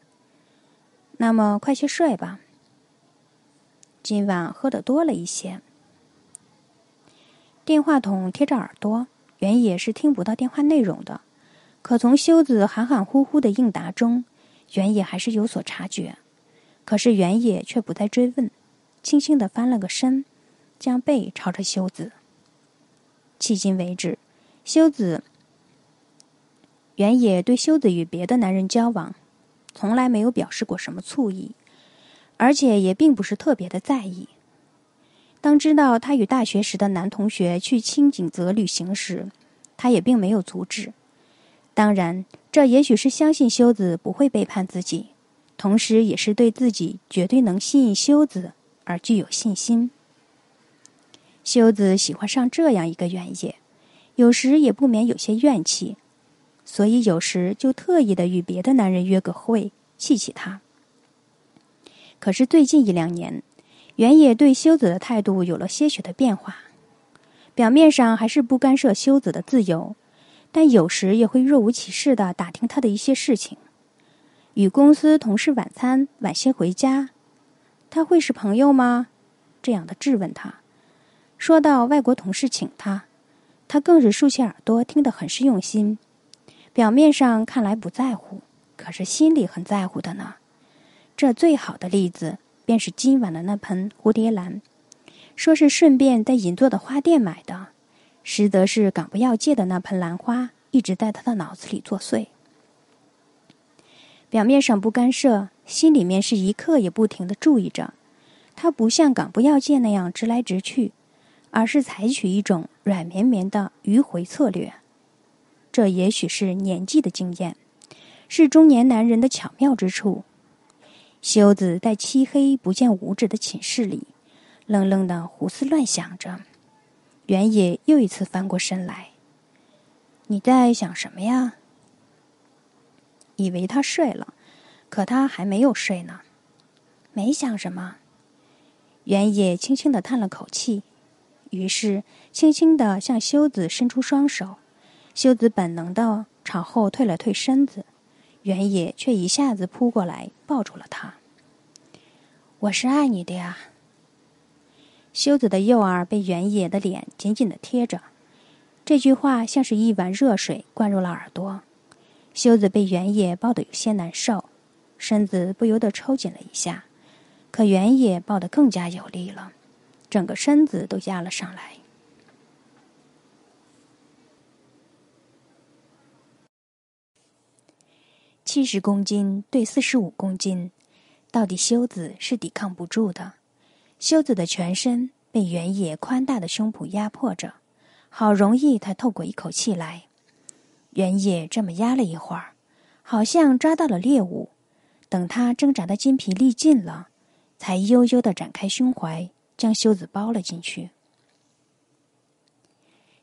那么，快去睡吧。今晚喝的多了一些。电话筒贴着耳朵，原野是听不到电话内容的，可从修子含含糊糊的应答中。原野还是有所察觉，可是原野却不再追问，轻轻的翻了个身，将背朝着修子。迄今为止，修子、原野对修子与别的男人交往，从来没有表示过什么醋意，而且也并不是特别的在意。当知道他与大学时的男同学去青井泽旅行时，他也并没有阻止。当然，这也许是相信修子不会背叛自己，同时也是对自己绝对能吸引修子而具有信心。修子喜欢上这样一个原野，有时也不免有些怨气，所以有时就特意的与别的男人约个会，气气他。可是最近一两年，原野对修子的态度有了些许的变化，表面上还是不干涉修子的自由。但有时也会若无其事的打听他的一些事情，与公司同事晚餐晚些回家，他会是朋友吗？这样的质问他，说到外国同事请他，他更是竖起耳朵听得很是用心，表面上看来不在乎，可是心里很在乎的呢。这最好的例子便是今晚的那盆蝴蝶兰，说是顺便在银座的花店买的。实则是港不要界的那盆兰花一直在他的脑子里作祟。表面上不干涉，心里面是一刻也不停的注意着。他不像港不要界那样直来直去，而是采取一种软绵绵的迂回策略。这也许是年纪的经验，是中年男人的巧妙之处。修子在漆黑不见五指的寝室里，愣愣的胡思乱想着。原野又一次翻过身来，你在想什么呀？以为他睡了，可他还没有睡呢，没想什么。原野轻轻的叹了口气，于是轻轻的向修子伸出双手，修子本能的朝后退了退身子，原野却一下子扑过来抱住了他。我是爱你的呀。修子的右耳被原野的脸紧紧的贴着，这句话像是一碗热水灌入了耳朵。修子被原野抱得有些难受，身子不由得抽紧了一下。可原野抱得更加有力了，整个身子都压了上来。七十公斤对四十五公斤，到底修子是抵抗不住的。修子的全身被原野宽大的胸脯压迫着，好容易他透过一口气来。原野这么压了一会儿，好像抓到了猎物，等他挣扎的筋疲力尽了，才悠悠的展开胸怀，将修子包了进去。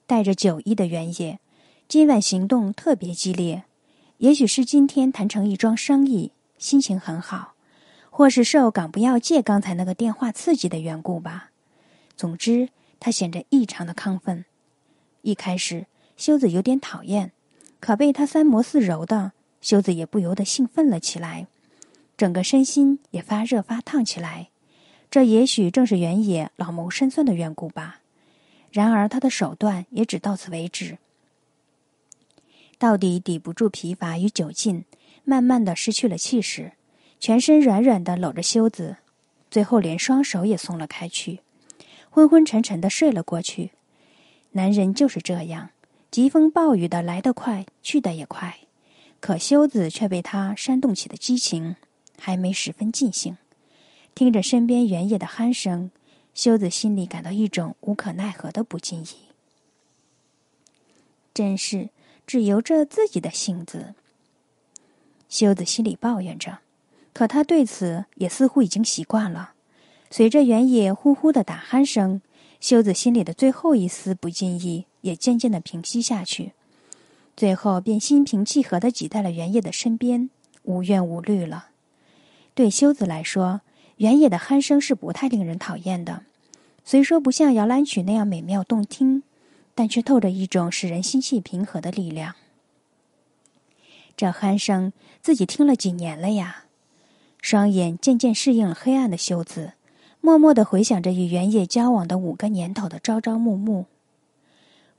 带着酒意的原野，今晚行动特别激烈，也许是今天谈成一桩生意，心情很好。或是受港不要借刚才那个电话刺激的缘故吧，总之他显得异常的亢奋。一开始，修子有点讨厌，可被他三磨四揉的，修子也不由得兴奋了起来，整个身心也发热发烫起来。这也许正是原野老谋深算的缘故吧。然而他的手段也只到此为止，到底抵不住疲乏与酒劲，慢慢的失去了气势。全身软软的搂着修子，最后连双手也松了开去，昏昏沉沉的睡了过去。男人就是这样，疾风暴雨的来得快，去得也快。可修子却被他煽动起的激情还没十分尽兴，听着身边原野的鼾声，修子心里感到一种无可奈何的不敬意。真是只由着自己的性子，修子心里抱怨着。可他对此也似乎已经习惯了。随着原野呼呼的打鼾声，修子心里的最后一丝不近意也渐渐的平息下去，最后便心平气和的挤在了原野的身边，无怨无虑了。对修子来说，原野的鼾声是不太令人讨厌的，虽说不像摇篮曲那样美妙动听，但却透着一种使人心气平和的力量。这鼾声自己听了几年了呀！双眼渐渐适应了黑暗的修子，默默的回想着与原野交往的五个年头的朝朝暮暮。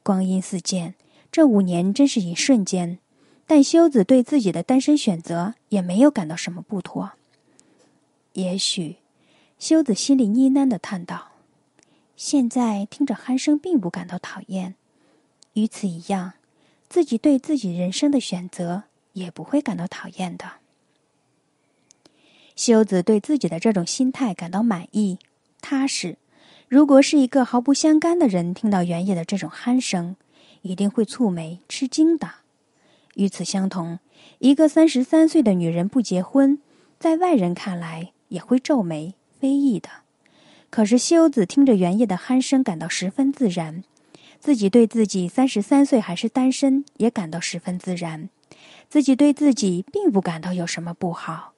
光阴似箭，这五年真是一瞬间。但修子对自己的单身选择也没有感到什么不妥。也许，修子心里呢喃的叹道：“现在听着鼾声，并不感到讨厌。与此一样，自己对自己人生的选择，也不会感到讨厌的。”修子对自己的这种心态感到满意、踏实。如果是一个毫不相干的人听到原野的这种鼾声，一定会蹙眉吃惊的。与此相同，一个三十三岁的女人不结婚，在外人看来也会皱眉非议的。可是，修子听着原野的鼾声，感到十分自然。自己对自己三十三岁还是单身，也感到十分自然。自己对自己并不感到有什么不好。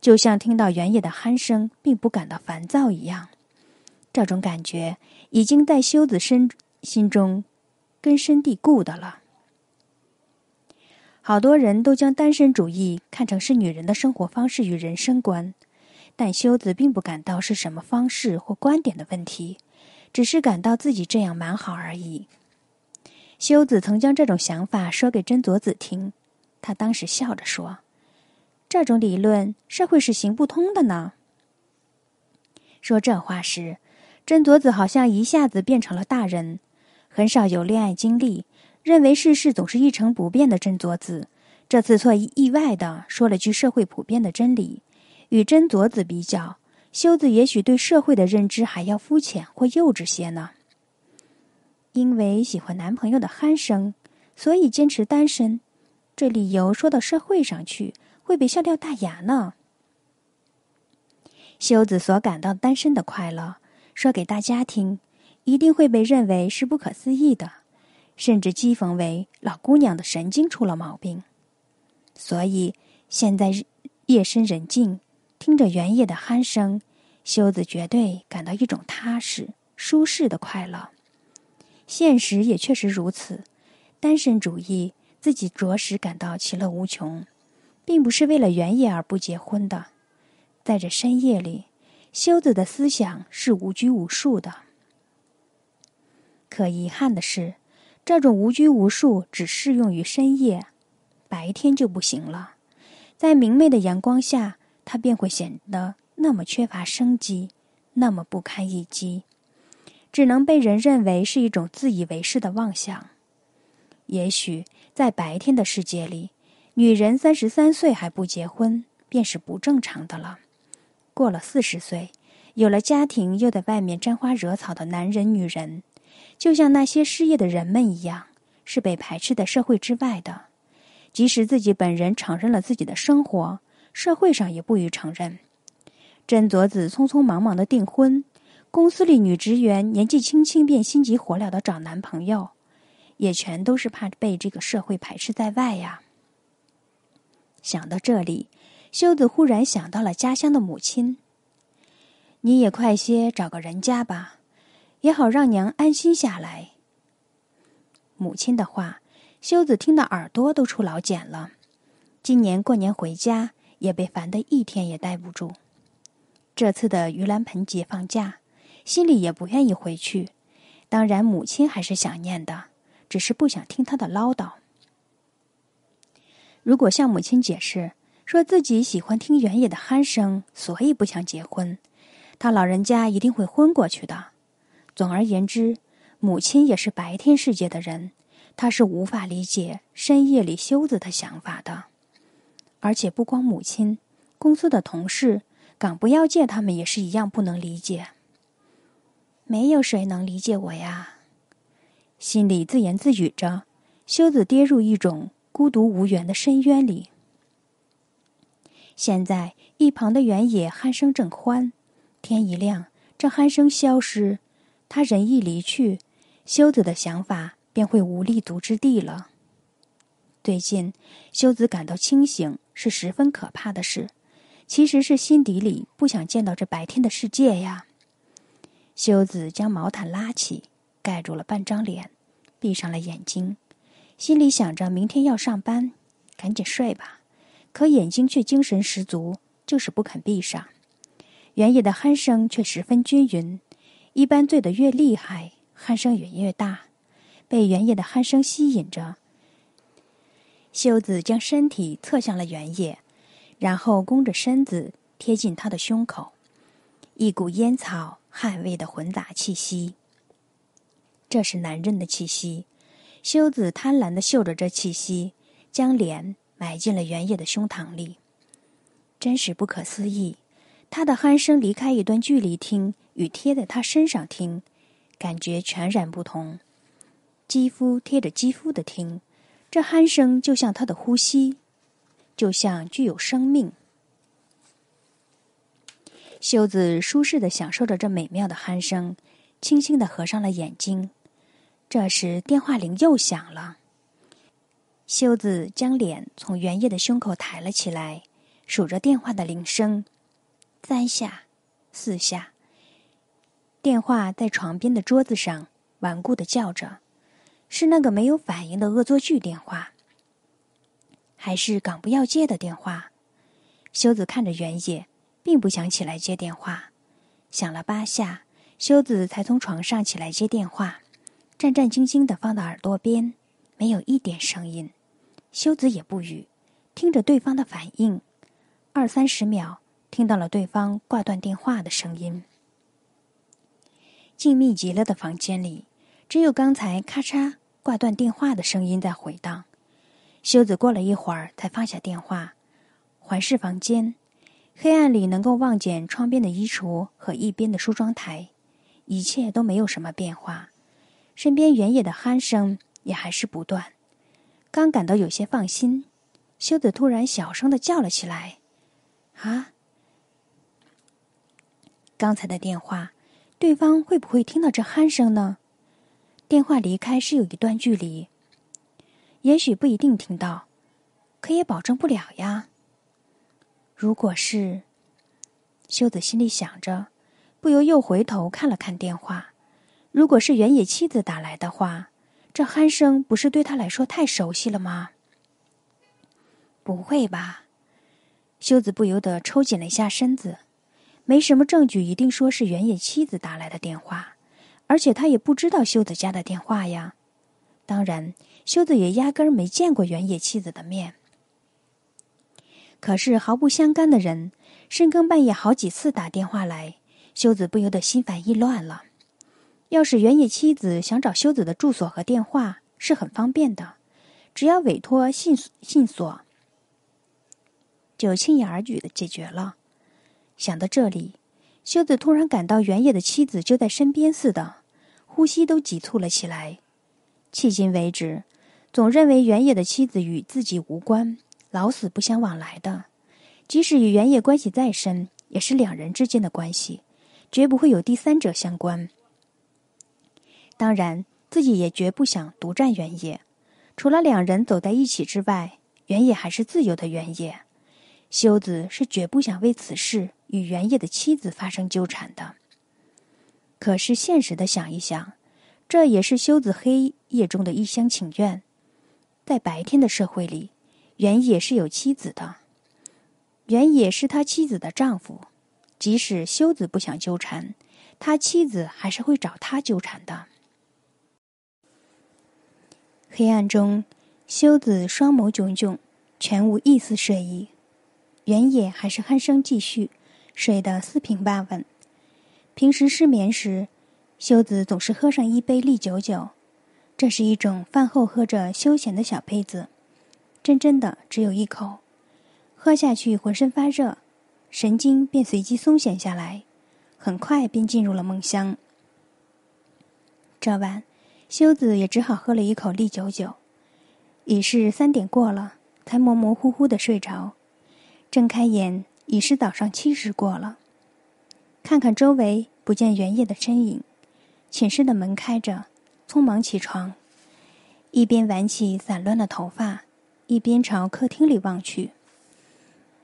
就像听到原野的鼾声，并不感到烦躁一样，这种感觉已经在修子身心中根深蒂固的了。好多人都将单身主义看成是女人的生活方式与人生观，但修子并不感到是什么方式或观点的问题，只是感到自己这样蛮好而已。修子曾将这种想法说给真佐子听，他当时笑着说。这种理论，社会是行不通的呢。说这话时，真佐子好像一下子变成了大人，很少有恋爱经历，认为世事总是一成不变的。真佐子这次错意意外的说了句社会普遍的真理。与真佐子比较，修子也许对社会的认知还要肤浅或幼稚些呢。因为喜欢男朋友的鼾声，所以坚持单身。这理由说到社会上去。会被笑掉大牙呢。修子所感到单身的快乐，说给大家听，一定会被认为是不可思议的，甚至讥讽为老姑娘的神经出了毛病。所以现在夜深人静，听着原野的鼾声，修子绝对感到一种踏实、舒适的快乐。现实也确实如此，单身主义自己着实感到其乐无穷。并不是为了原野而不结婚的，在这深夜里，修子的思想是无拘无束的。可遗憾的是，这种无拘无束只适用于深夜，白天就不行了。在明媚的阳光下，它便会显得那么缺乏生机，那么不堪一击，只能被人认为是一种自以为是的妄想。也许在白天的世界里。女人三十三岁还不结婚，便是不正常的了。过了四十岁，有了家庭又在外面沾花惹草的男人、女人，就像那些失业的人们一样，是被排斥在社会之外的。即使自己本人承认了自己的生活，社会上也不予承认。真佐子匆匆忙忙的订婚，公司里女职员年纪轻轻便心急火燎的找男朋友，也全都是怕被这个社会排斥在外呀。想到这里，修子忽然想到了家乡的母亲。你也快些找个人家吧，也好让娘安心下来。母亲的话，修子听得耳朵都出老茧了。今年过年回家也被烦得一天也待不住。这次的盂兰盆节放假，心里也不愿意回去。当然，母亲还是想念的，只是不想听他的唠叨。如果向母亲解释说自己喜欢听原野的鼾声，所以不想结婚，他老人家一定会昏过去的。总而言之，母亲也是白天世界的人，他是无法理解深夜里修子的想法的。而且不光母亲，公司的同事、港不要界他们也是一样不能理解。没有谁能理解我呀，心里自言自语着，修子跌入一种。孤独无援的深渊里。现在一旁的原野鼾声正欢，天一亮，这鼾声消失，他人一离去，修子的想法便会无立足之地了。最近，修子感到清醒是十分可怕的事，其实是心底里不想见到这白天的世界呀。修子将毛毯拉起，盖住了半张脸，闭上了眼睛。心里想着明天要上班，赶紧睡吧。可眼睛却精神十足，就是不肯闭上。原野的鼾声却十分均匀，一般醉得越厉害，鼾声也越大。被原野的鼾声吸引着，秀子将身体侧向了原野，然后弓着身子贴近他的胸口，一股烟草汗味的混杂气息。这是男人的气息。修子贪婪的嗅着这气息，将脸埋进了原野的胸膛里。真是不可思议，他的鼾声离开一段距离听与贴在他身上听，感觉全然不同。肌肤贴着肌肤的听，这鼾声就像他的呼吸，就像具有生命。修子舒适的享受着这美妙的鼾声，轻轻的合上了眼睛。这时电话铃又响了。修子将脸从原野的胸口抬了起来，数着电话的铃声，三下，四下。电话在床边的桌子上顽固的叫着，是那个没有反应的恶作剧电话，还是港不要接的电话？修子看着原野，并不想起来接电话。想了八下，修子才从床上起来接电话。战战兢兢的放到耳朵边，没有一点声音。修子也不语，听着对方的反应。二三十秒，听到了对方挂断电话的声音。静谧极了的房间里，只有刚才咔嚓挂断电话的声音在回荡。修子过了一会儿才放下电话，环视房间。黑暗里能够望见窗边的衣橱和一边的梳妆台，一切都没有什么变化。身边原野的鼾声也还是不断，刚感到有些放心，修子突然小声的叫了起来：“啊！刚才的电话，对方会不会听到这鼾声呢？电话离开是有一段距离，也许不一定听到，可也保证不了呀。如果是，修子心里想着，不由又回头看了看电话。”如果是原野妻子打来的话，这鼾声不是对他来说太熟悉了吗？不会吧？修子不由得抽紧了一下身子。没什么证据，一定说是原野妻子打来的电话，而且他也不知道修子家的电话呀。当然，修子也压根儿没见过原野妻子的面。可是毫不相干的人，深更半夜好几次打电话来，修子不由得心烦意乱了。要是原野妻子想找修子的住所和电话是很方便的，只要委托信信所，就轻而举的解决了。想到这里，修子突然感到原野的妻子就在身边似的，呼吸都急促了起来。迄今为止，总认为原野的妻子与自己无关，老死不相往来的。即使与原野关系再深，也是两人之间的关系，绝不会有第三者相关。当然，自己也绝不想独占原野。除了两人走在一起之外，原野还是自由的原野。修子是绝不想为此事与原野的妻子发生纠缠的。可是现实的想一想，这也是修子黑夜中的一厢情愿。在白天的社会里，原野是有妻子的，原野是他妻子的丈夫。即使修子不想纠缠，他妻子还是会找他纠缠的。黑暗中，修子双眸炯炯，全无一丝睡意。原野还是鼾声继续，睡得四平八稳。平时失眠时，修子总是喝上一杯利酒酒，这是一种饭后喝着休闲的小杯子，真真的只有一口，喝下去浑身发热，神经便随即松懈下来，很快便进入了梦乡。这晚。修子也只好喝了一口利酒酒。已是三点过了，才模模糊糊的睡着。睁开眼，已是早上七时过了。看看周围，不见原野的身影。寝室的门开着，匆忙起床，一边挽起散乱的头发，一边朝客厅里望去。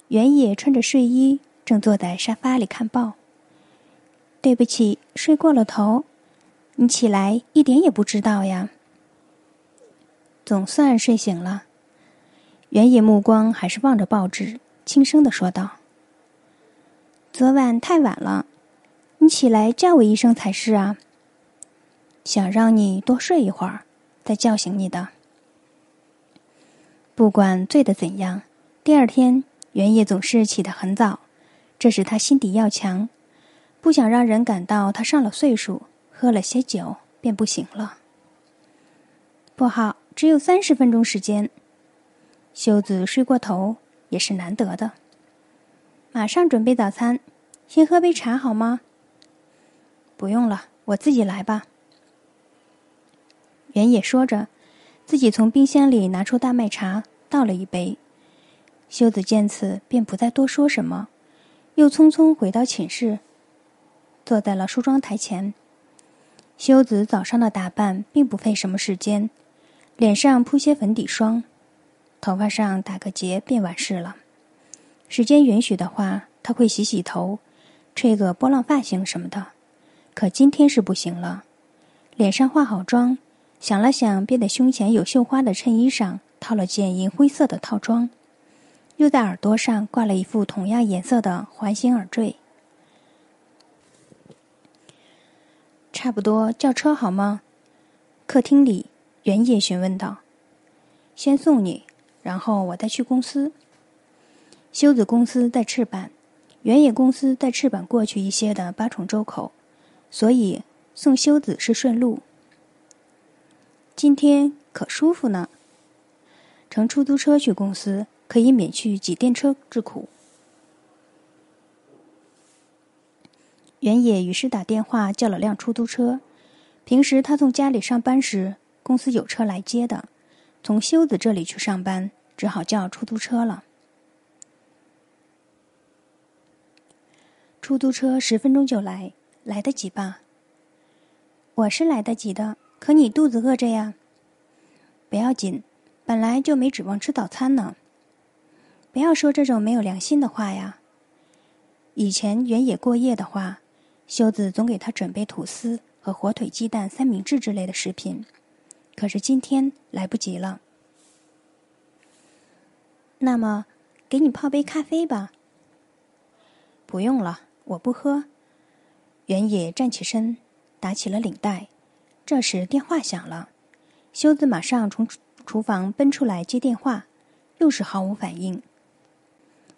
原野穿着睡衣，正坐在沙发里看报。对不起，睡过了头。你起来一点也不知道呀！总算睡醒了。原野目光还是望着报纸，轻声的说道：“昨晚太晚了，你起来叫我一声才是啊。想让你多睡一会儿，再叫醒你的。不管醉的怎样，第二天原野总是起得很早。这是他心底要强，不想让人感到他上了岁数。”喝了些酒，便不行了。不好，只有三十分钟时间。秀子睡过头也是难得的。马上准备早餐，先喝杯茶好吗？不用了，我自己来吧。原野说着，自己从冰箱里拿出大麦茶，倒了一杯。秀子见此，便不再多说什么，又匆匆回到寝室，坐在了梳妆台前。修子早上的打扮并不费什么时间，脸上铺些粉底霜，头发上打个结便完事了。时间允许的话，他会洗洗头，吹个波浪发型什么的。可今天是不行了，脸上化好妆，想了想，便在胸前有绣花的衬衣上套了件银灰色的套装，又在耳朵上挂了一副同样颜色的环形耳坠。差不多，叫车好吗？客厅里，原野询问道：“先送你，然后我再去公司。”修子公司带赤坂，原野公司带赤坂过去一些的八重洲口，所以送修子是顺路。今天可舒服呢，乘出租车去公司可以免去挤电车之苦。原野于是打电话叫了辆出租车。平时他从家里上班时，公司有车来接的。从修子这里去上班，只好叫出租车了。出租车十分钟就来，来得及吧？我是来得及的，可你肚子饿着呀？不要紧，本来就没指望吃早餐呢。不要说这种没有良心的话呀。以前原野过夜的话。修子总给他准备吐司和火腿、鸡蛋三明治之类的食品，可是今天来不及了。那么，给你泡杯咖啡吧。不用了，我不喝。原野站起身，打起了领带。这时电话响了，修子马上从厨房奔出来接电话，又是毫无反应。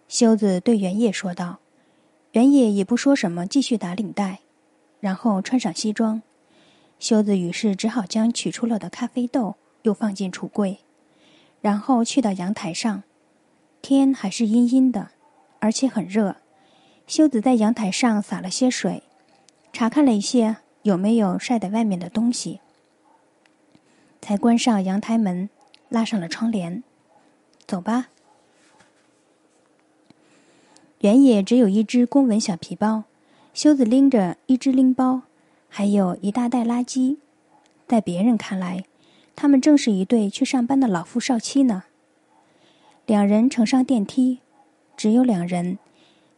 修子对原野说道。原野也不说什么，继续打领带，然后穿上西装。修子于是只好将取出了的咖啡豆又放进橱柜，然后去到阳台上。天还是阴阴的，而且很热。修子在阳台上洒了些水，查看了一些有没有晒在外面的东西，才关上阳台门，拉上了窗帘。走吧。原野只有一只公文小皮包，修子拎着一只拎包，还有一大袋垃圾。在别人看来，他们正是一对去上班的老夫少妻呢。两人乘上电梯，只有两人，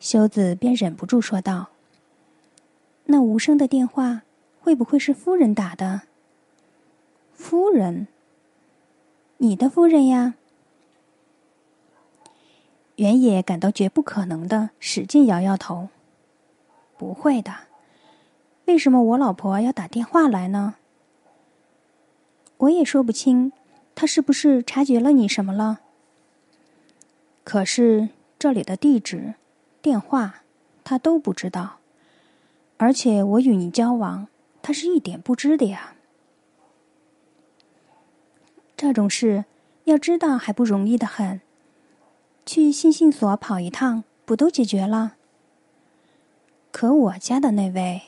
修子便忍不住说道：“那无声的电话，会不会是夫人打的？夫人，你的夫人呀。”原野感到绝不可能的，使劲摇摇头：“不会的，为什么我老婆要打电话来呢？我也说不清，他是不是察觉了你什么了？可是这里的地址、电话，他都不知道，而且我与你交往，他是一点不知的呀。这种事要知道还不容易的很。”去信信所跑一趟，不都解决了？可我家的那位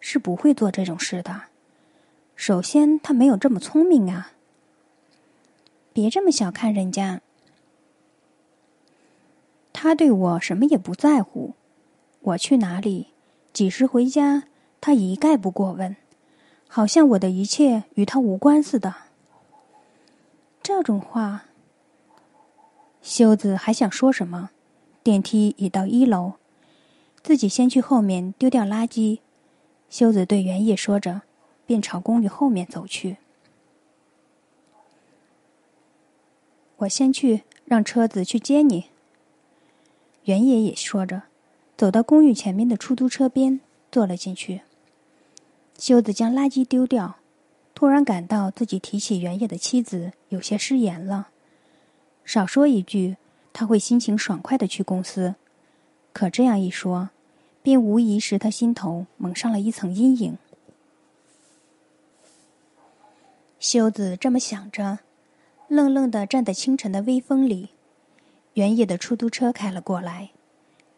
是不会做这种事的。首先，他没有这么聪明啊。别这么小看人家。他对我什么也不在乎，我去哪里，几时回家，他一概不过问，好像我的一切与他无关似的。这种话。修子还想说什么，电梯已到一楼，自己先去后面丢掉垃圾。修子对原野说着，便朝公寓后面走去。我先去，让车子去接你。原野也说着，走到公寓前面的出租车边，坐了进去。修子将垃圾丢掉，突然感到自己提起原野的妻子有些失言了。少说一句，他会心情爽快的去公司。可这样一说，便无疑使他心头蒙上了一层阴影。修子这么想着，愣愣的站在清晨的微风里。原野的出租车开了过来，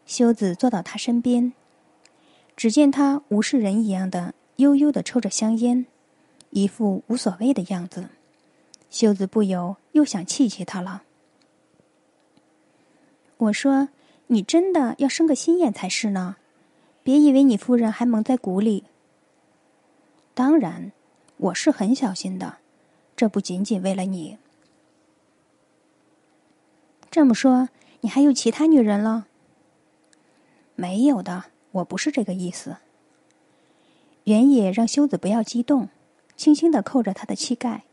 修子坐到他身边。只见他无视人一样的悠悠的抽着香烟，一副无所谓的样子。修子不由又想气气他了。我说：“你真的要生个心眼才是呢，别以为你夫人还蒙在鼓里。”当然，我是很小心的，这不仅仅为了你。这么说，你还有其他女人了？没有的，我不是这个意思。原野让修子不要激动，轻轻的扣着他的膝盖。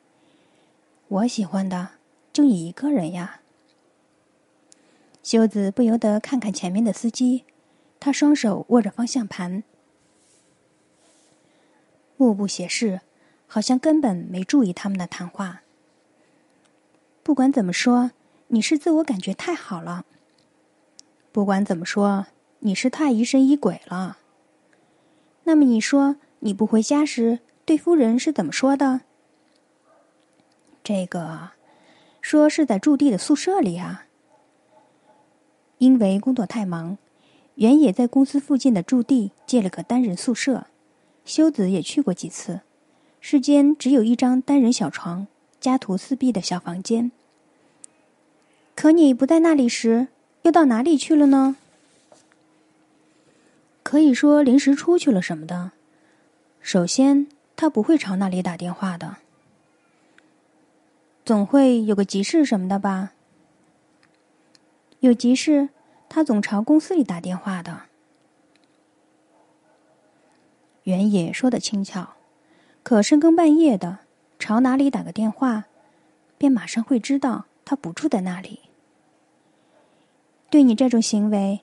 我喜欢的，就你一个人呀。修子不由得看看前面的司机，他双手握着方向盘，目不斜视，好像根本没注意他们的谈话。不管怎么说，你是自我感觉太好了。不管怎么说，你是太疑神疑鬼了。那么你说，你不回家时对夫人是怎么说的？这个，说是在驻地的宿舍里啊。因为工作太忙，原野在公司附近的驻地借了个单人宿舍，修子也去过几次。世间只有一张单人小床、家徒四壁的小房间。可你不在那里时，又到哪里去了呢？可以说临时出去了什么的。首先，他不会朝那里打电话的。总会有个急事什么的吧？有急事。他总朝公司里打电话的，原野说的轻巧，可深更半夜的朝哪里打个电话，便马上会知道他不住在那里。对你这种行为，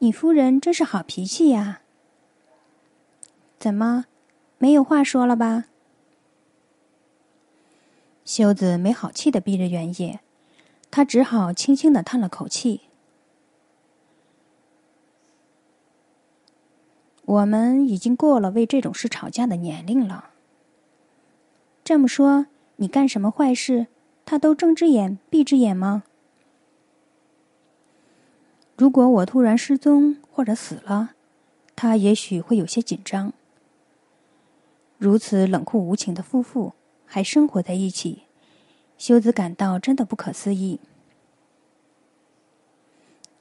你夫人真是好脾气呀。怎么，没有话说了吧？修子没好气的逼着原野，他只好轻轻的叹了口气。我们已经过了为这种事吵架的年龄了。这么说，你干什么坏事，他都睁只眼闭只眼吗？如果我突然失踪或者死了，他也许会有些紧张。如此冷酷无情的夫妇还生活在一起，修子感到真的不可思议。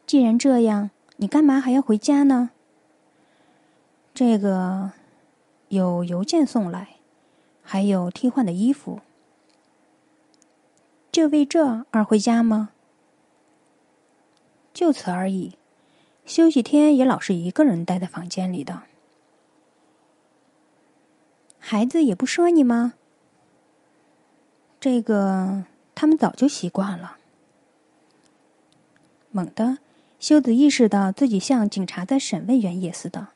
既然这样，你干嘛还要回家呢？这个有邮件送来，还有替换的衣服。就为这而回家吗？就此而已。休息天也老是一个人待在房间里的。孩子也不说你吗？这个他们早就习惯了。猛地，修子意识到自己像警察在审问原野似的。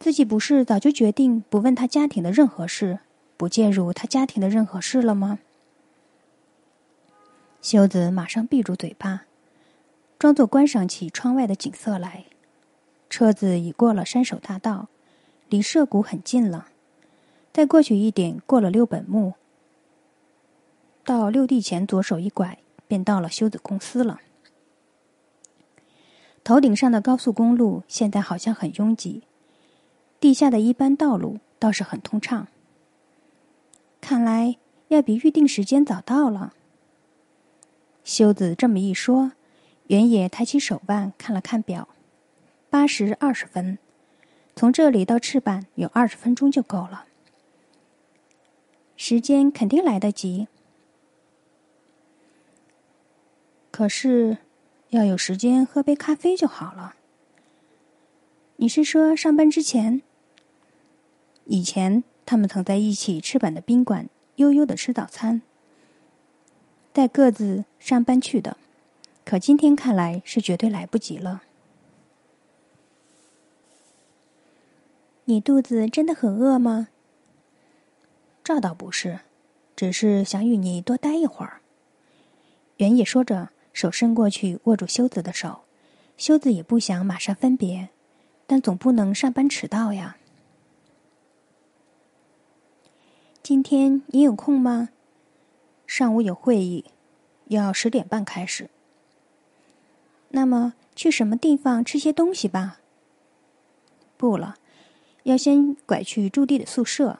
自己不是早就决定不问他家庭的任何事，不介入他家庭的任何事了吗？修子马上闭住嘴巴，装作观赏起窗外的景色来。车子已过了山手大道，离涉谷很近了。再过去一点，过了六本木，到六地前左手一拐，便到了修子公司了。头顶上的高速公路现在好像很拥挤。地下的一般道路倒是很通畅，看来要比预定时间早到了。修子这么一说，原野抬起手腕看了看表，八时二十分。从这里到赤坂有二十分钟就够了，时间肯定来得及。可是要有时间喝杯咖啡就好了。你是说上班之前？以前他们曾在一起吃饭的宾馆，悠悠的吃早餐，带各自上班去的。可今天看来是绝对来不及了。你肚子真的很饿吗？这倒不是，只是想与你多待一会儿。原野说着，手伸过去握住修子的手。修子也不想马上分别，但总不能上班迟到呀。今天你有空吗？上午有会议，要十点半开始。那么去什么地方吃些东西吧。不了，要先拐去驻地的宿舍，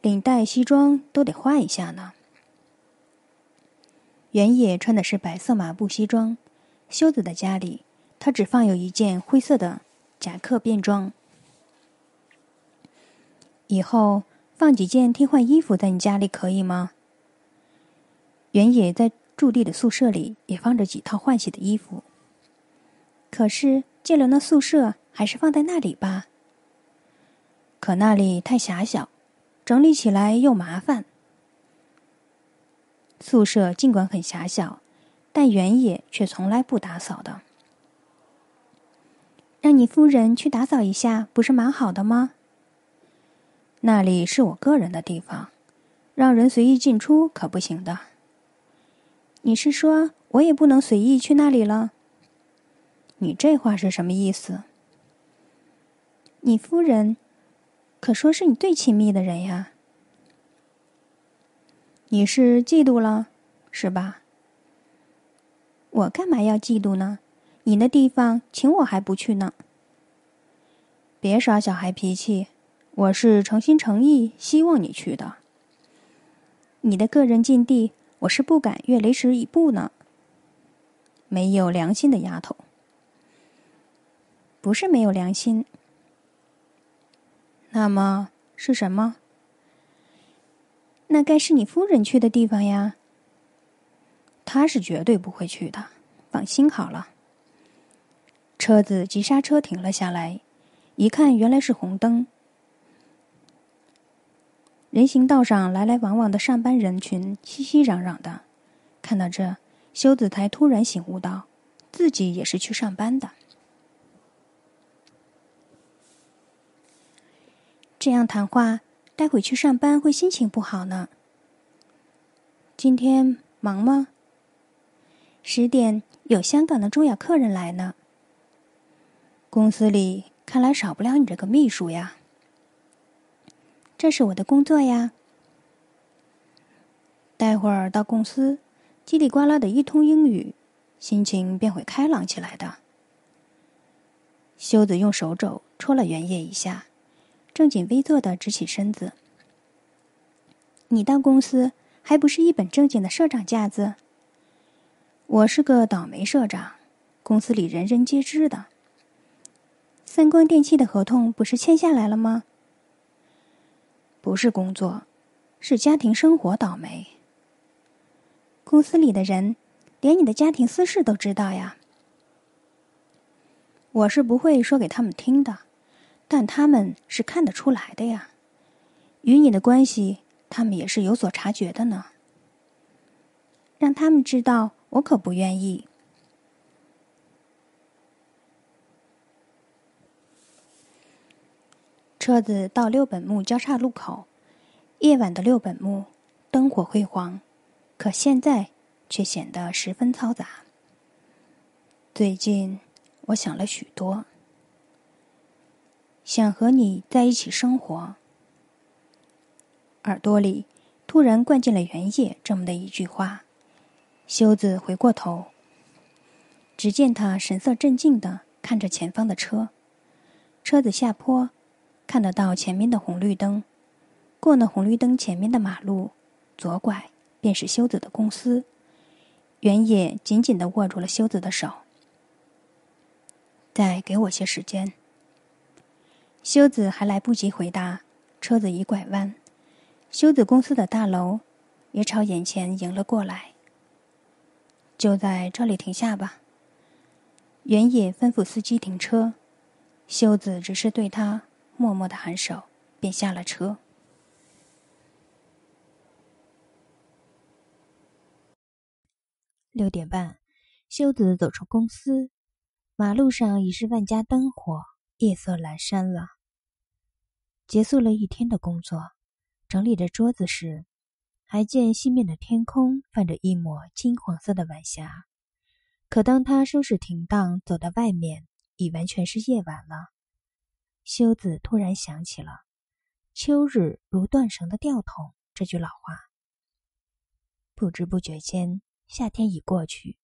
领带、西装都得换一下呢。原野穿的是白色麻布西装，修子的家里，他只放有一件灰色的夹克便装。以后。放几件替换衣服在你家里可以吗？原野在驻地的宿舍里也放着几套换洗的衣服。可是，借了那宿舍还是放在那里吧？可那里太狭小，整理起来又麻烦。宿舍尽管很狭小，但原野却从来不打扫的。让你夫人去打扫一下，不是蛮好的吗？那里是我个人的地方，让人随意进出可不行的。你是说我也不能随意去那里了？你这话是什么意思？你夫人可说是你最亲密的人呀。你是嫉妒了，是吧？我干嘛要嫉妒呢？你那地方请我还不去呢。别耍小孩脾气。我是诚心诚意希望你去的。你的个人禁地，我是不敢越雷池一步呢。没有良心的丫头，不是没有良心，那么是什么？那该是你夫人去的地方呀。她是绝对不会去的，放心好了。车子急刹车停了下来，一看原来是红灯。人行道上来来往往的上班人群熙熙攘攘的，看到这，修子台突然醒悟到，自己也是去上班的。这样谈话，待会去上班会心情不好呢。今天忙吗？十点有香港的中亚客人来呢。公司里看来少不了你这个秘书呀。这是我的工作呀。待会儿到公司，叽里呱啦的一通英语，心情便会开朗起来的。修子用手肘戳了原野一下，正襟危坐的直起身子。你当公司还不是一本正经的社长架子？我是个倒霉社长，公司里人人皆知的。三光电器的合同不是签下来了吗？不是工作，是家庭生活倒霉。公司里的人，连你的家庭私事都知道呀。我是不会说给他们听的，但他们是看得出来的呀。与你的关系，他们也是有所察觉的呢。让他们知道，我可不愿意。车子到六本木交叉路口，夜晚的六本木灯火辉煌，可现在却显得十分嘈杂。最近，我想了许多，想和你在一起生活。耳朵里突然灌进了原野这么的一句话，修子回过头，只见他神色镇静的看着前方的车，车子下坡。看得到前面的红绿灯，过了红绿灯前面的马路，左拐便是修子的公司。原野紧紧的握住了修子的手，再给我些时间。修子还来不及回答，车子已拐弯，修子公司的大楼也朝眼前迎了过来。就在这里停下吧。原野吩咐司机停车，修子只是对他。默默的颔首，便下了车。六点半，修子走出公司，马路上已是万家灯火，夜色阑珊了。结束了一天的工作，整理着桌子时，还见西面的天空泛着一抹金黄色的晚霞。可当他收拾停当，走到外面，已完全是夜晚了。修子突然想起了“秋日如断绳的吊桶”这句老话。不知不觉间，夏天已过去，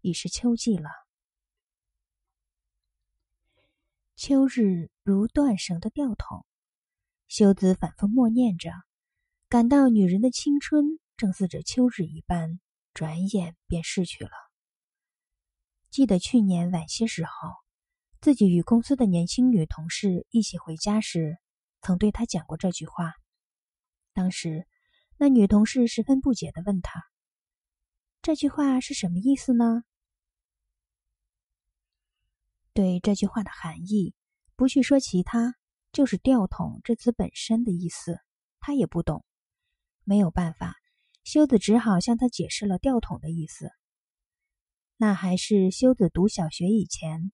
已是秋季了。秋日如断绳的吊桶，修子反复默念着，感到女人的青春正似着秋日一般，转眼便逝去了。记得去年晚些时候。自己与公司的年轻女同事一起回家时，曾对她讲过这句话。当时，那女同事十分不解的问他：“这句话是什么意思呢？”对这句话的含义，不去说其他，就是“吊桶”这词本身的意思，他也不懂。没有办法，修子只好向他解释了“吊桶”的意思。那还是修子读小学以前。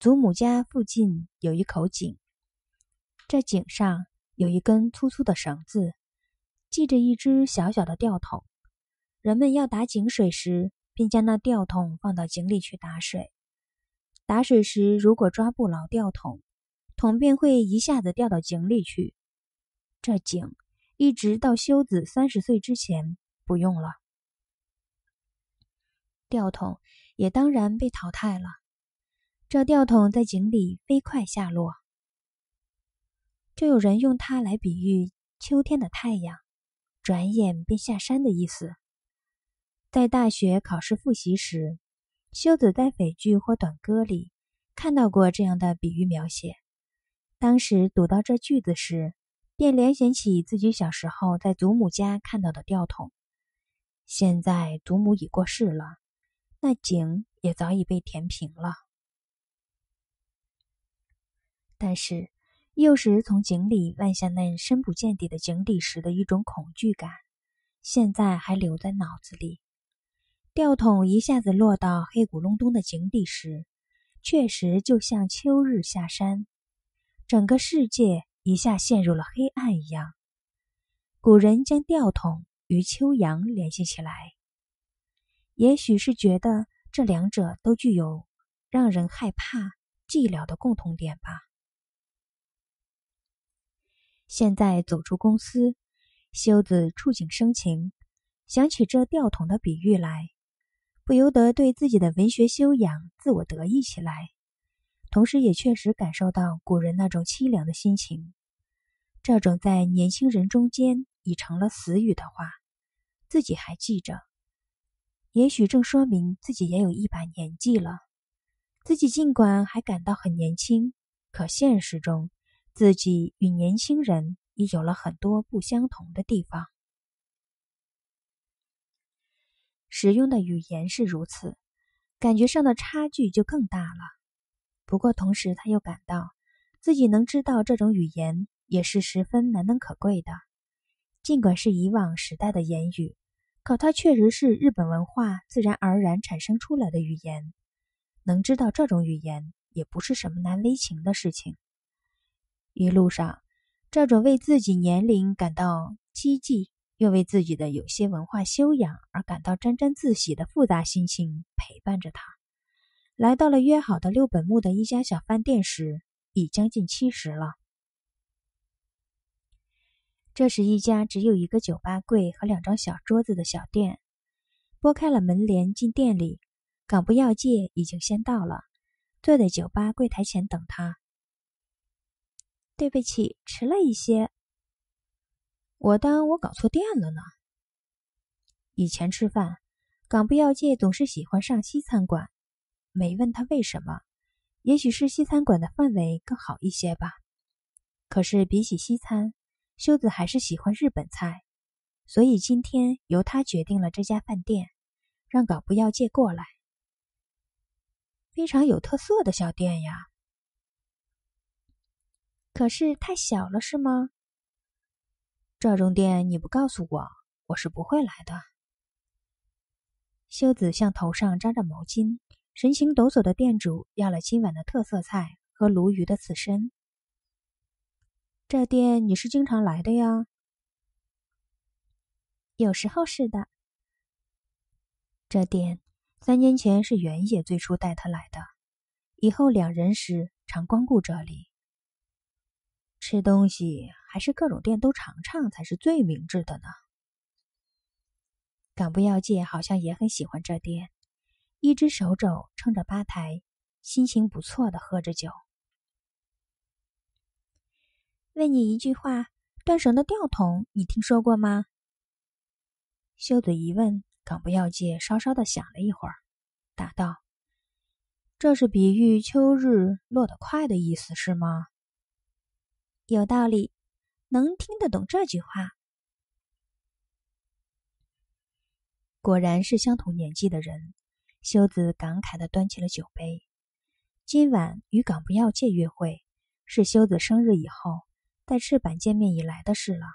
祖母家附近有一口井，这井上有一根粗粗的绳子，系着一只小小的吊桶。人们要打井水时，便将那吊桶放到井里去打水。打水时，如果抓不牢吊桶，桶便会一下子掉到井里去。这井一直到修子三十岁之前不用了，吊桶也当然被淘汰了。这吊桶在井里飞快下落，就有人用它来比喻秋天的太阳，转眼便下山的意思。在大学考试复习时，修子在匪剧或短歌里看到过这样的比喻描写。当时读到这句子时，便联想起自己小时候在祖母家看到的吊桶。现在祖母已过世了，那井也早已被填平了。但是，幼时从井里望向那深不见底的井底时的一种恐惧感，现在还留在脑子里。吊桶一下子落到黑咕隆咚的井底时，确实就像秋日下山，整个世界一下陷入了黑暗一样。古人将吊桶与秋阳联系起来，也许是觉得这两者都具有让人害怕、寂寥的共同点吧。现在走出公司，修子触景生情，想起这吊桶的比喻来，不由得对自己的文学修养自我得意起来，同时也确实感受到古人那种凄凉的心情。这种在年轻人中间已成了死语的话，自己还记着，也许正说明自己也有一把年纪了。自己尽管还感到很年轻，可现实中。自己与年轻人也有了很多不相同的地方。使用的语言是如此，感觉上的差距就更大了。不过，同时他又感到，自己能知道这种语言也是十分难能可贵的。尽管是以往时代的言语，可它确实是日本文化自然而然产生出来的语言。能知道这种语言，也不是什么难为情的事情。一路上，这种为自己年龄感到凄寂，又为自己的有些文化修养而感到沾沾自喜的复杂心情陪伴着他。来到了约好的六本木的一家小饭店时，已将近七十了。这是一家只有一个酒吧柜和两张小桌子的小店。拨开了门帘进店里，港部要介已经先到了，坐在酒吧柜台前等他。对不起，迟了一些。我当我搞错店了呢。以前吃饭，港部要介总是喜欢上西餐馆，没问他为什么，也许是西餐馆的氛围更好一些吧。可是比起西餐，修子还是喜欢日本菜，所以今天由他决定了这家饭店，让港部要介过来。非常有特色的小店呀。可是太小了，是吗？这种店你不告诉我，我是不会来的。修子向头上扎着毛巾、神情抖擞的店主要了今晚的特色菜和鲈鱼的刺身。这店你是经常来的呀？有时候是的。这店三年前是原野最初带他来的，以后两人时常光顾这里。吃东西还是各种店都尝尝才是最明智的呢。港不要介好像也很喜欢这店，一只手肘撑着吧台，心情不错的喝着酒。问你一句话：断绳的吊桶你听说过吗？秀子一问，港不要介稍稍的想了一会儿，答道：“这是比喻秋日落得快的意思，是吗？”有道理，能听得懂这句话。果然是相同年纪的人，修子感慨的端起了酒杯。今晚与港不要界约会，是修子生日以后，在赤坂见面以来的事了。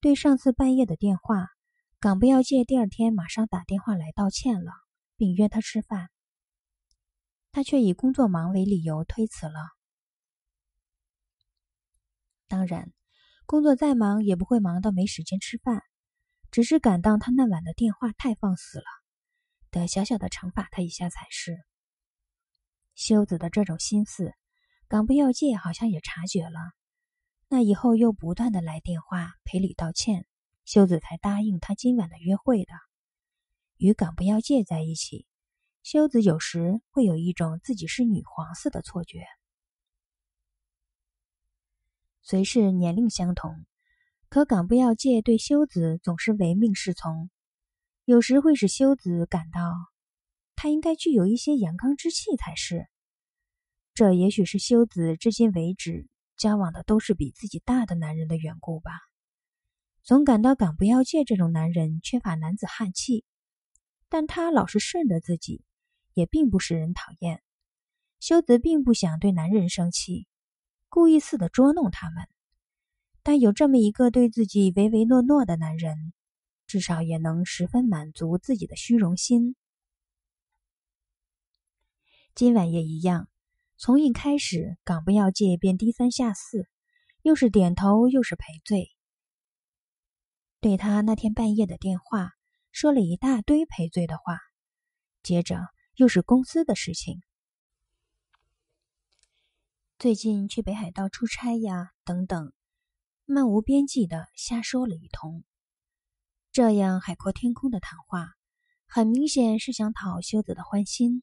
对上次半夜的电话，港不要界第二天马上打电话来道歉了，并约他吃饭，他却以工作忙为理由推辞了。当然，工作再忙也不会忙到没时间吃饭，只是感到他那晚的电话太放肆了，得小小的惩罚他一下才是。修子的这种心思，港不要借好像也察觉了，那以后又不断的来电话赔礼道歉，修子才答应他今晚的约会的。与港不要借在一起，修子有时会有一种自己是女皇似的错觉。虽是年龄相同，可港不要介对修子总是唯命是从，有时会使修子感到，他应该具有一些阳刚之气才是。这也许是修子至今为止交往的都是比自己大的男人的缘故吧。总感到港不要介这种男人缺乏男子汉气，但他老是顺着自己，也并不使人讨厌。修子并不想对男人生气。故意似的捉弄他们，但有这么一个对自己唯唯诺诺的男人，至少也能十分满足自己的虚荣心。今晚也一样，从一开始港不要界便低三下四，又是点头又是赔罪，对他那天半夜的电话说了一大堆赔罪的话，接着又是公司的事情。最近去北海道出差呀，等等，漫无边际的瞎说了一通。这样海阔天空的谈话，很明显是想讨修子的欢心。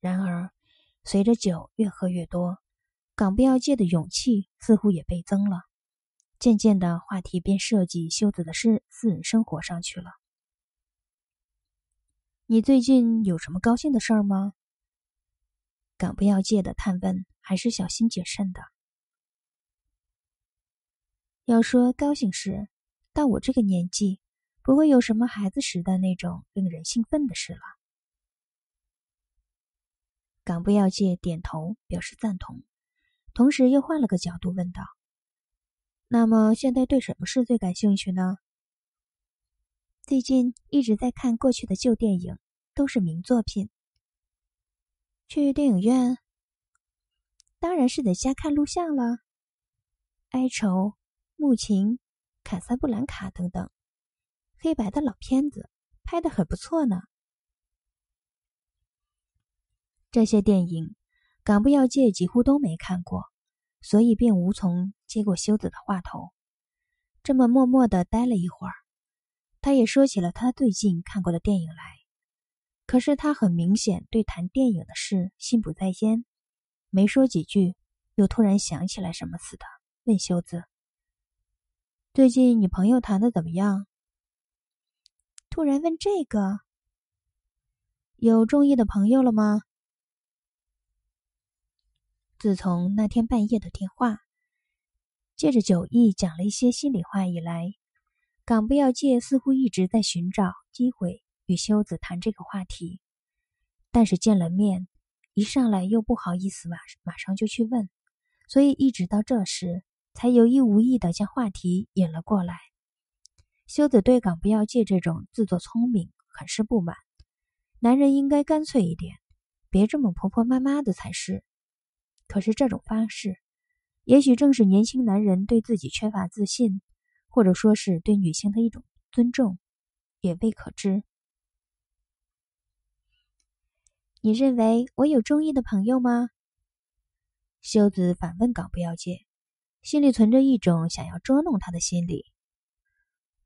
然而，随着酒越喝越多，港标界的勇气似乎也倍增了。渐渐的话题便涉及修子的私私人生活上去了。你最近有什么高兴的事儿吗？港不要借的探问，还是小心谨慎的。要说高兴事，到我这个年纪，不会有什么孩子时的那种令人兴奋的事了。港不要借点头表示赞同，同时又换了个角度问道：“那么现在对什么事最感兴趣呢？”最近一直在看过去的旧电影，都是名作品。去电影院，当然是在家看录像了，《哀愁》《木琴》《卡萨布兰卡》等等，黑白的老片子，拍的很不错呢。这些电影，港部要界几乎都没看过，所以便无从接过修子的话头，这么默默的待了一会儿，他也说起了他最近看过的电影来。可是他很明显对谈电影的事心不在焉，没说几句，又突然想起来什么似的，问修子：“最近你朋友谈的怎么样？”突然问这个，有中意的朋友了吗？自从那天半夜的电话，借着酒意讲了一些心里话以来，港不要界似乎一直在寻找机会。与修子谈这个话题，但是见了面，一上来又不好意思，马马上就去问，所以一直到这时，才有意无意的将话题引了过来。修子对港不要借这种自作聪明，很是不满。男人应该干脆一点，别这么婆婆妈妈的才是。可是这种方式，也许正是年轻男人对自己缺乏自信，或者说是对女性的一种尊重，也未可知。你认为我有中意的朋友吗？修子反问港不要介，心里存着一种想要捉弄他的心理。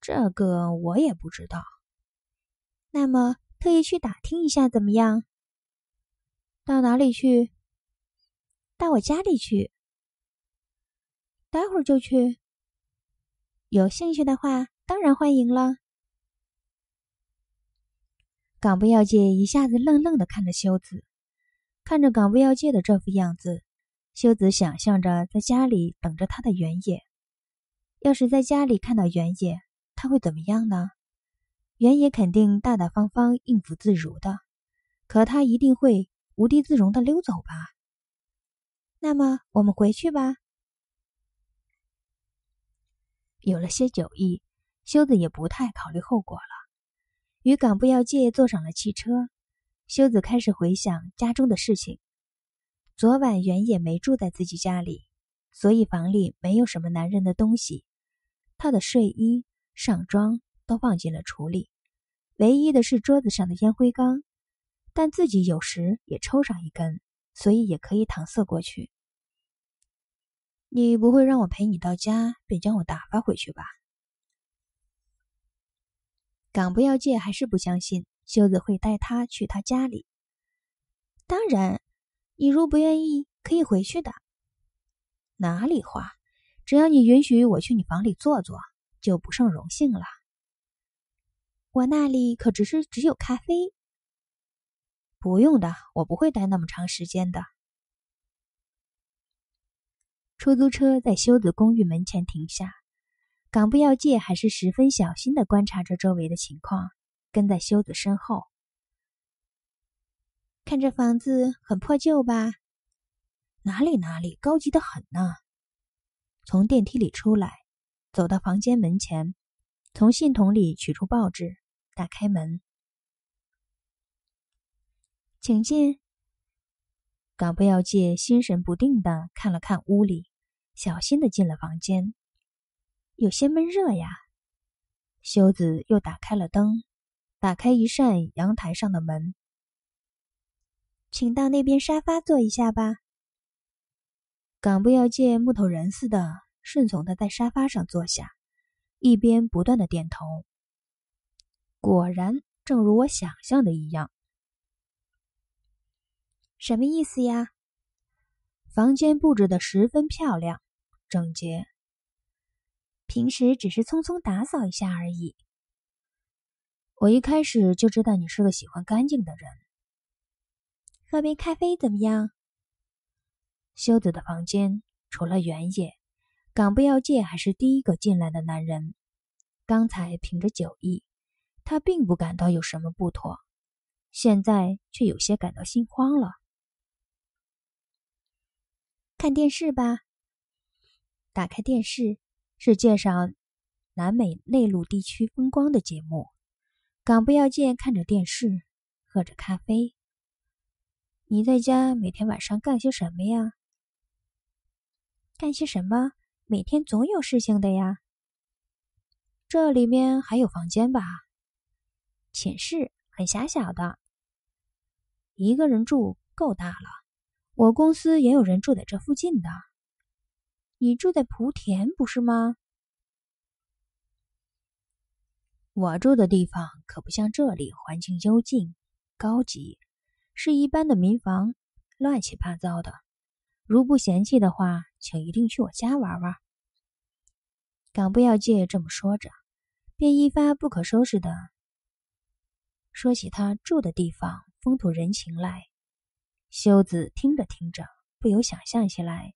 这个我也不知道。那么，特意去打听一下怎么样？到哪里去？到我家里去。待会儿就去。有兴趣的话，当然欢迎了。港不要介一下子愣愣的看着修子，看着港不要介的这副样子，修子想象着在家里等着他的原野。要是在家里看到原野，他会怎么样呢？原野肯定大大方方应付自如的，可他一定会无地自容的溜走吧。那么我们回去吧。有了些酒意，修子也不太考虑后果了。与港部要介坐上了汽车，修子开始回想家中的事情。昨晚原野没住在自己家里，所以房里没有什么男人的东西。他的睡衣、上装都放进了橱里，唯一的是桌子上的烟灰缸。但自己有时也抽上一根，所以也可以搪塞过去。你不会让我陪你到家便将我打发回去吧？港不要借，还是不相信修子会带他去他家里。当然，你如不愿意，可以回去的。哪里话，只要你允许我去你房里坐坐，就不胜荣幸了。我那里可只是只有咖啡。不用的，我不会待那么长时间的。出租车在修子公寓门前停下。港部要介还是十分小心的观察着周围的情况，跟在修子身后。看这房子很破旧吧？哪里哪里，高级的很呢！从电梯里出来，走到房间门前，从信筒里取出报纸，打开门，请进。港部要介心神不定的看了看屋里，小心的进了房间。有些闷热呀，修子又打开了灯，打开一扇阳台上的门，请到那边沙发坐一下吧。港部要借木头人似的，顺从的在沙发上坐下，一边不断的点头。果然，正如我想象的一样。什么意思呀？房间布置的十分漂亮，整洁。平时只是匆匆打扫一下而已。我一开始就知道你是个喜欢干净的人。喝杯咖啡怎么样？修子的房间除了原野，港部要介还是第一个进来的男人。刚才凭着酒意，他并不感到有什么不妥，现在却有些感到心慌了。看电视吧，打开电视。是介绍南美内陆地区风光的节目。港不要见看着电视，喝着咖啡。你在家每天晚上干些什么呀？干些什么？每天总有事情的呀。这里面还有房间吧？寝室很狭小的，一个人住够大了。我公司也有人住在这附近的。你住在莆田不是吗？我住的地方可不像这里，环境幽静，高级，是一般的民房，乱七八糟的。如不嫌弃的话，请一定去我家玩玩。港部要介这么说着，便一发不可收拾的说起他住的地方风土人情来。修子听着听着，不由想象起来。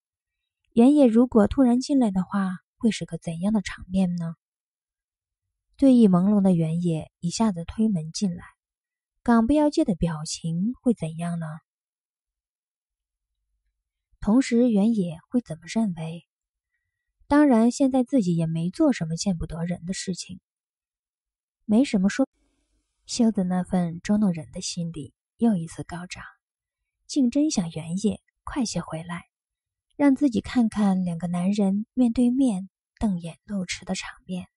原野如果突然进来的话，会是个怎样的场面呢？醉意朦胧的原野一下子推门进来，港不要界的表情会怎样呢？同时，原野会怎么认为？当然，现在自己也没做什么见不得人的事情，没什么说。修子那份捉弄人的心理又一次高涨，竟真想原野快些回来。让自己看看两个男人面对面瞪眼露齿的场面。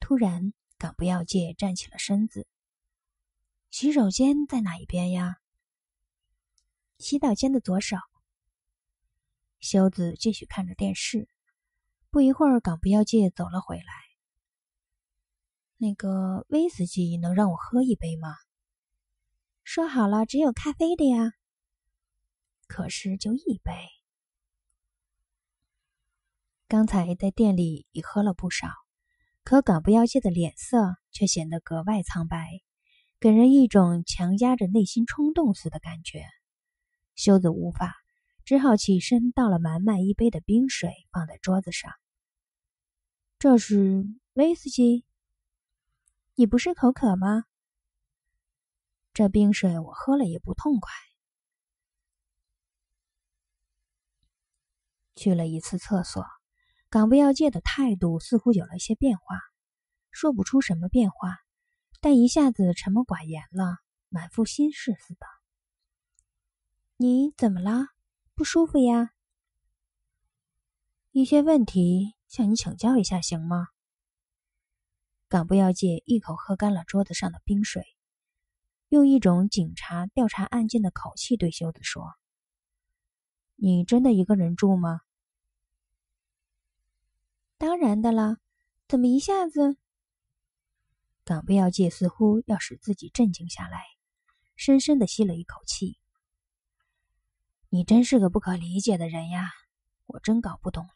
突然，港不要介站起了身子。洗手间在哪一边呀？洗澡间的左手。修子继续看着电视。不一会儿，港不要介走了回来。那个威斯机能让我喝一杯吗？说好了只有咖啡的呀。可是就一杯。刚才在店里已喝了不少，可敢不要戒的脸色却显得格外苍白，给人一种强压着内心冲动似的感觉。修子无法，只好起身倒了满满一杯的冰水放在桌子上。这是威士忌，你不是口渴吗？这冰水我喝了也不痛快。去了一次厕所。港务要介的态度似乎有了一些变化，说不出什么变化，但一下子沉默寡言了，满腹心事似的。你怎么了？不舒服呀？一些问题向你请教一下，行吗？港部要介一口喝干了桌子上的冰水，用一种警察调查案件的口气对修子说：“你真的一个人住吗？”当然的了，怎么一下子？港不要介似乎要使自己镇静下来，深深的吸了一口气。你真是个不可理解的人呀，我真搞不懂了。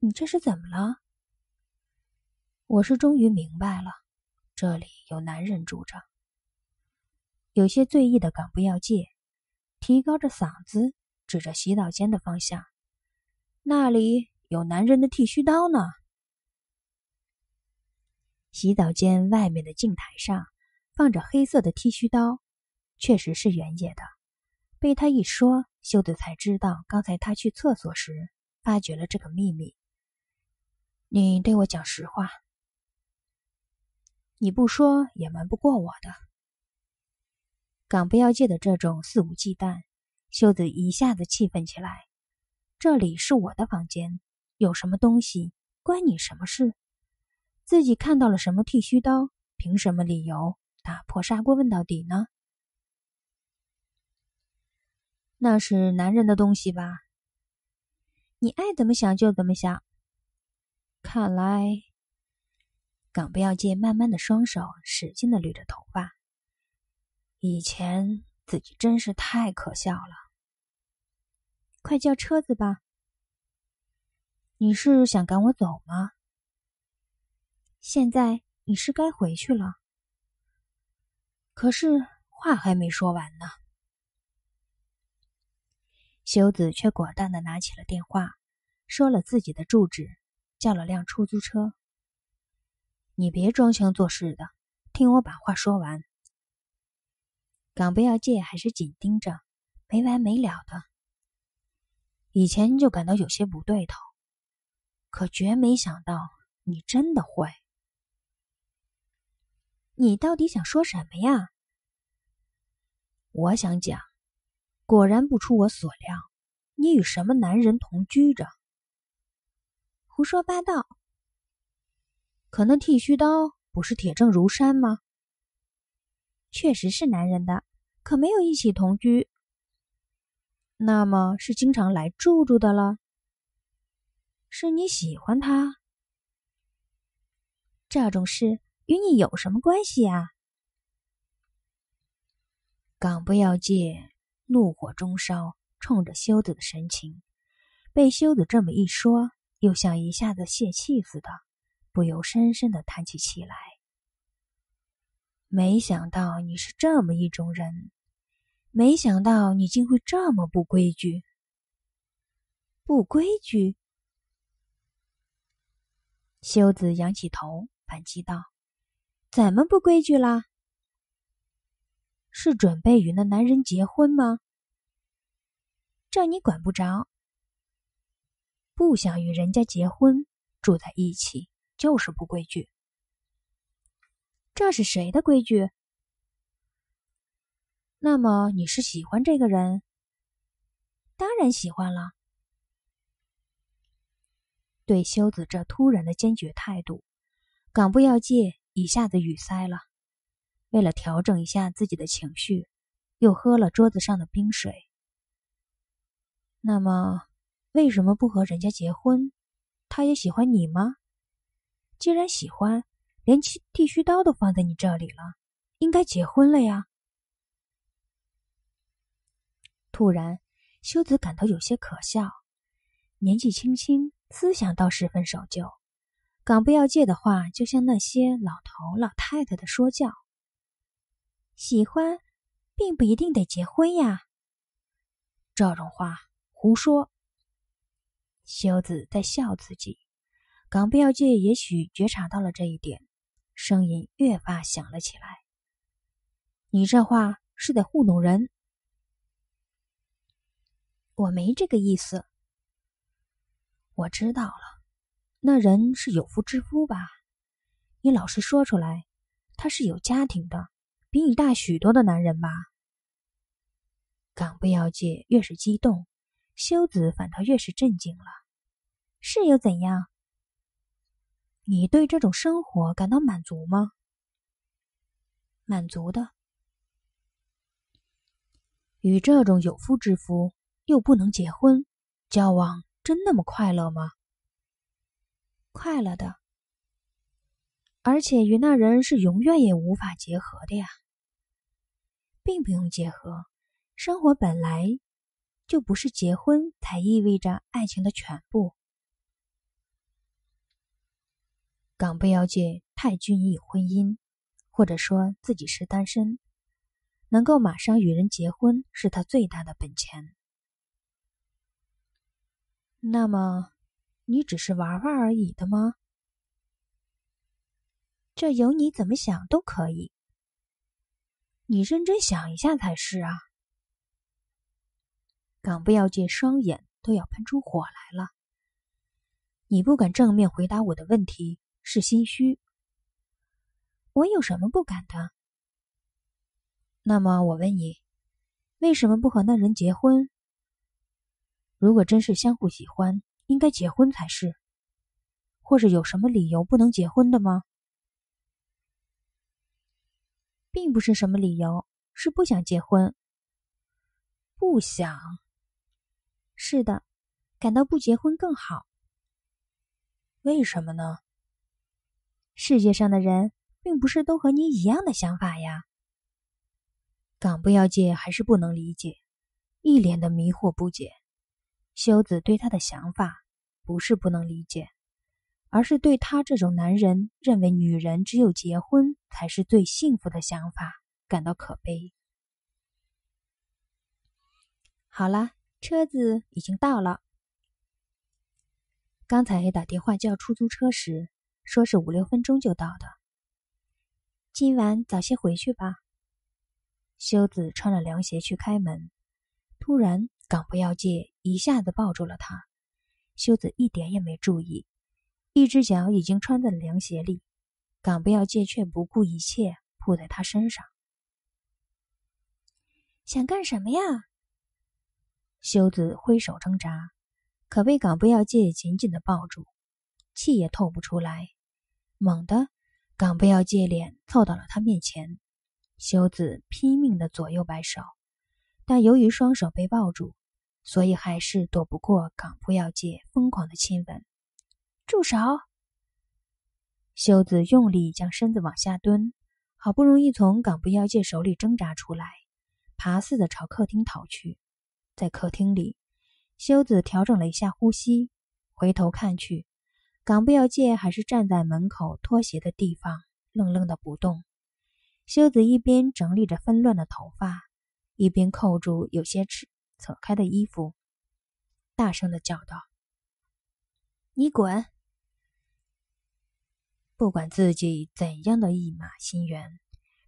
你这是怎么了？我是终于明白了，这里有男人住着。有些醉意的港不要介，提高着嗓子，指着洗澡间的方向，那里。有男人的剃须刀呢。洗澡间外面的镜台上放着黑色的剃须刀，确实是原野的。被他一说，秀子才知道刚才他去厕所时发觉了这个秘密。你对我讲实话，你不说也瞒不过我的。港不要借的这种肆无忌惮，秀子一下子气愤起来。这里是我的房间。有什么东西关你什么事？自己看到了什么剃须刀？凭什么理由打破砂锅问到底呢？那是男人的东西吧？你爱怎么想就怎么想。看来，港要借慢慢的双手使劲的捋着头发。以前自己真是太可笑了。快叫车子吧。你是想赶我走吗？现在你是该回去了。可是话还没说完呢，修子却果断的拿起了电话，说了自己的住址，叫了辆出租车。你别装腔作势的，听我把话说完。港不要借还是紧盯着，没完没了的。以前就感到有些不对头。可绝没想到，你真的会。你到底想说什么呀？我想讲，果然不出我所料，你与什么男人同居着？胡说八道！可那剃须刀不是铁证如山吗？确实是男人的，可没有一起同居。那么是经常来住住的了。是你喜欢他？这种事与你有什么关系啊？港不要借怒火中烧，冲着修子的神情，被修子这么一说，又像一下子泄气似的，不由深深的叹起气来。没想到你是这么一种人，没想到你竟会这么不规矩，不规矩。修子仰起头反击道：“怎么不规矩啦？是准备与那男人结婚吗？这你管不着。不想与人家结婚住在一起就是不规矩。这是谁的规矩？那么你是喜欢这个人？当然喜欢了。”对修子这突然的坚决态度，港部药界一下子语塞了。为了调整一下自己的情绪，又喝了桌子上的冰水。那么，为什么不和人家结婚？他也喜欢你吗？既然喜欢，连剃剃须刀都放在你这里了，应该结婚了呀！突然，修子感到有些可笑，年纪轻轻。思想倒十分守旧，港不要借的话，就像那些老头老太太的说教。喜欢，并不一定得结婚呀。这种话，胡说。修子在笑自己，港不要借，也许觉察到了这一点，声音越发响了起来。你这话是在糊弄人，我没这个意思。我知道了，那人是有夫之夫吧？你老实说出来，他是有家庭的，比你大许多的男人吧？港部要姐越是激动，修子反倒越是镇静了。是又怎样？你对这种生活感到满足吗？满足的。与这种有夫之夫又不能结婚交往。真那么快乐吗？快乐的，而且与那人是永远也无法结合的呀，并不用结合，生活本来就不是结婚才意味着爱情的全部。港北要借太拘泥婚姻，或者说自己是单身，能够马上与人结婚是他最大的本钱。那么，你只是玩玩而已的吗？这由你怎么想都可以。你认真想一下才是啊！港不要界双眼都要喷出火来了。你不敢正面回答我的问题，是心虚。我有什么不敢的？那么我问你，为什么不和那人结婚？如果真是相互喜欢，应该结婚才是。或是有什么理由不能结婚的吗？并不是什么理由，是不想结婚。不想。是的，感到不结婚更好。为什么呢？世界上的人并不是都和你一样的想法呀。港不要界还是不能理解，一脸的迷惑不解。修子对他的想法不是不能理解，而是对他这种男人认为女人只有结婚才是最幸福的想法感到可悲。好了，车子已经到了。刚才打电话叫出租车时，说是五六分钟就到的。今晚早些回去吧。修子穿着凉鞋去开门，突然。港不要界一下子抱住了他，修子一点也没注意，一只脚已经穿在了凉鞋里，港不要界却不顾一切扑在他身上，想干什么呀？修子挥手挣扎，可被港不要界紧紧的抱住，气也透不出来。猛地，港不要界脸凑到了他面前，修子拼命的左右摆手。但由于双手被抱住，所以还是躲不过港部要界疯狂的亲吻。住手！修子用力将身子往下蹲，好不容易从港部要界手里挣扎出来，爬似的朝客厅逃去。在客厅里，修子调整了一下呼吸，回头看去，港部要界还是站在门口脱鞋的地方，愣愣的不动。修子一边整理着纷乱的头发。一边扣住有些扯扯开的衣服，大声的叫道：“你滚！”不管自己怎样的一马心猿，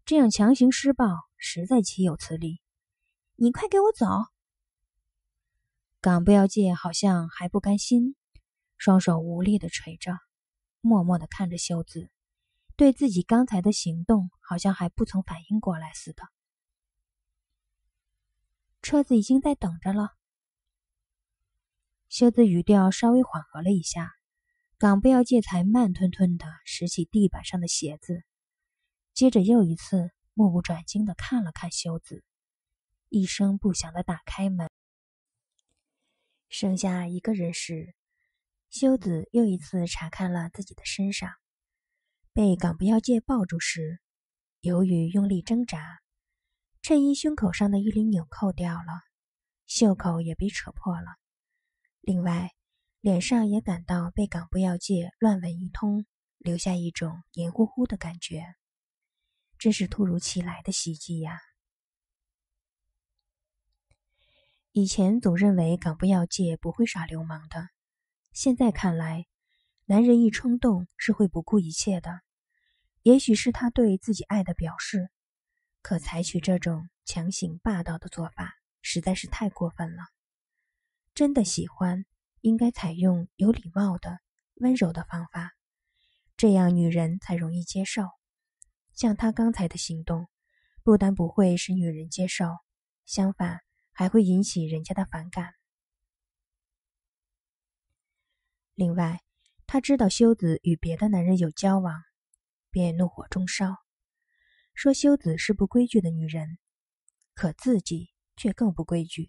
这样强行施暴实在岂有此理！你快给我走！港不要戒好像还不甘心，双手无力的垂着，默默的看着秀子，对自己刚才的行动好像还不曾反应过来似的。车子已经在等着了。修子语调稍微缓和了一下，港不要介才慢吞吞的拾起地板上的鞋子，接着又一次目不转睛的看了看修子，一声不响的打开门。剩下一个人时，修子又一次查看了自己的身上，被港不要介抱住时，由于用力挣扎。衬衣胸口上的一粒纽扣掉了，袖口也被扯破了。另外，脸上也感到被港部药界乱吻一通，留下一种黏糊糊的感觉。真是突如其来的袭击呀！以前总认为港部药界不会耍流氓的，现在看来，男人一冲动是会不顾一切的。也许是他对自己爱的表示。可采取这种强行霸道的做法，实在是太过分了。真的喜欢，应该采用有礼貌的、温柔的方法，这样女人才容易接受。像他刚才的行动，不但不会使女人接受，相反还会引起人家的反感。另外，他知道修子与别的男人有交往，便怒火中烧。说修子是不规矩的女人，可自己却更不规矩。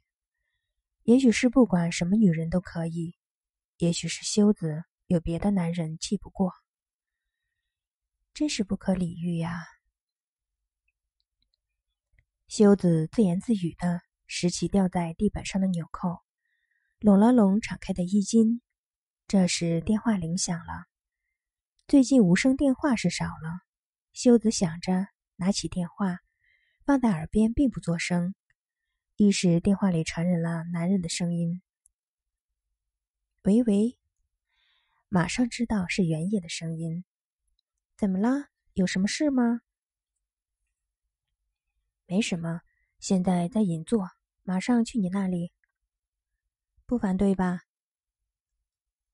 也许是不管什么女人都可以，也许是修子有别的男人气不过。真是不可理喻呀！修子自言自语的拾起掉在地板上的纽扣，拢了拢敞开的衣襟。这时电话铃响了。最近无声电话是少了，修子想着。拿起电话，放在耳边，并不作声。一时，电话里传来了男人的声音：“喂喂。”马上知道是原野的声音。“怎么了？有什么事吗？”“没什么，现在在隐座，马上去你那里。”“不反对吧？”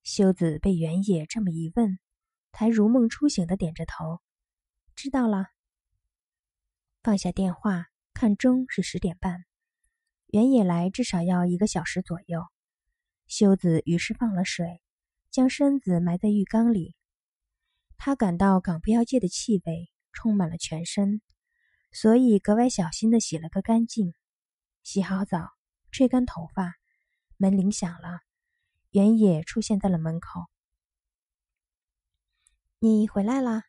修子被原野这么一问，才如梦初醒的点着头：“知道了。”放下电话，看钟是十点半。原野来至少要一个小时左右。修子于是放了水，将身子埋在浴缸里。他感到港标界的气味充满了全身，所以格外小心的洗了个干净。洗好澡，吹干头发，门铃响了。原野出现在了门口。你回来啦。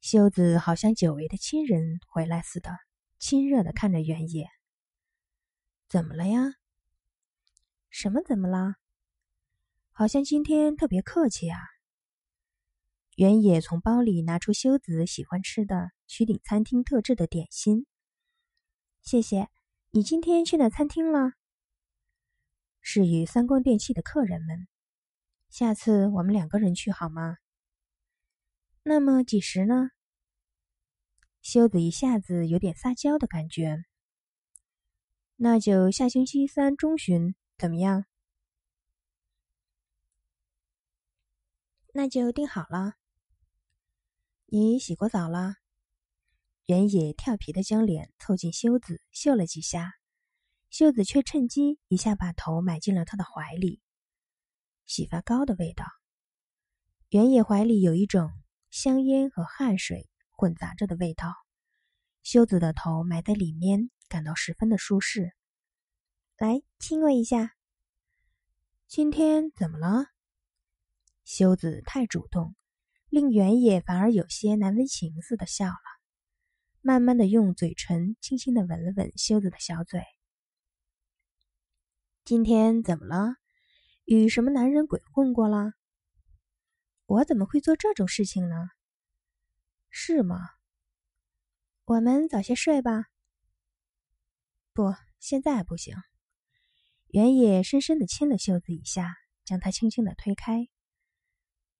修子好像久违的亲人回来似的，亲热的看着原野。怎么了呀？什么怎么了？好像今天特别客气啊。原野从包里拿出修子喜欢吃的曲顶餐厅特制的点心。谢谢。你今天去哪餐厅了？是与三光电器的客人们。下次我们两个人去好吗？那么几时呢？修子一下子有点撒娇的感觉。那就下星期三中旬怎么样？那就定好了。你洗过澡了？原野调皮的将脸凑近修子，嗅了几下，修子却趁机一下把头埋进了他的怀里。洗发膏的味道，原野怀里有一种。香烟和汗水混杂着的味道，修子的头埋在里面，感到十分的舒适。来亲我一下。今天怎么了？修子太主动，令原野反而有些难为情似的笑了，慢慢的用嘴唇轻轻的吻了吻修子的小嘴。今天怎么了？与什么男人鬼混过了？我怎么会做这种事情呢？是吗？我们早些睡吧。不，现在不行。原野深深的亲了秀子一下，将她轻轻的推开。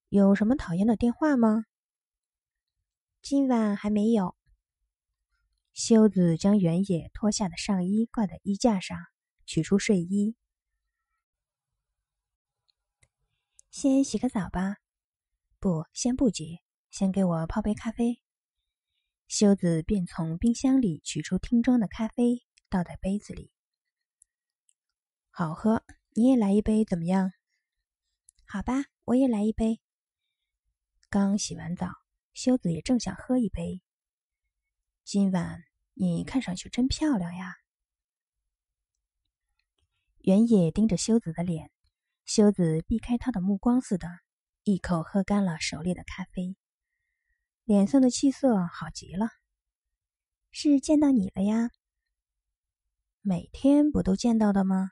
有什么讨厌的电话吗？今晚还没有。秀子将原野脱下的上衣挂在衣架上，取出睡衣，先洗个澡吧。不，先不急，先给我泡杯咖啡。修子便从冰箱里取出听装的咖啡，倒在杯子里。好喝，你也来一杯怎么样？好吧，我也来一杯。刚洗完澡，修子也正想喝一杯。今晚你看上去真漂亮呀。原野盯着修子的脸，修子避开他的目光似的。一口喝干了手里的咖啡，脸色的气色好极了。是见到你了呀？每天不都见到的吗？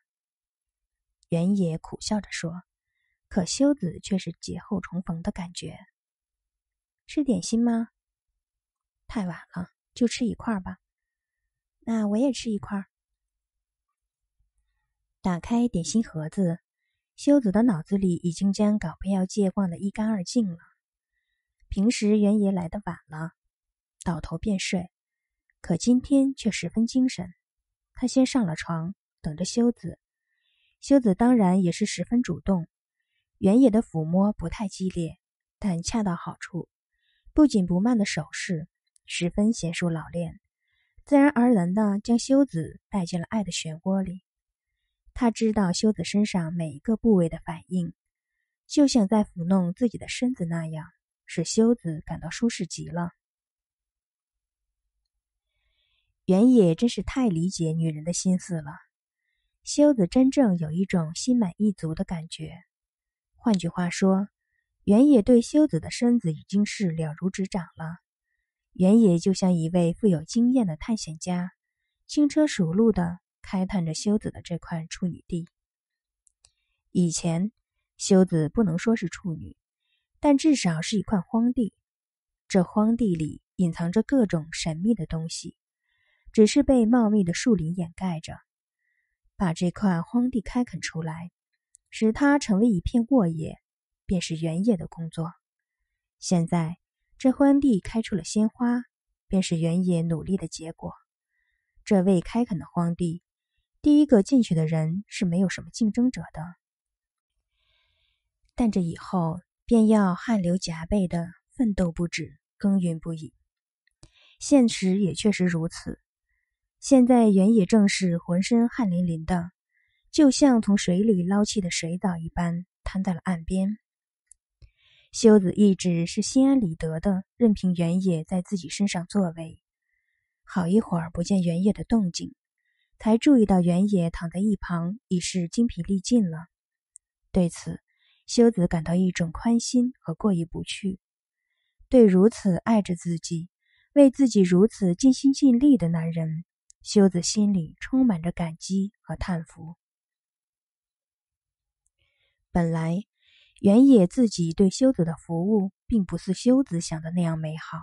原野苦笑着说。可修子却是劫后重逢的感觉。吃点心吗？太晚了，就吃一块吧。那我也吃一块。打开点心盒子。修子的脑子里已经将稿票要借忘得一干二净了。平时原野来的晚了，倒头便睡，可今天却十分精神。他先上了床，等着修子。修子当然也是十分主动。原野的抚摸不太激烈，但恰到好处，不紧不慢的手势十分娴熟老练，自然而然地将修子带进了爱的漩涡里。他知道修子身上每一个部位的反应，就像在抚弄自己的身子那样，使修子感到舒适极了。原野真是太理解女人的心思了，修子真正有一种心满意足的感觉。换句话说，原野对修子的身子已经是了如指掌了。原野就像一位富有经验的探险家，轻车熟路的。开垦着修子的这块处女地。以前，修子不能说是处女，但至少是一块荒地。这荒地里隐藏着各种神秘的东西，只是被茂密的树林掩盖着。把这块荒地开垦出来，使它成为一片沃野，便是原野的工作。现在，这荒地开出了鲜花，便是原野努力的结果。这未开垦的荒地。第一个进去的人是没有什么竞争者的，但这以后便要汗流浃背的奋斗不止、耕耘不已。现实也确实如此。现在原野正是浑身汗淋淋的，就像从水里捞起的水藻一般瘫在了岸边。修子一直是心安理得的，任凭原野在自己身上作为。好一会儿不见原野的动静。才注意到原野躺在一旁，已是精疲力尽了。对此，修子感到一种宽心和过意不去。对如此爱着自己、为自己如此尽心尽力的男人，修子心里充满着感激和叹服。本来，原野自己对修子的服务，并不是修子想的那样美好，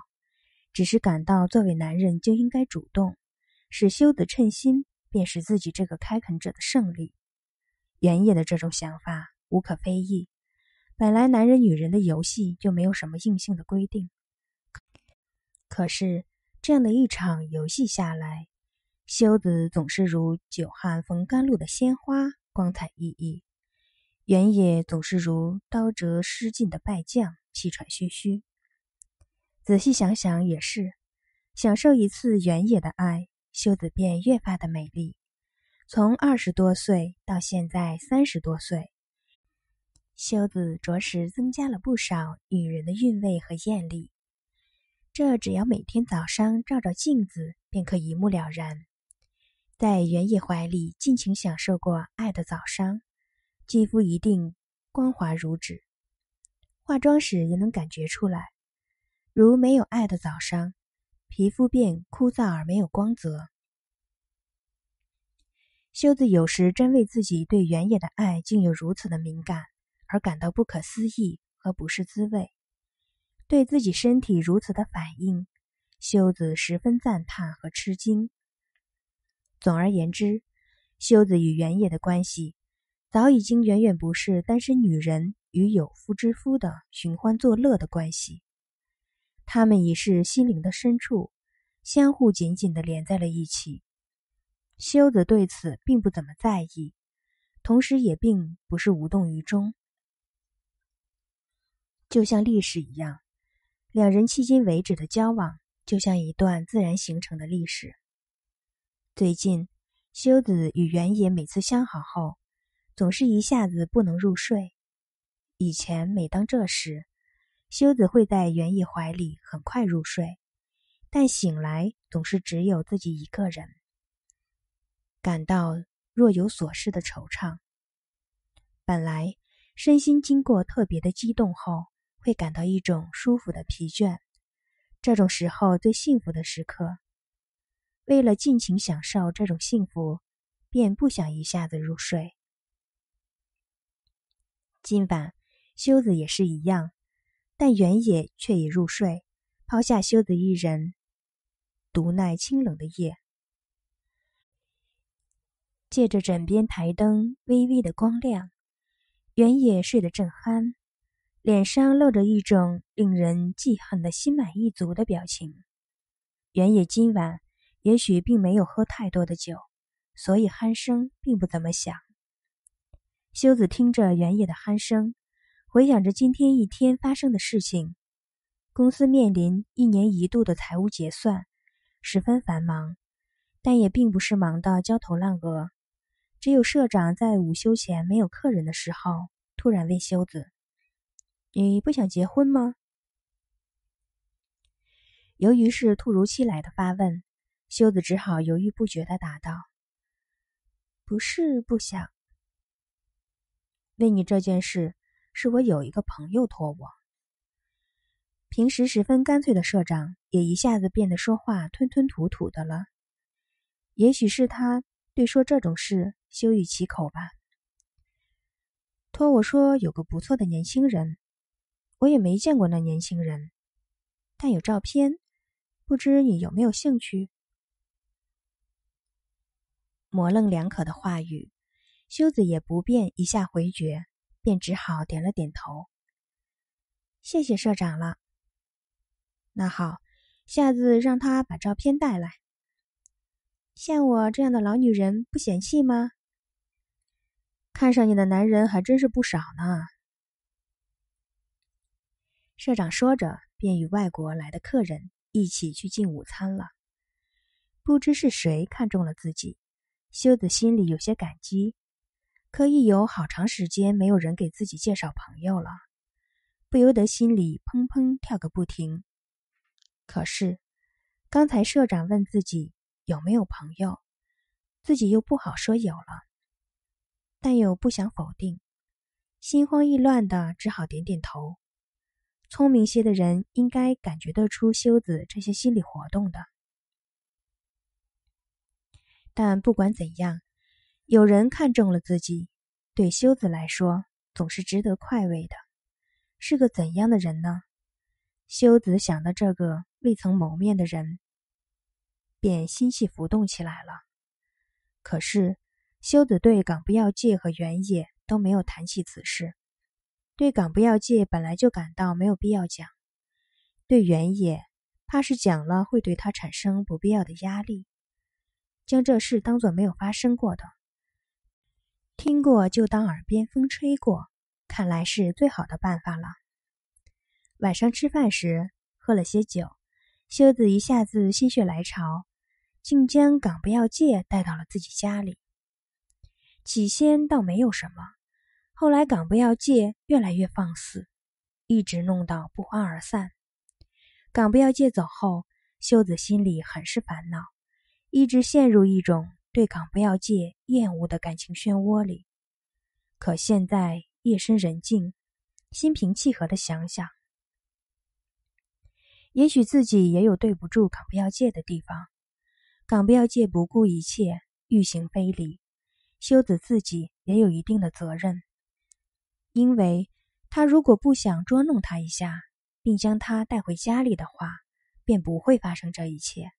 只是感到作为男人就应该主动，使修子称心。便是自己这个开垦者的胜利。原野的这种想法无可非议。本来男人女人的游戏就没有什么硬性的规定。可是这样的一场游戏下来，修子总是如久旱逢甘露的鲜花，光彩熠熠；原野总是如刀折失尽的败将，气喘吁吁。仔细想想也是，享受一次原野的爱。修子便越发的美丽，从二十多岁到现在三十多岁，修子着实增加了不少女人的韵味和艳丽。这只要每天早上照照镜子，便可一目了然。在原野怀里尽情享受过爱的早上，肌肤一定光滑如纸，化妆时也能感觉出来。如没有爱的早上。皮肤变枯燥而没有光泽。修子有时真为自己对原野的爱竟有如此的敏感而感到不可思议和不是滋味，对自己身体如此的反应，修子十分赞叹和吃惊。总而言之，修子与原野的关系，早已经远远不是单身女人与有夫之夫的寻欢作乐的关系。他们已是心灵的深处，相互紧紧的连在了一起。修子对此并不怎么在意，同时也并不是无动于衷。就像历史一样，两人迄今为止的交往就像一段自然形成的历史。最近，修子与原野每次相好后，总是一下子不能入睡。以前每当这时，修子会在园艺怀里很快入睡，但醒来总是只有自己一个人，感到若有所失的惆怅。本来身心经过特别的激动后，会感到一种舒服的疲倦，这种时候最幸福的时刻。为了尽情享受这种幸福，便不想一下子入睡。今晚，修子也是一样。但原野却已入睡，抛下修子一人，独耐清冷的夜。借着枕边台灯微微的光亮，原野睡得正酣，脸上露着一种令人记恨的心满意足的表情。原野今晚也许并没有喝太多的酒，所以鼾声并不怎么响。修子听着原野的鼾声。回想着今天一天发生的事情，公司面临一年一度的财务结算，十分繁忙，但也并不是忙到焦头烂额。只有社长在午休前没有客人的时候，突然问修子：“你不想结婚吗？”由于是突如其来的发问，修子只好犹豫不决的答道：“不是不想。”为你这件事。是我有一个朋友托我。平时十分干脆的社长也一下子变得说话吞吞吐吐的了，也许是他对说这种事羞于启口吧。托我说有个不错的年轻人，我也没见过那年轻人，但有照片，不知你有没有兴趣？模棱两可的话语，修子也不便一下回绝。便只好点了点头。谢谢社长了。那好，下次让他把照片带来。像我这样的老女人不嫌弃吗？看上你的男人还真是不少呢。社长说着，便与外国来的客人一起去进午餐了。不知是谁看中了自己，修子心里有些感激。可以有好长时间没有人给自己介绍朋友了，不由得心里砰砰跳个不停。可是刚才社长问自己有没有朋友，自己又不好说有了，但又不想否定，心慌意乱的只好点点头。聪明些的人应该感觉得出修子这些心理活动的，但不管怎样。有人看中了自己，对修子来说总是值得快慰的。是个怎样的人呢？修子想到这个未曾谋面的人，便心系浮动起来了。可是，修子对港部要介和原野都没有谈起此事。对港部要介本来就感到没有必要讲，对原野，怕是讲了会对他产生不必要的压力，将这事当做没有发生过的。听过就当耳边风吹过，看来是最好的办法了。晚上吃饭时喝了些酒，修子一下子心血来潮，竟将港不要借带到了自己家里。起先倒没有什么，后来港不要借越来越放肆，一直弄到不欢而散。港不要借走后，修子心里很是烦恼，一直陷入一种。对港不要界厌恶的感情漩涡里，可现在夜深人静，心平气和的想想，也许自己也有对不住港不要界的地方。港不要界不顾一切欲行非礼，修子自己也有一定的责任，因为他如果不想捉弄他一下，并将他带回家里的话，便不会发生这一切。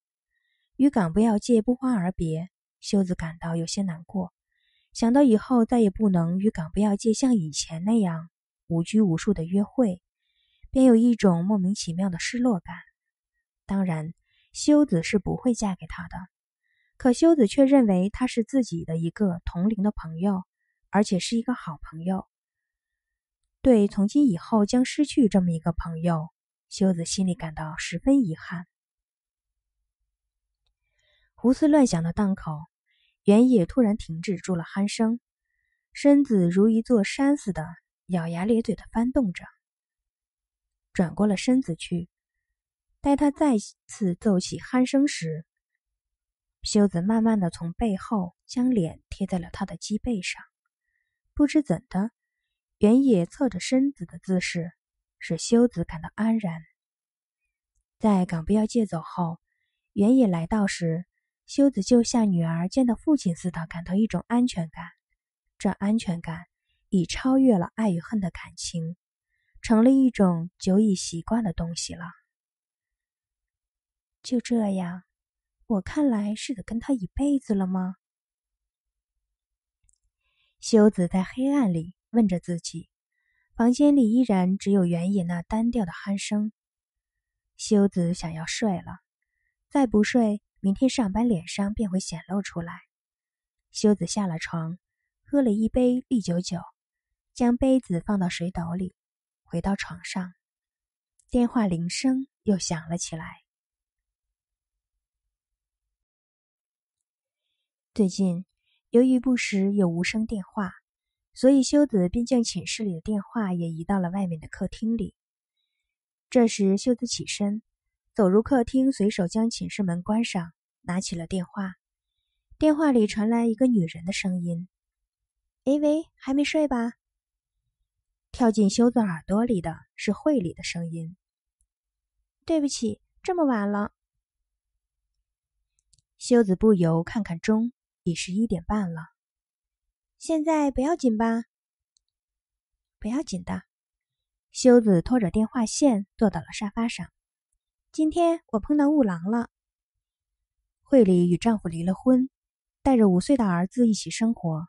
与港不要界不欢而别。修子感到有些难过，想到以后再也不能与港不要界像以前那样无拘无束的约会，便有一种莫名其妙的失落感。当然，修子是不会嫁给他的，可修子却认为他是自己的一个同龄的朋友，而且是一个好朋友。对，从今以后将失去这么一个朋友，修子心里感到十分遗憾。胡思乱想的档口。原野突然停止住了鼾声，身子如一座山似的咬牙咧嘴的翻动着，转过了身子去。待他再次奏起鼾声时，修子慢慢的从背后将脸贴在了他的脊背上。不知怎的，原野侧着身子的姿势使修子感到安然。在港标要借走后，原野来到时。修子就像女儿见到父亲似的，感到一种安全感。这安全感已超越了爱与恨的感情，成了一种久已习惯的东西了。就这样，我看来是得跟他一辈子了吗？修子在黑暗里问着自己。房间里依然只有原野那单调的鼾声。修子想要睡了，再不睡。明天上班脸上便会显露出来。修子下了床，喝了一杯利酒酒，将杯子放到水斗里，回到床上。电话铃声又响了起来。最近由于不时有无声电话，所以修子便将寝室里的电话也移到了外面的客厅里。这时，修子起身，走入客厅，随手将寝室门关上。拿起了电话，电话里传来一个女人的声音：“哎喂，还没睡吧？”跳进修子耳朵里的是惠里的声音：“对不起，这么晚了。”修子不由看看钟，已十一点半了。现在不要紧吧？不要紧的。修子拖着电话线坐到了沙发上。今天我碰到雾狼了。惠里与丈夫离了婚，带着五岁的儿子一起生活。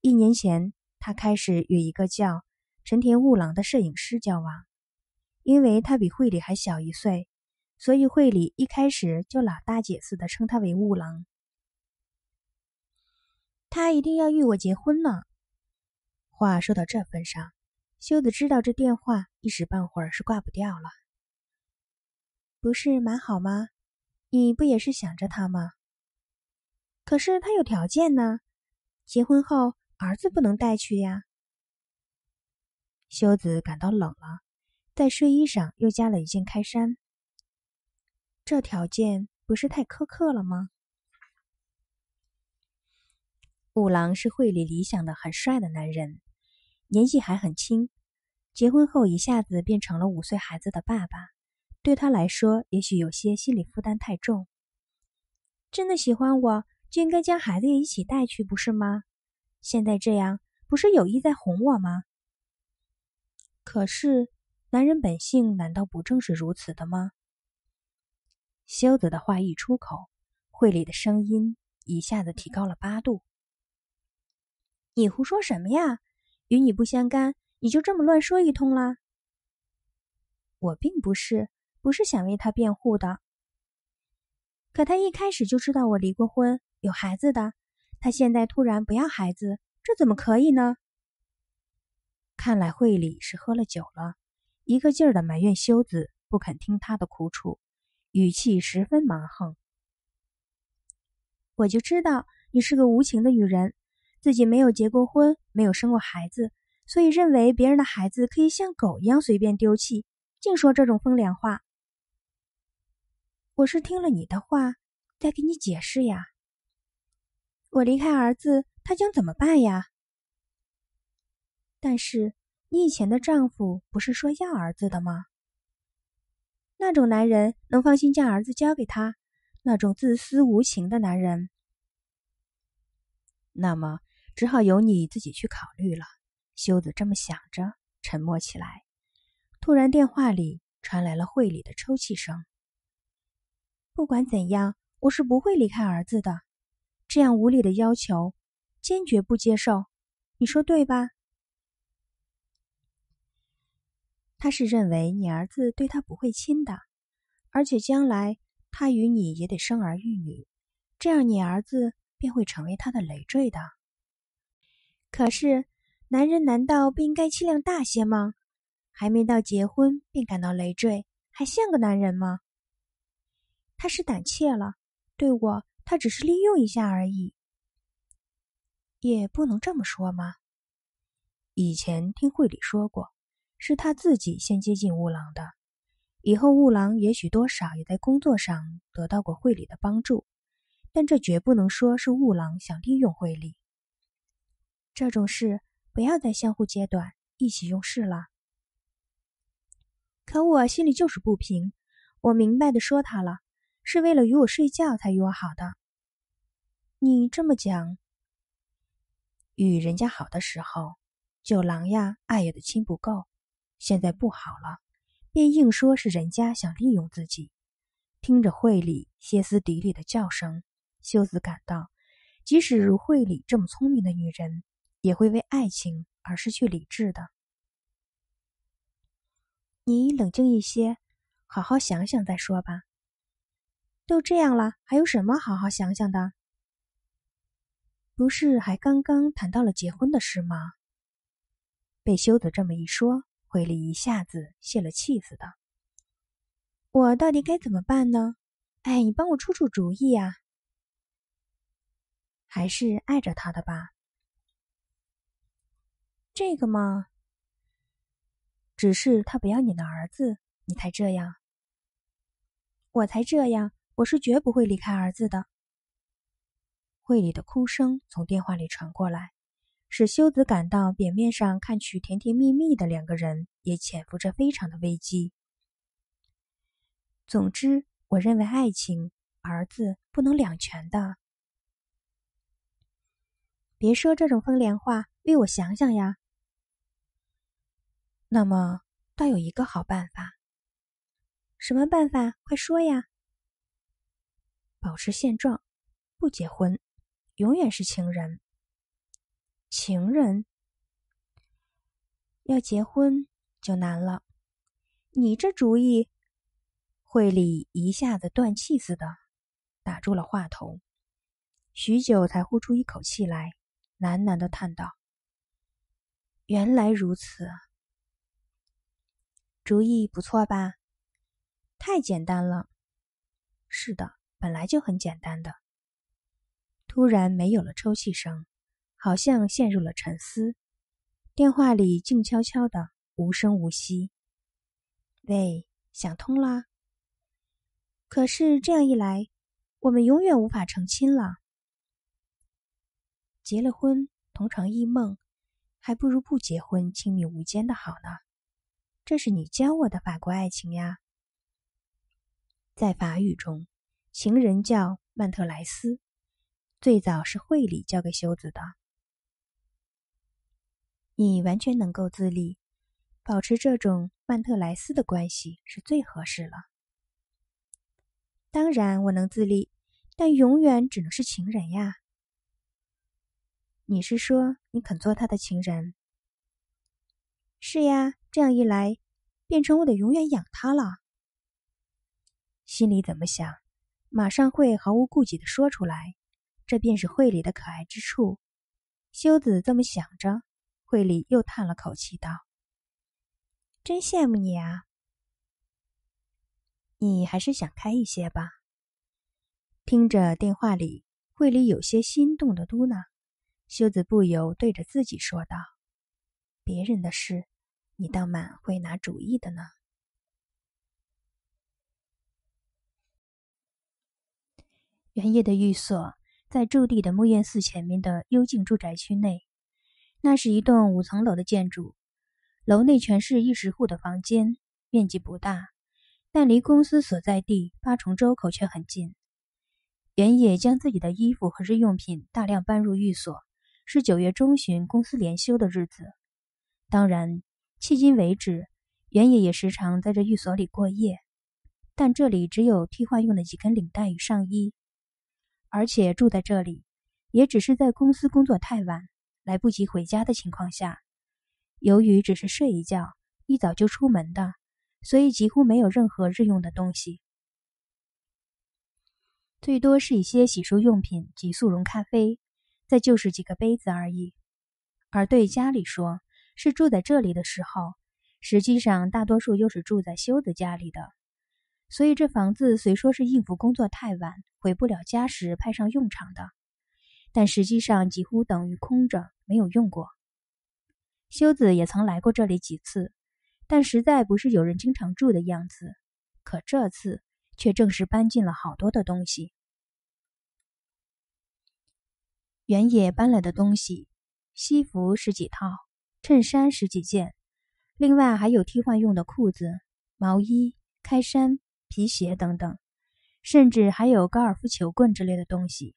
一年前，她开始与一个叫陈田务郎的摄影师交往，因为他比惠里还小一岁，所以惠里一开始就老大姐似的称他为务郎。他一定要与我结婚呢。话说到这份上，修子知道这电话一时半会儿是挂不掉了。不是蛮好吗？你不也是想着他吗？可是他有条件呢，结婚后儿子不能带去呀。修子感到冷了，在睡衣上又加了一件开衫。这条件不是太苛刻了吗？五郎是会里理想的很帅的男人，年纪还很轻，结婚后一下子变成了五岁孩子的爸爸。对他来说，也许有些心理负担太重。真的喜欢我就应该将孩子也一起带去，不是吗？现在这样不是有意在哄我吗？可是，男人本性难道不正是如此的吗？修子的话一出口，惠里的声音一下子提高了八度。“你胡说什么呀？与你不相干，你就这么乱说一通啦？”我并不是。不是想为他辩护的，可他一开始就知道我离过婚，有孩子的，他现在突然不要孩子，这怎么可以呢？看来惠理是喝了酒了，一个劲儿的埋怨修子，不肯听他的苦楚，语气十分蛮横。我就知道你是个无情的女人，自己没有结过婚，没有生过孩子，所以认为别人的孩子可以像狗一样随便丢弃，净说这种风凉话。我是听了你的话，再给你解释呀。我离开儿子，他将怎么办呀？但是你以前的丈夫不是说要儿子的吗？那种男人能放心将儿子交给他？那种自私无情的男人？那么只好由你自己去考虑了。修子这么想着，沉默起来。突然，电话里传来了惠里的抽泣声。不管怎样，我是不会离开儿子的。这样无理的要求，坚决不接受。你说对吧？他是认为你儿子对他不会亲的，而且将来他与你也得生儿育女，这样你儿子便会成为他的累赘的。可是，男人难道不应该气量大些吗？还没到结婚便感到累赘，还像个男人吗？他是胆怯了，对我，他只是利用一下而已，也不能这么说嘛。以前听会里说过，是他自己先接近悟郎的，以后悟郎也许多少也在工作上得到过会里的帮助，但这绝不能说是悟郎想利用会里。这种事不要再相互揭短、意气用事了。可我心里就是不平，我明白的说他了。是为了与我睡觉才与我好的，你这么讲，与人家好的时候，九郎呀爱有的亲不够，现在不好了，便硬说是人家想利用自己。听着惠里歇斯底里的叫声，修子感到，即使如惠里这么聪明的女人，也会为爱情而失去理智的。你冷静一些，好好想想再说吧。都这样了，还有什么好好想想的？不是还刚刚谈到了结婚的事吗？被修子这么一说，惠丽一下子泄了气似的。我到底该怎么办呢？哎，你帮我出出主意呀！还是爱着他的吧。这个嘛，只是他不要你的儿子，你才这样，我才这样。我是绝不会离开儿子的。会里的哭声从电话里传过来，使修子感到表面上看去甜甜蜜蜜的两个人，也潜伏着非常的危机。总之，我认为爱情、儿子不能两全的。别说这种风凉话，为我想想呀。那么，倒有一个好办法。什么办法？快说呀！保持现状，不结婚，永远是情人。情人要结婚就难了。你这主意，惠里一下子断气似的，打住了话头，许久才呼出一口气来，喃喃的叹道：“原来如此，主意不错吧？太简单了。是的。”本来就很简单的，突然没有了抽泣声，好像陷入了沉思。电话里静悄悄的，无声无息。喂，想通啦？可是这样一来，我们永远无法成亲了。结了婚同床异梦，还不如不结婚亲密无间的好呢。这是你教我的法国爱情呀，在法语中。情人叫曼特莱斯，最早是惠里交给修子的。你完全能够自立，保持这种曼特莱斯的关系是最合适了。当然我能自立，但永远只能是情人呀。你是说你肯做他的情人？是呀，这样一来，变成我得永远养他了。心里怎么想？马上会毫无顾忌的说出来，这便是惠里的可爱之处。修子这么想着，惠里又叹了口气道：“真羡慕你啊，你还是想开一些吧。”听着电话里惠里有些心动的嘟囔，修子不由对着自己说道：“别人的事，你当蛮会拿主意的呢。”原野的寓所在驻地的木院寺前面的幽静住宅区内，那是一栋五层楼的建筑，楼内全是一室户的房间，面积不大，但离公司所在地八重洲口却很近。原野将自己的衣服和日用品大量搬入寓所，是九月中旬公司连休的日子。当然，迄今为止，原野也时常在这寓所里过夜，但这里只有替换用的几根领带与上衣。而且住在这里，也只是在公司工作太晚，来不及回家的情况下。由于只是睡一觉，一早就出门的，所以几乎没有任何日用的东西，最多是一些洗漱用品及速溶咖啡，再就是几个杯子而已。而对家里说，是住在这里的时候，实际上大多数又是住在修的家里的。所以这房子虽说是应付工作太晚回不了家时派上用场的，但实际上几乎等于空着，没有用过。修子也曾来过这里几次，但实在不是有人经常住的样子。可这次却正是搬进了好多的东西。原野搬来的东西，西服十几套，衬衫十几件，另外还有替换用的裤子、毛衣、开衫。皮鞋等等，甚至还有高尔夫球棍之类的东西。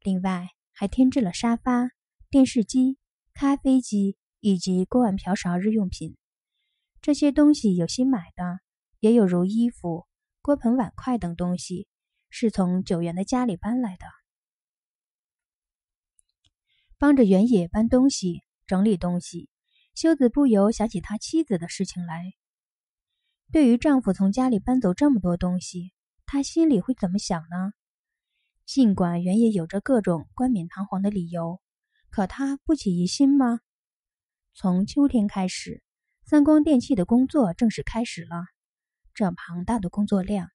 另外，还添置了沙发、电视机、咖啡机以及锅碗瓢勺日用品。这些东西有新买的，也有如衣服、锅盆碗筷等东西，是从九元的家里搬来的。帮着原野搬东西、整理东西，修子不由想起他妻子的事情来。对于丈夫从家里搬走这么多东西，她心里会怎么想呢？尽管原野有着各种冠冕堂皇的理由，可她不起疑心吗？从秋天开始，三光电器的工作正式开始了。这庞大的工作量，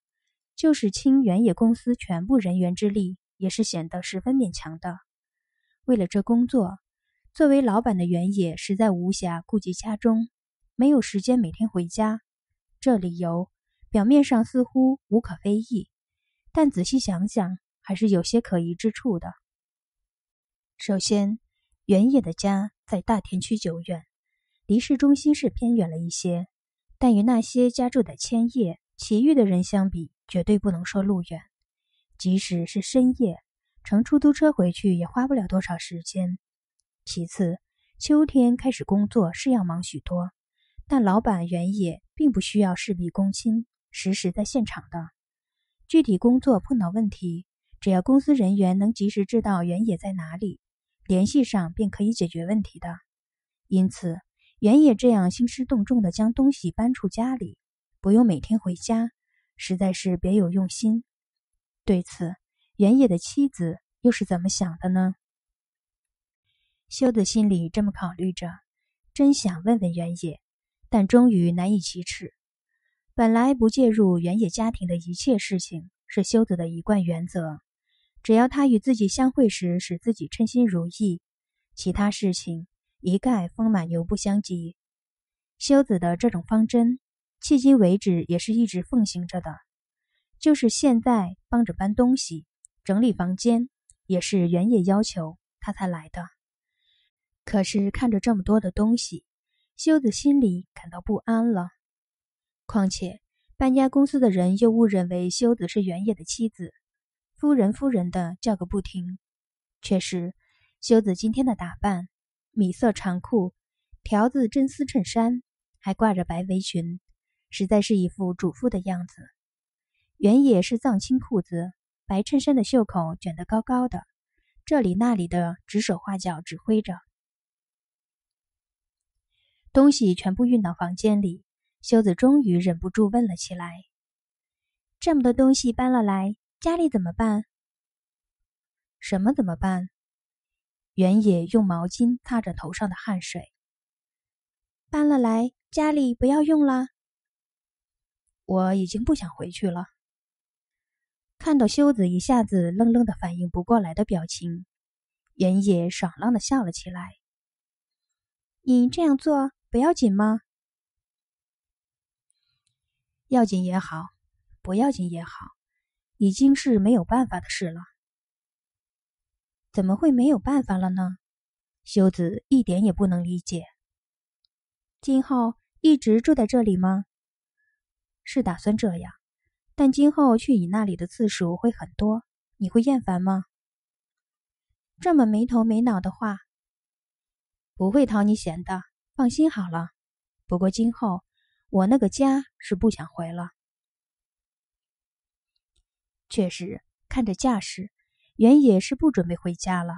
就是倾原野公司全部人员之力，也是显得十分勉强的。为了这工作，作为老板的原野实在无暇顾及家中，没有时间每天回家。这理由表面上似乎无可非议，但仔细想想还是有些可疑之处的。首先，原野的家在大田区久远，离市中心是偏远了一些，但与那些家住的千叶、埼玉的人相比，绝对不能说路远。即使是深夜，乘出租车回去也花不了多少时间。其次，秋天开始工作是要忙许多。但老板原野并不需要事必躬亲，时时在现场的。具体工作碰到问题，只要公司人员能及时知道原野在哪里，联系上便可以解决问题的。因此，原野这样兴师动众地将东西搬出家里，不用每天回家，实在是别有用心。对此，原野的妻子又是怎么想的呢？修的心里这么考虑着，真想问问原野。但终于难以启齿。本来不介入原野家庭的一切事情是修子的一贯原则。只要他与自己相会时使自己称心如意，其他事情一概风马牛不相及。修子的这种方针，迄今为止也是一直奉行着的。就是现在帮着搬东西、整理房间，也是原野要求他才来的。可是看着这么多的东西。修子心里感到不安了。况且搬家公司的人又误认为修子是原野的妻子，夫人夫人的叫个不停。确实，修子今天的打扮：米色长裤、条子真丝衬衫，还挂着白围裙，实在是一副主妇的样子。原野是藏青裤子、白衬衫的袖口卷得高高的，这里那里的指手画脚指挥着。东西全部运到房间里，修子终于忍不住问了起来：“这么多东西搬了来，家里怎么办？什么怎么办？”原野用毛巾擦着头上的汗水。搬了来家里不要用了，我已经不想回去了。看到修子一下子愣愣的反应不过来的表情，原野爽朗的笑了起来：“你这样做。”不要紧吗？要紧也好，不要紧也好，已经是没有办法的事了。怎么会没有办法了呢？修子一点也不能理解。今后一直住在这里吗？是打算这样，但今后去你那里的次数会很多，你会厌烦吗？这么没头没脑的话，不会讨你嫌的。放心好了，不过今后我那个家是不想回了。确实，看着架势，原野是不准备回家了。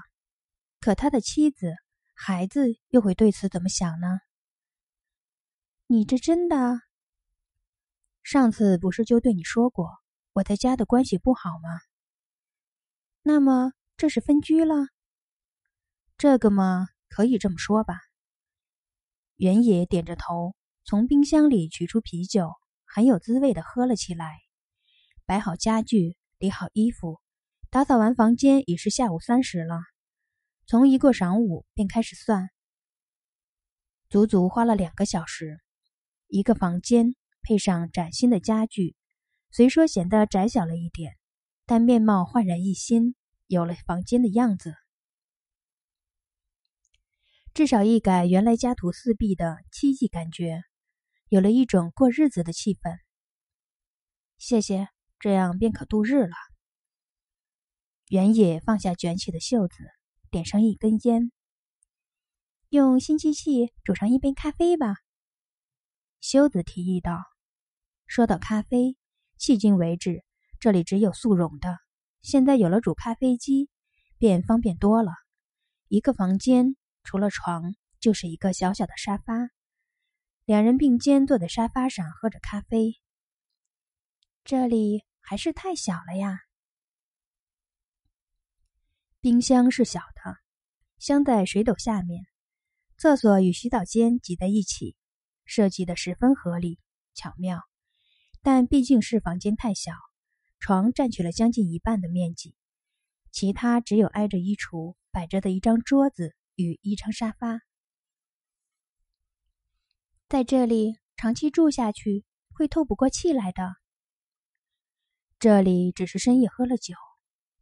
可他的妻子、孩子又会对此怎么想呢？你这真的？上次不是就对你说过我在家的关系不好吗？那么这是分居了？这个嘛，可以这么说吧。原野点着头，从冰箱里取出啤酒，很有滋味的喝了起来。摆好家具，理好衣服，打扫完房间，已是下午三时了。从一过晌午便开始算，足足花了两个小时。一个房间配上崭新的家具，虽说显得窄小了一点，但面貌焕然一新，有了房间的样子。至少一改原来家徒四壁的凄寂感觉，有了一种过日子的气氛。谢谢，这样便可度日了。原野放下卷起的袖子，点上一根烟，用新机器煮上一杯咖啡吧。修子提议道：“说到咖啡，迄今为止这里只有速溶的，现在有了煮咖啡机，便方便多了。一个房间。”除了床，就是一个小小的沙发。两人并肩坐在沙发上，喝着咖啡。这里还是太小了呀。冰箱是小的，镶在水斗下面。厕所与洗澡间挤在一起，设计的十分合理巧妙，但毕竟是房间太小，床占据了将近一半的面积，其他只有挨着衣橱摆着的一张桌子。与一张沙发，在这里长期住下去会透不过气来的。这里只是深夜喝了酒，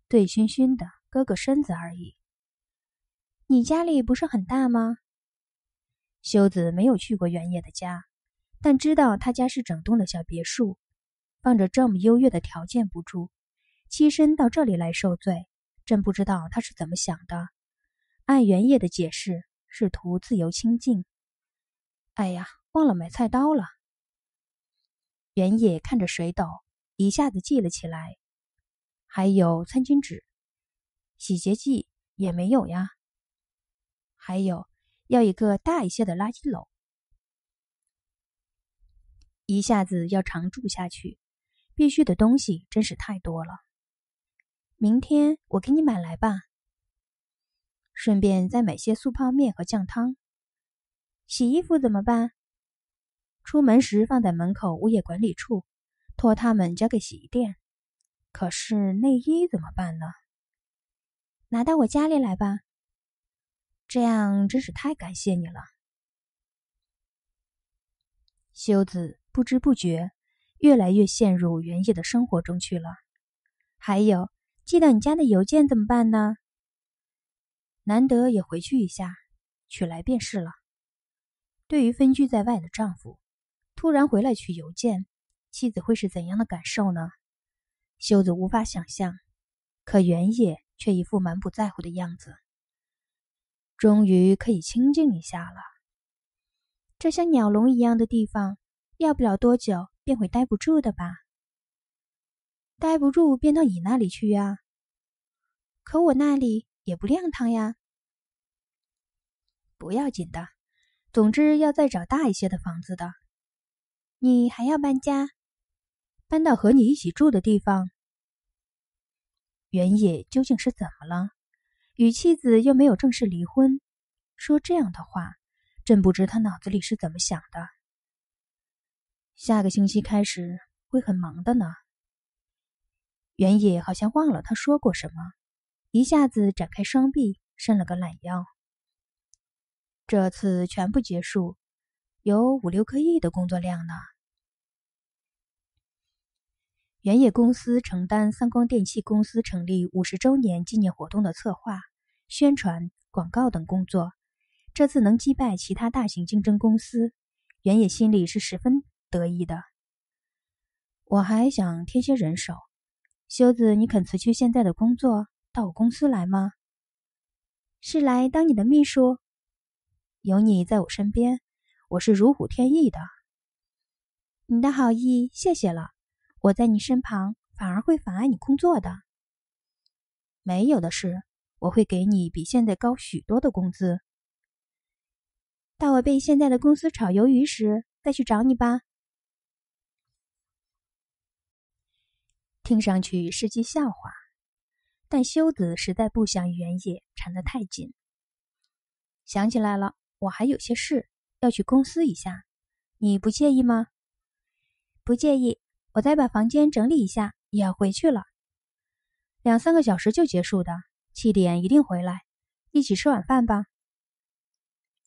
醉醺醺的，哥哥身子而已。你家里不是很大吗？修子没有去过原野的家，但知道他家是整栋的小别墅，放着这么优越的条件不住，栖身到这里来受罪，真不知道他是怎么想的。按原野的解释，是图自由清净。哎呀，忘了买菜刀了。原野看着水斗，一下子记了起来，还有餐巾纸、洗洁剂也没有呀。还有，要一个大一些的垃圾篓。一下子要常住下去，必须的东西真是太多了。明天我给你买来吧。顺便再买些速泡面和酱汤。洗衣服怎么办？出门时放在门口物业管理处，托他们交给洗衣店。可是内衣怎么办呢？拿到我家里来吧。这样真是太感谢你了。修子不知不觉，越来越陷入原野的生活中去了。还有寄到你家的邮件怎么办呢？难得也回去一下，取来便是了。对于分居在外的丈夫，突然回来取邮件，妻子会是怎样的感受呢？秀子无法想象，可原野却一副满不在乎的样子。终于可以清静一下了。这像鸟笼一样的地方，要不了多久便会待不住的吧？待不住便到你那里去呀。可我那里……也不亮堂呀。不要紧的，总之要再找大一些的房子的。你还要搬家，搬到和你一起住的地方。原野究竟是怎么了？与妻子又没有正式离婚，说这样的话，朕不知他脑子里是怎么想的。下个星期开始会很忙的呢。原野好像忘了他说过什么。一下子展开双臂，伸了个懒腰。这次全部结束，有五六个亿的工作量呢。原野公司承担三光电器公司成立五十周年纪念活动的策划、宣传、广告等工作。这次能击败其他大型竞争公司，原野心里是十分得意的。我还想添些人手，修子，你肯辞去现在的工作？到我公司来吗？是来当你的秘书？有你在我身边，我是如虎添翼的。你的好意，谢谢了。我在你身旁，反而会妨碍你工作的。没有的事，我会给你比现在高许多的工资。到我被现在的公司炒鱿鱼时，再去找你吧。听上去是句笑话。但修子实在不想与原野缠得太紧。想起来了，我还有些事要去公司一下，你不介意吗？不介意，我再把房间整理一下，也要回去了。两三个小时就结束的，七点一定回来，一起吃晚饭吧。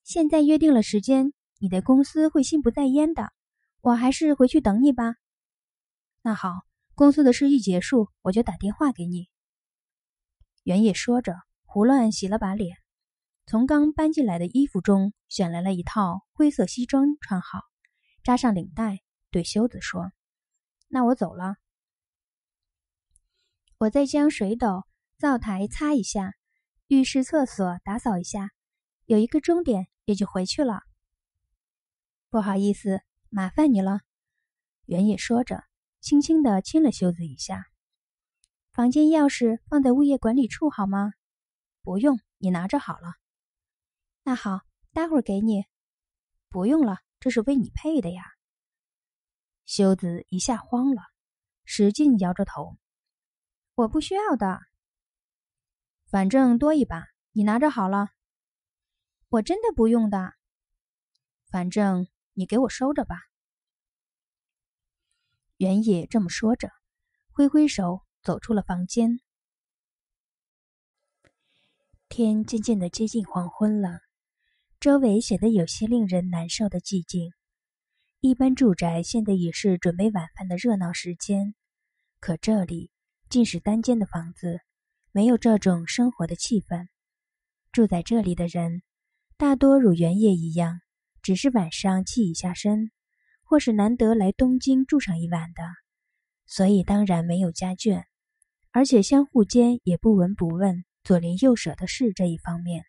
现在约定了时间，你的公司会心不在焉的，我还是回去等你吧。那好，公司的事一结束，我就打电话给你。原野说着，胡乱洗了把脸，从刚搬进来的衣服中选来了一套灰色西装穿好，扎上领带，对修子说：“那我走了，我再将水斗、灶台擦一下，浴室、厕所打扫一下，有一个钟点也就回去了。不好意思，麻烦你了。”原野说着，轻轻地亲了修子一下。房间钥匙放在物业管理处好吗？不用，你拿着好了。那好，待会儿给你。不用了，这是为你配的呀。修子一下慌了，使劲摇着头：“我不需要的。”反正多一把，你拿着好了。我真的不用的。反正你给我收着吧。原野这么说着，挥挥手。走出了房间，天渐渐的接近黄昏了，周围显得有些令人难受的寂静。一般住宅现在已是准备晚饭的热闹时间，可这里竟是单间的房子，没有这种生活的气氛。住在这里的人，大多如原野一样，只是晚上气一下身，或是难得来东京住上一晚的，所以当然没有家眷。而且相互间也不闻不问左邻右舍的事这一方面，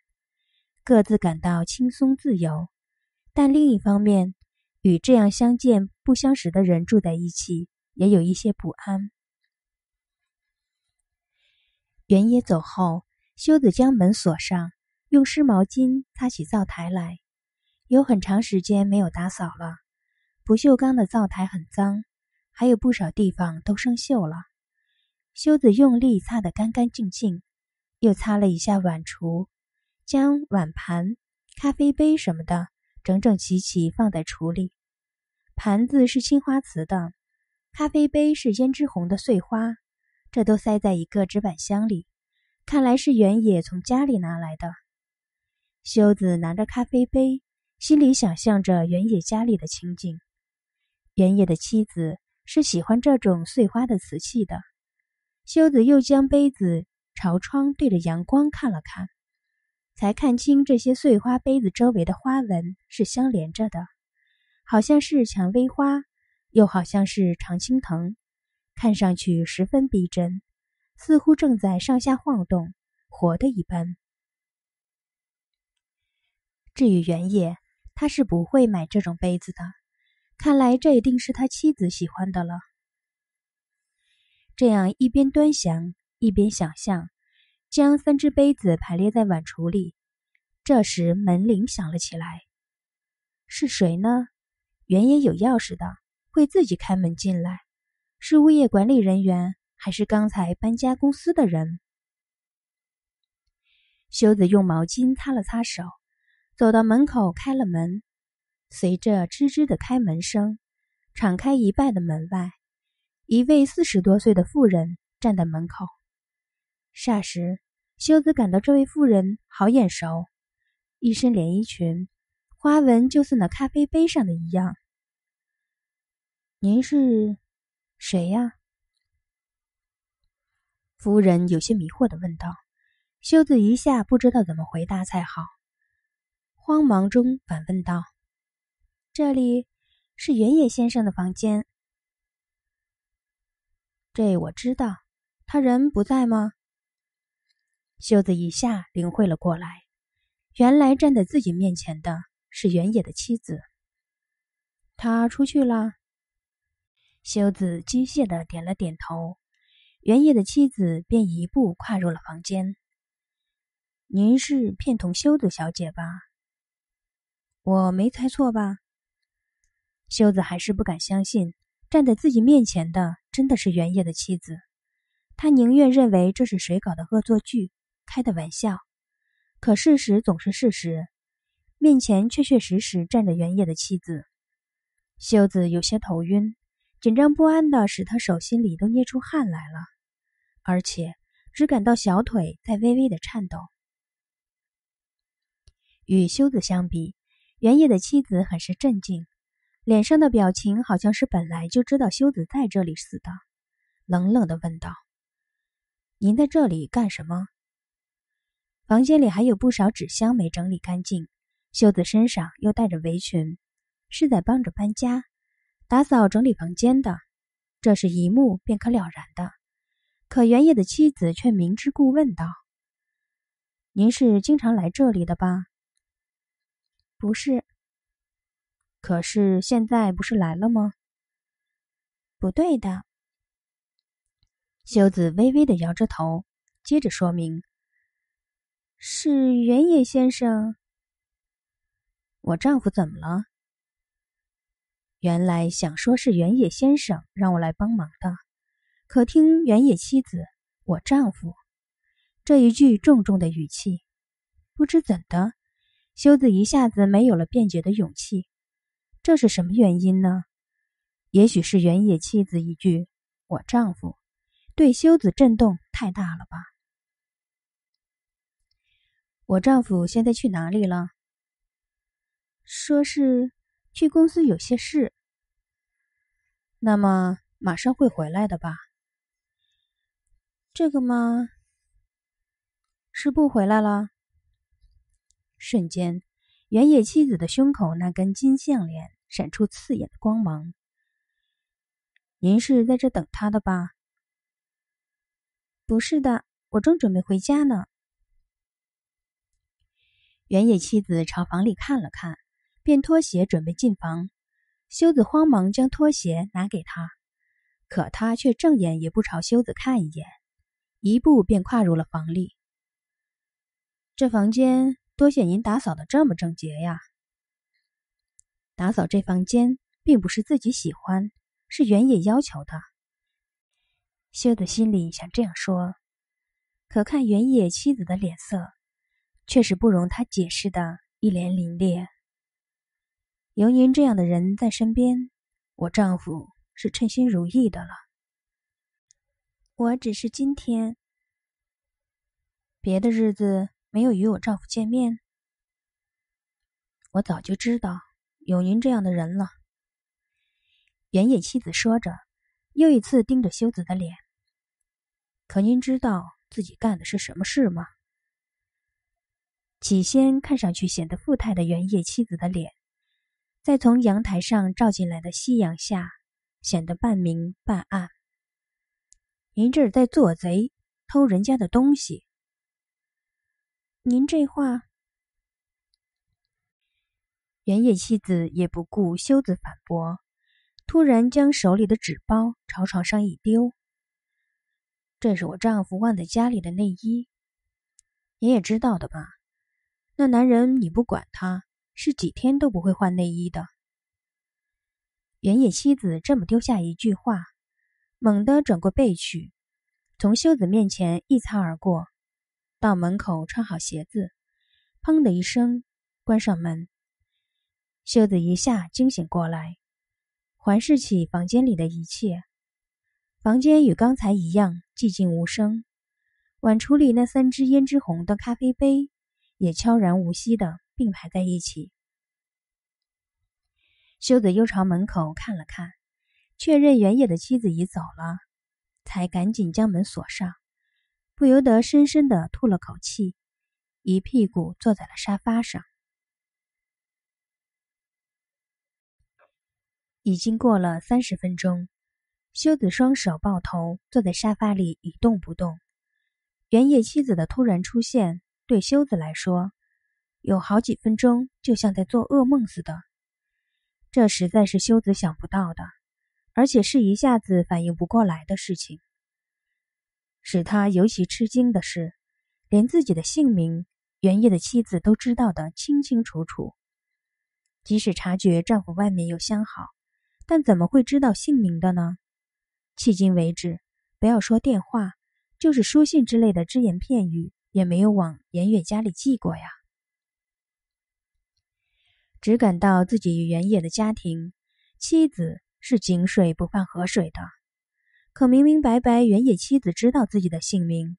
各自感到轻松自由；但另一方面，与这样相见不相识的人住在一起，也有一些不安。原野走后，修子将门锁上，用湿毛巾擦起灶台来。有很长时间没有打扫了，不锈钢的灶台很脏，还有不少地方都生锈了。修子用力擦得干干净净，又擦了一下碗橱，将碗盘、咖啡杯什么的整整齐齐放在橱里。盘子是青花瓷的，咖啡杯是胭脂红的碎花，这都塞在一个纸板箱里，看来是原野从家里拿来的。修子拿着咖啡杯，心里想象着原野家里的情景。原野的妻子是喜欢这种碎花的瓷器的。修子又将杯子朝窗对着阳光看了看，才看清这些碎花杯子周围的花纹是相连着的，好像是蔷薇花，又好像是常青藤，看上去十分逼真，似乎正在上下晃动，活的一般。至于原野，他是不会买这种杯子的，看来这一定是他妻子喜欢的了。这样一边端详一边想象，将三只杯子排列在碗橱里。这时门铃响了起来，是谁呢？原野有钥匙的，会自己开门进来。是物业管理人员，还是刚才搬家公司的人？修子用毛巾擦了擦手，走到门口开了门。随着吱吱的开门声，敞开一半的门外。一位四十多岁的妇人站在门口。霎时，修子感到这位妇人好眼熟，一身连衣裙，花纹就似那咖啡杯上的一样。“您是谁呀？”夫人有些迷惑的问道。修子一下不知道怎么回答才好，慌忙中反问道：“这里是原野先生的房间。”这我知道，他人不在吗？修子一下领会了过来，原来站在自己面前的是原野的妻子。他出去了。修子机械的点了点头，原野的妻子便一步跨入了房间。您是片桐修子小姐吧？我没猜错吧？修子还是不敢相信，站在自己面前的。真的是原野的妻子，他宁愿认为这是谁搞的恶作剧、开的玩笑，可事实总是事实，面前确确实实站着原野的妻子。修子有些头晕，紧张不安的使他手心里都捏出汗来了，而且只感到小腿在微微的颤抖。与修子相比，原野的妻子很是镇静。脸上的表情好像是本来就知道修子在这里似的，冷冷的问道：“您在这里干什么？”房间里还有不少纸箱没整理干净，修子身上又带着围裙，是在帮着搬家、打扫、整理房间的，这是一目便可了然的。可原野的妻子却明知故问道：“您是经常来这里的吧？”“不是。”可是现在不是来了吗？不对的，修子微微的摇着头，接着说明：“是原野先生，我丈夫怎么了？”原来想说是原野先生让我来帮忙的，可听原野妻子“我丈夫”这一句重重的语气，不知怎的，修子一下子没有了辩解的勇气。这是什么原因呢？也许是原野妻子一句“我丈夫”，对修子震动太大了吧？我丈夫现在去哪里了？说是去公司有些事。那么马上会回来的吧？这个吗？是不回来了？瞬间。原野妻子的胸口那根金项链闪出刺眼的光芒。您是在这等他的吧？不是的，我正准备回家呢。原野妻子朝房里看了看，便脱鞋准备进房。修子慌忙将拖鞋拿给他，可他却正眼也不朝修子看一眼，一步便跨入了房里。这房间。多谢您打扫的这么整洁呀！打扫这房间并不是自己喜欢，是原野要求的。修的心里想这样说，可看原野妻子的脸色，却是不容他解释的，一脸凛冽。有您这样的人在身边，我丈夫是称心如意的了。我只是今天，别的日子。没有与我丈夫见面，我早就知道有您这样的人了。原野妻子说着，又一次盯着修子的脸。可您知道自己干的是什么事吗？起先看上去显得富态的原野妻子的脸，在从阳台上照进来的夕阳下，显得半明半暗。您这是在做贼，偷人家的东西。您这话，原野妻子也不顾修子反驳，突然将手里的纸包朝床上一丢：“这是我丈夫忘在家里的内衣，你也知道的吧？那男人你不管他，是几天都不会换内衣的。”原野妻子这么丢下一句话，猛地转过背去，从修子面前一擦而过。到门口穿好鞋子，砰的一声关上门。秀子一下惊醒过来，环视起房间里的一切。房间与刚才一样寂静无声，碗橱里那三只胭脂红的咖啡杯也悄然无息的并排在一起。秀子又朝门口看了看，确认原野的妻子已走了，才赶紧将门锁上。不由得深深地吐了口气，一屁股坐在了沙发上。已经过了三十分钟，修子双手抱头，坐在沙发里一动不动。原野妻子的突然出现，对修子来说，有好几分钟就像在做噩梦似的。这实在是修子想不到的，而且是一下子反应不过来的事情。使他尤其吃惊的是，连自己的姓名，原野的妻子都知道的清清楚楚。即使察觉丈夫外面有相好，但怎么会知道姓名的呢？迄今为止，不要说电话，就是书信之类的只言片语，也没有往原野家里寄过呀。只感到自己与原野的家庭、妻子是井水不犯河水的。可明明白白，原野妻子知道自己的姓名，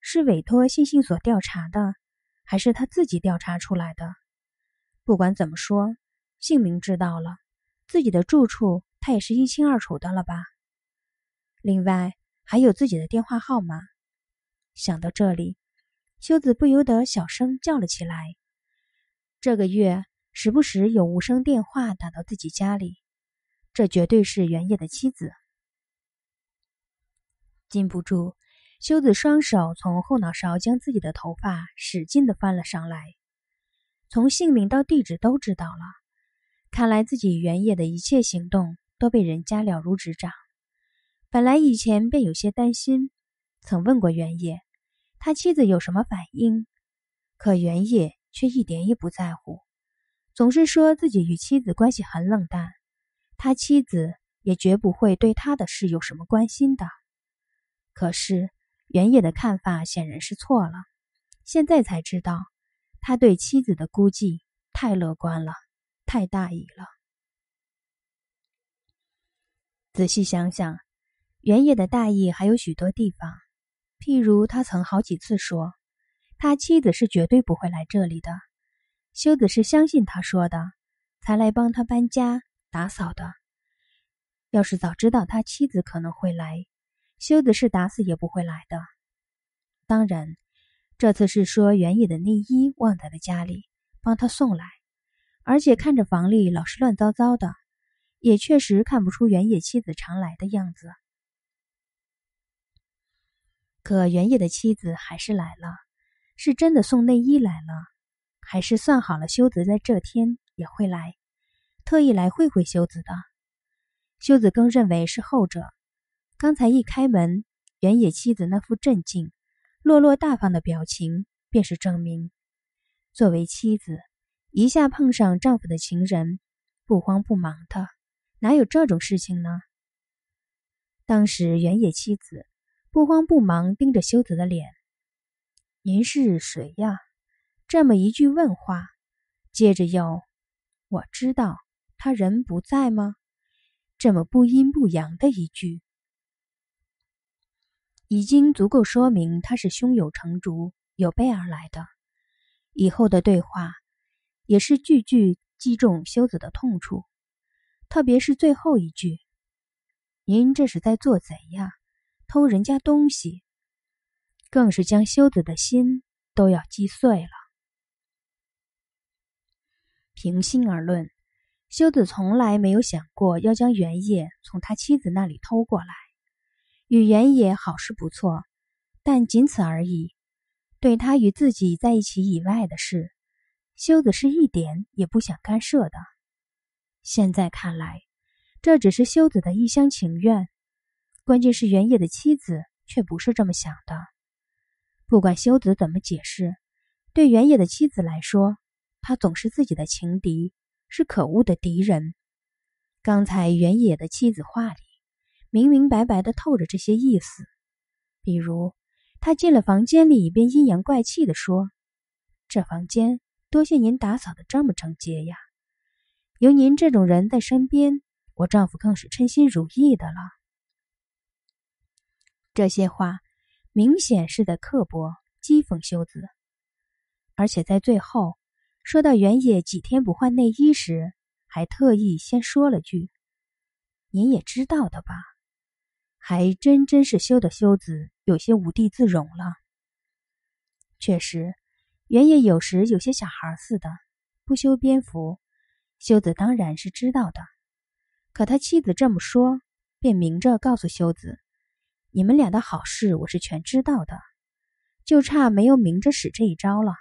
是委托信信所调查的，还是他自己调查出来的？不管怎么说，姓名知道了，自己的住处他也是一清二楚的了吧？另外还有自己的电话号码。想到这里，修子不由得小声叫了起来：“这个月时不时有无声电话打到自己家里，这绝对是原野的妻子。”禁不住，修子双手从后脑勺将自己的头发使劲的翻了上来。从姓名到地址都知道了，看来自己原野的一切行动都被人家了如指掌。本来以前便有些担心，曾问过原野，他妻子有什么反应？可原野却一点也不在乎，总是说自己与妻子关系很冷淡，他妻子也绝不会对他的事有什么关心的。可是，原野的看法显然是错了。现在才知道，他对妻子的估计太乐观了，太大意了。仔细想想，原野的大意还有许多地方，譬如他曾好几次说，他妻子是绝对不会来这里的。修子是相信他说的，才来帮他搬家、打扫的。要是早知道他妻子可能会来，修子是打死也不会来的。当然，这次是说原野的内衣忘在了家里，帮他送来。而且看着房里老是乱糟糟的，也确实看不出原野妻子常来的样子。可原野的妻子还是来了，是真的送内衣来了，还是算好了修子在这天也会来，特意来会会修子的？修子更认为是后者。刚才一开门，原野妻子那副镇静、落落大方的表情，便是证明。作为妻子，一下碰上丈夫的情人，不慌不忙的，哪有这种事情呢？当时原野妻子不慌不忙盯着修子的脸：“您是谁呀？”这么一句问话，接着又：“我知道，他人不在吗？”这么不阴不阳的一句。已经足够说明他是胸有成竹、有备而来的。以后的对话，也是句句击中修子的痛处，特别是最后一句：“您这是在做贼呀，偷人家东西。”更是将修子的心都要击碎了。平心而论，修子从来没有想过要将原液从他妻子那里偷过来。与原野好是不错，但仅此而已。对他与自己在一起以外的事，修子是一点也不想干涉的。现在看来，这只是修子的一厢情愿。关键是原野的妻子却不是这么想的。不管修子怎么解释，对原野的妻子来说，他总是自己的情敌，是可恶的敌人。刚才原野的妻子话里。明明白白的透着这些意思，比如他进了房间里，便阴阳怪气的说：“这房间多谢您打扫的这么整洁呀，有您这种人在身边，我丈夫更是称心如意的了。”这些话明显是在刻薄讥讽修子，而且在最后说到原野几天不换内衣时，还特意先说了句：“您也知道的吧。”还真真是羞的修子有些无地自容了。确实，原野有时有些小孩似的不修边幅，修子当然是知道的。可他妻子这么说，便明着告诉修子：“你们俩的好事，我是全知道的，就差没有明着使这一招了。”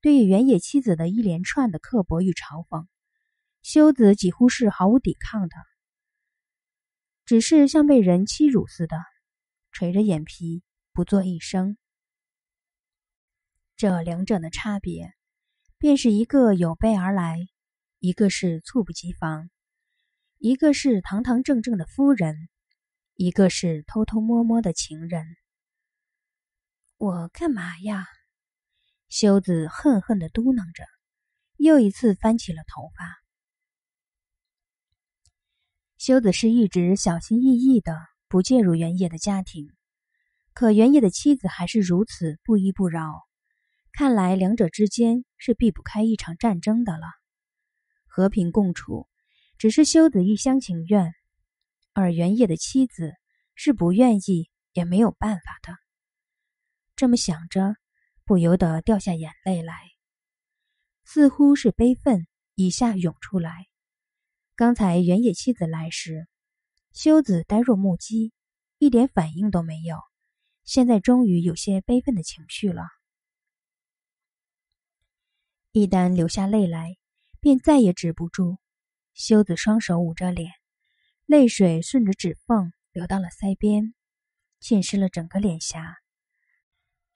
对于原野妻子的一连串的刻薄与嘲讽，修子几乎是毫无抵抗的。只是像被人欺辱似的，垂着眼皮，不作一声。这两者的差别，便是一个有备而来，一个是猝不及防；一个是堂堂正正的夫人，一个是偷偷摸摸的情人。我干嘛呀？修子恨恨地嘟囔着，又一次翻起了头发。修子是一直小心翼翼的，不介入原野的家庭，可原野的妻子还是如此不依不饶，看来两者之间是避不开一场战争的了。和平共处，只是修子一厢情愿，而原野的妻子是不愿意也没有办法的。这么想着，不由得掉下眼泪来，似乎是悲愤一下涌出来。刚才原野妻子来时，修子呆若木鸡，一点反应都没有。现在终于有些悲愤的情绪了，一旦流下泪来，便再也止不住。修子双手捂着脸，泪水顺着指缝流到了腮边，浸湿了整个脸颊。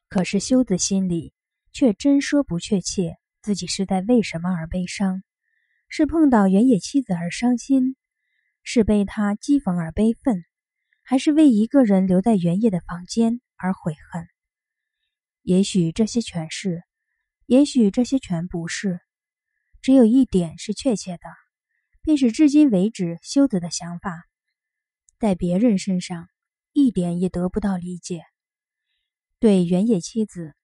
可是修子心里却真说不确切，自己是在为什么而悲伤。是碰到原野妻子而伤心，是被他讥讽而悲愤，还是为一个人留在原野的房间而悔恨？也许这些全是，也许这些全不是。只有一点是确切的，便是至今为止修子的想法，在别人身上一点也得不到理解。对原野妻子，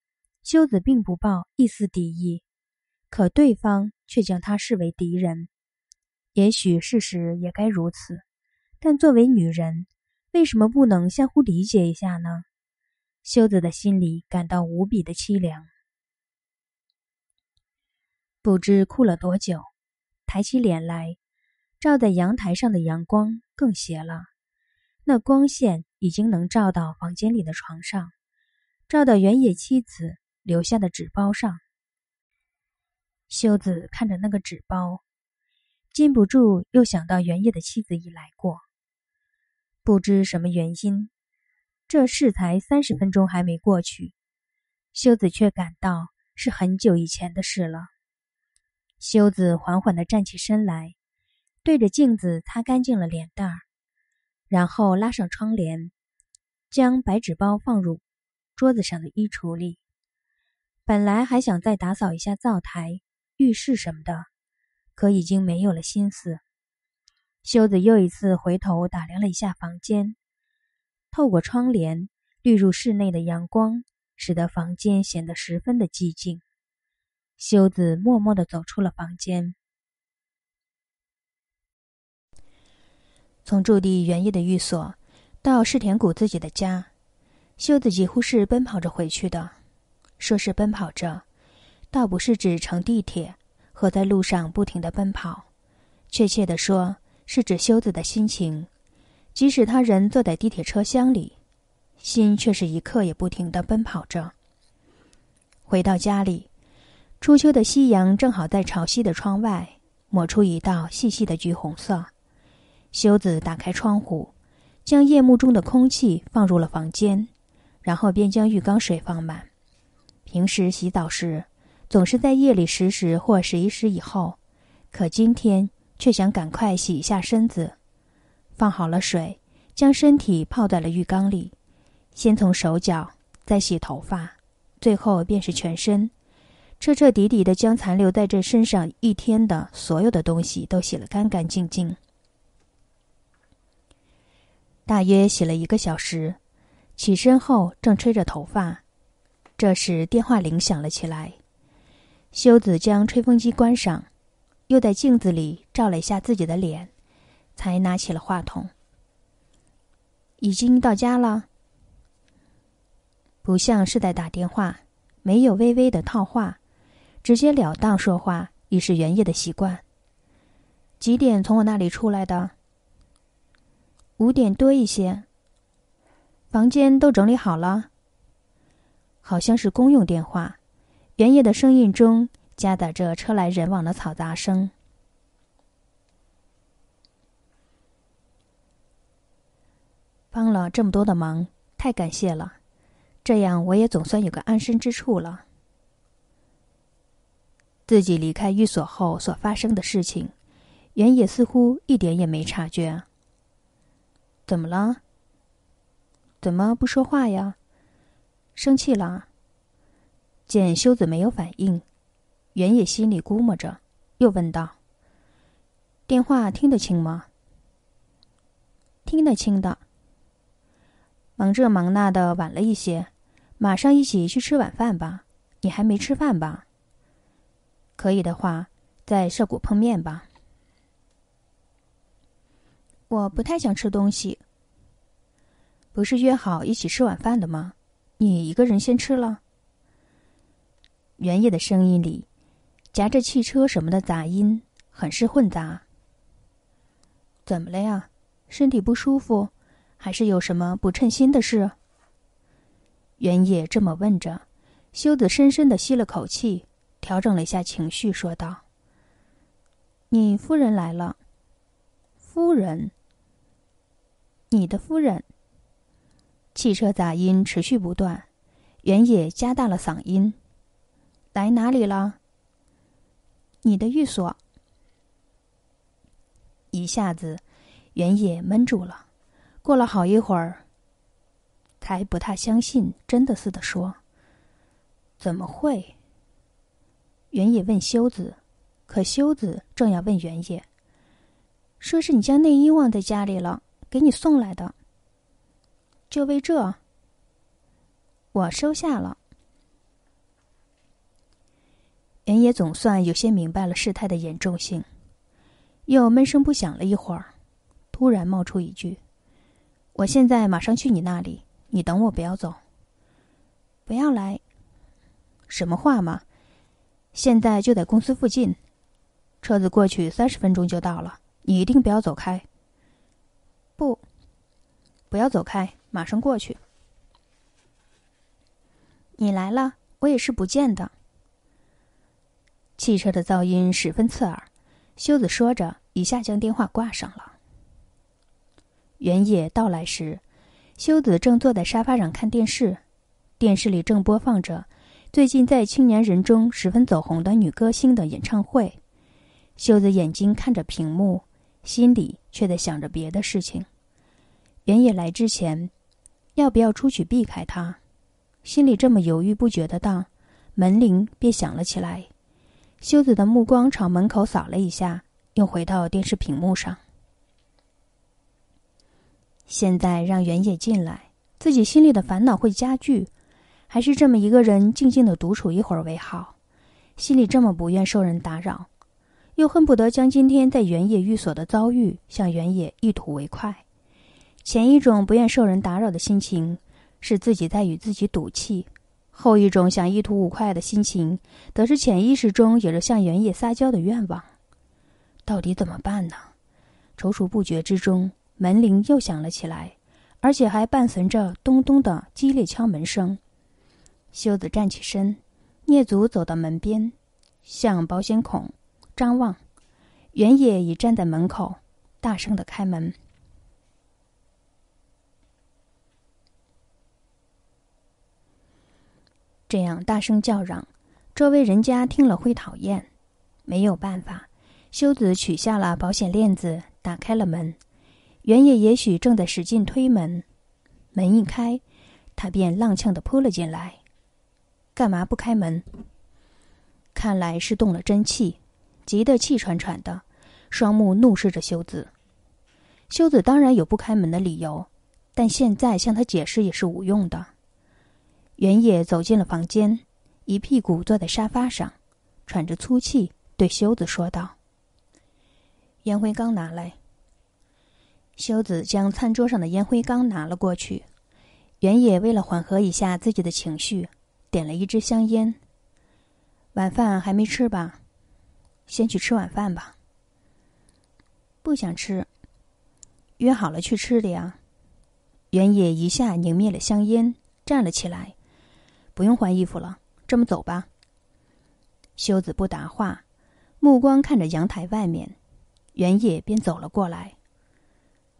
修子并不抱一丝敌意，可对方。却将他视为敌人，也许事实也该如此，但作为女人，为什么不能相互理解一下呢？修子的心里感到无比的凄凉。不知哭了多久，抬起脸来，照在阳台上的阳光更斜了，那光线已经能照到房间里的床上，照到原野妻子留下的纸包上。修子看着那个纸包，禁不住又想到原野的妻子已来过。不知什么原因，这事才三十分钟还没过去，修子却感到是很久以前的事了。修子缓缓地站起身来，对着镜子擦干净了脸蛋儿，然后拉上窗帘，将白纸包放入桌子上的衣橱里。本来还想再打扫一下灶台。浴室什么的，可已经没有了心思。修子又一次回头打量了一下房间，透过窗帘滤入室内的阳光，使得房间显得十分的寂静。修子默默的走出了房间。从驻地原野的寓所到世田谷自己的家，修子几乎是奔跑着回去的，说是奔跑着。倒不是指乘地铁和在路上不停地奔跑，确切地说是指修子的心情。即使他人坐在地铁车厢里，心却是一刻也不停地奔跑着。回到家里，初秋的夕阳正好在朝西的窗外抹出一道细细的橘红色。修子打开窗户，将夜幕中的空气放入了房间，然后便将浴缸水放满。平时洗澡时。总是在夜里十时或十一时以后，可今天却想赶快洗一下身子。放好了水，将身体泡在了浴缸里，先从手脚，再洗头发，最后便是全身，彻彻底底的将残留在这身上一天的所有的东西都洗了干干净净。大约洗了一个小时，起身后正吹着头发，这时电话铃响了起来。修子将吹风机关上，又在镜子里照了一下自己的脸，才拿起了话筒。已经到家了，不像是在打电话，没有微微的套话，直截了当说话已是原野的习惯。几点从我那里出来的？五点多一些。房间都整理好了。好像是公用电话。原野的声音中夹杂着车来人往的嘈杂声。帮了这么多的忙，太感谢了！这样我也总算有个安身之处了。自己离开寓所后所发生的事情，原野似乎一点也没察觉。怎么了？怎么不说话呀？生气了？见修子没有反应，原野心里估摸着，又问道：“电话听得清吗？听得清的。忙这忙那的，晚了一些，马上一起去吃晚饭吧。你还没吃饭吧？可以的话，在涩谷碰面吧。我不太想吃东西。不是约好一起吃晚饭的吗？你一个人先吃了。”原野的声音里夹着汽车什么的杂音，很是混杂。怎么了呀？身体不舒服，还是有什么不称心的事？原野这么问着，修子深深的吸了口气，调整了一下情绪，说道：“你夫人来了。”夫人？你的夫人？汽车杂音持续不断，原野加大了嗓音。来哪里了？你的寓所。一下子，原野闷住了。过了好一会儿，才不太相信真的似的说：“怎么会？”原野问修子，可修子正要问原野，说是你将内衣忘在家里了，给你送来的。就为这，我收下了。严野总算有些明白了事态的严重性，又闷声不响了一会儿，突然冒出一句：“我现在马上去你那里，你等我，不要走，不要来。什么话嘛？现在就在公司附近，车子过去三十分钟就到了，你一定不要走开。不，不要走开，马上过去。你来了，我也是不见的。”汽车的噪音十分刺耳，修子说着，一下将电话挂上了。原野到来时，修子正坐在沙发上看电视，电视里正播放着最近在青年人中十分走红的女歌星的演唱会。修子眼睛看着屏幕，心里却在想着别的事情。原野来之前，要不要出去避开他？心里这么犹豫不决的当，门铃便响了起来。修子的目光朝门口扫了一下，又回到电视屏幕上。现在让原野进来，自己心里的烦恼会加剧，还是这么一个人静静的独处一会儿为好。心里这么不愿受人打扰，又恨不得将今天在原野寓所的遭遇向原野一吐为快。前一种不愿受人打扰的心情，是自己在与自己赌气。后一种想一吐五快的心情，则是潜意识中有着向原野撒娇的愿望。到底怎么办呢？踌躇不决之中，门铃又响了起来，而且还伴随着咚咚的激烈敲门声。修子站起身，蹑足走到门边，向保险孔张望。原野已站在门口，大声的开门。这样大声叫嚷，周围人家听了会讨厌。没有办法，修子取下了保险链子，打开了门。原野也许正在使劲推门，门一开，他便踉跄的扑了进来。干嘛不开门？看来是动了真气，急得气喘喘的，双目怒视着修子。修子当然有不开门的理由，但现在向他解释也是无用的。原野走进了房间，一屁股坐在沙发上，喘着粗气，对修子说道：“烟灰缸拿来。”修子将餐桌上的烟灰缸拿了过去。原野为了缓和一下自己的情绪，点了一支香烟。晚饭还没吃吧？先去吃晚饭吧。不想吃，约好了去吃的呀。原野一下拧灭了香烟，站了起来。不用换衣服了，这么走吧。修子不答话，目光看着阳台外面，原野便走了过来。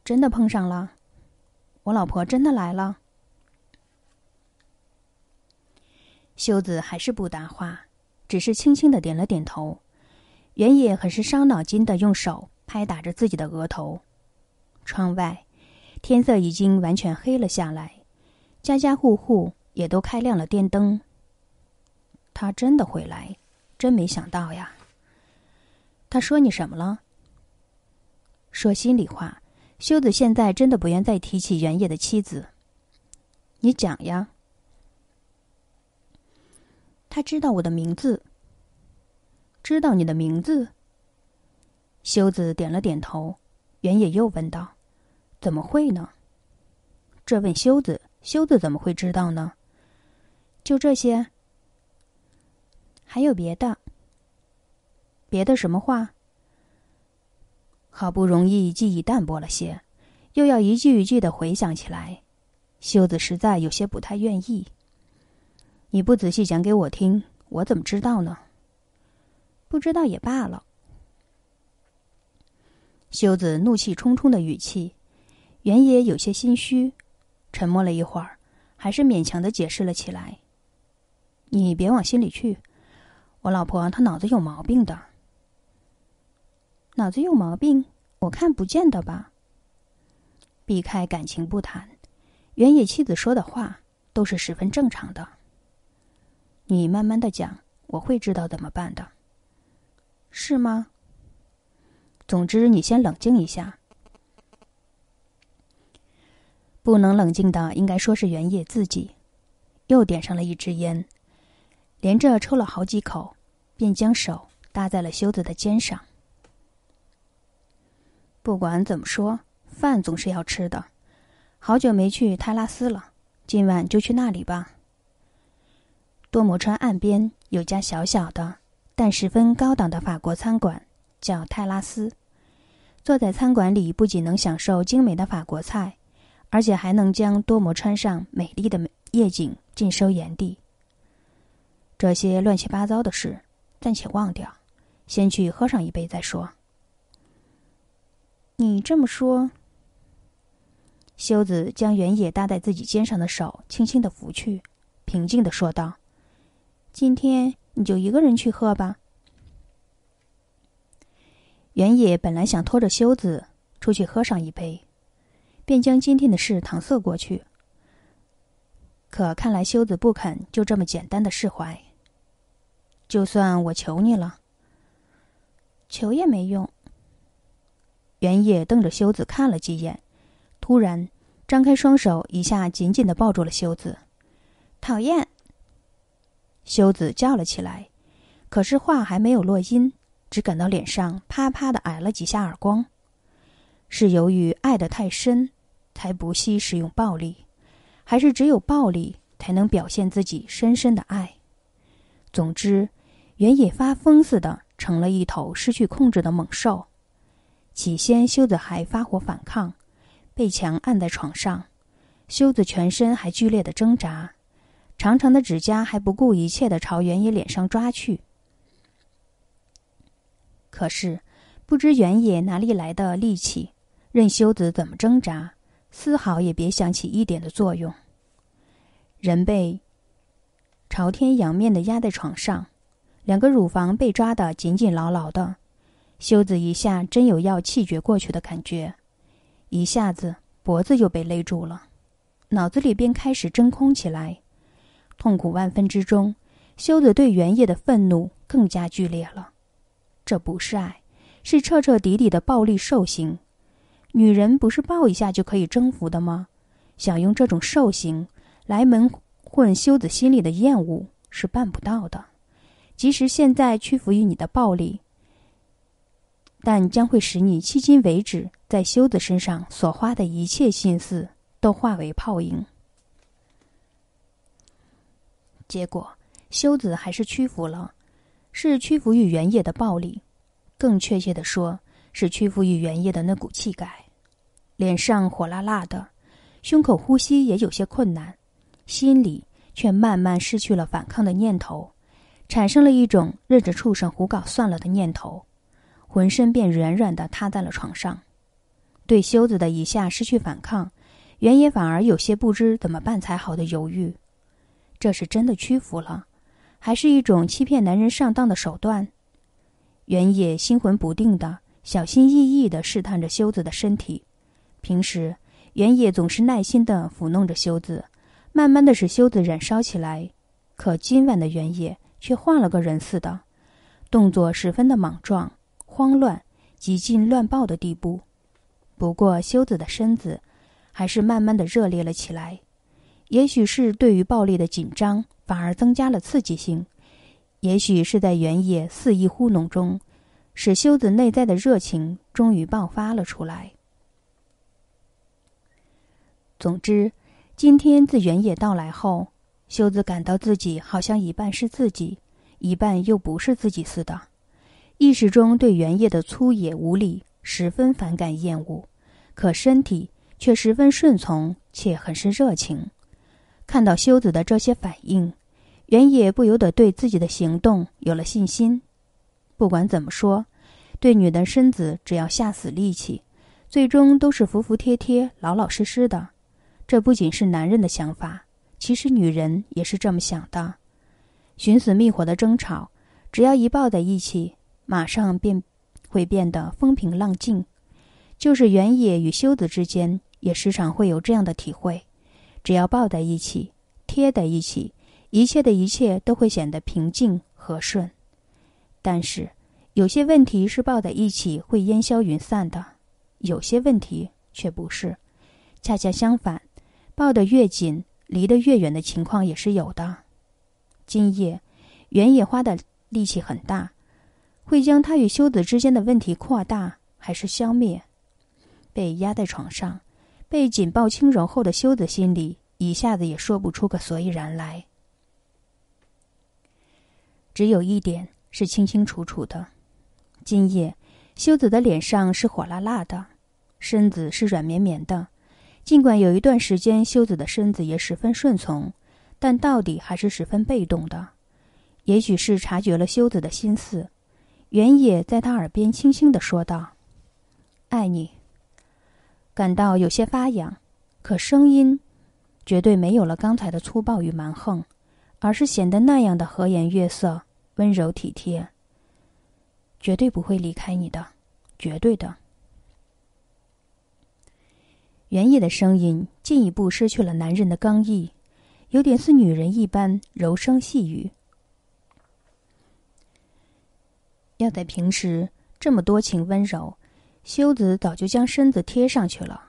真的碰上了，我老婆真的来了。修子还是不答话，只是轻轻的点了点头。原野很是伤脑筋的用手拍打着自己的额头。窗外，天色已经完全黑了下来，家家户户。也都开亮了电灯。他真的会来，真没想到呀。他说你什么了？说心里话，修子现在真的不愿再提起原野的妻子。你讲呀。他知道我的名字。知道你的名字？修子点了点头。原野又问道：“怎么会呢？”这问修子，修子怎么会知道呢？就这些，还有别的。别的什么话？好不容易记忆淡薄了些，又要一句一句的回想起来，秀子实在有些不太愿意。你不仔细讲给我听，我怎么知道呢？不知道也罢了。秀子怒气冲冲的语气，原野有些心虚，沉默了一会儿，还是勉强的解释了起来。你别往心里去，我老婆她脑子有毛病的。脑子有毛病，我看不见的吧？避开感情不谈，原野妻子说的话都是十分正常的。你慢慢的讲，我会知道怎么办的，是吗？总之，你先冷静一下。不能冷静的，应该说是原野自己。又点上了一支烟。连着抽了好几口，便将手搭在了修子的肩上。不管怎么说，饭总是要吃的。好久没去泰拉斯了，今晚就去那里吧。多摩川岸边有家小小的但十分高档的法国餐馆，叫泰拉斯。坐在餐馆里，不仅能享受精美的法国菜，而且还能将多摩川上美丽的夜景尽收眼底。这些乱七八糟的事，暂且忘掉，先去喝上一杯再说。你这么说，修子将原野搭在自己肩上的手轻轻的拂去，平静的说道：“今天你就一个人去喝吧。”原野本来想拖着修子出去喝上一杯，便将今天的事搪塞过去，可看来修子不肯就这么简单的释怀。就算我求你了，求也没用。原野瞪着修子看了几眼，突然张开双手，一下紧紧的抱住了修子。讨厌！修子叫了起来，可是话还没有落音，只感到脸上啪啪的挨了几下耳光。是由于爱得太深，才不惜使用暴力，还是只有暴力才能表现自己深深的爱？总之。原野发疯似的，成了一头失去控制的猛兽。起先，修子还发火反抗，被强按在床上，修子全身还剧烈的挣扎，长长的指甲还不顾一切的朝原野脸上抓去。可是，不知原野哪里来的力气，任修子怎么挣扎，丝毫也别想起一点的作用。人被朝天仰面的压在床上。两个乳房被抓得紧紧牢牢的，修子一下真有要气绝过去的感觉，一下子脖子又被勒住了，脑子里便开始真空起来。痛苦万分之中，修子对原叶的愤怒更加剧烈了。这不是爱，是彻彻底底的暴力兽行。女人不是抱一下就可以征服的吗？想用这种兽行来蒙混修子心里的厌恶是办不到的。即使现在屈服于你的暴力，但将会使你迄今为止在修子身上所花的一切心思都化为泡影。结果，修子还是屈服了，是屈服于原野的暴力，更确切的说，是屈服于原野的那股气概。脸上火辣辣的，胸口呼吸也有些困难，心里却慢慢失去了反抗的念头。产生了一种任着畜生胡搞算了的念头，浑身便软软的塌在了床上。对修子的一下失去反抗，原野反而有些不知怎么办才好的犹豫。这是真的屈服了，还是一种欺骗男人上当的手段？原野心魂不定的，小心翼翼地试探着修子的身体。平时原野总是耐心地抚弄着修子，慢慢地使修子燃烧起来。可今晚的原野。却换了个人似的，动作十分的莽撞、慌乱、极尽乱暴的地步。不过修子的身子还是慢慢的热烈了起来。也许是对于暴力的紧张，反而增加了刺激性；也许是在原野肆意糊弄中，使修子内在的热情终于爆发了出来。总之，今天自原野到来后。修子感到自己好像一半是自己，一半又不是自己似的。意识中对原野的粗野无礼十分反感厌恶，可身体却十分顺从且很是热情。看到修子的这些反应，原野不由得对自己的行动有了信心。不管怎么说，对女的身子只要下死力气，最终都是服服帖帖、老老实实的。这不仅是男人的想法。其实女人也是这么想的，寻死觅活的争吵，只要一抱在一起，马上便会变得风平浪静。就是原野与修子之间，也时常会有这样的体会：只要抱在一起，贴在一起，一切的一切都会显得平静和顺。但是，有些问题是抱在一起会烟消云散的，有些问题却不是。恰恰相反，抱得越紧。离得越远的情况也是有的。今夜，原野花的力气很大，会将他与修子之间的问题扩大还是消灭？被压在床上，被紧抱轻柔后的修子心里一下子也说不出个所以然来。只有一点是清清楚楚的：今夜，修子的脸上是火辣辣的，身子是软绵绵的。尽管有一段时间，修子的身子也十分顺从，但到底还是十分被动的。也许是察觉了修子的心思，原野在他耳边轻轻的说道：“爱你。”感到有些发痒，可声音绝对没有了刚才的粗暴与蛮横，而是显得那样的和颜悦色、温柔体贴。绝对不会离开你的，绝对的。原野的声音进一步失去了男人的刚毅，有点似女人一般柔声细语。要在平时这么多情温柔，修子早就将身子贴上去了。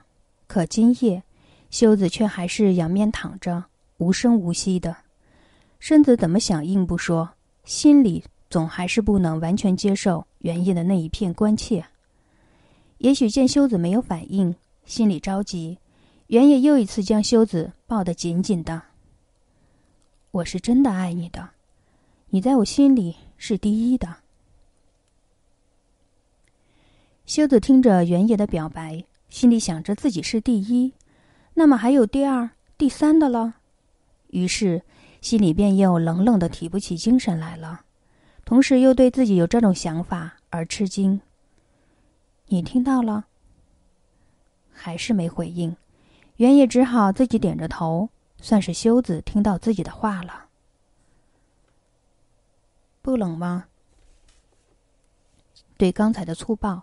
可今夜，修子却还是仰面躺着，无声无息的，身子怎么响应不说，心里总还是不能完全接受原野的那一片关切。也许见修子没有反应。心里着急，原野又一次将修子抱得紧紧的。我是真的爱你的，你在我心里是第一的。修子听着原野的表白，心里想着自己是第一，那么还有第二、第三的了，于是心里便又冷冷的提不起精神来了，同时又对自己有这种想法而吃惊。你听到了？还是没回应，原野只好自己点着头，算是修子听到自己的话了。不冷吗？对刚才的粗暴，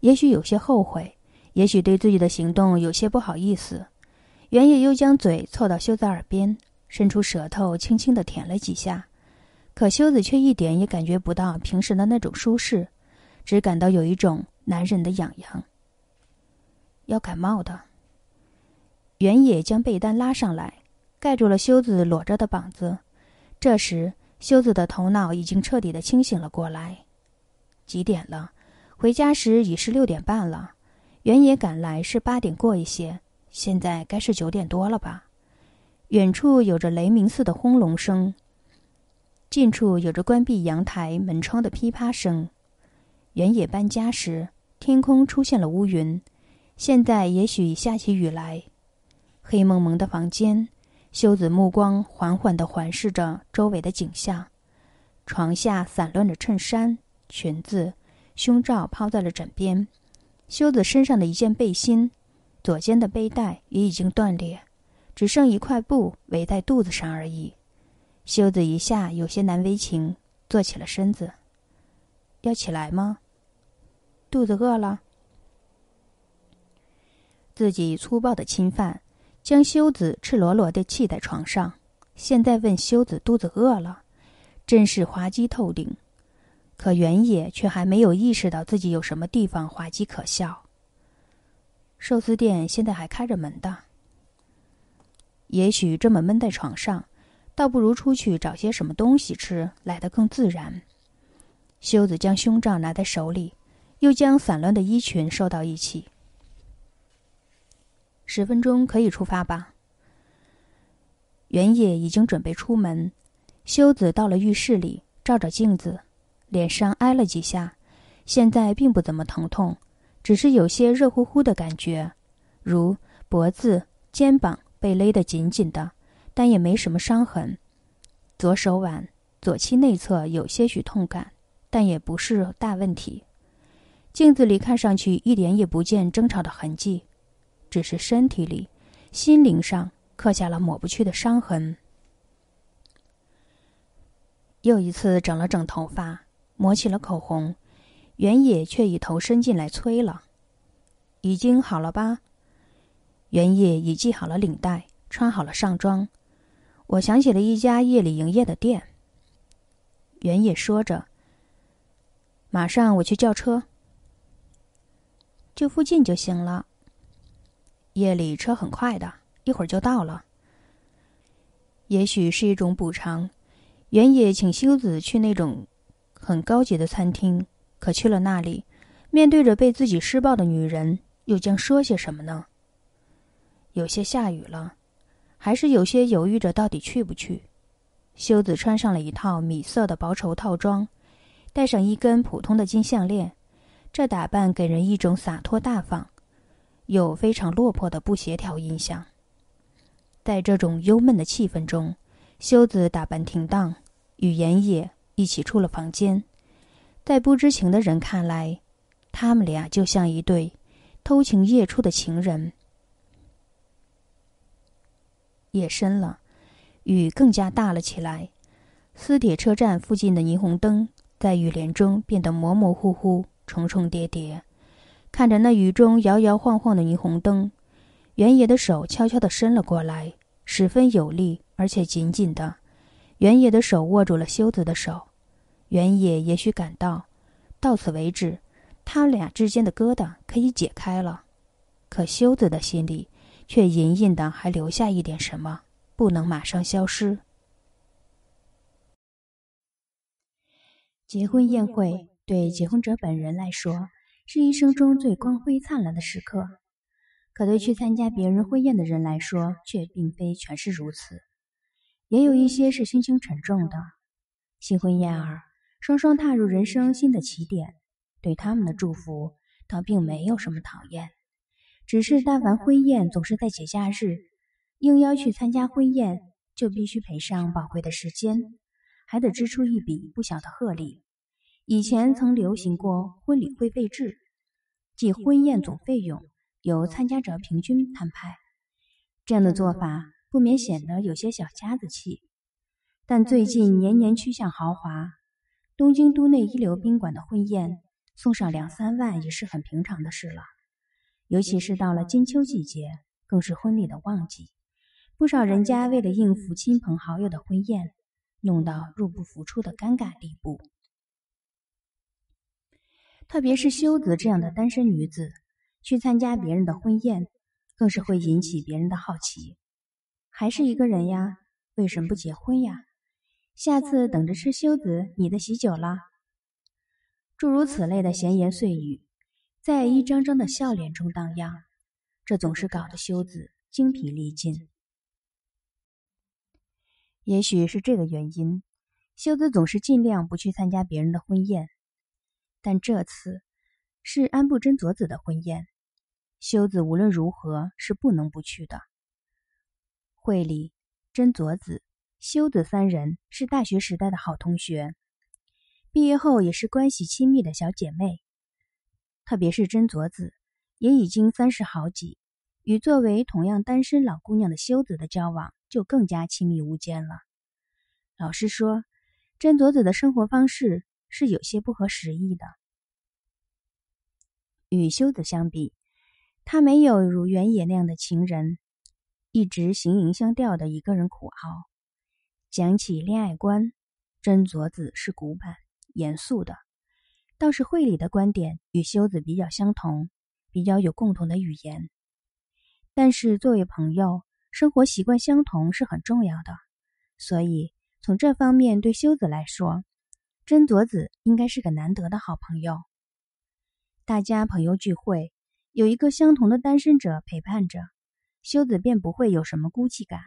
也许有些后悔，也许对自己的行动有些不好意思。原野又将嘴凑到修子耳边，伸出舌头轻轻的舔了几下，可修子却一点也感觉不到平时的那种舒适，只感到有一种难忍的痒痒。要感冒的。原野将被单拉上来，盖住了修子裸着的膀子。这时，修子的头脑已经彻底的清醒了过来。几点了？回家时已是六点半了。原野赶来是八点过一些，现在该是九点多了吧？远处有着雷鸣似的轰隆声，近处有着关闭阳台门窗的噼啪声。原野搬家时，天空出现了乌云。现在也许下起雨来，黑蒙蒙的房间，修子目光缓缓地环视着周围的景象。床下散乱着衬衫、裙子、胸罩，抛在了枕边。修子身上的一件背心，左肩的背带也已经断裂，只剩一块布围在肚子上而已。修子一下有些难为情，坐起了身子。要起来吗？肚子饿了。自己粗暴的侵犯，将修子赤裸裸的砌在床上。现在问修子肚子饿了，真是滑稽透顶。可原野却还没有意识到自己有什么地方滑稽可笑。寿司店现在还开着门的，也许这么闷在床上，倒不如出去找些什么东西吃来得更自然。修子将胸罩拿在手里，又将散乱的衣裙收到一起。十分钟可以出发吧。原野已经准备出门，修子到了浴室里，照着镜子，脸上挨了几下，现在并不怎么疼痛，只是有些热乎乎的感觉，如脖子、肩膀被勒得紧紧的，但也没什么伤痕。左手腕、左膝内侧有些许痛感，但也不是大问题。镜子里看上去一点也不见争吵的痕迹。只是身体里、心灵上刻下了抹不去的伤痕。又一次整了整头发，抹起了口红，原野却一头伸进来催了：“已经好了吧？”原野已系好了领带，穿好了上装。我想起了一家夜里营业的店。原野说着：“马上我去叫车，就附近就行了。”夜里车很快的，一会儿就到了。也许是一种补偿，原野请修子去那种很高级的餐厅。可去了那里，面对着被自己施暴的女人，又将说些什么呢？有些下雨了，还是有些犹豫着到底去不去。修子穿上了一套米色的薄绸套装，戴上一根普通的金项链，这打扮给人一种洒脱大方。有非常落魄的不协调印象。在这种幽闷的气氛中，修子打扮挺当，与岩野一起出了房间。在不知情的人看来，他们俩就像一对偷情夜出的情人。夜深了，雨更加大了起来。私铁车站附近的霓虹灯在雨帘中变得模模糊糊、重重叠叠。看着那雨中摇摇晃晃的霓虹灯，原野的手悄悄地伸了过来，十分有力，而且紧紧的。原野的手握住了修子的手。原野也许感到，到此为止，他俩之间的疙瘩可以解开了。可修子的心里，却隐隐的还留下一点什么，不能马上消失。结婚宴会对结婚者本人来说。是一生中最光辉灿烂的时刻，可对去参加别人婚宴的人来说，却并非全是如此。也有一些是心情沉重的。新婚燕尔，双双踏入人生新的起点，对他们的祝福倒并没有什么讨厌。只是，但凡婚宴总是在节假日，应邀去参加婚宴，就必须赔上宝贵的时间，还得支出一笔不小的贺礼。以前曾流行过婚礼会费制，即婚宴总费用由参加者平均摊派。这样的做法不免显得有些小家子气。但最近年年趋向豪华，东京都内一流宾馆的婚宴送上两三万也是很平常的事了。尤其是到了金秋季节，更是婚礼的旺季，不少人家为了应付亲朋好友的婚宴，弄到入不敷出的尴尬地步。特别是修子这样的单身女子，去参加别人的婚宴，更是会引起别人的好奇。还是一个人呀？为什么不结婚呀？下次等着吃修子你的喜酒啦！诸如此类的闲言碎语，在一张张的笑脸中荡漾，这总是搞得修子精疲力尽。也许是这个原因，修子总是尽量不去参加别人的婚宴。但这次是安部真佐子的婚宴，修子无论如何是不能不去的。会里，真佐子、修子三人是大学时代的好同学，毕业后也是关系亲密的小姐妹。特别是真佐子，也已经三十好几，与作为同样单身老姑娘的修子的交往就更加亲密无间了。老实说，真佐子的生活方式。是有些不合时宜的。与修子相比，他没有如原野那样的情人，一直形影相吊的一个人苦熬。讲起恋爱观，真卓子是古板严肃的，倒是惠理的观点与修子比较相同，比较有共同的语言。但是作为朋友，生活习惯相同是很重要的，所以从这方面对修子来说。真夺子应该是个难得的好朋友。大家朋友聚会，有一个相同的单身者陪伴着，修子便不会有什么孤寂感。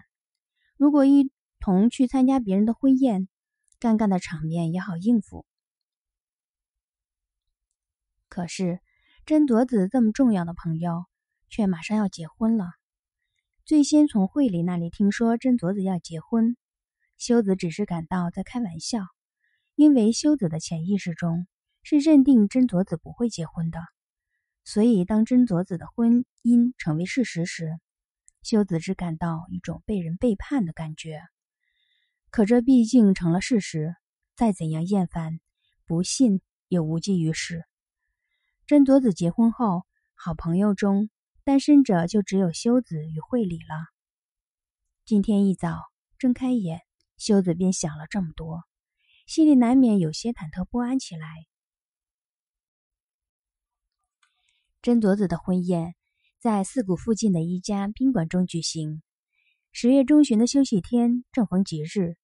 如果一同去参加别人的婚宴，尴尬的场面也好应付。可是，真夺子这么重要的朋友，却马上要结婚了。最先从惠里那里听说真佐子要结婚，修子只是感到在开玩笑。因为修子的潜意识中是认定真佐子不会结婚的，所以当真佐子的婚姻成为事实时，修子只感到一种被人背叛的感觉。可这毕竟成了事实，再怎样厌烦、不信也无济于事。真佐子结婚后，好朋友中单身者就只有修子与惠里了。今天一早睁开眼，修子便想了这么多。心里难免有些忐忑不安起来。真佐子的婚宴在四谷附近的一家宾馆中举行。十月中旬的休息天正逢节日，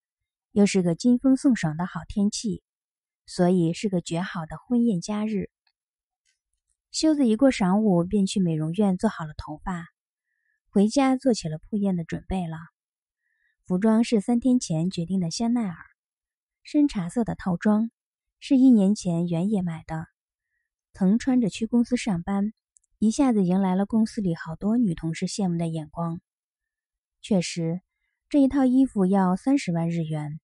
又是个金风送爽的好天气，所以是个绝好的婚宴佳日。修子一过晌午便去美容院做好了头发，回家做起了铺宴的准备了。服装是三天前决定的，香奈儿。深茶色的套装，是一年前原野买的，曾穿着去公司上班，一下子迎来了公司里好多女同事羡慕的眼光。确实，这一套衣服要三十万日元，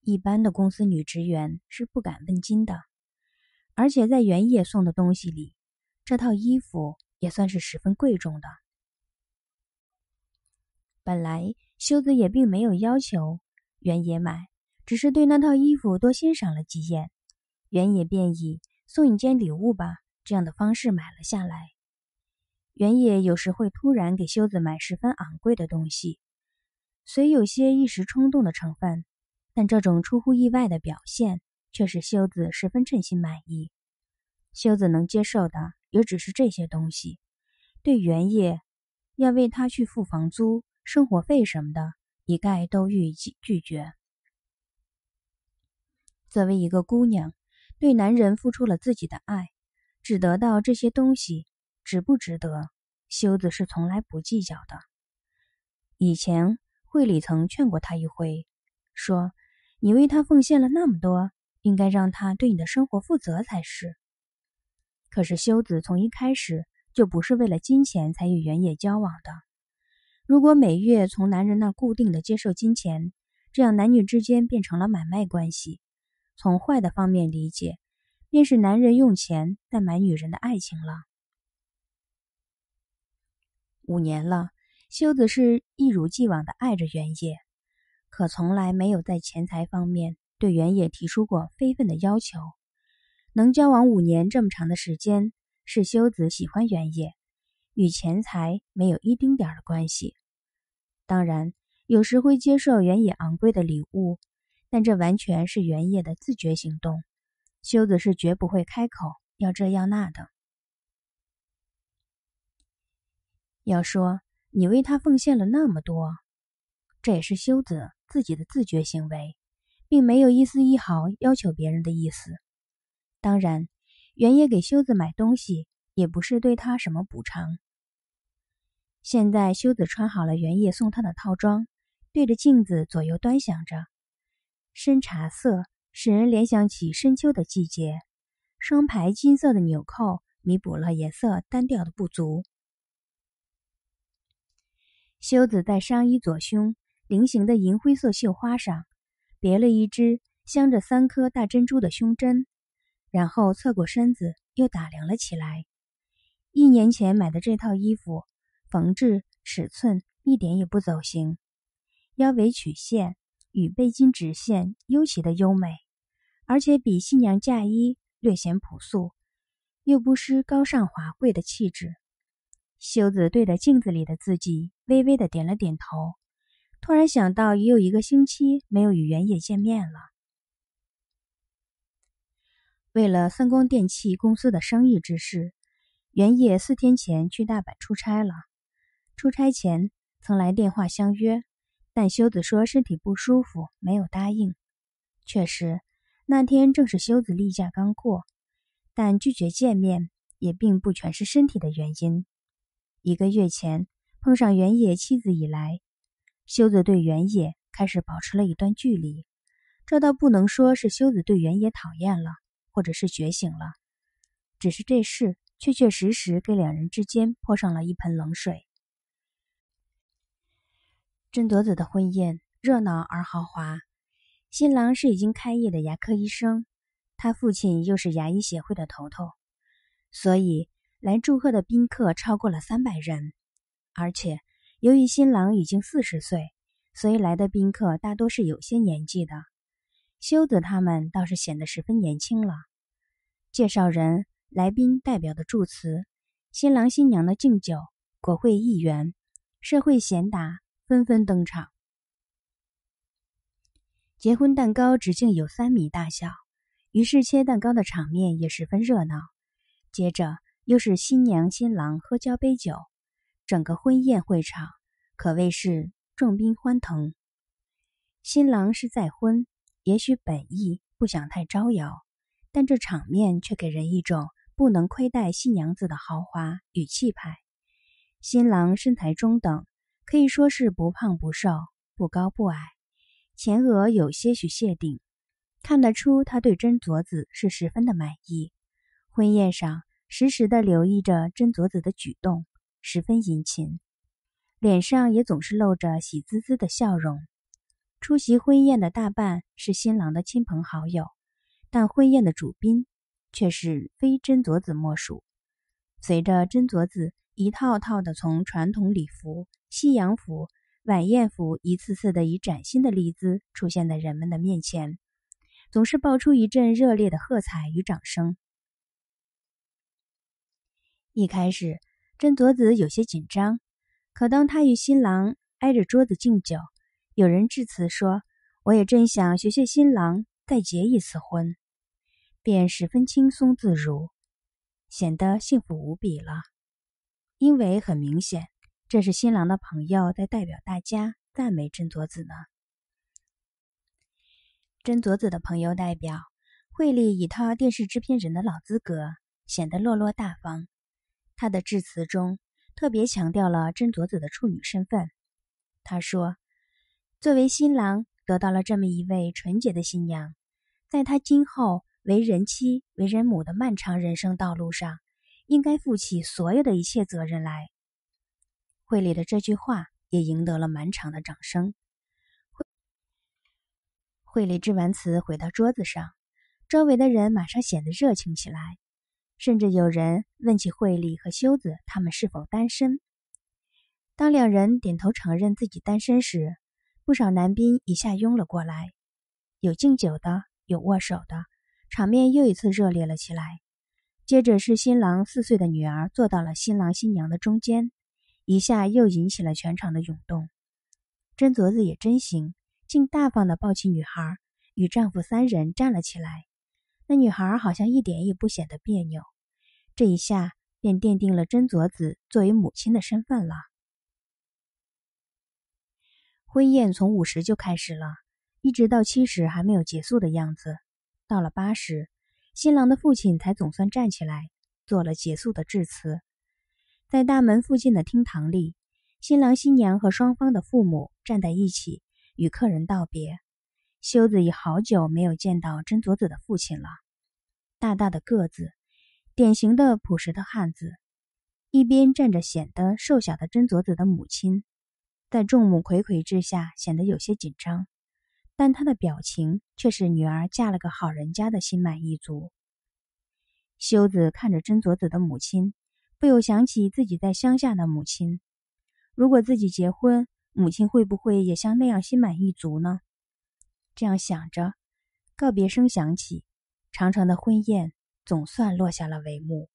一般的公司女职员是不敢问津的。而且在原野送的东西里，这套衣服也算是十分贵重的。本来修子也并没有要求原野买。只是对那套衣服多欣赏了几眼，原野便以送一件礼物吧这样的方式买了下来。原野有时会突然给修子买十分昂贵的东西，虽有些一时冲动的成分，但这种出乎意外的表现却使修子十分称心满意。修子能接受的也只是这些东西，对原野要为他去付房租、生活费什么的，一概都予以拒绝。作为一个姑娘，对男人付出了自己的爱，只得到这些东西，值不值得？修子是从来不计较的。以前惠里曾劝过他一回，说：“你为他奉献了那么多，应该让他对你的生活负责才是。”可是修子从一开始就不是为了金钱才与原野交往的。如果每月从男人那固定的接受金钱，这样男女之间变成了买卖关系。从坏的方面理解，便是男人用钱代买女人的爱情了。五年了，修子是一如既往的爱着原野，可从来没有在钱财方面对原野提出过非分的要求。能交往五年这么长的时间，是修子喜欢原野，与钱财没有一丁点的关系。当然，有时会接受原野昂贵的礼物。但这完全是原野的自觉行动，修子是绝不会开口要这要那的。要说你为他奉献了那么多，这也是修子自己的自觉行为，并没有一丝一毫要求别人的意思。当然，原野给修子买东西也不是对他什么补偿。现在，修子穿好了原野送他的套装，对着镜子左右端详着。深茶色使人联想起深秋的季节，双排金色的纽扣弥补了颜色单调的不足。修子在上衣左胸菱形的银灰色绣花上，别了一只镶着三颗大珍珠的胸针，然后侧过身子又打量了起来。一年前买的这套衣服，缝制、尺寸一点也不走形，腰围曲线。与背巾直线尤其的优美，而且比新娘嫁衣略显朴素，又不失高尚华贵的气质。修子对着镜子里的自己微微的点了点头，突然想到，也有一个星期没有与原野见面了。为了三光电器公司的生意之事，原野四天前去大阪出差了。出差前曾来电话相约。但修子说身体不舒服，没有答应。确实，那天正是修子例假刚过。但拒绝见面也并不全是身体的原因。一个月前碰上原野妻子以来，修子对原野开始保持了一段距离。这倒不能说是修子对原野讨厌了，或者是觉醒了，只是这事确确实实给两人之间泼上了一盆冷水。争夺子的婚宴热闹而豪华，新郎是已经开业的牙科医生，他父亲又是牙医协会的头头，所以来祝贺的宾客超过了三百人。而且，由于新郎已经四十岁，所以来的宾客大多是有些年纪的。修子他们倒是显得十分年轻了。介绍人、来宾代表的祝词，新郎新娘的敬酒，国会议员、社会贤达。纷纷登场。结婚蛋糕直径有三米大小，于是切蛋糕的场面也十分热闹。接着又是新娘新郎喝交杯酒，整个婚宴会场可谓是众宾欢腾。新郎是再婚，也许本意不想太招摇，但这场面却给人一种不能亏待新娘子的豪华与气派。新郎身材中等。可以说是不胖不瘦，不高不矮，前额有些许谢顶，看得出他对真佐子是十分的满意。婚宴上，时时的留意着真佐子的举动，十分殷勤，脸上也总是露着喜滋滋的笑容。出席婚宴的大半是新郎的亲朋好友，但婚宴的主宾却是非真佐子莫属。随着真佐子。一套套的从传统礼服、西洋服、晚宴服，一次次的以崭新的丽姿出现在人们的面前，总是爆出一阵热烈的喝彩与掌声。一开始，真佐子有些紧张，可当他与新郎挨着桌子敬酒，有人致辞说：“我也正想学学新郎再结一次婚”，便十分轻松自如，显得幸福无比了。因为很明显，这是新郎的朋友在代表大家赞美真佐子呢。真佐子的朋友代表惠利以他电视制片人的老资格显得落落大方。他的致辞中特别强调了真佐子的处女身份。他说：“作为新郎，得到了这么一位纯洁的新娘，在他今后为人妻、为人母的漫长人生道路上。”应该负起所有的一切责任来。惠理的这句话也赢得了满场的掌声。惠理致完词，回到桌子上，周围的人马上显得热情起来，甚至有人问起惠理和修子他们是否单身。当两人点头承认自己单身时，不少男宾一下拥了过来，有敬酒的，有握手的，场面又一次热烈了起来。接着是新郎四岁的女儿坐到了新郎新娘的中间，一下又引起了全场的涌动。真佐子也真行，竟大方的抱起女孩，与丈夫三人站了起来。那女孩好像一点也不显得别扭，这一下便奠定了真佐子作为母亲的身份了。婚宴从五十就开始了，一直到七十还没有结束的样子，到了八十。新郎的父亲才总算站起来，做了结束的致辞。在大门附近的厅堂里，新郎、新娘和双方的父母站在一起，与客人道别。修子已好久没有见到真佐子的父亲了。大大的个子，典型的朴实的汉子，一边站着显得瘦小的真佐子的母亲，在众目睽睽之下显得有些紧张。但他的表情却是女儿嫁了个好人家的心满意足。修子看着真佐子的母亲，不由想起自己在乡下的母亲。如果自己结婚，母亲会不会也像那样心满意足呢？这样想着，告别声响起，长长的婚宴总算落下了帷幕。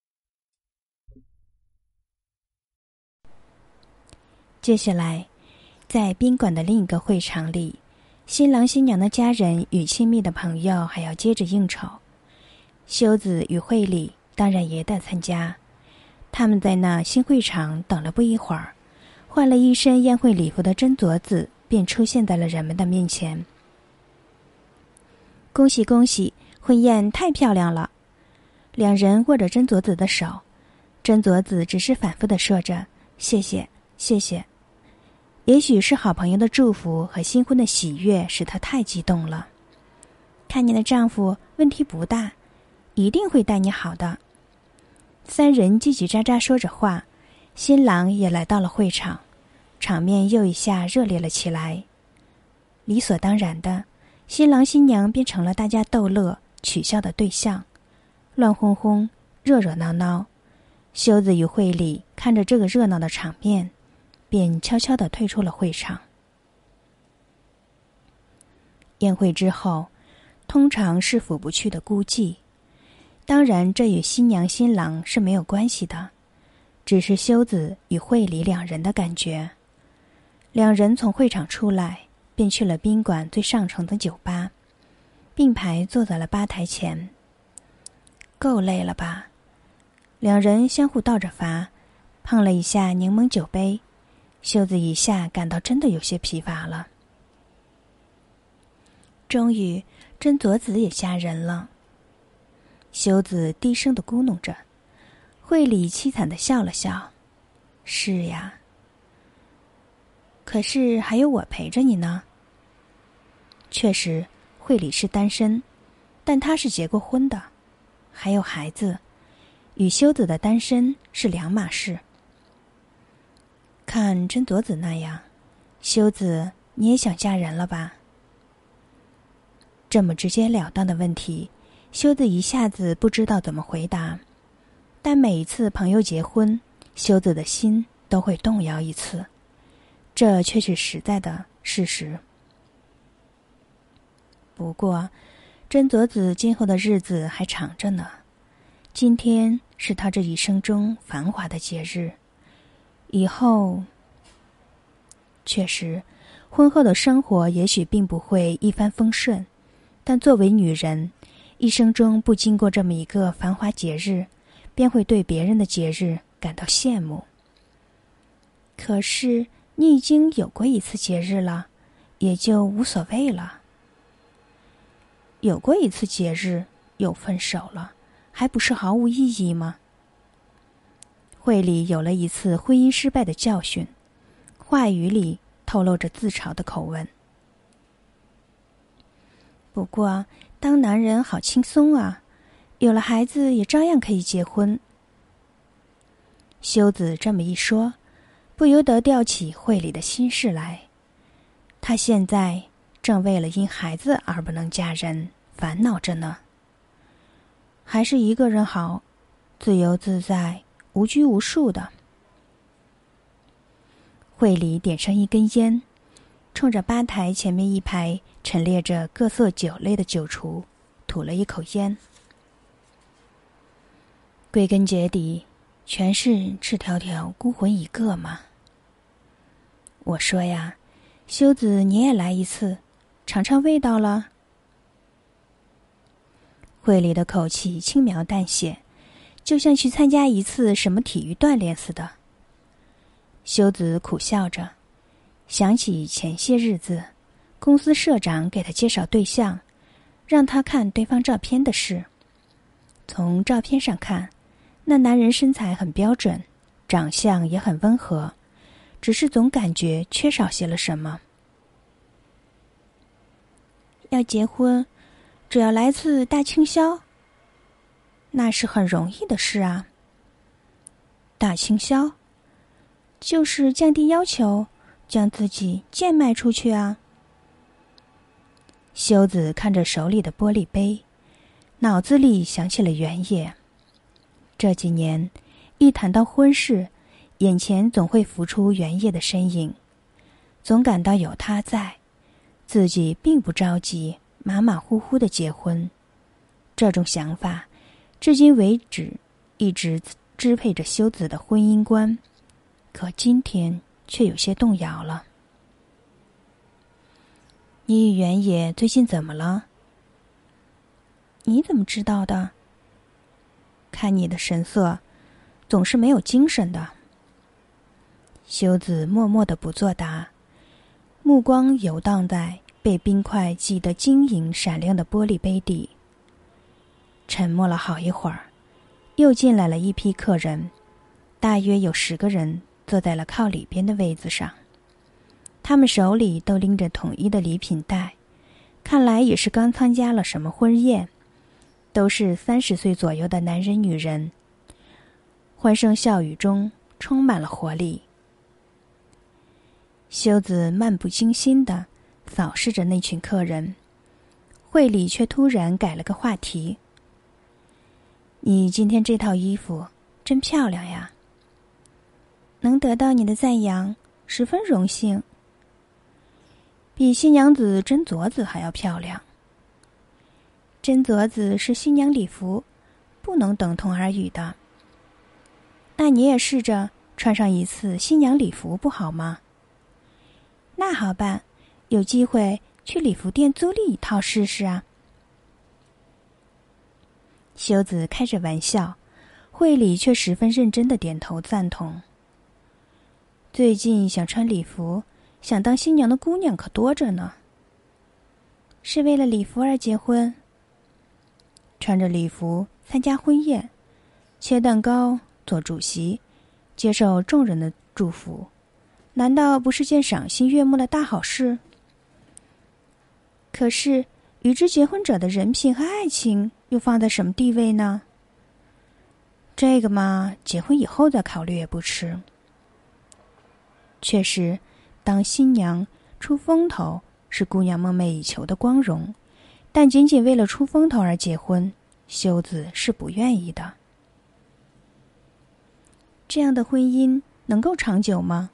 接下来，在宾馆的另一个会场里。新郎新娘的家人与亲密的朋友还要接着应酬，修子与惠里当然也得参加。他们在那新会场等了不一会儿，换了一身宴会礼服的真佐子便出现在了人们的面前。恭喜恭喜，婚宴太漂亮了！两人握着真佐子的手，真佐子只是反复的说着：“谢谢，谢谢。”也许是好朋友的祝福和新婚的喜悦使她太激动了。看你的丈夫，问题不大，一定会待你好的。三人叽叽喳喳说着话，新郎也来到了会场，场面又一下热烈了起来。理所当然的，新郎新娘变成了大家逗乐取笑的对象，乱哄哄、热热闹闹。修子与惠里看着这个热闹的场面。便悄悄地退出了会场。宴会之后，通常是抚不去的孤寂，当然这与新娘新郎是没有关系的，只是修子与惠里两人的感觉。两人从会场出来，便去了宾馆最上层的酒吧，并排坐在了吧台前。够累了吧？两人相互倒着罚，碰了一下柠檬酒杯。袖子一下感到真的有些疲乏了。终于，真佐子也嫁人了。修子低声的咕哝着，惠里凄惨的笑了笑：“是呀，可是还有我陪着你呢。”确实，惠里是单身，但他是结过婚的，还有孩子，与修子的单身是两码事。看真佐子那样，修子，你也想嫁人了吧？这么直截了当的问题，修子一下子不知道怎么回答。但每一次朋友结婚，修子的心都会动摇一次，这却是实在的事实。不过，真佐子今后的日子还长着呢。今天是他这一生中繁华的节日。以后，确实，婚后的生活也许并不会一帆风顺，但作为女人，一生中不经过这么一个繁华节日，便会对别人的节日感到羡慕。可是你已经有过一次节日了，也就无所谓了。有过一次节日，又分手了，还不是毫无意义吗？惠里有了一次婚姻失败的教训，话语里透露着自嘲的口吻。不过，当男人好轻松啊，有了孩子也照样可以结婚。修子这么一说，不由得吊起惠里的心事来。他现在正为了因孩子而不能嫁人烦恼着呢。还是一个人好，自由自在。无拘无束的，会里点上一根烟，冲着吧台前面一排陈列着各色酒类的酒厨吐了一口烟。归根结底，全是赤条条孤魂一个嘛。我说呀，修子你也来一次，尝尝味道了。会里的口气轻描淡写。就像去参加一次什么体育锻炼似的。修子苦笑着，想起前些日子，公司社长给他介绍对象，让他看对方照片的事。从照片上看，那男人身材很标准，长相也很温和，只是总感觉缺少些了什么。要结婚，只要来次大清宵。那是很容易的事啊！打清销，就是降低要求，将自己贱卖出去啊！修子看着手里的玻璃杯，脑子里想起了原野。这几年，一谈到婚事，眼前总会浮出原野的身影，总感到有他在，自己并不着急，马马虎虎的结婚。这种想法。至今为止，一直支配着修子的婚姻观，可今天却有些动摇了。你与原野最近怎么了？你怎么知道的？看你的神色，总是没有精神的。修子默默的不作答，目光游荡在被冰块挤得晶莹闪亮的玻璃杯底。沉默了好一会儿，又进来了一批客人，大约有十个人，坐在了靠里边的位子上。他们手里都拎着统一的礼品袋，看来也是刚参加了什么婚宴。都是三十岁左右的男人、女人，欢声笑语中充满了活力。修子漫不经心的扫视着那群客人，会里却突然改了个话题。你今天这套衣服真漂亮呀！能得到你的赞扬，十分荣幸。比新娘子真镯子还要漂亮。真镯子是新娘礼服，不能等同而语的。那你也试着穿上一次新娘礼服不好吗？那好办，有机会去礼服店租赁一套试试啊。修子开着玩笑，惠里却十分认真的点头赞同。最近想穿礼服、想当新娘的姑娘可多着呢。是为了礼服而结婚，穿着礼服参加婚宴，切蛋糕、做主席、接受众人的祝福，难道不是件赏心悦目的大好事？可是，与之结婚者的人品和爱情。又放在什么地位呢？这个嘛，结婚以后再考虑也不迟。确实，当新娘出风头是姑娘梦寐以求的光荣，但仅仅为了出风头而结婚，秀子是不愿意的。这样的婚姻能够长久吗？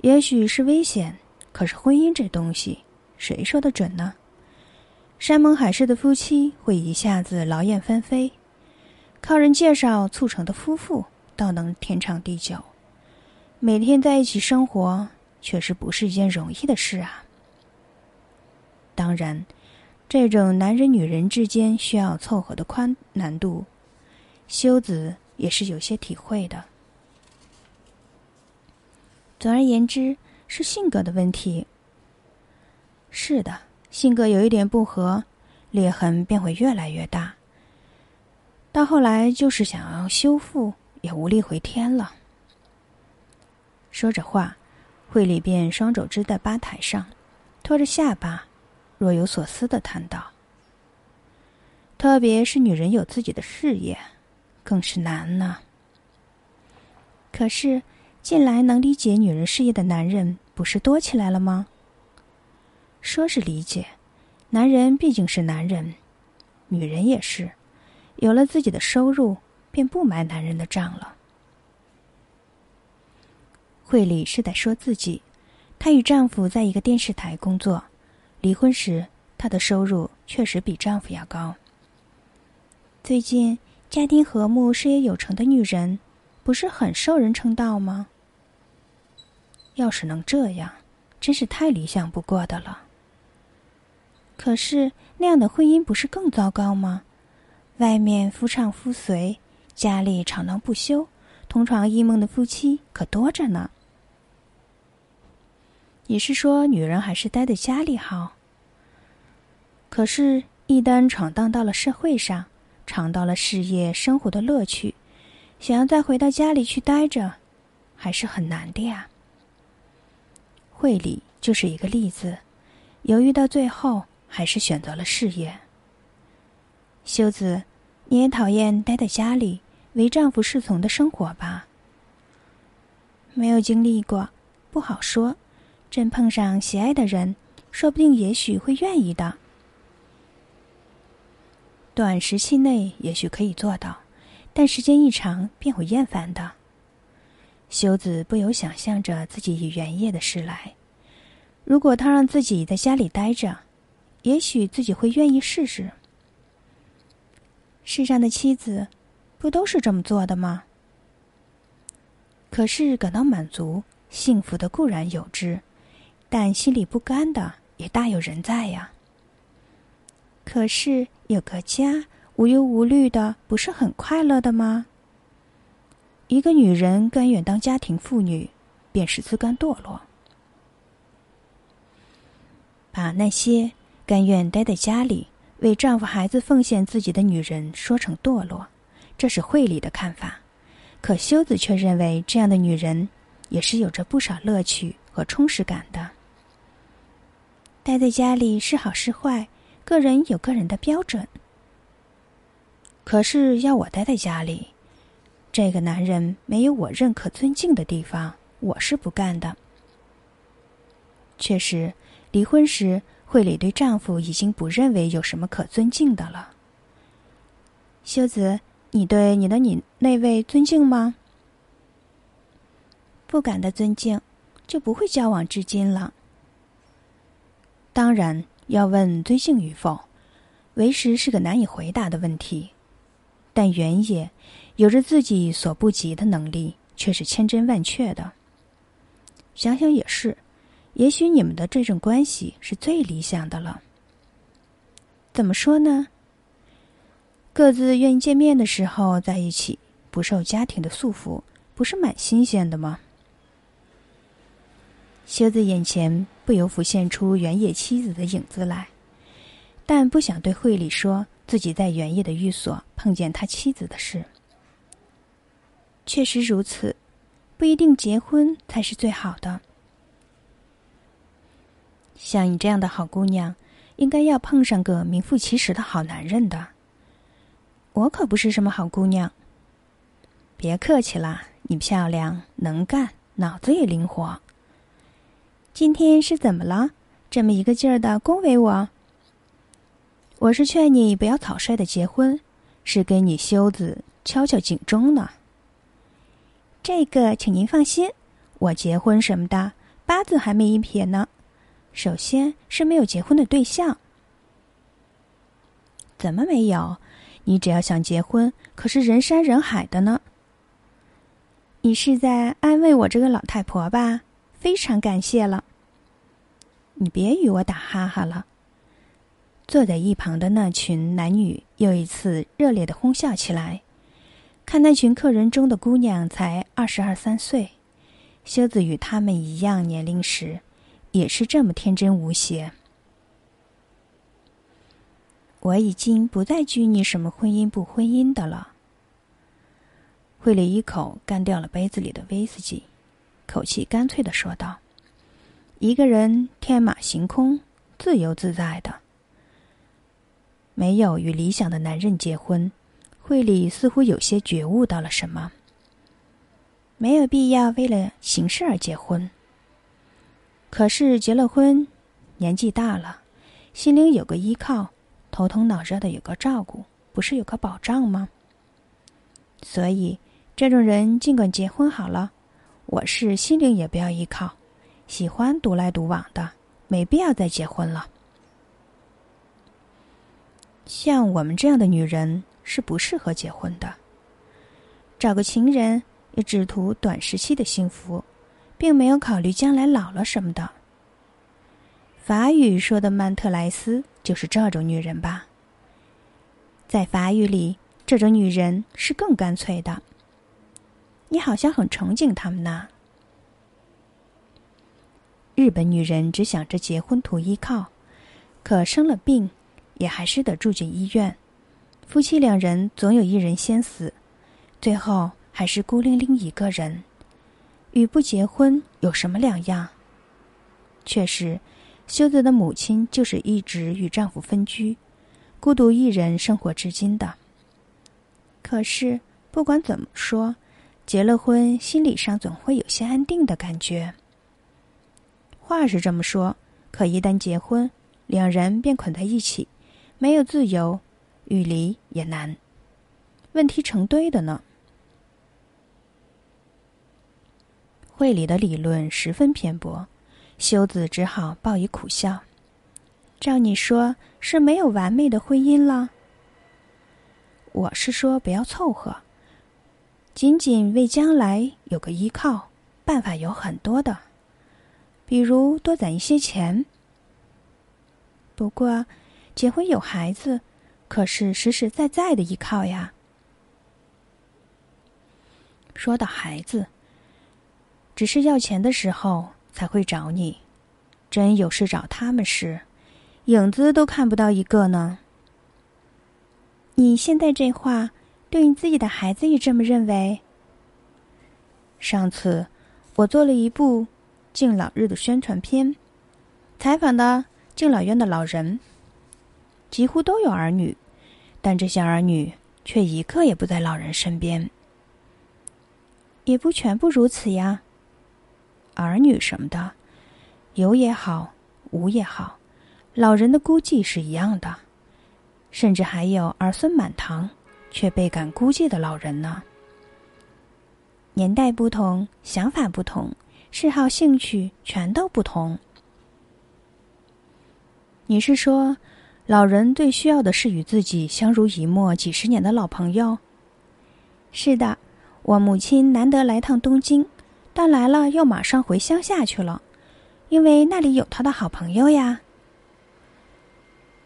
也许是危险，可是婚姻这东西，谁说得准呢？山盟海誓的夫妻会一下子劳燕分飞，靠人介绍促成的夫妇倒能天长地久。每天在一起生活，确实不是一件容易的事啊。当然，这种男人女人之间需要凑合的宽难度，修子也是有些体会的。总而言之，是性格的问题。是的。性格有一点不合，裂痕便会越来越大。到后来，就是想要修复，也无力回天了。说着话，惠里便双肘支在吧台上，托着下巴，若有所思的叹道：“特别是女人有自己的事业，更是难呢。可是，近来能理解女人事业的男人，不是多起来了吗？”说是理解，男人毕竟是男人，女人也是，有了自己的收入，便不买男人的账了。惠里是在说自己，她与丈夫在一个电视台工作，离婚时她的收入确实比丈夫要高。最近家庭和睦、事业有成的女人，不是很受人称道吗？要是能这样，真是太理想不过的了。可是那样的婚姻不是更糟糕吗？外面夫唱夫随，家里吵闹不休，同床异梦的夫妻可多着呢。你是说女人还是待在家里好？可是，一旦闯荡到了社会上，尝到了事业生活的乐趣，想要再回到家里去待着，还是很难的呀。慧里就是一个例子，犹豫到最后。还是选择了事业。修子，你也讨厌待在家里为丈夫侍从的生活吧？没有经历过，不好说。真碰上喜爱的人，说不定也许会愿意的。短时期内也许可以做到，但时间一长便会厌烦的。修子不由想象着自己与原叶的事来：如果他让自己在家里待着。也许自己会愿意试试。世上的妻子，不都是这么做的吗？可是感到满足、幸福的固然有之，但心里不甘的也大有人在呀。可是有个家，无忧无虑的，不是很快乐的吗？一个女人甘愿当家庭妇女，便是自甘堕落。把那些。甘愿待在家里为丈夫、孩子奉献自己的女人，说成堕落，这是惠里的看法。可修子却认为，这样的女人也是有着不少乐趣和充实感的。待在家里是好是坏，个人有个人的标准。可是要我待在家里，这个男人没有我认可、尊敬的地方，我是不干的。确实，离婚时。惠里对丈夫已经不认为有什么可尊敬的了。修子，你对你的你那位尊敬吗？不敢的尊敬，就不会交往至今了。当然要问尊敬与否，为时是个难以回答的问题。但原野有着自己所不及的能力，却是千真万确的。想想也是。也许你们的这种关系是最理想的了。怎么说呢？各自愿意见面的时候在一起，不受家庭的束缚，不是蛮新鲜的吗？修子眼前不由浮现出原野妻子的影子来，但不想对惠里说自己在原野的寓所碰见他妻子的事。确实如此，不一定结婚才是最好的。像你这样的好姑娘，应该要碰上个名副其实的好男人的。我可不是什么好姑娘。别客气了，你漂亮、能干、脑子也灵活。今天是怎么了？这么一个劲儿的恭维我？我是劝你不要草率的结婚，是给你休子敲敲警钟呢。这个，请您放心，我结婚什么的，八字还没一撇呢。首先是没有结婚的对象。怎么没有？你只要想结婚，可是人山人海的呢。你是在安慰我这个老太婆吧？非常感谢了。你别与我打哈哈了。坐在一旁的那群男女又一次热烈的哄笑起来。看那群客人中的姑娘才二十二三岁，修子与他们一样年龄时。也是这么天真无邪。我已经不再拘泥什么婚姻不婚姻的了。惠里一口干掉了杯子里的威士忌，口气干脆的说道：“一个人天马行空，自由自在的，没有与理想的男人结婚。”惠里似乎有些觉悟到了什么，没有必要为了形式而结婚。可是结了婚，年纪大了，心灵有个依靠，头疼脑热的有个照顾，不是有个保障吗？所以，这种人尽管结婚好了，我是心灵也不要依靠，喜欢独来独往的，没必要再结婚了。像我们这样的女人是不适合结婚的，找个情人也只图短时期的幸福。并没有考虑将来老了什么的。法语说的“曼特莱斯”就是这种女人吧？在法语里，这种女人是更干脆的。你好像很崇敬他们呢。日本女人只想着结婚图依靠，可生了病，也还是得住进医院。夫妻两人总有一人先死，最后还是孤零零一个人。与不结婚有什么两样？确实，修泽的母亲就是一直与丈夫分居，孤独一人生活至今的。可是，不管怎么说，结了婚，心理上总会有些安定的感觉。话是这么说，可一旦结婚，两人便捆在一起，没有自由，欲离也难。问题成堆的呢？会理的理论十分偏颇，修子只好报以苦笑。照你说是没有完美的婚姻了。我是说不要凑合，仅仅为将来有个依靠，办法有很多的，比如多攒一些钱。不过，结婚有孩子，可是实实在在的依靠呀。说到孩子。只是要钱的时候才会找你，真有事找他们时，影子都看不到一个呢。你现在这话，对你自己的孩子也这么认为？上次我做了一部敬老日的宣传片，采访的敬老院的老人，几乎都有儿女，但这些儿女却一个也不在老人身边，也不全部如此呀。儿女什么的，有也好，无也好，老人的孤寂是一样的。甚至还有儿孙满堂却倍感孤寂的老人呢。年代不同，想法不同，嗜好、兴趣全都不同。你是说，老人最需要的是与自己相濡以沫几十年的老朋友？是的，我母亲难得来趟东京。但来了又马上回乡下去了，因为那里有他的好朋友呀。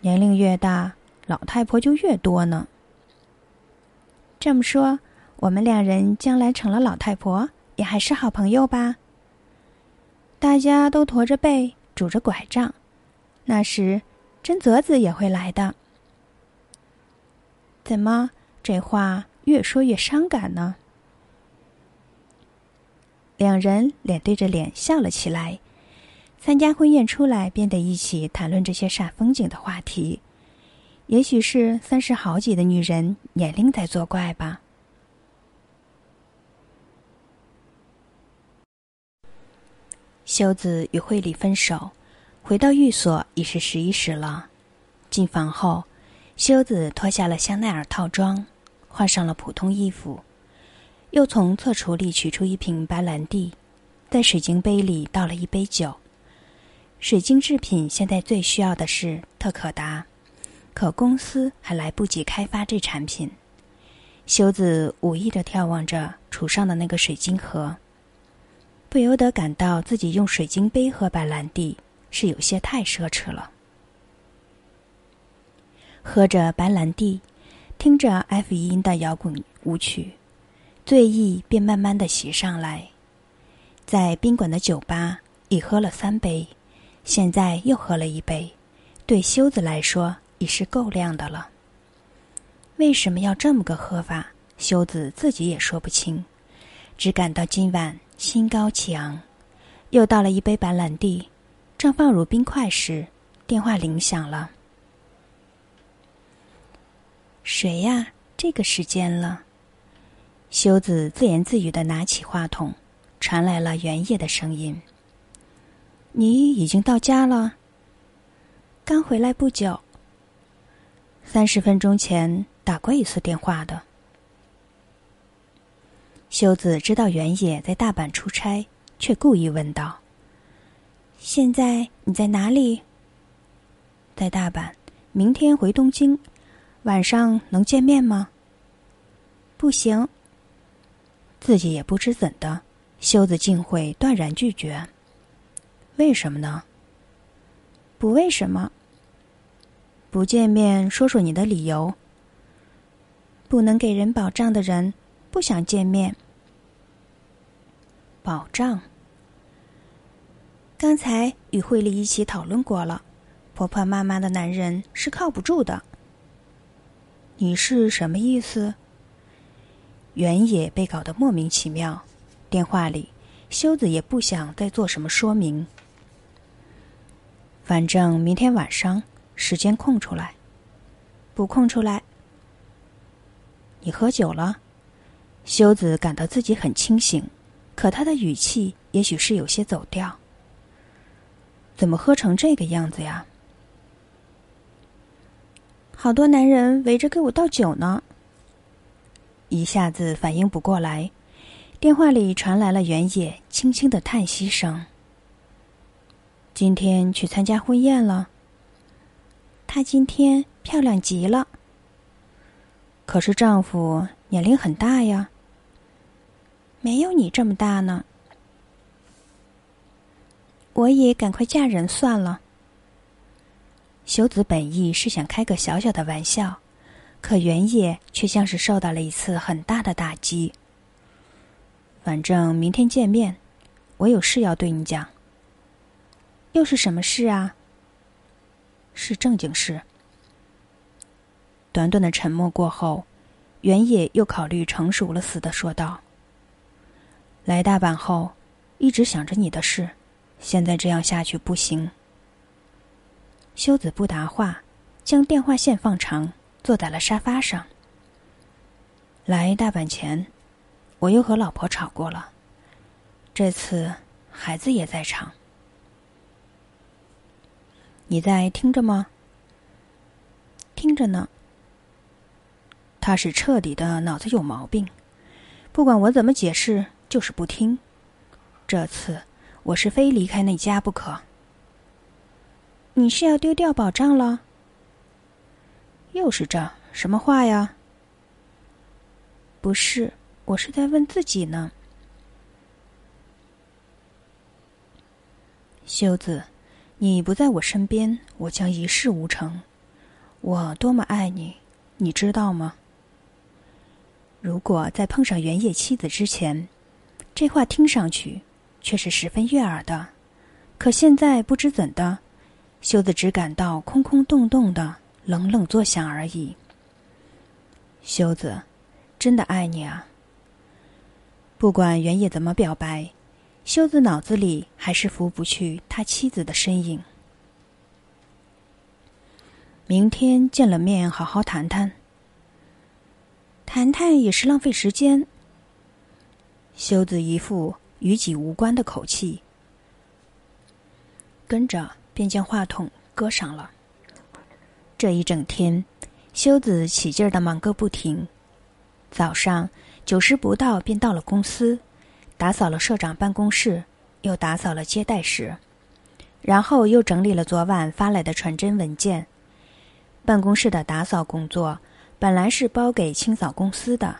年龄越大，老太婆就越多呢。这么说，我们两人将来成了老太婆，也还是好朋友吧？大家都驼着背，拄着拐杖，那时真泽子也会来的。怎么，这话越说越伤感呢？两人脸对着脸笑了起来，参加婚宴出来便得一起谈论这些煞风景的话题，也许是三十好几的女人年龄在作怪吧。修子与惠里分手，回到寓所已是十一时了。进房后，修子脱下了香奈儿套装，换上了普通衣服。又从侧橱里取出一瓶白兰地，在水晶杯里倒了一杯酒。水晶制品现在最需要的是特可达，可公司还来不及开发这产品。修子无意的眺望着橱上的那个水晶盒，不由得感到自己用水晶杯喝白兰地是有些太奢侈了。喝着白兰地，听着 F 一音的摇滚舞曲。醉意便慢慢的袭上来，在宾馆的酒吧已喝了三杯，现在又喝了一杯，对修子来说已是够量的了。为什么要这么个喝法？修子自己也说不清，只感到今晚心高气昂。又倒了一杯白兰地，正放入冰块时，电话铃响了。谁呀？这个时间了。修子自言自语的拿起话筒，传来了原野的声音：“你已经到家了，刚回来不久。三十分钟前打过一次电话的。”修子知道原野在大阪出差，却故意问道：“现在你在哪里？”“在大阪，明天回东京，晚上能见面吗？”“不行。”自己也不知怎的，修子竟会断然拒绝。为什么呢？不为什么。不见面，说说你的理由。不能给人保障的人，不想见面。保障？刚才与惠丽一起讨论过了，婆婆妈妈的男人是靠不住的。你是什么意思？原野被搞得莫名其妙。电话里，修子也不想再做什么说明。反正明天晚上时间空出来，不空出来。你喝酒了？修子感到自己很清醒，可他的语气也许是有些走调。怎么喝成这个样子呀？好多男人围着给我倒酒呢。一下子反应不过来，电话里传来了原野轻轻的叹息声。今天去参加婚宴了，她今天漂亮极了。可是丈夫年龄很大呀，没有你这么大呢。我也赶快嫁人算了。修子本意是想开个小小的玩笑。可原野却像是受到了一次很大的打击。反正明天见面，我有事要对你讲。又是什么事啊？是正经事。短短的沉默过后，原野又考虑成熟了似的说道：“来大阪后，一直想着你的事，现在这样下去不行。”修子不答话，将电话线放长。坐在了沙发上。来大阪前，我又和老婆吵过了，这次孩子也在场。你在听着吗？听着呢。他是彻底的脑子有毛病，不管我怎么解释，就是不听。这次我是非离开那家不可。你是要丢掉保障了？又是这什么话呀？不是，我是在问自己呢。秀子，你不在我身边，我将一事无成。我多么爱你，你知道吗？如果在碰上原野妻子之前，这话听上去却是十分悦耳的。可现在不知怎的，秀子只感到空空洞洞的。冷冷作响而已。修子，真的爱你啊！不管原野怎么表白，修子脑子里还是拂不去他妻子的身影。明天见了面，好好谈谈。谈谈也是浪费时间。修子一副与己无关的口气，跟着便将话筒搁上了。这一整天，修子起劲儿的忙个不停。早上九时不到便到了公司，打扫了社长办公室，又打扫了接待室，然后又整理了昨晚发来的传真文件。办公室的打扫工作本来是包给清扫公司的，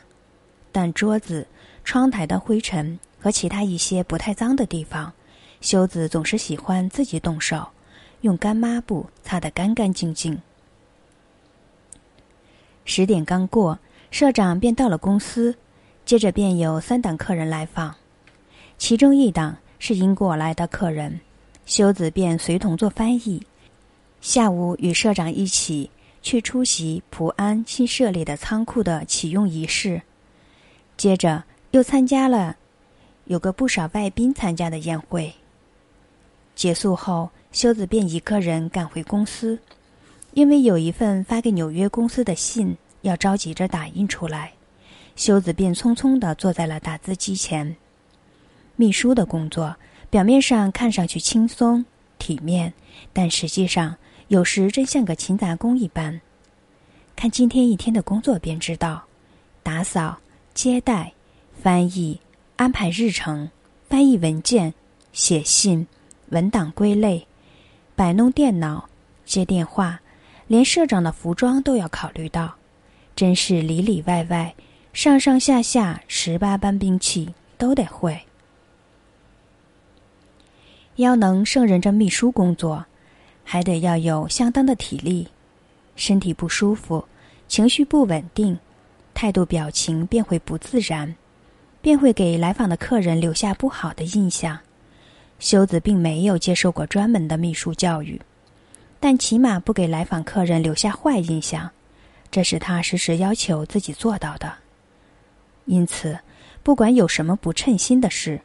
但桌子、窗台的灰尘和其他一些不太脏的地方，修子总是喜欢自己动手，用干抹布擦得干干净净。十点刚过，社长便到了公司，接着便有三档客人来访，其中一档是英国来的客人，修子便随同做翻译。下午与社长一起去出席普安新设立的仓库的启用仪式，接着又参加了有个不少外宾参加的宴会。结束后，修子便一个人赶回公司。因为有一份发给纽约公司的信要着急着打印出来，修子便匆匆地坐在了打字机前。秘书的工作表面上看上去轻松体面，但实际上有时真像个勤杂工一般。看今天一天的工作便知道：打扫、接待、翻译、安排日程、翻译文件、写信、文档归类、摆弄电脑、接电话。连社长的服装都要考虑到，真是里里外外、上上下下十八般兵器都得会。要能胜任这秘书工作，还得要有相当的体力。身体不舒服、情绪不稳定、态度表情便会不自然，便会给来访的客人留下不好的印象。修子并没有接受过专门的秘书教育。但起码不给来访客人留下坏印象，这是他时时要求自己做到的。因此，不管有什么不称心的事，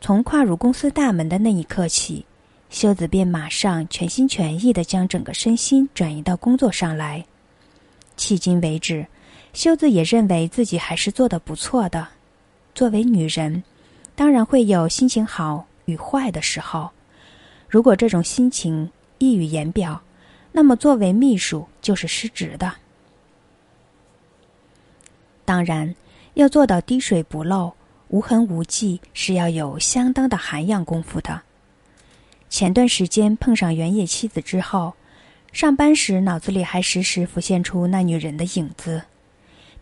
从跨入公司大门的那一刻起，修子便马上全心全意的将整个身心转移到工作上来。迄今为止，修子也认为自己还是做的不错的。作为女人，当然会有心情好与坏的时候。如果这种心情，溢于言表，那么作为秘书就是失职的。当然，要做到滴水不漏、无痕无迹，是要有相当的涵养功夫的。前段时间碰上原野妻子之后，上班时脑子里还时时浮现出那女人的影子。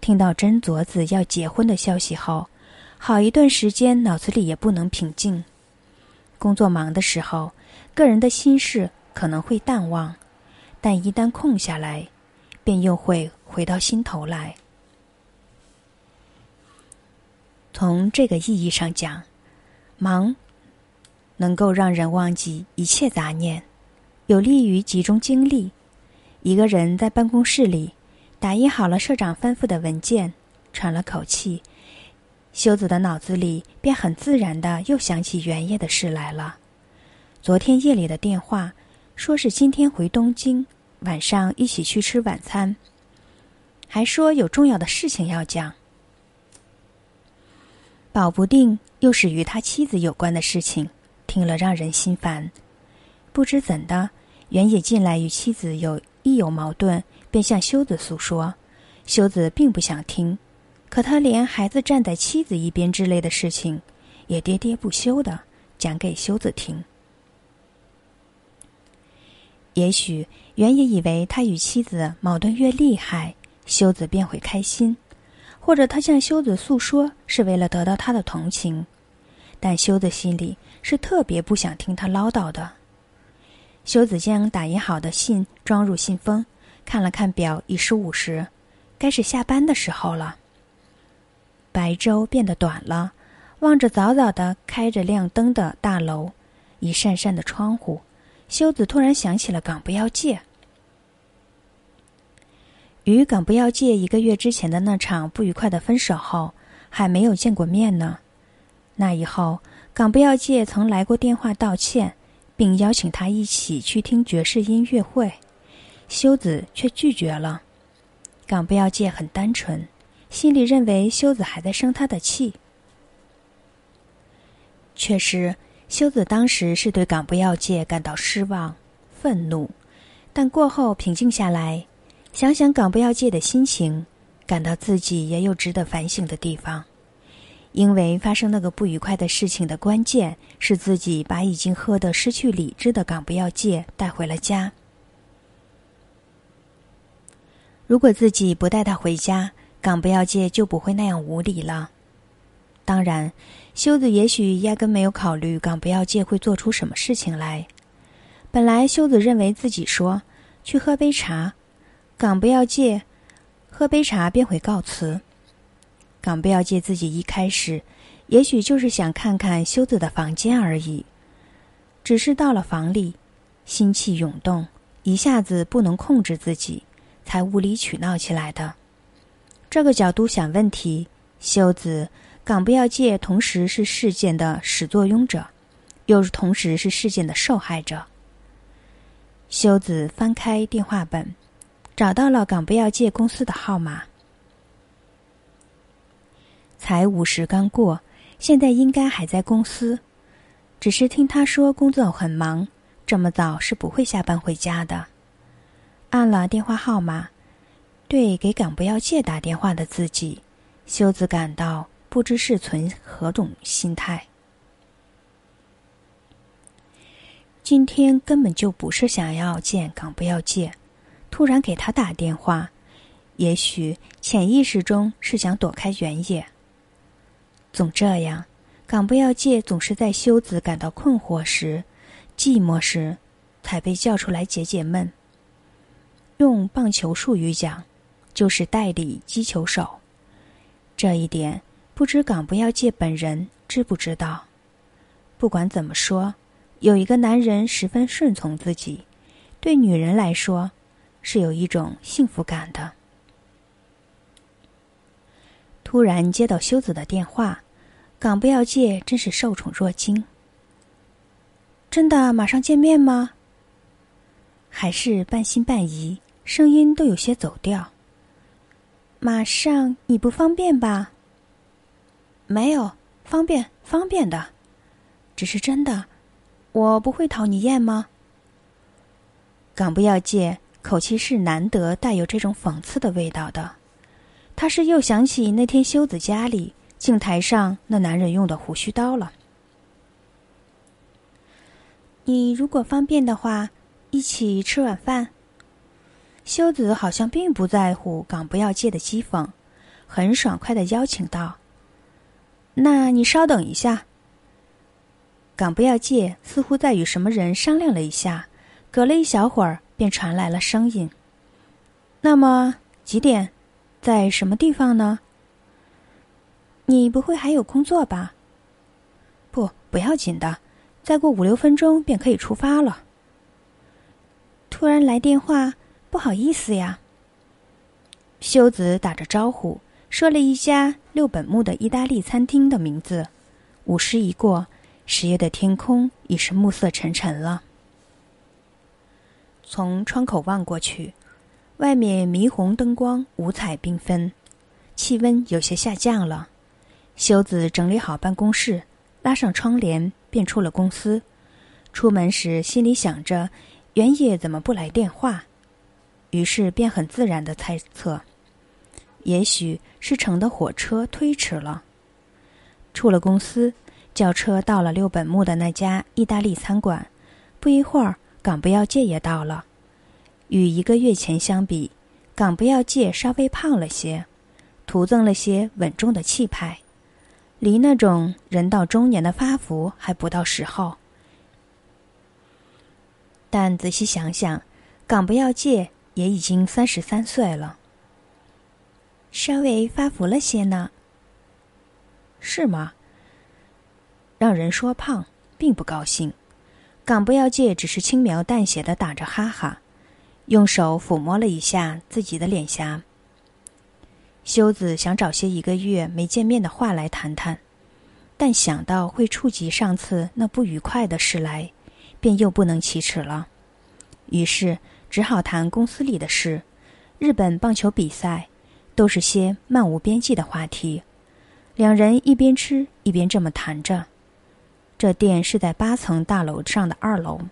听到真佐子要结婚的消息后，好一段时间脑子里也不能平静。工作忙的时候，个人的心事。可能会淡忘，但一旦空下来，便又会回到心头来。从这个意义上讲，忙能够让人忘记一切杂念，有利于集中精力。一个人在办公室里打印好了社长吩咐的文件，喘了口气，修子的脑子里便很自然的又想起原夜的事来了。昨天夜里的电话。说是今天回东京，晚上一起去吃晚餐。还说有重要的事情要讲，保不定又是与他妻子有关的事情，听了让人心烦。不知怎的，原野进来与妻子有一有矛盾，便向修子诉说。修子并不想听，可他连孩子站在妻子一边之类的事情，也喋喋不休的讲给修子听。也许原野以为他与妻子矛盾越厉害，修子便会开心；或者他向修子诉说是为了得到他的同情。但修子心里是特别不想听他唠叨的。修子将打印好的信装入信封，看了看表，已是午时，该是下班的时候了。白昼变得短了，望着早早的开着亮灯的大楼，一扇扇的窗户。修子突然想起了港不要借，与港不要借一个月之前的那场不愉快的分手后还没有见过面呢。那以后，港不要借曾来过电话道歉，并邀请他一起去听爵士音乐会，修子却拒绝了。港不要借很单纯，心里认为修子还在生他的气，确实。修子当时是对港不要界感到失望、愤怒，但过后平静下来，想想港不要界的心情，感到自己也有值得反省的地方。因为发生那个不愉快的事情的关键是自己把已经喝得失去理智的港不要界带回了家。如果自己不带他回家，港不要界就不会那样无理了。当然。修子也许压根没有考虑港不要借会做出什么事情来。本来修子认为自己说去喝杯茶，港不要借喝杯茶便会告辞。港不要借自己一开始也许就是想看看修子的房间而已，只是到了房里，心气涌动，一下子不能控制自己，才无理取闹起来的。这个角度想问题，修子。港不要借，同时是事件的始作俑者，又是同时是事件的受害者。修子翻开电话本，找到了港不要借公司的号码。才五十刚过，现在应该还在公司，只是听他说工作很忙，这么早是不会下班回家的。按了电话号码，对给港不要借打电话的自己，修子感到。不知是存何种心态。今天根本就不是想要见港，不要借，突然给他打电话，也许潜意识中是想躲开原野。总这样，港不要借，总是在修子感到困惑时、寂寞时，才被叫出来解解闷。用棒球术语讲，就是代理击球手。这一点。不知港不要借本人知不知道？不管怎么说，有一个男人十分顺从自己，对女人来说，是有一种幸福感的。突然接到修子的电话，港不要借真是受宠若惊。真的马上见面吗？还是半信半疑，声音都有些走调。马上你不方便吧？没有方便方便的，只是真的，我不会讨你厌吗？港不要借口气是难得带有这种讽刺的味道的，他是又想起那天修子家里镜台上那男人用的胡须刀了。你如果方便的话，一起吃晚饭。修子好像并不在乎港不要借的讥讽，很爽快的邀请道。那你稍等一下。港不要借，似乎在与什么人商量了一下。隔了一小会儿，便传来了声音。那么几点，在什么地方呢？你不会还有工作吧？不，不要紧的，再过五六分钟便可以出发了。突然来电话，不好意思呀。修子打着招呼，说了一下。六本木的意大利餐厅的名字。午时一过，十月的天空已是暮色沉沉了。从窗口望过去，外面霓虹灯光五彩缤纷，气温有些下降了。修子整理好办公室，拉上窗帘，便出了公司。出门时心里想着，原野怎么不来电话？于是便很自然的猜测。也许是乘的火车推迟了。出了公司，轿车到了六本木的那家意大利餐馆。不一会儿，港不要借也到了。与一个月前相比，港不要借稍微胖了些，徒增了些稳重的气派，离那种人到中年的发福还不到时候。但仔细想想，港不要借也已经三十三岁了。稍微发福了些呢，是吗？让人说胖，并不高兴。港不要介，只是轻描淡写的打着哈哈，用手抚摸了一下自己的脸颊。修子想找些一个月没见面的话来谈谈，但想到会触及上次那不愉快的事来，便又不能启齿了。于是只好谈公司里的事，日本棒球比赛。都是些漫无边际的话题，两人一边吃一边这么谈着。这店是在八层大楼上的二楼，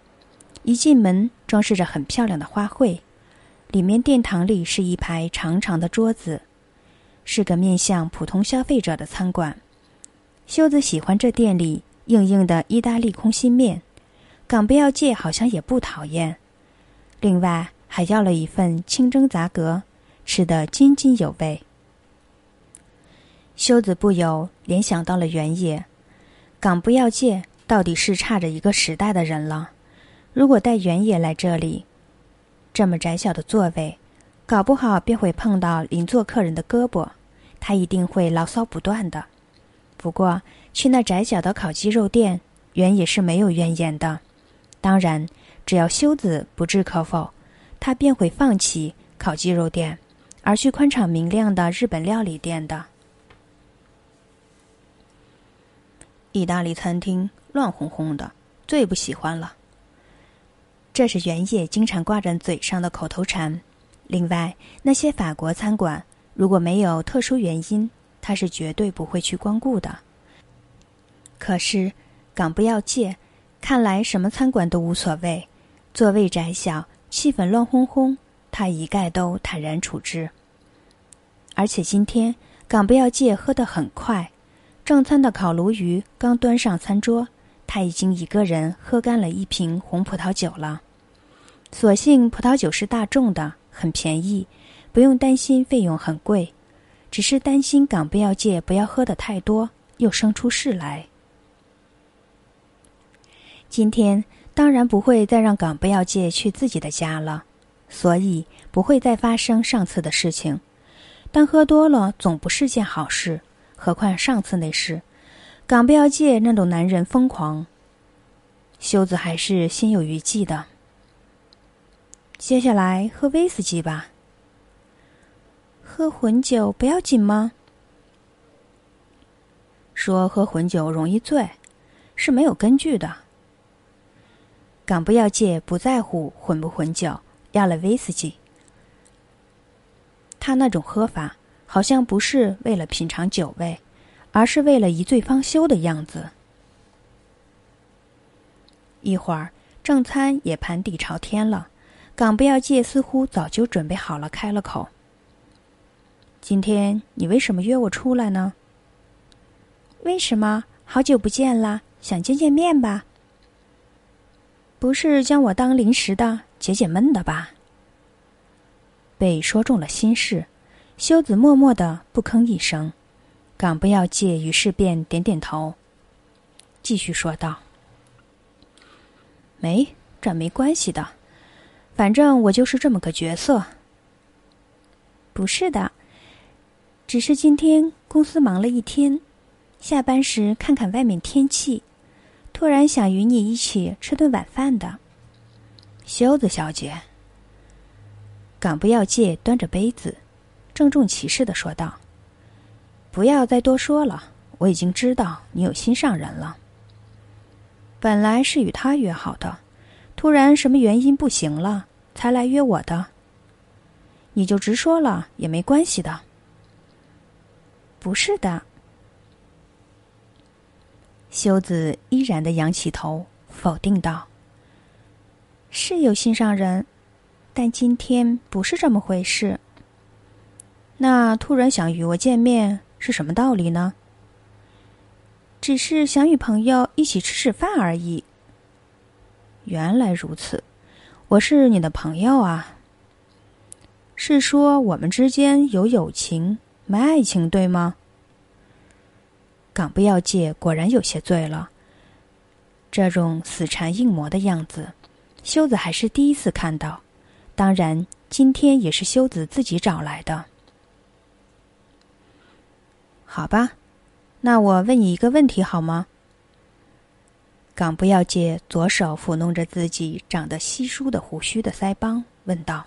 一进门装饰着很漂亮的花卉，里面殿堂里是一排长长的桌子，是个面向普通消费者的餐馆。修子喜欢这店里硬硬的意大利空心面，港标芥好像也不讨厌，另外还要了一份清蒸杂蛤。吃得津津有味，修子不由联想到了原野，港不要界到底是差着一个时代的人了。如果带原野来这里，这么窄小的座位，搞不好便会碰到邻座客人的胳膊，他一定会牢骚不断的。不过去那窄小的烤鸡肉店，原野是没有怨言的。当然，只要修子不置可否，他便会放弃烤鸡肉店。而去宽敞明亮的日本料理店的，意大利餐厅乱哄哄的，最不喜欢了。这是原野经常挂在嘴上的口头禅。另外，那些法国餐馆如果没有特殊原因，他是绝对不会去光顾的。可是港不要借，看来什么餐馆都无所谓，座位窄小，气氛乱哄哄。他一概都坦然处之。而且今天港不要界喝的很快，正餐的烤鲈鱼刚端上餐桌，他已经一个人喝干了一瓶红葡萄酒了。所幸葡萄酒是大众的，很便宜，不用担心费用很贵，只是担心港不要界不要喝的太多，又生出事来。今天当然不会再让港不要界去自己的家了。所以不会再发生上次的事情，但喝多了总不是件好事。何况上次那事，港不要借那种男人疯狂。修子还是心有余悸的。接下来喝威士忌吧，喝混酒不要紧吗？说喝混酒容易醉，是没有根据的。港不要借不在乎混不混酒。加了威士忌。他那种喝法好像不是为了品尝酒味，而是为了一醉方休的样子。一会儿正餐也盘底朝天了，港不要介似乎早就准备好了，开了口。今天你为什么约我出来呢？为什么？好久不见了，想见见面吧？不是将我当零食的？解解闷的吧。被说中了心事，修子默默的不吭一声，港不要介于事便点点头，继续说道：“没，这没关系的，反正我就是这么个角色。”不是的，只是今天公司忙了一天，下班时看看外面天气，突然想与你一起吃顿晚饭的。修子小姐，敢不要介端着杯子，郑重其事的说道：“不要再多说了，我已经知道你有心上人了。本来是与他约好的，突然什么原因不行了，才来约我的。你就直说了也没关系的。”“不是的。”修子依然的仰起头，否定道。是有心上人，但今天不是这么回事。那突然想与我见面是什么道理呢？只是想与朋友一起吃吃饭而已。原来如此，我是你的朋友啊。是说我们之间有友情，没爱情，对吗？港不要介果然有些醉了。这种死缠硬磨的样子。修子还是第一次看到，当然，今天也是修子自己找来的。好吧，那我问你一个问题好吗？冈不要介左手抚弄着自己长得稀疏的胡须的腮帮，问道：“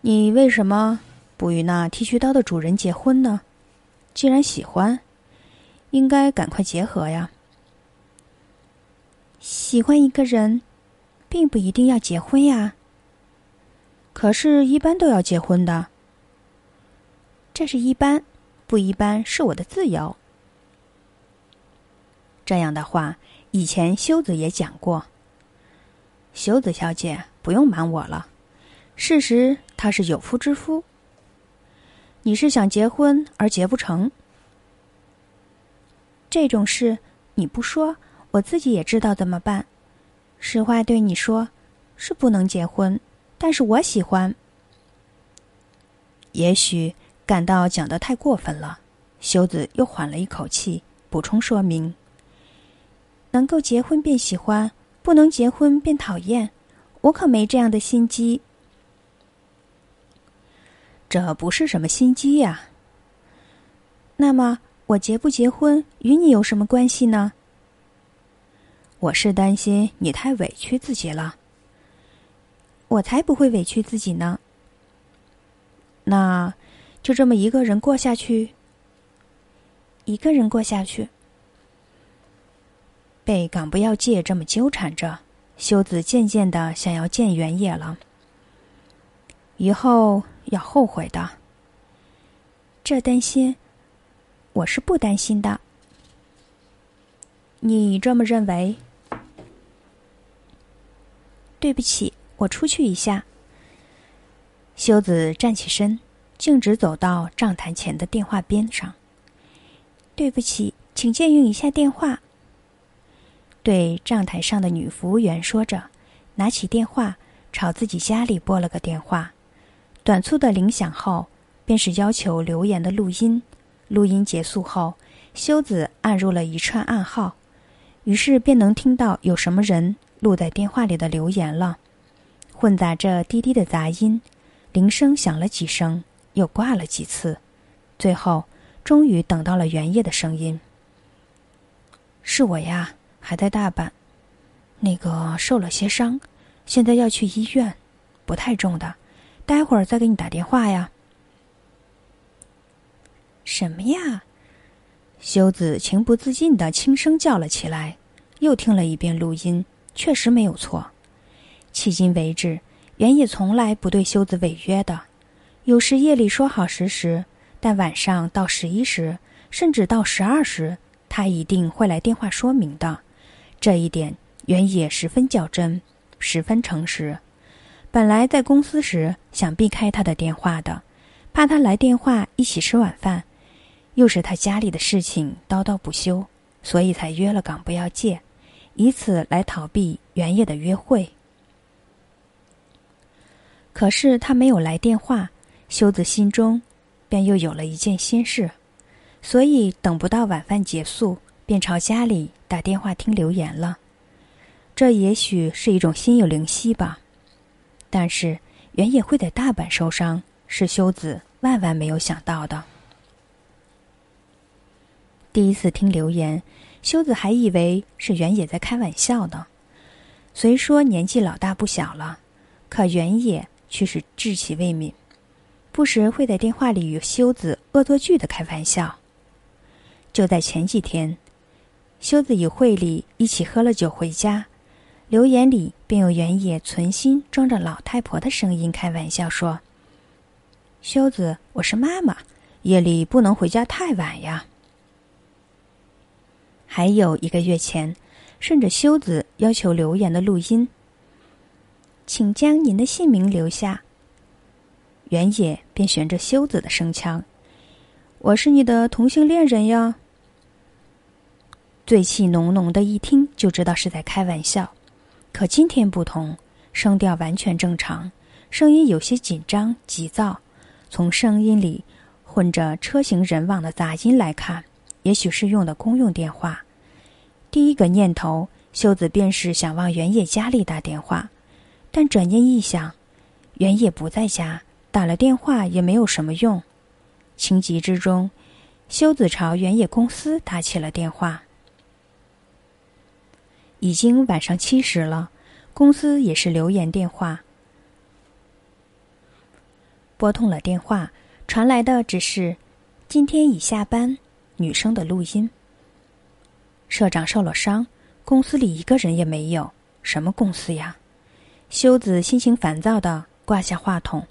你为什么不与那剃须刀的主人结婚呢？既然喜欢，应该赶快结合呀。”喜欢一个人，并不一定要结婚呀。可是，一般都要结婚的。这是一般，不一般是我的自由。这样的话，以前修子也讲过。修子小姐，不用瞒我了，事实他是有夫之夫。你是想结婚而结不成？这种事你不说。我自己也知道怎么办，实话对你说，是不能结婚，但是我喜欢。也许感到讲的太过分了，修子又缓了一口气，补充说明：能够结婚便喜欢，不能结婚便讨厌，我可没这样的心机。这不是什么心机呀。那么我结不结婚与你有什么关系呢？我是担心你太委屈自己了。我才不会委屈自己呢。那就这么一个人过下去？一个人过下去，被港不要界这么纠缠着，修子渐渐的想要见原野了。以后要后悔的。这担心，我是不担心的。你这么认为？对不起，我出去一下。修子站起身，径直走到账台前的电话边上。对不起，请借用一下电话。对账台上的女服务员说着，拿起电话朝自己家里拨了个电话。短促的铃响后，便是要求留言的录音。录音结束后，修子按入了一串暗号，于是便能听到有什么人。录在电话里的留言了，混杂着滴滴的杂音，铃声响了几声，又挂了几次，最后终于等到了原叶的声音。是我呀，还在大阪，那个受了些伤，现在要去医院，不太重的，待会儿再给你打电话呀。什么呀？修子情不自禁的轻声叫了起来，又听了一遍录音。确实没有错。迄今为止，原野从来不对修子违约的。有时夜里说好十时，但晚上到十一时，甚至到十二时，他一定会来电话说明的。这一点，原野十分较真，十分诚实。本来在公司时想避开他的电话的，怕他来电话一起吃晚饭，又是他家里的事情叨叨不休，所以才约了岗不要借。以此来逃避原野的约会，可是他没有来电话，修子心中便又有了一件心事，所以等不到晚饭结束，便朝家里打电话听留言了。这也许是一种心有灵犀吧，但是原野会在大阪受伤，是修子万万没有想到的。第一次听留言。修子还以为是原野在开玩笑呢，虽说年纪老大不小了，可原野却是稚气未泯，不时会在电话里与修子恶作剧的开玩笑。就在前几天，修子与会里一起喝了酒回家，留言里便有原野存心装着老太婆的声音开玩笑说：“修子，我是妈妈，夜里不能回家太晚呀。”还有一个月前，顺着修子要求留言的录音，请将您的姓名留下。原野便悬着修子的声腔：“我是你的同性恋人哟。”醉气浓浓的一听就知道是在开玩笑，可今天不同，声调完全正常，声音有些紧张急躁，从声音里混着车行人往的杂音来看。也许是用的公用电话，第一个念头，秀子便是想往原野家里打电话，但转念一想，原野不在家，打了电话也没有什么用。情急之中，修子朝原野公司打起了电话。已经晚上七时了，公司也是留言电话。拨通了电话，传来的只是：“今天已下班。”女生的录音。社长受了伤，公司里一个人也没有。什么公司呀？修子心情烦躁的挂下话筒，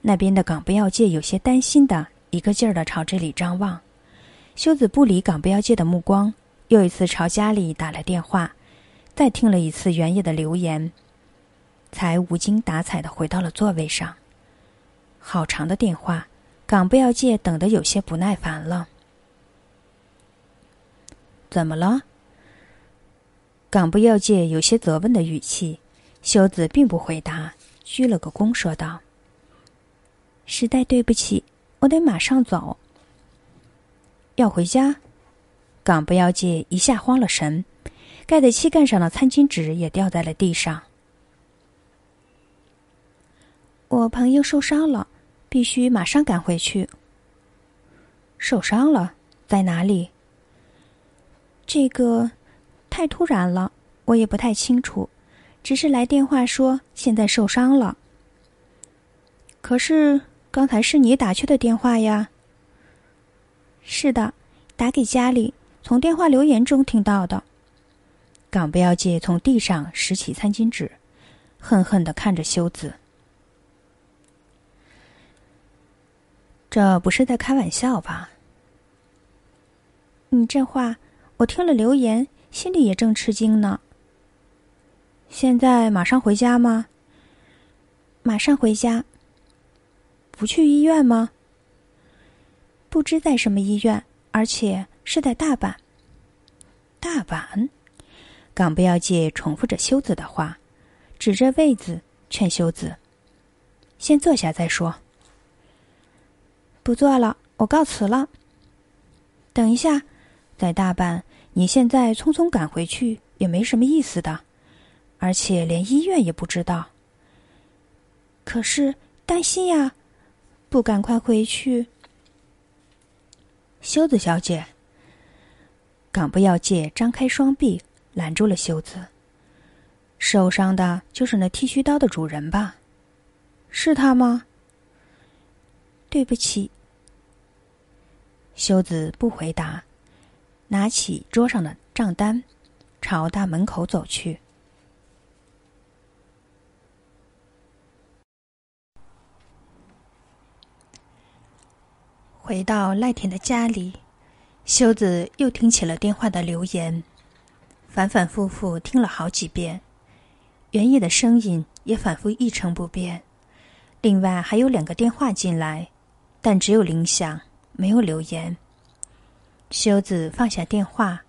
那边的港不要界有些担心的，一个劲儿的朝这里张望。修子不理港不要界的目光，又一次朝家里打来电话，再听了一次原野的留言，才无精打采的回到了座位上。好长的电话，港不要界等得有些不耐烦了。怎么了？港部要界有些责问的语气，修子并不回答，鞠了个躬说道：“实在对不起，我得马上走。”要回家？港部要界一下慌了神，盖在膝盖上的餐巾纸也掉在了地上。我朋友受伤了，必须马上赶回去。受伤了，在哪里？这个太突然了，我也不太清楚，只是来电话说现在受伤了。可是刚才是你打去的电话呀？是的，打给家里，从电话留言中听到的。港表姐从地上拾起餐巾纸，恨恨的看着修子：“这不是在开玩笑吧？你这话……”我听了留言，心里也正吃惊呢。现在马上回家吗？马上回家。不去医院吗？不知在什么医院，而且是在大阪。大阪，冈不要介重复着修子的话，指着位子劝修子：“先坐下再说。”不坐了，我告辞了。等一下。在大半，你现在匆匆赶回去也没什么意思的，而且连医院也不知道。可是担心呀，不赶快回去。修子小姐，冈部要介张开双臂拦住了修子。受伤的就是那剃须刀的主人吧？是他吗？对不起。修子不回答。拿起桌上的账单，朝大门口走去。回到赖田的家里，修子又听起了电话的留言，反反复复听了好几遍。原野的声音也反复一成不变。另外还有两个电话进来，但只有铃响，没有留言。修子放下电话，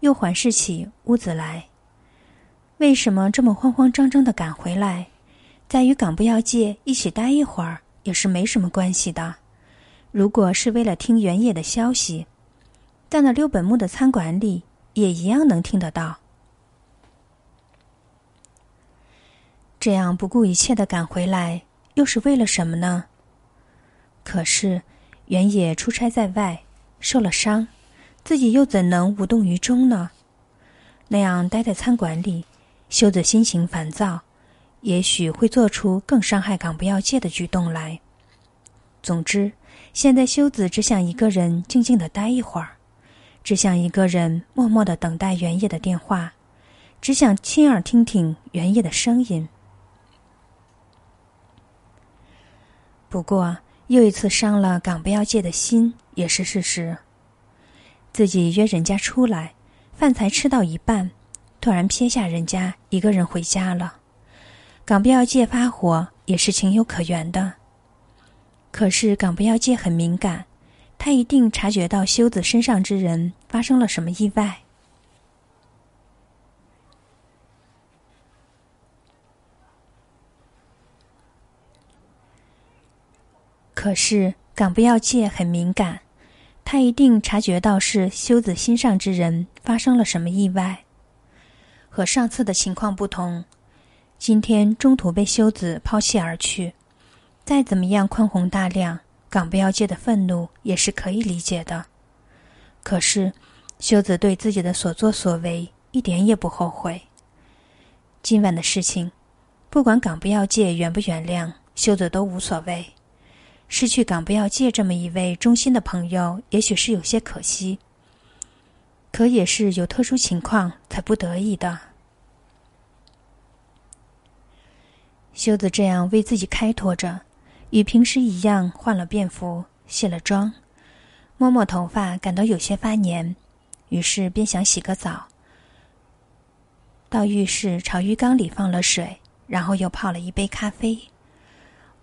又环视起屋子来。为什么这么慌慌张张的赶回来？在与港部要界一起待一会儿也是没什么关系的。如果是为了听原野的消息，在那六本木的餐馆里也一样能听得到。这样不顾一切的赶回来，又是为了什么呢？可是原野出差在外，受了伤。自己又怎能无动于衷呢？那样待在餐馆里，修子心情烦躁，也许会做出更伤害港不要借的举动来。总之，现在修子只想一个人静静的待一会儿，只想一个人默默的等待原野的电话，只想亲耳听听原野的声音。不过，又一次伤了港不要借的心，也是事实。自己约人家出来，饭才吃到一半，突然撇下人家一个人回家了。港不要借发火也是情有可原的。可是港不要借很敏感，他一定察觉到修子身上之人发生了什么意外。可是港不要借很敏感。他一定察觉到是修子心上之人发生了什么意外，和上次的情况不同，今天中途被修子抛弃而去，再怎么样宽宏大量，港不要界的愤怒也是可以理解的。可是，修子对自己的所作所为一点也不后悔。今晚的事情，不管港不要界原不原谅修子都无所谓。失去港不要借这么一位忠心的朋友，也许是有些可惜。可也是有特殊情况才不得已的。修子这样为自己开脱着，与平时一样换了便服，卸了妆，摸摸头发，感到有些发黏，于是便想洗个澡。到浴室，朝浴缸里放了水，然后又泡了一杯咖啡。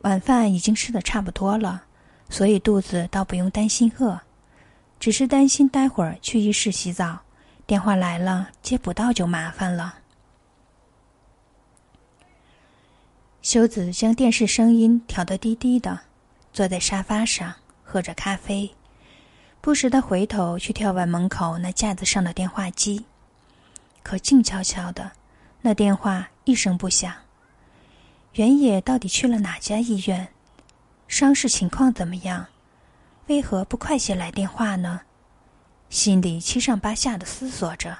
晚饭已经吃的差不多了，所以肚子倒不用担心饿，只是担心待会儿去浴室洗澡，电话来了接不到就麻烦了。修子将电视声音调得低低的，坐在沙发上喝着咖啡，不时的回头去眺望门口那架子上的电话机，可静悄悄的，那电话一声不响。原野到底去了哪家医院？伤势情况怎么样？为何不快些来电话呢？心里七上八下的思索着，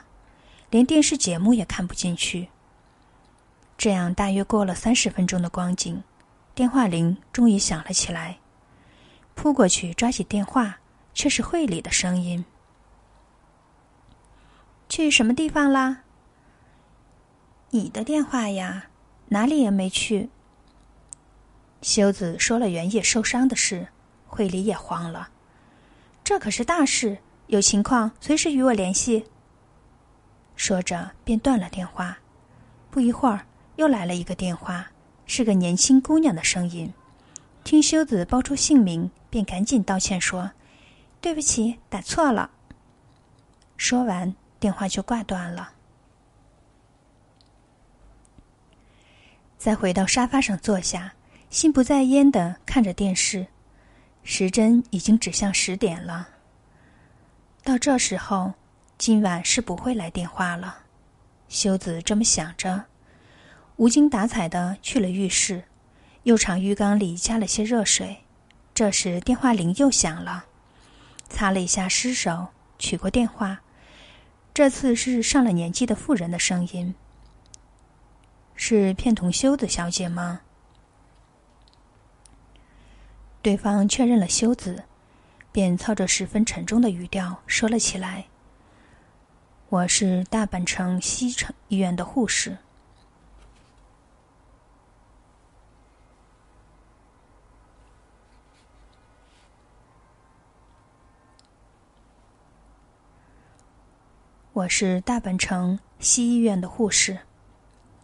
连电视节目也看不进去。这样大约过了三十分钟的光景，电话铃终于响了起来。扑过去抓起电话，却是惠里的声音：“去什么地方啦？你的电话呀？”哪里也没去。修子说了原野受伤的事，惠里也慌了。这可是大事，有情况随时与我联系。说着便断了电话。不一会儿，又来了一个电话，是个年轻姑娘的声音。听修子报出姓名，便赶紧道歉说：“对不起，打错了。”说完，电话就挂断了。再回到沙发上坐下，心不在焉的看着电视，时针已经指向十点了。到这时候，今晚是不会来电话了。修子这么想着，无精打采的去了浴室，又往浴缸里加了些热水。这时电话铃又响了，擦了一下湿手，取过电话，这次是上了年纪的妇人的声音。是片桐修子小姐吗？对方确认了修子，便操着十分沉重的语调说了起来：“我是大阪城西城医院的护士。我是大阪城西医院的护士。”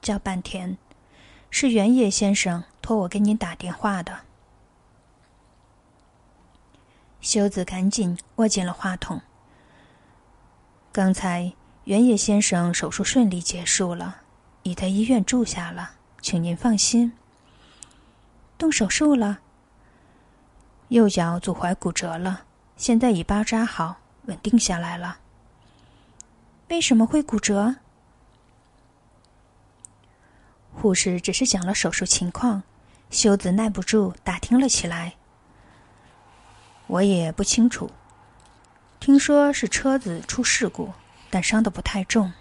叫半天，是原野先生托我给您打电话的。修子赶紧握紧了话筒。刚才原野先生手术顺利结束了，已在医院住下了，请您放心。动手术了，右脚足踝骨折了，现在已包扎好，稳定下来了。为什么会骨折？护士只是讲了手术情况，修子耐不住打听了起来。我也不清楚，听说是车子出事故，但伤的不太重，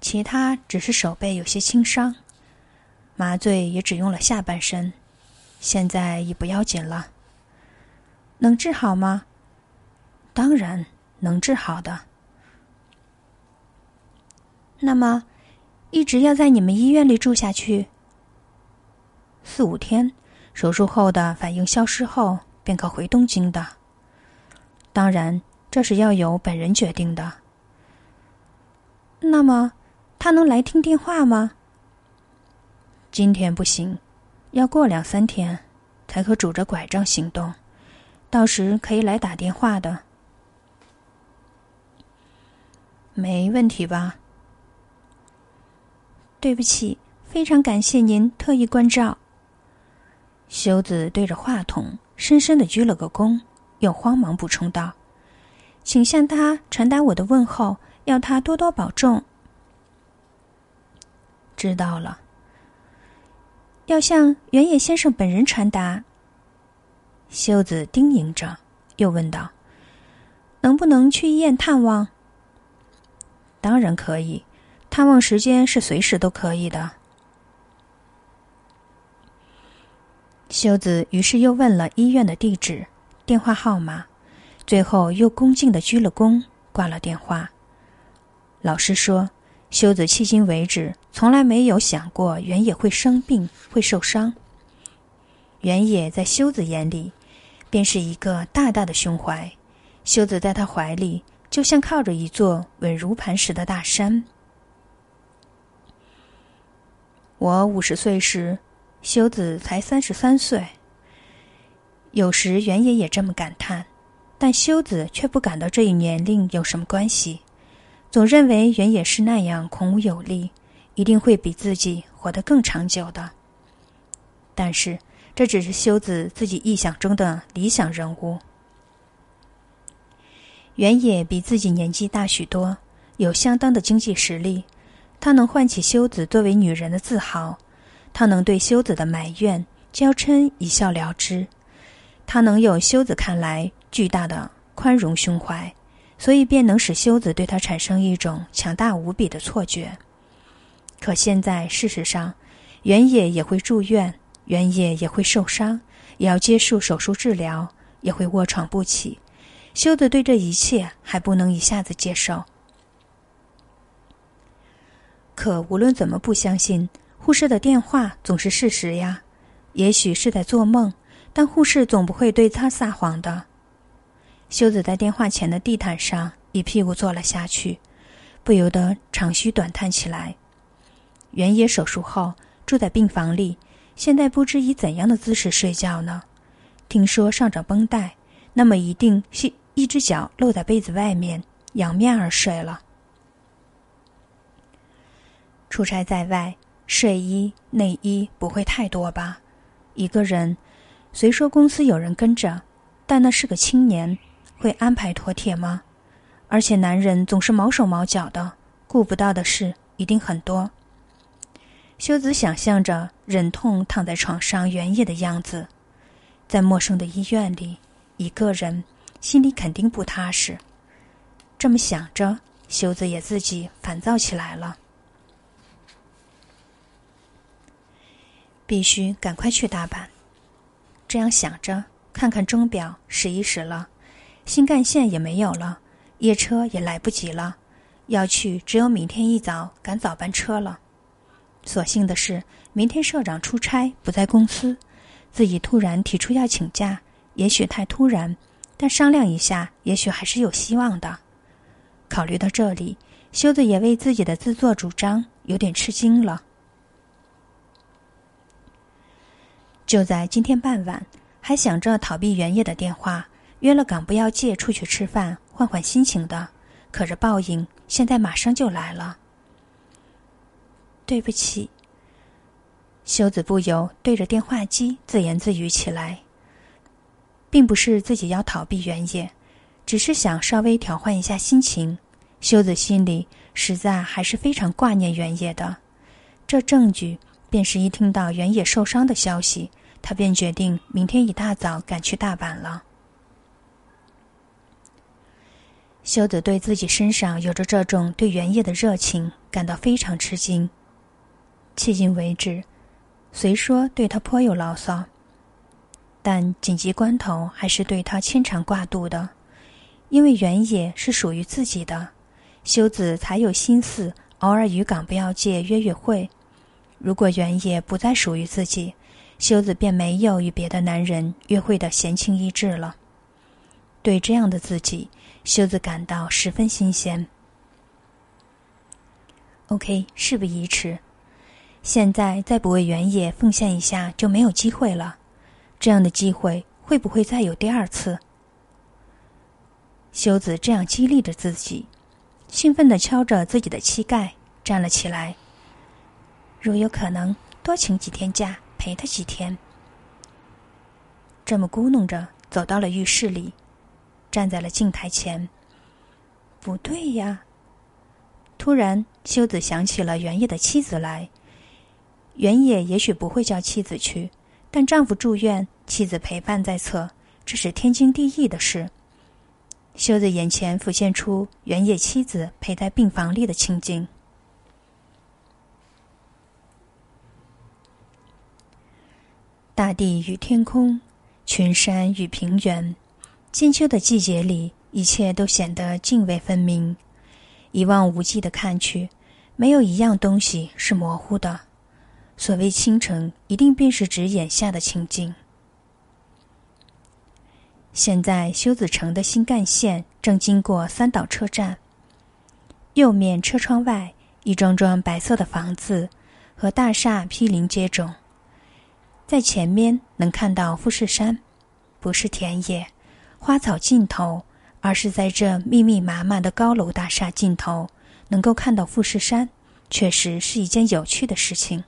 其他只是手背有些轻伤，麻醉也只用了下半身，现在已不要紧了。能治好吗？当然能治好的。那么。一直要在你们医院里住下去。四五天，手术后的反应消失后，便可回东京的。当然，这是要由本人决定的。那么，他能来听电话吗？今天不行，要过两三天，才可拄着拐杖行动。到时可以来打电话的。没问题吧？对不起，非常感谢您特意关照。修子对着话筒深深的鞠了个躬，又慌忙补充道：“请向他传达我的问候，要他多多保重。”知道了。要向原野先生本人传达。修子叮咛着，又问道：“能不能去医院探望？”“当然可以。”探望时间是随时都可以的。修子于是又问了医院的地址、电话号码，最后又恭敬的鞠了躬，挂了电话。老实说，修子迄今为止从来没有想过原野会生病、会受伤。原野在修子眼里，便是一个大大的胸怀。修子在他怀里，就像靠着一座稳如磐石的大山。我五十岁时，修子才三十三岁。有时原野也这么感叹，但修子却不感到这与年龄有什么关系，总认为原野是那样孔武有力，一定会比自己活得更长久的。但是这只是修子自己臆想中的理想人物。原野比自己年纪大许多，有相当的经济实力。他能唤起修子作为女人的自豪，他能对修子的埋怨、娇嗔一笑了之，他能有修子看来巨大的宽容胸怀，所以便能使修子对他产生一种强大无比的错觉。可现在事实上，原野也会住院，原野也会受伤，也要接受手术治疗，也会卧床不起，修子对这一切还不能一下子接受。可无论怎么不相信，护士的电话总是事实呀。也许是在做梦，但护士总不会对他撒谎的。修子在电话前的地毯上一屁股坐了下去，不由得长吁短叹起来。原野手术后住在病房里，现在不知以怎样的姿势睡觉呢？听说上着绷带，那么一定是一只脚露在被子外面，仰面而睡了。出差在外，睡衣、内衣不会太多吧？一个人，虽说公司有人跟着，但那是个青年，会安排妥帖吗？而且男人总是毛手毛脚的，顾不到的事一定很多。修子想象着忍痛躺在床上原野的样子，在陌生的医院里，一个人心里肯定不踏实。这么想着，修子也自己烦躁起来了。必须赶快去大阪。这样想着，看看钟表，十一时了。新干线也没有了，夜车也来不及了。要去，只有明天一早赶早班车了。所幸的是，明天社长出差不在公司，自己突然提出要请假，也许太突然，但商量一下，也许还是有希望的。考虑到这里，修子也为自己的自作主张有点吃惊了。就在今天傍晚，还想着逃避原野的电话，约了港不要借出去吃饭，换换心情的。可这报应现在马上就来了。对不起，修子不由对着电话机自言自语起来。并不是自己要逃避原野，只是想稍微调换一下心情。修子心里实在还是非常挂念原野的。这证据便是一听到原野受伤的消息。他便决定明天一大早赶去大阪了。修子对自己身上有着这种对原野的热情感到非常吃惊。迄今为止，虽说对他颇有牢骚，但紧急关头还是对他牵肠挂肚的，因为原野是属于自己的，修子才有心思偶尔与港不要介约约会。如果原野不再属于自己，修子便没有与别的男人约会的闲情逸致了。对这样的自己，修子感到十分新鲜。OK，事不宜迟，现在再不为原野奉献一下就没有机会了。这样的机会会不会再有第二次？修子这样激励着自己，兴奋地敲着自己的膝盖，站了起来。如有可能，多请几天假。陪他几天。这么咕哝着，走到了浴室里，站在了镜台前。不对呀！突然，修子想起了原野的妻子来。原野也许不会叫妻子去，但丈夫住院，妻子陪伴在侧，这是天经地义的事。修子眼前浮现出原野妻子陪在病房里的情景。大地与天空，群山与平原，金秋的季节里，一切都显得泾渭分明。一望无际的看去，没有一样东西是模糊的。所谓清晨，一定便是指眼下的情景。现在，修子城的新干线正经过三岛车站。右面车窗外，一幢幢白色的房子和大厦毗邻接踵。在前面能看到富士山，不是田野、花草尽头，而是在这密密麻麻的高楼大厦尽头，能够看到富士山，确实是一件有趣的事情。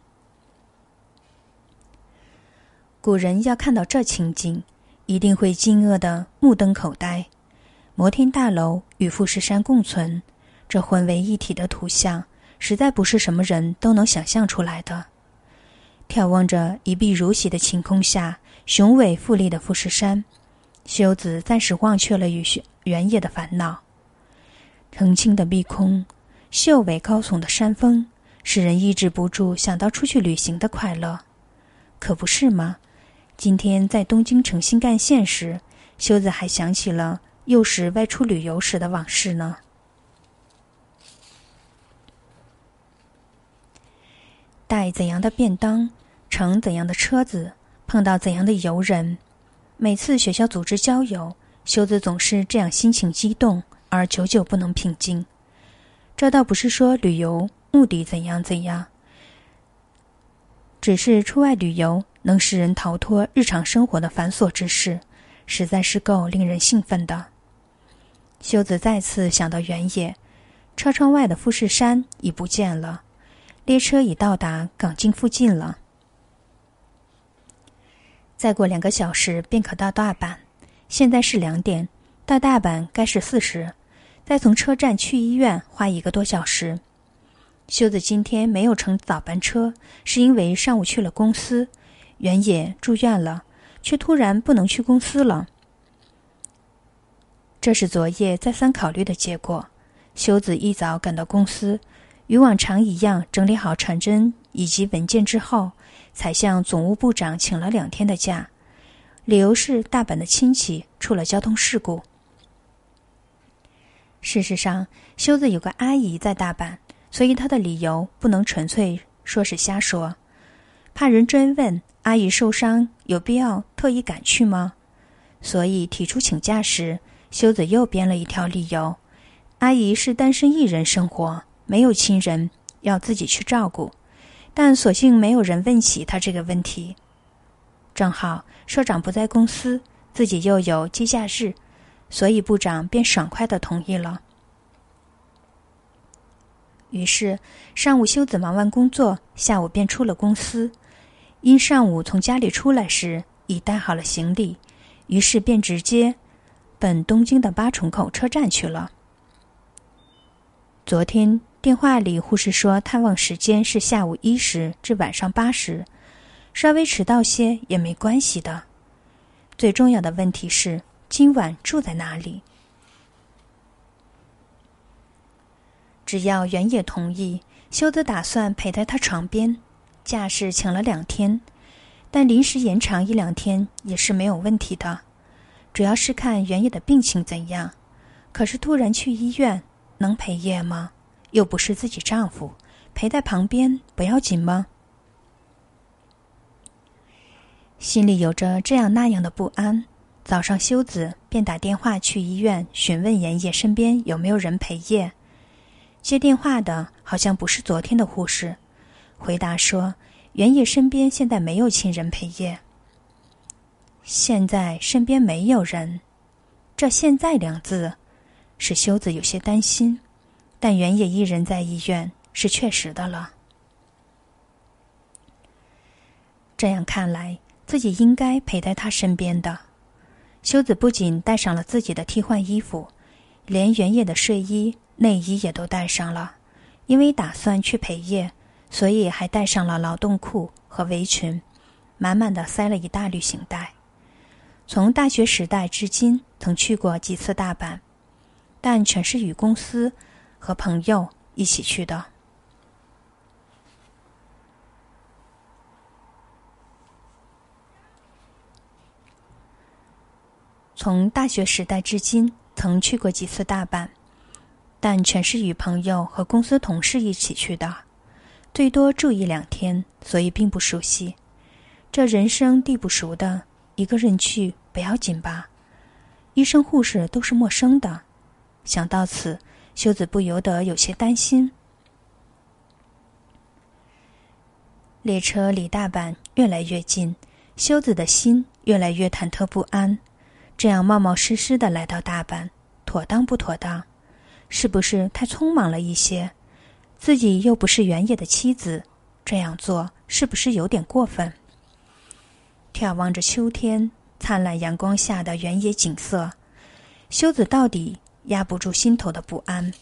古人要看到这情景，一定会惊愕的目瞪口呆。摩天大楼与富士山共存，这混为一体的图像，实在不是什么人都能想象出来的。眺望着一碧如洗的晴空下雄伟富丽的富士山，修子暂时忘却了与原野的烦恼。澄清的碧空，秀伟高耸的山峰，使人抑制不住想到出去旅行的快乐，可不是吗？今天在东京城新干线时，修子还想起了幼时外出旅游时的往事呢。带怎样的便当？乘怎样的车子，碰到怎样的游人，每次学校组织郊游，修子总是这样心情激动而久久不能平静。这倒不是说旅游目的怎样怎样，只是出外旅游能使人逃脱日常生活的繁琐之事，实在是够令人兴奋的。修子再次想到原野，车窗外的富士山已不见了，列车已到达港静附近了。再过两个小时便可到大阪，现在是两点，到大阪该是四时，再从车站去医院花一个多小时。修子今天没有乘早班车，是因为上午去了公司，原野住院了，却突然不能去公司了。这是昨夜再三考虑的结果。修子一早赶到公司，与往常一样整理好传真以及文件之后。才向总务部长请了两天的假，理由是大阪的亲戚出了交通事故。事实上，修子有个阿姨在大阪，所以她的理由不能纯粹说是瞎说，怕人追问。阿姨受伤，有必要特意赶去吗？所以提出请假时，修子又编了一条理由：阿姨是单身一人生活，没有亲人，要自己去照顾。但所幸没有人问起他这个问题，正好社长不在公司，自己又有节假日，所以部长便爽快的同意了。于是上午修子忙完工作，下午便出了公司，因上午从家里出来时已带好了行李，于是便直接奔东京的八重口车站去了。昨天。电话里，护士说探望时间是下午一时至晚上八时，稍微迟到些也没关系的。最重要的问题是今晚住在哪里？只要原野同意，休德打算陪在他床边。假是请了两天，但临时延长一两天也是没有问题的，主要是看原野的病情怎样。可是突然去医院，能陪夜吗？又不是自己丈夫，陪在旁边不要紧吗？心里有着这样那样的不安。早上，修子便打电话去医院询问严野身边有没有人陪夜。接电话的好像不是昨天的护士，回答说：“原野身边现在没有亲人陪夜。”现在身边没有人，这“现在”两字使修子有些担心。但原野一人在医院是确实的了。这样看来，自己应该陪在他身边的。修子不仅带上了自己的替换衣服，连原野的睡衣、内衣也都带上了。因为打算去陪夜，所以还带上了劳动裤和围裙，满满的塞了一大旅行袋。从大学时代至今，曾去过几次大阪，但全是与公司。和朋友一起去的。从大学时代至今，曾去过几次大阪，但全是与朋友和公司同事一起去的，最多住一两天，所以并不熟悉。这人生地不熟的，一个人去不要紧吧？医生、护士都是陌生的。想到此。修子不由得有些担心，列车离大阪越来越近，修子的心越来越忐忑不安。这样冒冒失失的来到大阪，妥当不妥当？是不是太匆忙了一些？自己又不是原野的妻子，这样做是不是有点过分？眺望着秋天灿烂阳光下的原野景色，修子到底……压不住心头的不安。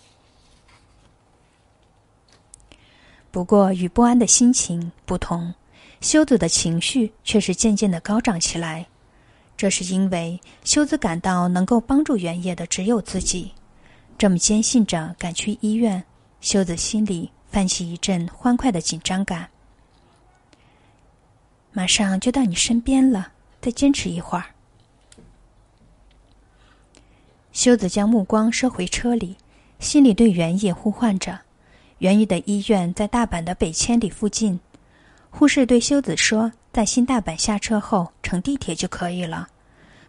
不过，与不安的心情不同，修子的情绪却是渐渐的高涨起来。这是因为修子感到能够帮助原野的只有自己，这么坚信着赶去医院，修子心里泛起一阵欢快的紧张感。马上就到你身边了，再坚持一会儿。修子将目光收回车里，心里对园艺呼唤着。园艺的医院在大阪的北千里附近。护士对修子说：“在新大阪下车后乘地铁就可以了。”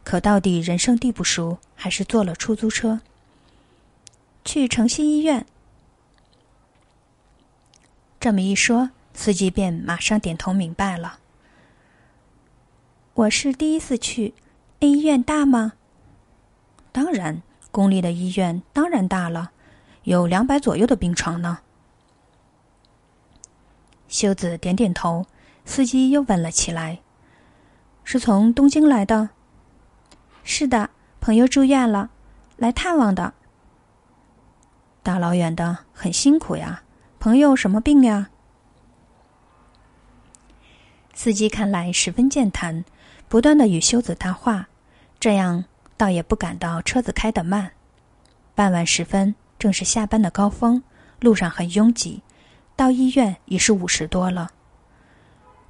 可到底人生地不熟，还是坐了出租车。去城西医院。这么一说，司机便马上点头明白了。我是第一次去，那医院大吗？当然，公立的医院当然大了，有两百左右的病床呢。修子点点头，司机又问了起来：“是从东京来的？”“是的，朋友住院了，来探望的。”“大老远的，很辛苦呀。”“朋友什么病呀？”司机看来十分健谈，不断的与修子搭话，这样。倒也不感到车子开得慢，傍晚时分正是下班的高峰，路上很拥挤。到医院已是五十多了。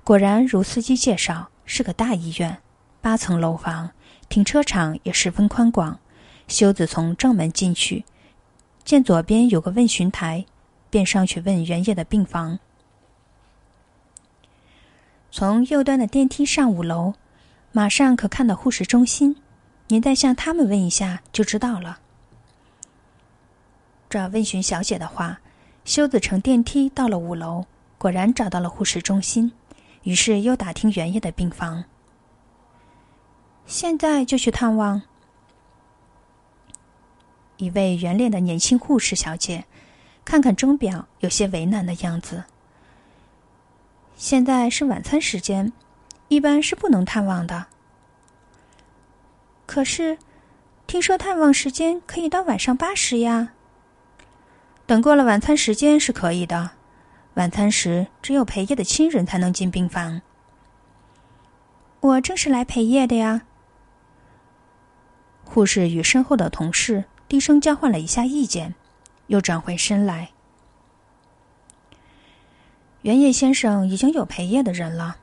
果然如司机介绍，是个大医院，八层楼房，停车场也十分宽广。修子从正门进去，见左边有个问询台，便上去问原野的病房。从右端的电梯上五楼，马上可看到护士中心。您再向他们问一下就知道了。这问询小姐的话，修子乘电梯到了五楼，果然找到了护士中心，于是又打听原野的病房。现在就去探望。一位圆脸的年轻护士小姐，看看钟表，有些为难的样子。现在是晚餐时间，一般是不能探望的。可是，听说探望时间可以到晚上八时呀。等过了晚餐时间是可以的，晚餐时只有陪夜的亲人才能进病房。我正是来陪夜的呀。护士与身后的同事低声交换了一下意见，又转回身来。原野先生已经有陪夜的人了。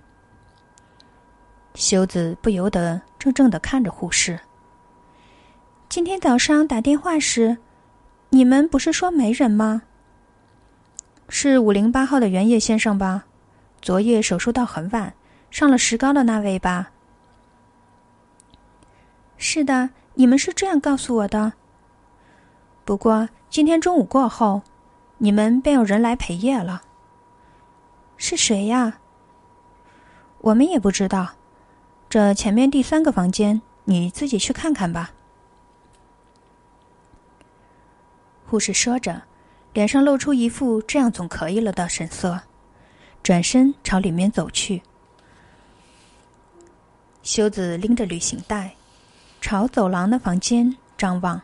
修子不由得怔怔的看着护士。今天早上打电话时，你们不是说没人吗？是五零八号的原野先生吧？昨夜手术到很晚，上了石膏的那位吧？是的，你们是这样告诉我的。不过今天中午过后，你们便有人来陪夜了。是谁呀？我们也不知道。这前面第三个房间，你自己去看看吧。”护士说着，脸上露出一副“这样总可以了”的神色，转身朝里面走去。修子拎着旅行袋，朝走廊的房间张望。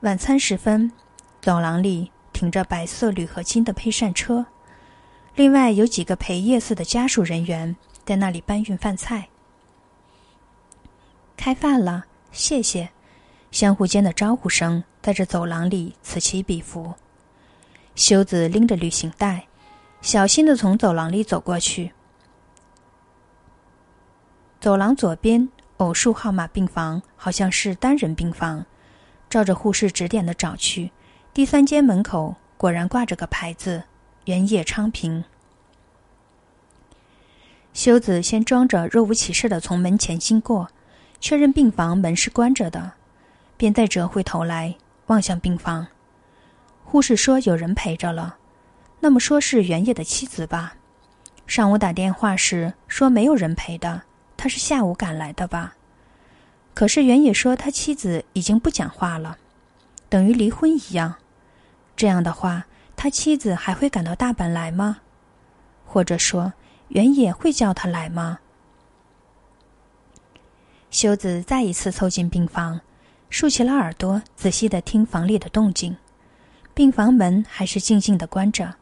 晚餐时分，走廊里停着白色铝合金的配膳车，另外有几个陪夜色的家属人员在那里搬运饭菜。开饭了，谢谢。相互间的招呼声在这走廊里此起彼伏。修子拎着旅行袋，小心的从走廊里走过去。走廊左边偶数号码病房好像是单人病房，照着护士指点的找去，第三间门口果然挂着个牌子：原野昌平。修子先装着若无其事的从门前经过。确认病房门是关着的，便再折回头来望向病房。护士说有人陪着了，那么说是原野的妻子吧。上午打电话时说没有人陪的，他是下午赶来的吧？可是原野说他妻子已经不讲话了，等于离婚一样。这样的话，他妻子还会赶到大阪来吗？或者说，原野会叫他来吗？修子再一次凑进病房，竖起了耳朵，仔细地听房里的动静。病房门还是静静地关着，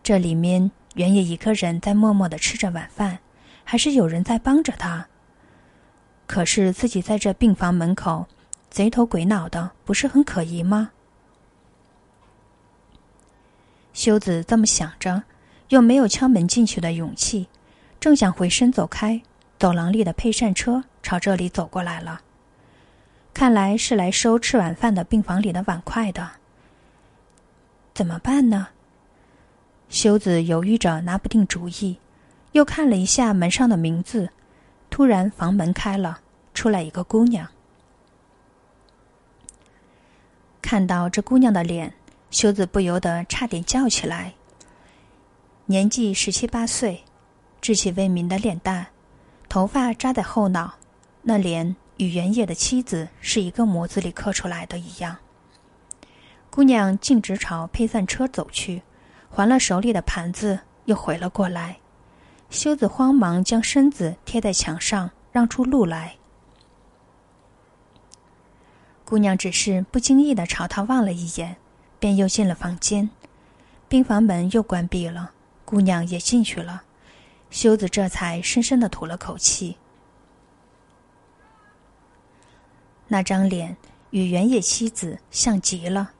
这里面原野一个人在默默地吃着晚饭，还是有人在帮着他。可是自己在这病房门口，贼头鬼脑的，不是很可疑吗？修子这么想着，又没有敲门进去的勇气，正想回身走开。走廊里的配膳车朝这里走过来了，看来是来收吃晚饭的病房里的碗筷的。怎么办呢？修子犹豫着，拿不定主意，又看了一下门上的名字，突然房门开了，出来一个姑娘。看到这姑娘的脸，修子不由得差点叫起来。年纪十七八岁，稚气未泯的脸蛋。头发扎在后脑，那脸与原野的妻子是一个模子里刻出来的一样。姑娘径直朝配散车走去，还了手里的盘子，又回了过来。修子慌忙将身子贴在墙上，让出路来。姑娘只是不经意的朝他望了一眼，便又进了房间。病房门又关闭了，姑娘也进去了。修子这才深深的吐了口气。那张脸与原野妻子像极了，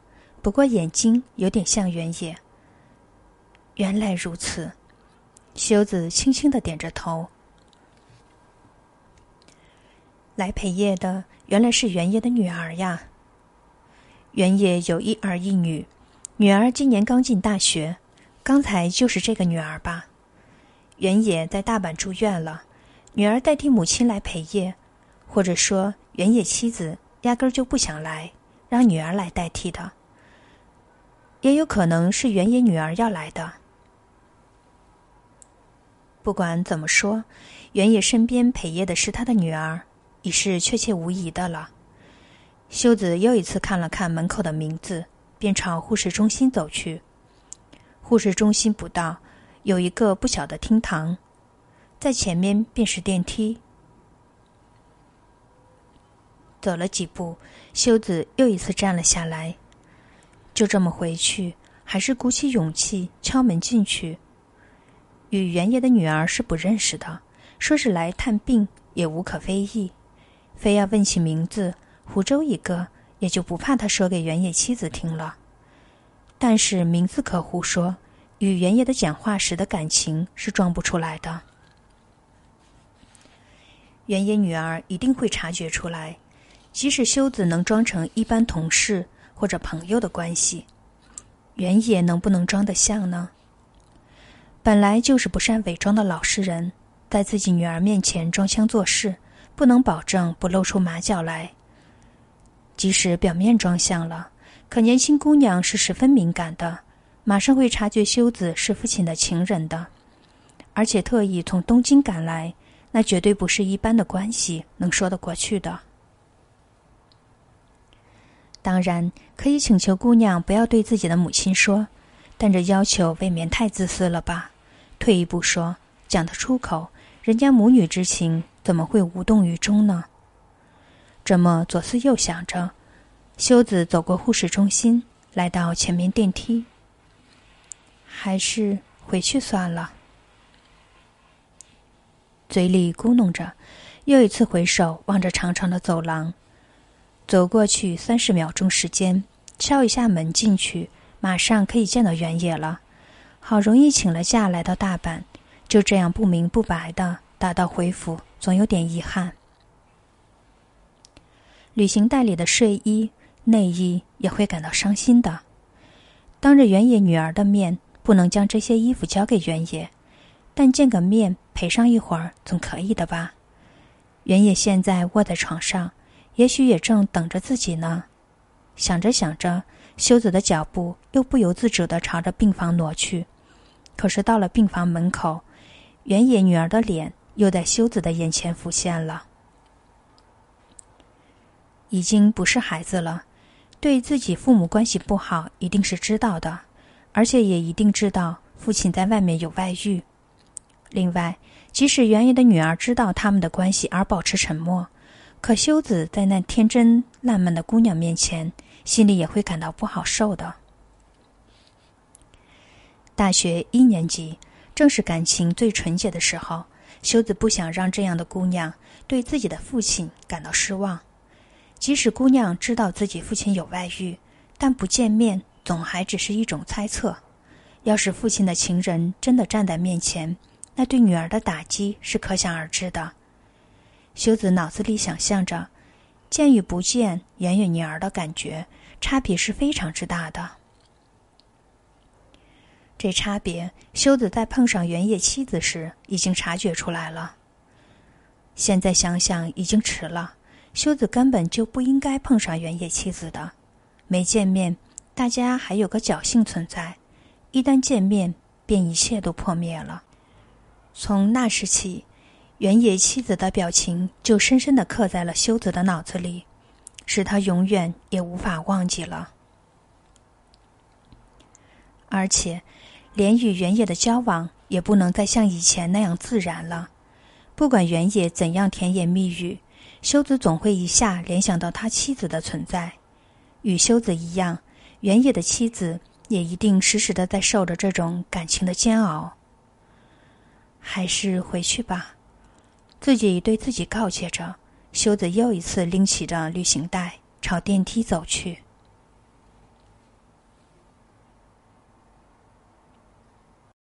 不过眼睛有点像原野。原来如此，修子轻轻的点着头。来陪夜的原来是原野的女儿呀。原野有一儿一女，女儿今年刚进大学，刚才就是这个女儿吧。原野在大阪住院了，女儿代替母亲来陪夜，或者说原野妻子压根就不想来，让女儿来代替的，也有可能是原野女儿要来的。不管怎么说，原野身边陪夜的是他的女儿，已是确切无疑的了。修子又一次看了看门口的名字，便朝护士中心走去。护士中心不到。有一个不小的厅堂，在前面便是电梯。走了几步，修子又一次站了下来，就这么回去，还是鼓起勇气敲门进去。与原野的女儿是不认识的，说是来探病也无可非议，非要问起名字，湖州一个也就不怕他说给原野妻子听了。但是名字可胡说。与原野的讲话时的感情是装不出来的，原野女儿一定会察觉出来。即使修子能装成一般同事或者朋友的关系，原野能不能装得像呢？本来就是不善伪装的老实人，在自己女儿面前装腔作势，不能保证不露出马脚来。即使表面装像了，可年轻姑娘是十分敏感的。马上会察觉修子是父亲的情人的，而且特意从东京赶来，那绝对不是一般的关系能说得过去的。当然可以请求姑娘不要对自己的母亲说，但这要求未免太自私了吧？退一步说，讲得出口，人家母女之情怎么会无动于衷呢？这么左思右想着，修子走过护士中心，来到前面电梯。还是回去算了。嘴里咕哝着，又一次回首望着长长的走廊，走过去三十秒钟时间，敲一下门进去，马上可以见到原野了。好容易请了假，来到大阪，就这样不明不白的打道回府，总有点遗憾。旅行袋里的睡衣、内衣也会感到伤心的。当着原野女儿的面。不能将这些衣服交给原野，但见个面陪上一会儿总可以的吧？原野现在卧在床上，也许也正等着自己呢。想着想着，修子的脚步又不由自主地朝着病房挪去。可是到了病房门口，原野女儿的脸又在修子的眼前浮现了。已经不是孩子了，对自己父母关系不好，一定是知道的。而且也一定知道父亲在外面有外遇。另外，即使原野的女儿知道他们的关系而保持沉默，可修子在那天真烂漫的姑娘面前，心里也会感到不好受的。大学一年级正是感情最纯洁的时候，修子不想让这样的姑娘对自己的父亲感到失望。即使姑娘知道自己父亲有外遇，但不见面。总还只是一种猜测。要是父亲的情人真的站在面前，那对女儿的打击是可想而知的。修子脑子里想象着见与不见原野女儿的感觉，差别是非常之大的。这差别，修子在碰上原野妻子时已经察觉出来了。现在想想，已经迟了。修子根本就不应该碰上原野妻子的，没见面。大家还有个侥幸存在，一旦见面，便一切都破灭了。从那时起，原野妻子的表情就深深的刻在了修子的脑子里，使他永远也无法忘记了。而且，连与原野的交往也不能再像以前那样自然了。不管原野怎样甜言蜜语，修子总会一下联想到他妻子的存在。与修子一样。原野的妻子也一定时时的在受着这种感情的煎熬。还是回去吧，自己对自己告诫着。修子又一次拎起着旅行袋，朝电梯走去。